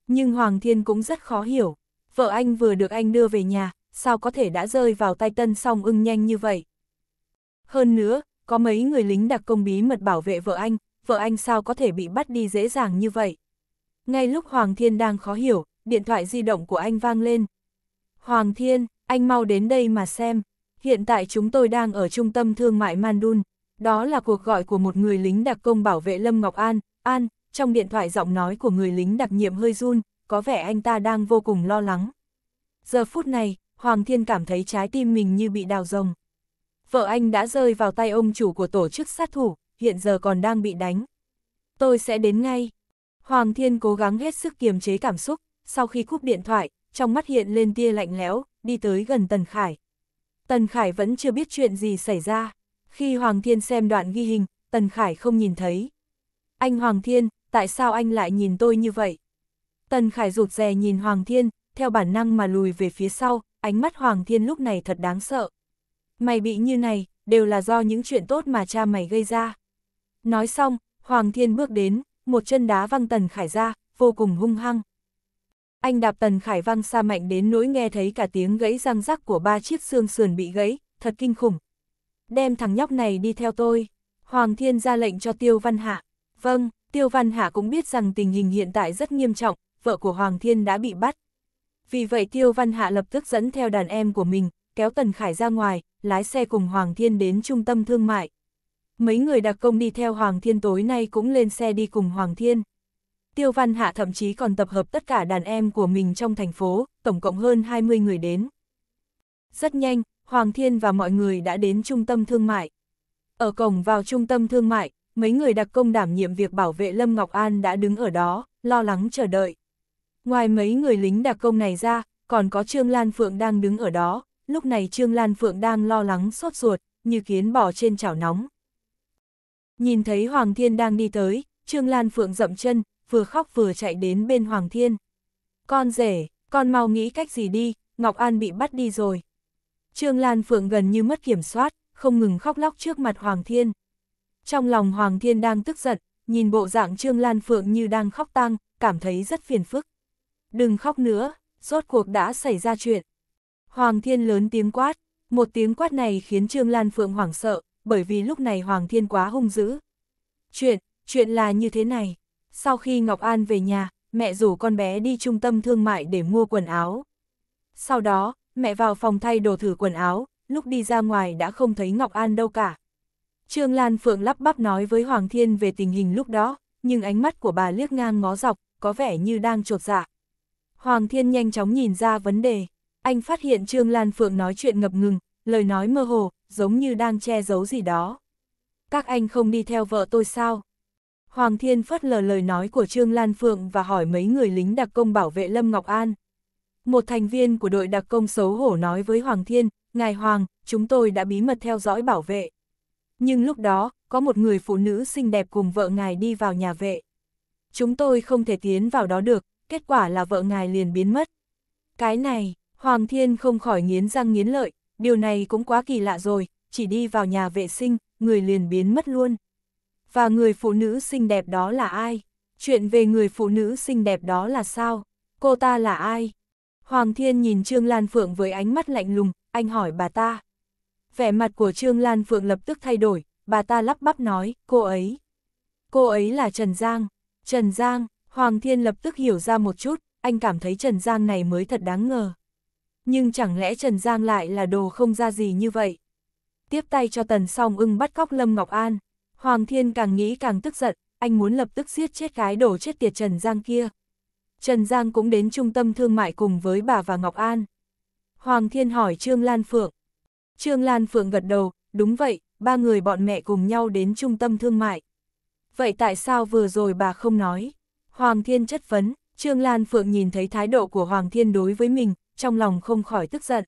Nhưng Hoàng Thiên cũng rất khó hiểu, vợ anh vừa được anh đưa về nhà, sao có thể đã rơi vào tay tân song ưng nhanh như vậy. Hơn nữa, có mấy người lính đặc công bí mật bảo vệ vợ anh, vợ anh sao có thể bị bắt đi dễ dàng như vậy. Ngay lúc Hoàng Thiên đang khó hiểu, điện thoại di động của anh vang lên. Hoàng Thiên, anh mau đến đây mà xem, hiện tại chúng tôi đang ở trung tâm thương mại Mandun, đó là cuộc gọi của một người lính đặc công bảo vệ Lâm Ngọc An, An, trong điện thoại giọng nói của người lính đặc nhiệm hơi run, có vẻ anh ta đang vô cùng lo lắng. Giờ phút này, Hoàng Thiên cảm thấy trái tim mình như bị đào rồng. Vợ anh đã rơi vào tay ông chủ của tổ chức sát thủ, hiện giờ còn đang bị đánh. Tôi sẽ đến ngay. Hoàng Thiên cố gắng hết sức kiềm chế cảm xúc, sau khi cúp điện thoại, trong mắt hiện lên tia lạnh lẽo, đi tới gần Tần Khải. Tần Khải vẫn chưa biết chuyện gì xảy ra. Khi Hoàng Thiên xem đoạn ghi hình, Tần Khải không nhìn thấy. Anh Hoàng Thiên, tại sao anh lại nhìn tôi như vậy? Tần Khải rụt rè nhìn Hoàng Thiên, theo bản năng mà lùi về phía sau, ánh mắt Hoàng Thiên lúc này thật đáng sợ. Mày bị như này, đều là do những chuyện tốt mà cha mày gây ra. Nói xong, Hoàng Thiên bước đến, một chân đá văng Tần Khải ra, vô cùng hung hăng. Anh đạp Tần Khải văng xa mạnh đến nỗi nghe thấy cả tiếng gãy răng rắc của ba chiếc xương sườn bị gãy, thật kinh khủng. Đem thằng nhóc này đi theo tôi. Hoàng Thiên ra lệnh cho Tiêu Văn Hạ. Vâng, Tiêu Văn Hạ cũng biết rằng tình hình hiện tại rất nghiêm trọng, vợ của Hoàng Thiên đã bị bắt. Vì vậy Tiêu Văn Hạ lập tức dẫn theo đàn em của mình, kéo Tần Khải ra ngoài, lái xe cùng Hoàng Thiên đến trung tâm thương mại. Mấy người đặc công đi theo Hoàng Thiên tối nay cũng lên xe đi cùng Hoàng Thiên. Tiêu Văn Hạ thậm chí còn tập hợp tất cả đàn em của mình trong thành phố, tổng cộng hơn 20 người đến. Rất nhanh, Hoàng Thiên và mọi người đã đến trung tâm thương mại. Ở cổng vào trung tâm thương mại, mấy người đặc công đảm nhiệm việc bảo vệ Lâm Ngọc An đã đứng ở đó, lo lắng chờ đợi. Ngoài mấy người lính đặc công này ra, còn có Trương Lan Phượng đang đứng ở đó, lúc này Trương Lan Phượng đang lo lắng sốt ruột, như kiến bò trên chảo nóng. Nhìn thấy Hoàng Thiên đang đi tới, Trương Lan Phượng rậm chân, vừa khóc vừa chạy đến bên Hoàng Thiên. Con rể, con mau nghĩ cách gì đi, Ngọc An bị bắt đi rồi. Trương Lan Phượng gần như mất kiểm soát, không ngừng khóc lóc trước mặt Hoàng Thiên. Trong lòng Hoàng Thiên đang tức giận, nhìn bộ dạng Trương Lan Phượng như đang khóc tang, cảm thấy rất phiền phức. Đừng khóc nữa, rốt cuộc đã xảy ra chuyện. Hoàng Thiên lớn tiếng quát, một tiếng quát này khiến Trương Lan Phượng hoảng sợ, bởi vì lúc này Hoàng Thiên quá hung dữ. Chuyện, chuyện là như thế này. Sau khi Ngọc An về nhà, mẹ rủ con bé đi trung tâm thương mại để mua quần áo. Sau đó, mẹ vào phòng thay đồ thử quần áo, lúc đi ra ngoài đã không thấy Ngọc An đâu cả. Trương Lan Phượng lắp bắp nói với Hoàng Thiên về tình hình lúc đó, nhưng ánh mắt của bà liếc ngang ngó dọc, có vẻ như đang trột dạ. Hoàng Thiên nhanh chóng nhìn ra vấn đề, anh phát hiện Trương Lan Phượng nói chuyện ngập ngừng, lời nói mơ hồ, giống như đang che giấu gì đó. Các anh không đi theo vợ tôi sao? Hoàng Thiên phất lờ lời nói của Trương Lan Phượng và hỏi mấy người lính đặc công bảo vệ Lâm Ngọc An. Một thành viên của đội đặc công xấu hổ nói với Hoàng Thiên, Ngài Hoàng, chúng tôi đã bí mật theo dõi bảo vệ. Nhưng lúc đó, có một người phụ nữ xinh đẹp cùng vợ ngài đi vào nhà vệ. Chúng tôi không thể tiến vào đó được, kết quả là vợ ngài liền biến mất. Cái này, Hoàng Thiên không khỏi nghiến răng nghiến lợi, điều này cũng quá kỳ lạ rồi, chỉ đi vào nhà vệ sinh, người liền biến mất luôn. Và người phụ nữ xinh đẹp đó là ai? Chuyện về người phụ nữ xinh đẹp đó là sao? Cô ta là ai? Hoàng Thiên nhìn Trương Lan Phượng với ánh mắt lạnh lùng, anh hỏi bà ta. Vẻ mặt của Trương Lan Phượng lập tức thay đổi, bà ta lắp bắp nói, cô ấy. Cô ấy là Trần Giang. Trần Giang, Hoàng Thiên lập tức hiểu ra một chút, anh cảm thấy Trần Giang này mới thật đáng ngờ. Nhưng chẳng lẽ Trần Giang lại là đồ không ra gì như vậy? Tiếp tay cho Tần Song ưng bắt cóc Lâm Ngọc An. Hoàng Thiên càng nghĩ càng tức giận, anh muốn lập tức giết chết cái đổ chết tiệt Trần Giang kia. Trần Giang cũng đến trung tâm thương mại cùng với bà và Ngọc An. Hoàng Thiên hỏi Trương Lan Phượng. Trương Lan Phượng gật đầu, đúng vậy, ba người bọn mẹ cùng nhau đến trung tâm thương mại. Vậy tại sao vừa rồi bà không nói? Hoàng Thiên chất vấn, Trương Lan Phượng nhìn thấy thái độ của Hoàng Thiên đối với mình, trong lòng không khỏi tức giận.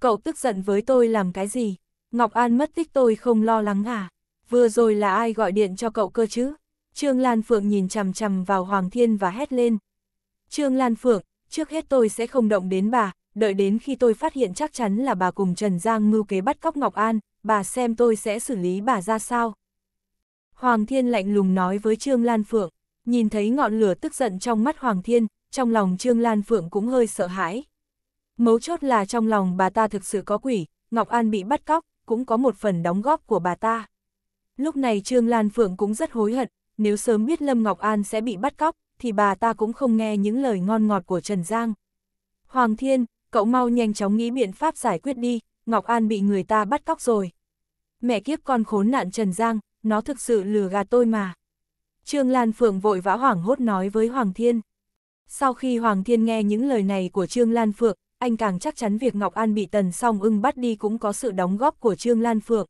Cậu tức giận với tôi làm cái gì? Ngọc An mất tích tôi không lo lắng à? vừa rồi là ai gọi điện cho cậu cơ chứ? Trương Lan Phượng nhìn chằm chằm vào Hoàng Thiên và hét lên. Trương Lan Phượng, trước hết tôi sẽ không động đến bà, đợi đến khi tôi phát hiện chắc chắn là bà cùng Trần Giang mưu kế bắt cóc Ngọc An, bà xem tôi sẽ xử lý bà ra sao. Hoàng Thiên lạnh lùng nói với Trương Lan Phượng, nhìn thấy ngọn lửa tức giận trong mắt Hoàng Thiên, trong lòng Trương Lan Phượng cũng hơi sợ hãi. Mấu chốt là trong lòng bà ta thực sự có quỷ, Ngọc An bị bắt cóc, cũng có một phần đóng góp của bà ta. Lúc này Trương Lan Phượng cũng rất hối hận, nếu sớm biết Lâm Ngọc An sẽ bị bắt cóc, thì bà ta cũng không nghe những lời ngon ngọt của Trần Giang. Hoàng Thiên, cậu mau nhanh chóng nghĩ biện pháp giải quyết đi, Ngọc An bị người ta bắt cóc rồi. Mẹ kiếp con khốn nạn Trần Giang, nó thực sự lừa gạt tôi mà. Trương Lan Phượng vội vã hoảng hốt nói với Hoàng Thiên. Sau khi Hoàng Thiên nghe những lời này của Trương Lan Phượng, anh càng chắc chắn việc Ngọc An bị Tần Song ưng bắt đi cũng có sự đóng góp của Trương Lan Phượng.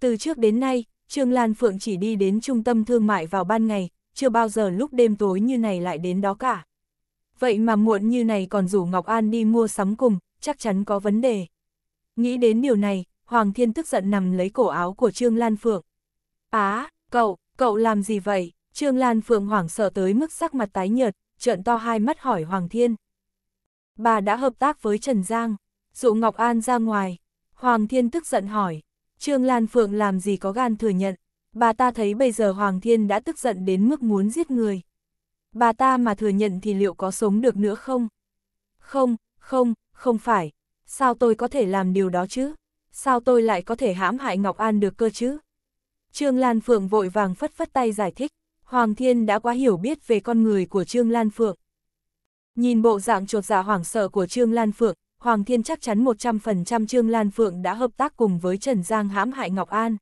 Từ trước đến nay, Trương Lan Phượng chỉ đi đến trung tâm thương mại vào ban ngày, chưa bao giờ lúc đêm tối như này lại đến đó cả. Vậy mà muộn như này còn rủ Ngọc An đi mua sắm cùng, chắc chắn có vấn đề. Nghĩ đến điều này, Hoàng Thiên tức giận nằm lấy cổ áo của Trương Lan Phượng. Á, à, cậu, cậu làm gì vậy? Trương Lan Phượng hoảng sợ tới mức sắc mặt tái nhợt, trợn to hai mắt hỏi Hoàng Thiên. Bà đã hợp tác với Trần Giang, dụ Ngọc An ra ngoài. Hoàng Thiên tức giận hỏi, Trương Lan Phượng làm gì có gan thừa nhận, bà ta thấy bây giờ Hoàng Thiên đã tức giận đến mức muốn giết người. Bà ta mà thừa nhận thì liệu có sống được nữa không? Không, không, không phải. Sao tôi có thể làm điều đó chứ? Sao tôi lại có thể hãm hại Ngọc An được cơ chứ? Trương Lan Phượng vội vàng phất phất tay giải thích, Hoàng Thiên đã quá hiểu biết về con người của Trương Lan Phượng. Nhìn bộ dạng trột dạ hoảng sợ của Trương Lan Phượng, Hoàng Thiên chắc chắn 100% Trương Lan Phượng đã hợp tác cùng với Trần Giang hãm hại Ngọc An.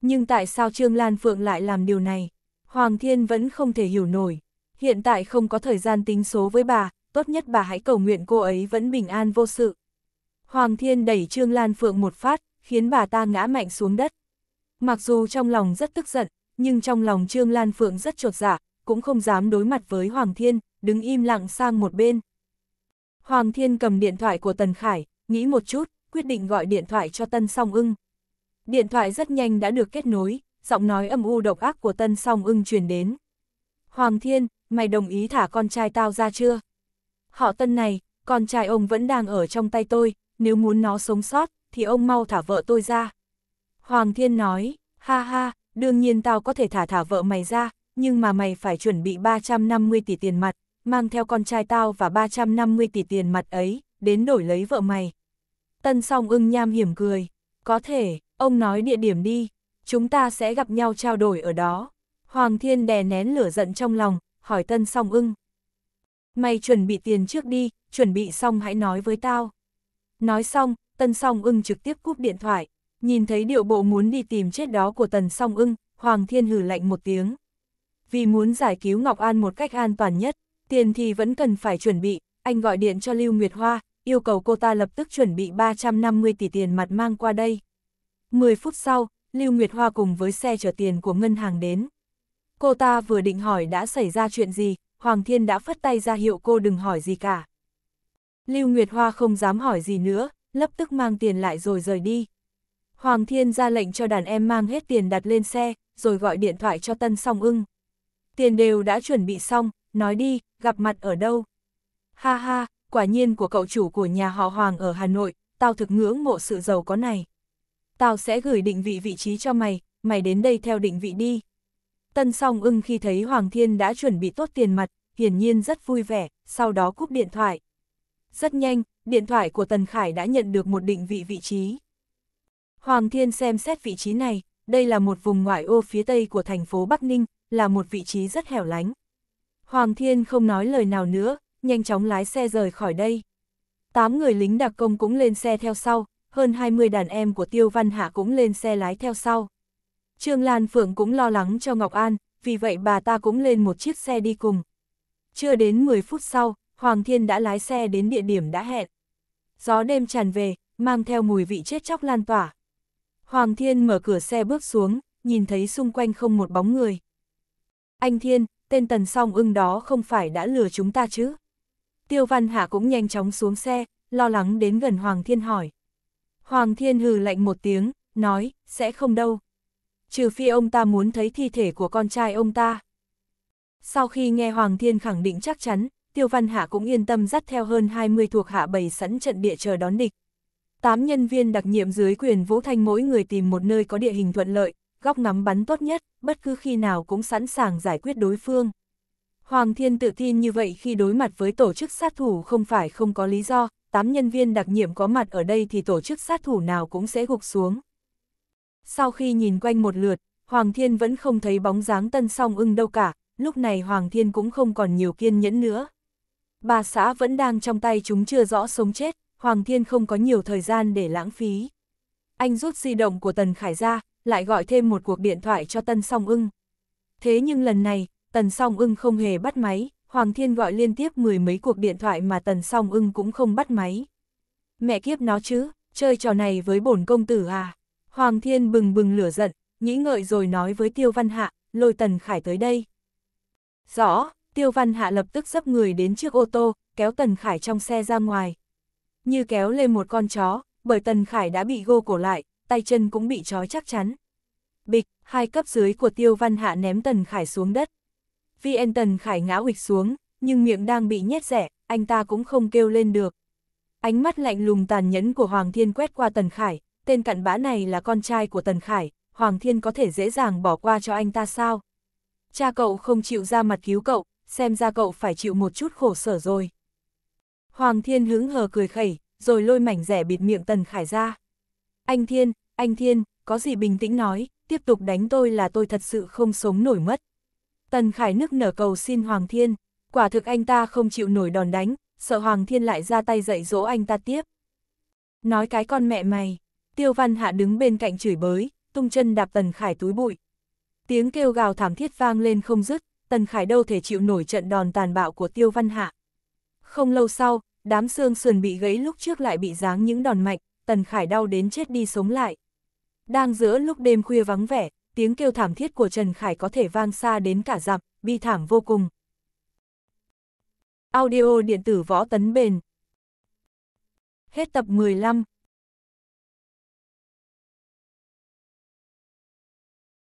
Nhưng tại sao Trương Lan Phượng lại làm điều này? Hoàng Thiên vẫn không thể hiểu nổi. Hiện tại không có thời gian tính số với bà, tốt nhất bà hãy cầu nguyện cô ấy vẫn bình an vô sự. Hoàng Thiên đẩy Trương Lan Phượng một phát, khiến bà ta ngã mạnh xuống đất. Mặc dù trong lòng rất tức giận, nhưng trong lòng Trương Lan Phượng rất trột dạ, cũng không dám đối mặt với Hoàng Thiên, đứng im lặng sang một bên. Hoàng Thiên cầm điện thoại của Tần Khải, nghĩ một chút, quyết định gọi điện thoại cho Tân Song Ưng. Điện thoại rất nhanh đã được kết nối, giọng nói âm u độc ác của Tân Song Ưng truyền đến. Hoàng Thiên, mày đồng ý thả con trai tao ra chưa? Họ Tân này, con trai ông vẫn đang ở trong tay tôi, nếu muốn nó sống sót, thì ông mau thả vợ tôi ra. Hoàng Thiên nói, ha ha, đương nhiên tao có thể thả thả vợ mày ra, nhưng mà mày phải chuẩn bị 350 tỷ tiền mặt, mang theo con trai tao và 350 tỷ tiền mặt ấy, đến đổi lấy vợ mày. Tân song ưng nham hiểm cười. Có thể, ông nói địa điểm đi, chúng ta sẽ gặp nhau trao đổi ở đó. Hoàng thiên đè nén lửa giận trong lòng, hỏi tân song ưng. Mày chuẩn bị tiền trước đi, chuẩn bị xong hãy nói với tao. Nói xong, tân song ưng trực tiếp cúp điện thoại. Nhìn thấy điệu bộ muốn đi tìm chết đó của tần song ưng, Hoàng thiên hử lạnh một tiếng. Vì muốn giải cứu Ngọc An một cách an toàn nhất, tiền thì vẫn cần phải chuẩn bị, anh gọi điện cho Lưu Nguyệt Hoa, yêu cầu cô ta lập tức chuẩn bị 350 tỷ tiền mặt mang qua đây. 10 phút sau, Lưu Nguyệt Hoa cùng với xe chở tiền của ngân hàng đến. Cô ta vừa định hỏi đã xảy ra chuyện gì, Hoàng Thiên đã phất tay ra hiệu cô đừng hỏi gì cả. Lưu Nguyệt Hoa không dám hỏi gì nữa, lập tức mang tiền lại rồi rời đi. Hoàng Thiên ra lệnh cho đàn em mang hết tiền đặt lên xe, rồi gọi điện thoại cho Tân Song Ưng. Tiền đều đã chuẩn bị xong, nói đi, gặp mặt ở đâu? Ha ha, quả nhiên của cậu chủ của nhà họ Hoàng ở Hà Nội, tao thực ngưỡng mộ sự giàu có này. Tao sẽ gửi định vị vị trí cho mày, mày đến đây theo định vị đi. Tân song ưng khi thấy Hoàng Thiên đã chuẩn bị tốt tiền mặt, hiển nhiên rất vui vẻ, sau đó cúp điện thoại. Rất nhanh, điện thoại của Tần Khải đã nhận được một định vị vị trí. Hoàng Thiên xem xét vị trí này, đây là một vùng ngoại ô phía tây của thành phố Bắc Ninh, là một vị trí rất hẻo lánh, Hoàng Thiên không nói lời nào nữa, nhanh chóng lái xe rời khỏi đây. Tám người lính đặc công cũng lên xe theo sau, hơn 20 đàn em của Tiêu Văn Hạ cũng lên xe lái theo sau. Trương Lan Phượng cũng lo lắng cho Ngọc An, vì vậy bà ta cũng lên một chiếc xe đi cùng. Chưa đến 10 phút sau, Hoàng Thiên đã lái xe đến địa điểm đã hẹn. Gió đêm tràn về, mang theo mùi vị chết chóc lan tỏa. Hoàng Thiên mở cửa xe bước xuống, nhìn thấy xung quanh không một bóng người. Anh Thiên, tên tần song ưng đó không phải đã lừa chúng ta chứ? Tiêu Văn Hạ cũng nhanh chóng xuống xe, lo lắng đến gần Hoàng Thiên hỏi. Hoàng Thiên hừ lạnh một tiếng, nói, sẽ không đâu. Trừ phi ông ta muốn thấy thi thể của con trai ông ta. Sau khi nghe Hoàng Thiên khẳng định chắc chắn, Tiêu Văn Hạ cũng yên tâm dắt theo hơn 20 thuộc hạ bày sẵn trận địa chờ đón địch. Tám nhân viên đặc nhiệm dưới quyền Vũ Thanh mỗi người tìm một nơi có địa hình thuận lợi, góc ngắm bắn tốt nhất, bất cứ khi nào cũng sẵn sàng giải quyết đối phương. Hoàng Thiên tự tin như vậy khi đối mặt với tổ chức sát thủ không phải không có lý do, 8 nhân viên đặc nhiệm có mặt ở đây thì tổ chức sát thủ nào cũng sẽ gục xuống. Sau khi nhìn quanh một lượt, Hoàng Thiên vẫn không thấy bóng dáng tân song ưng đâu cả, lúc này Hoàng Thiên cũng không còn nhiều kiên nhẫn nữa. Bà xã vẫn đang trong tay chúng chưa rõ sống chết, Hoàng Thiên không có nhiều thời gian để lãng phí. Anh rút di động của Tần Khải ra, lại gọi thêm một cuộc điện thoại cho Tân Song Ưng. Thế nhưng lần này, Tần Song Ưng không hề bắt máy, Hoàng Thiên gọi liên tiếp mười mấy cuộc điện thoại mà Tần Song Ưng cũng không bắt máy. Mẹ kiếp nó chứ, chơi trò này với bổn công tử à? Hoàng Thiên bừng bừng lửa giận, nghĩ ngợi rồi nói với Tiêu Văn Hạ, lôi Tần Khải tới đây. Rõ, Tiêu Văn Hạ lập tức dấp người đến chiếc ô tô, kéo Tần Khải trong xe ra ngoài. Như kéo lên một con chó, bởi Tần Khải đã bị gô cổ lại, tay chân cũng bị trói chắc chắn. Bịch, hai cấp dưới của Tiêu Văn Hạ ném Tần Khải xuống đất. VN Tần Khải ngã ụịch xuống, nhưng miệng đang bị nhét rẻ, anh ta cũng không kêu lên được. Ánh mắt lạnh lùng tàn nhẫn của Hoàng Thiên quét qua Tần Khải, tên cặn bã này là con trai của Tần Khải, Hoàng Thiên có thể dễ dàng bỏ qua cho anh ta sao? Cha cậu không chịu ra mặt cứu cậu, xem ra cậu phải chịu một chút khổ sở rồi. Hoàng Thiên hứng hờ cười khẩy, rồi lôi mảnh rẻ bịt miệng Tần Khải ra. Anh Thiên, anh Thiên, có gì bình tĩnh nói, tiếp tục đánh tôi là tôi thật sự không sống nổi mất. Tần Khải nức nở cầu xin Hoàng Thiên, quả thực anh ta không chịu nổi đòn đánh, sợ Hoàng Thiên lại ra tay dạy dỗ anh ta tiếp. Nói cái con mẹ mày, Tiêu Văn Hạ đứng bên cạnh chửi bới, tung chân đạp Tần Khải túi bụi. Tiếng kêu gào thảm thiết vang lên không dứt, Tần Khải đâu thể chịu nổi trận đòn tàn bạo của Tiêu Văn Hạ. Không lâu sau, đám xương sườn bị gãy lúc trước lại bị giáng những đòn mạnh, Tần Khải đau đến chết đi sống lại. Đang giữa lúc đêm khuya vắng vẻ, tiếng kêu thảm thiết của Trần Khải có thể vang xa đến cả dặm, bi thảm vô cùng. Audio điện tử võ tấn bền Hết tập 15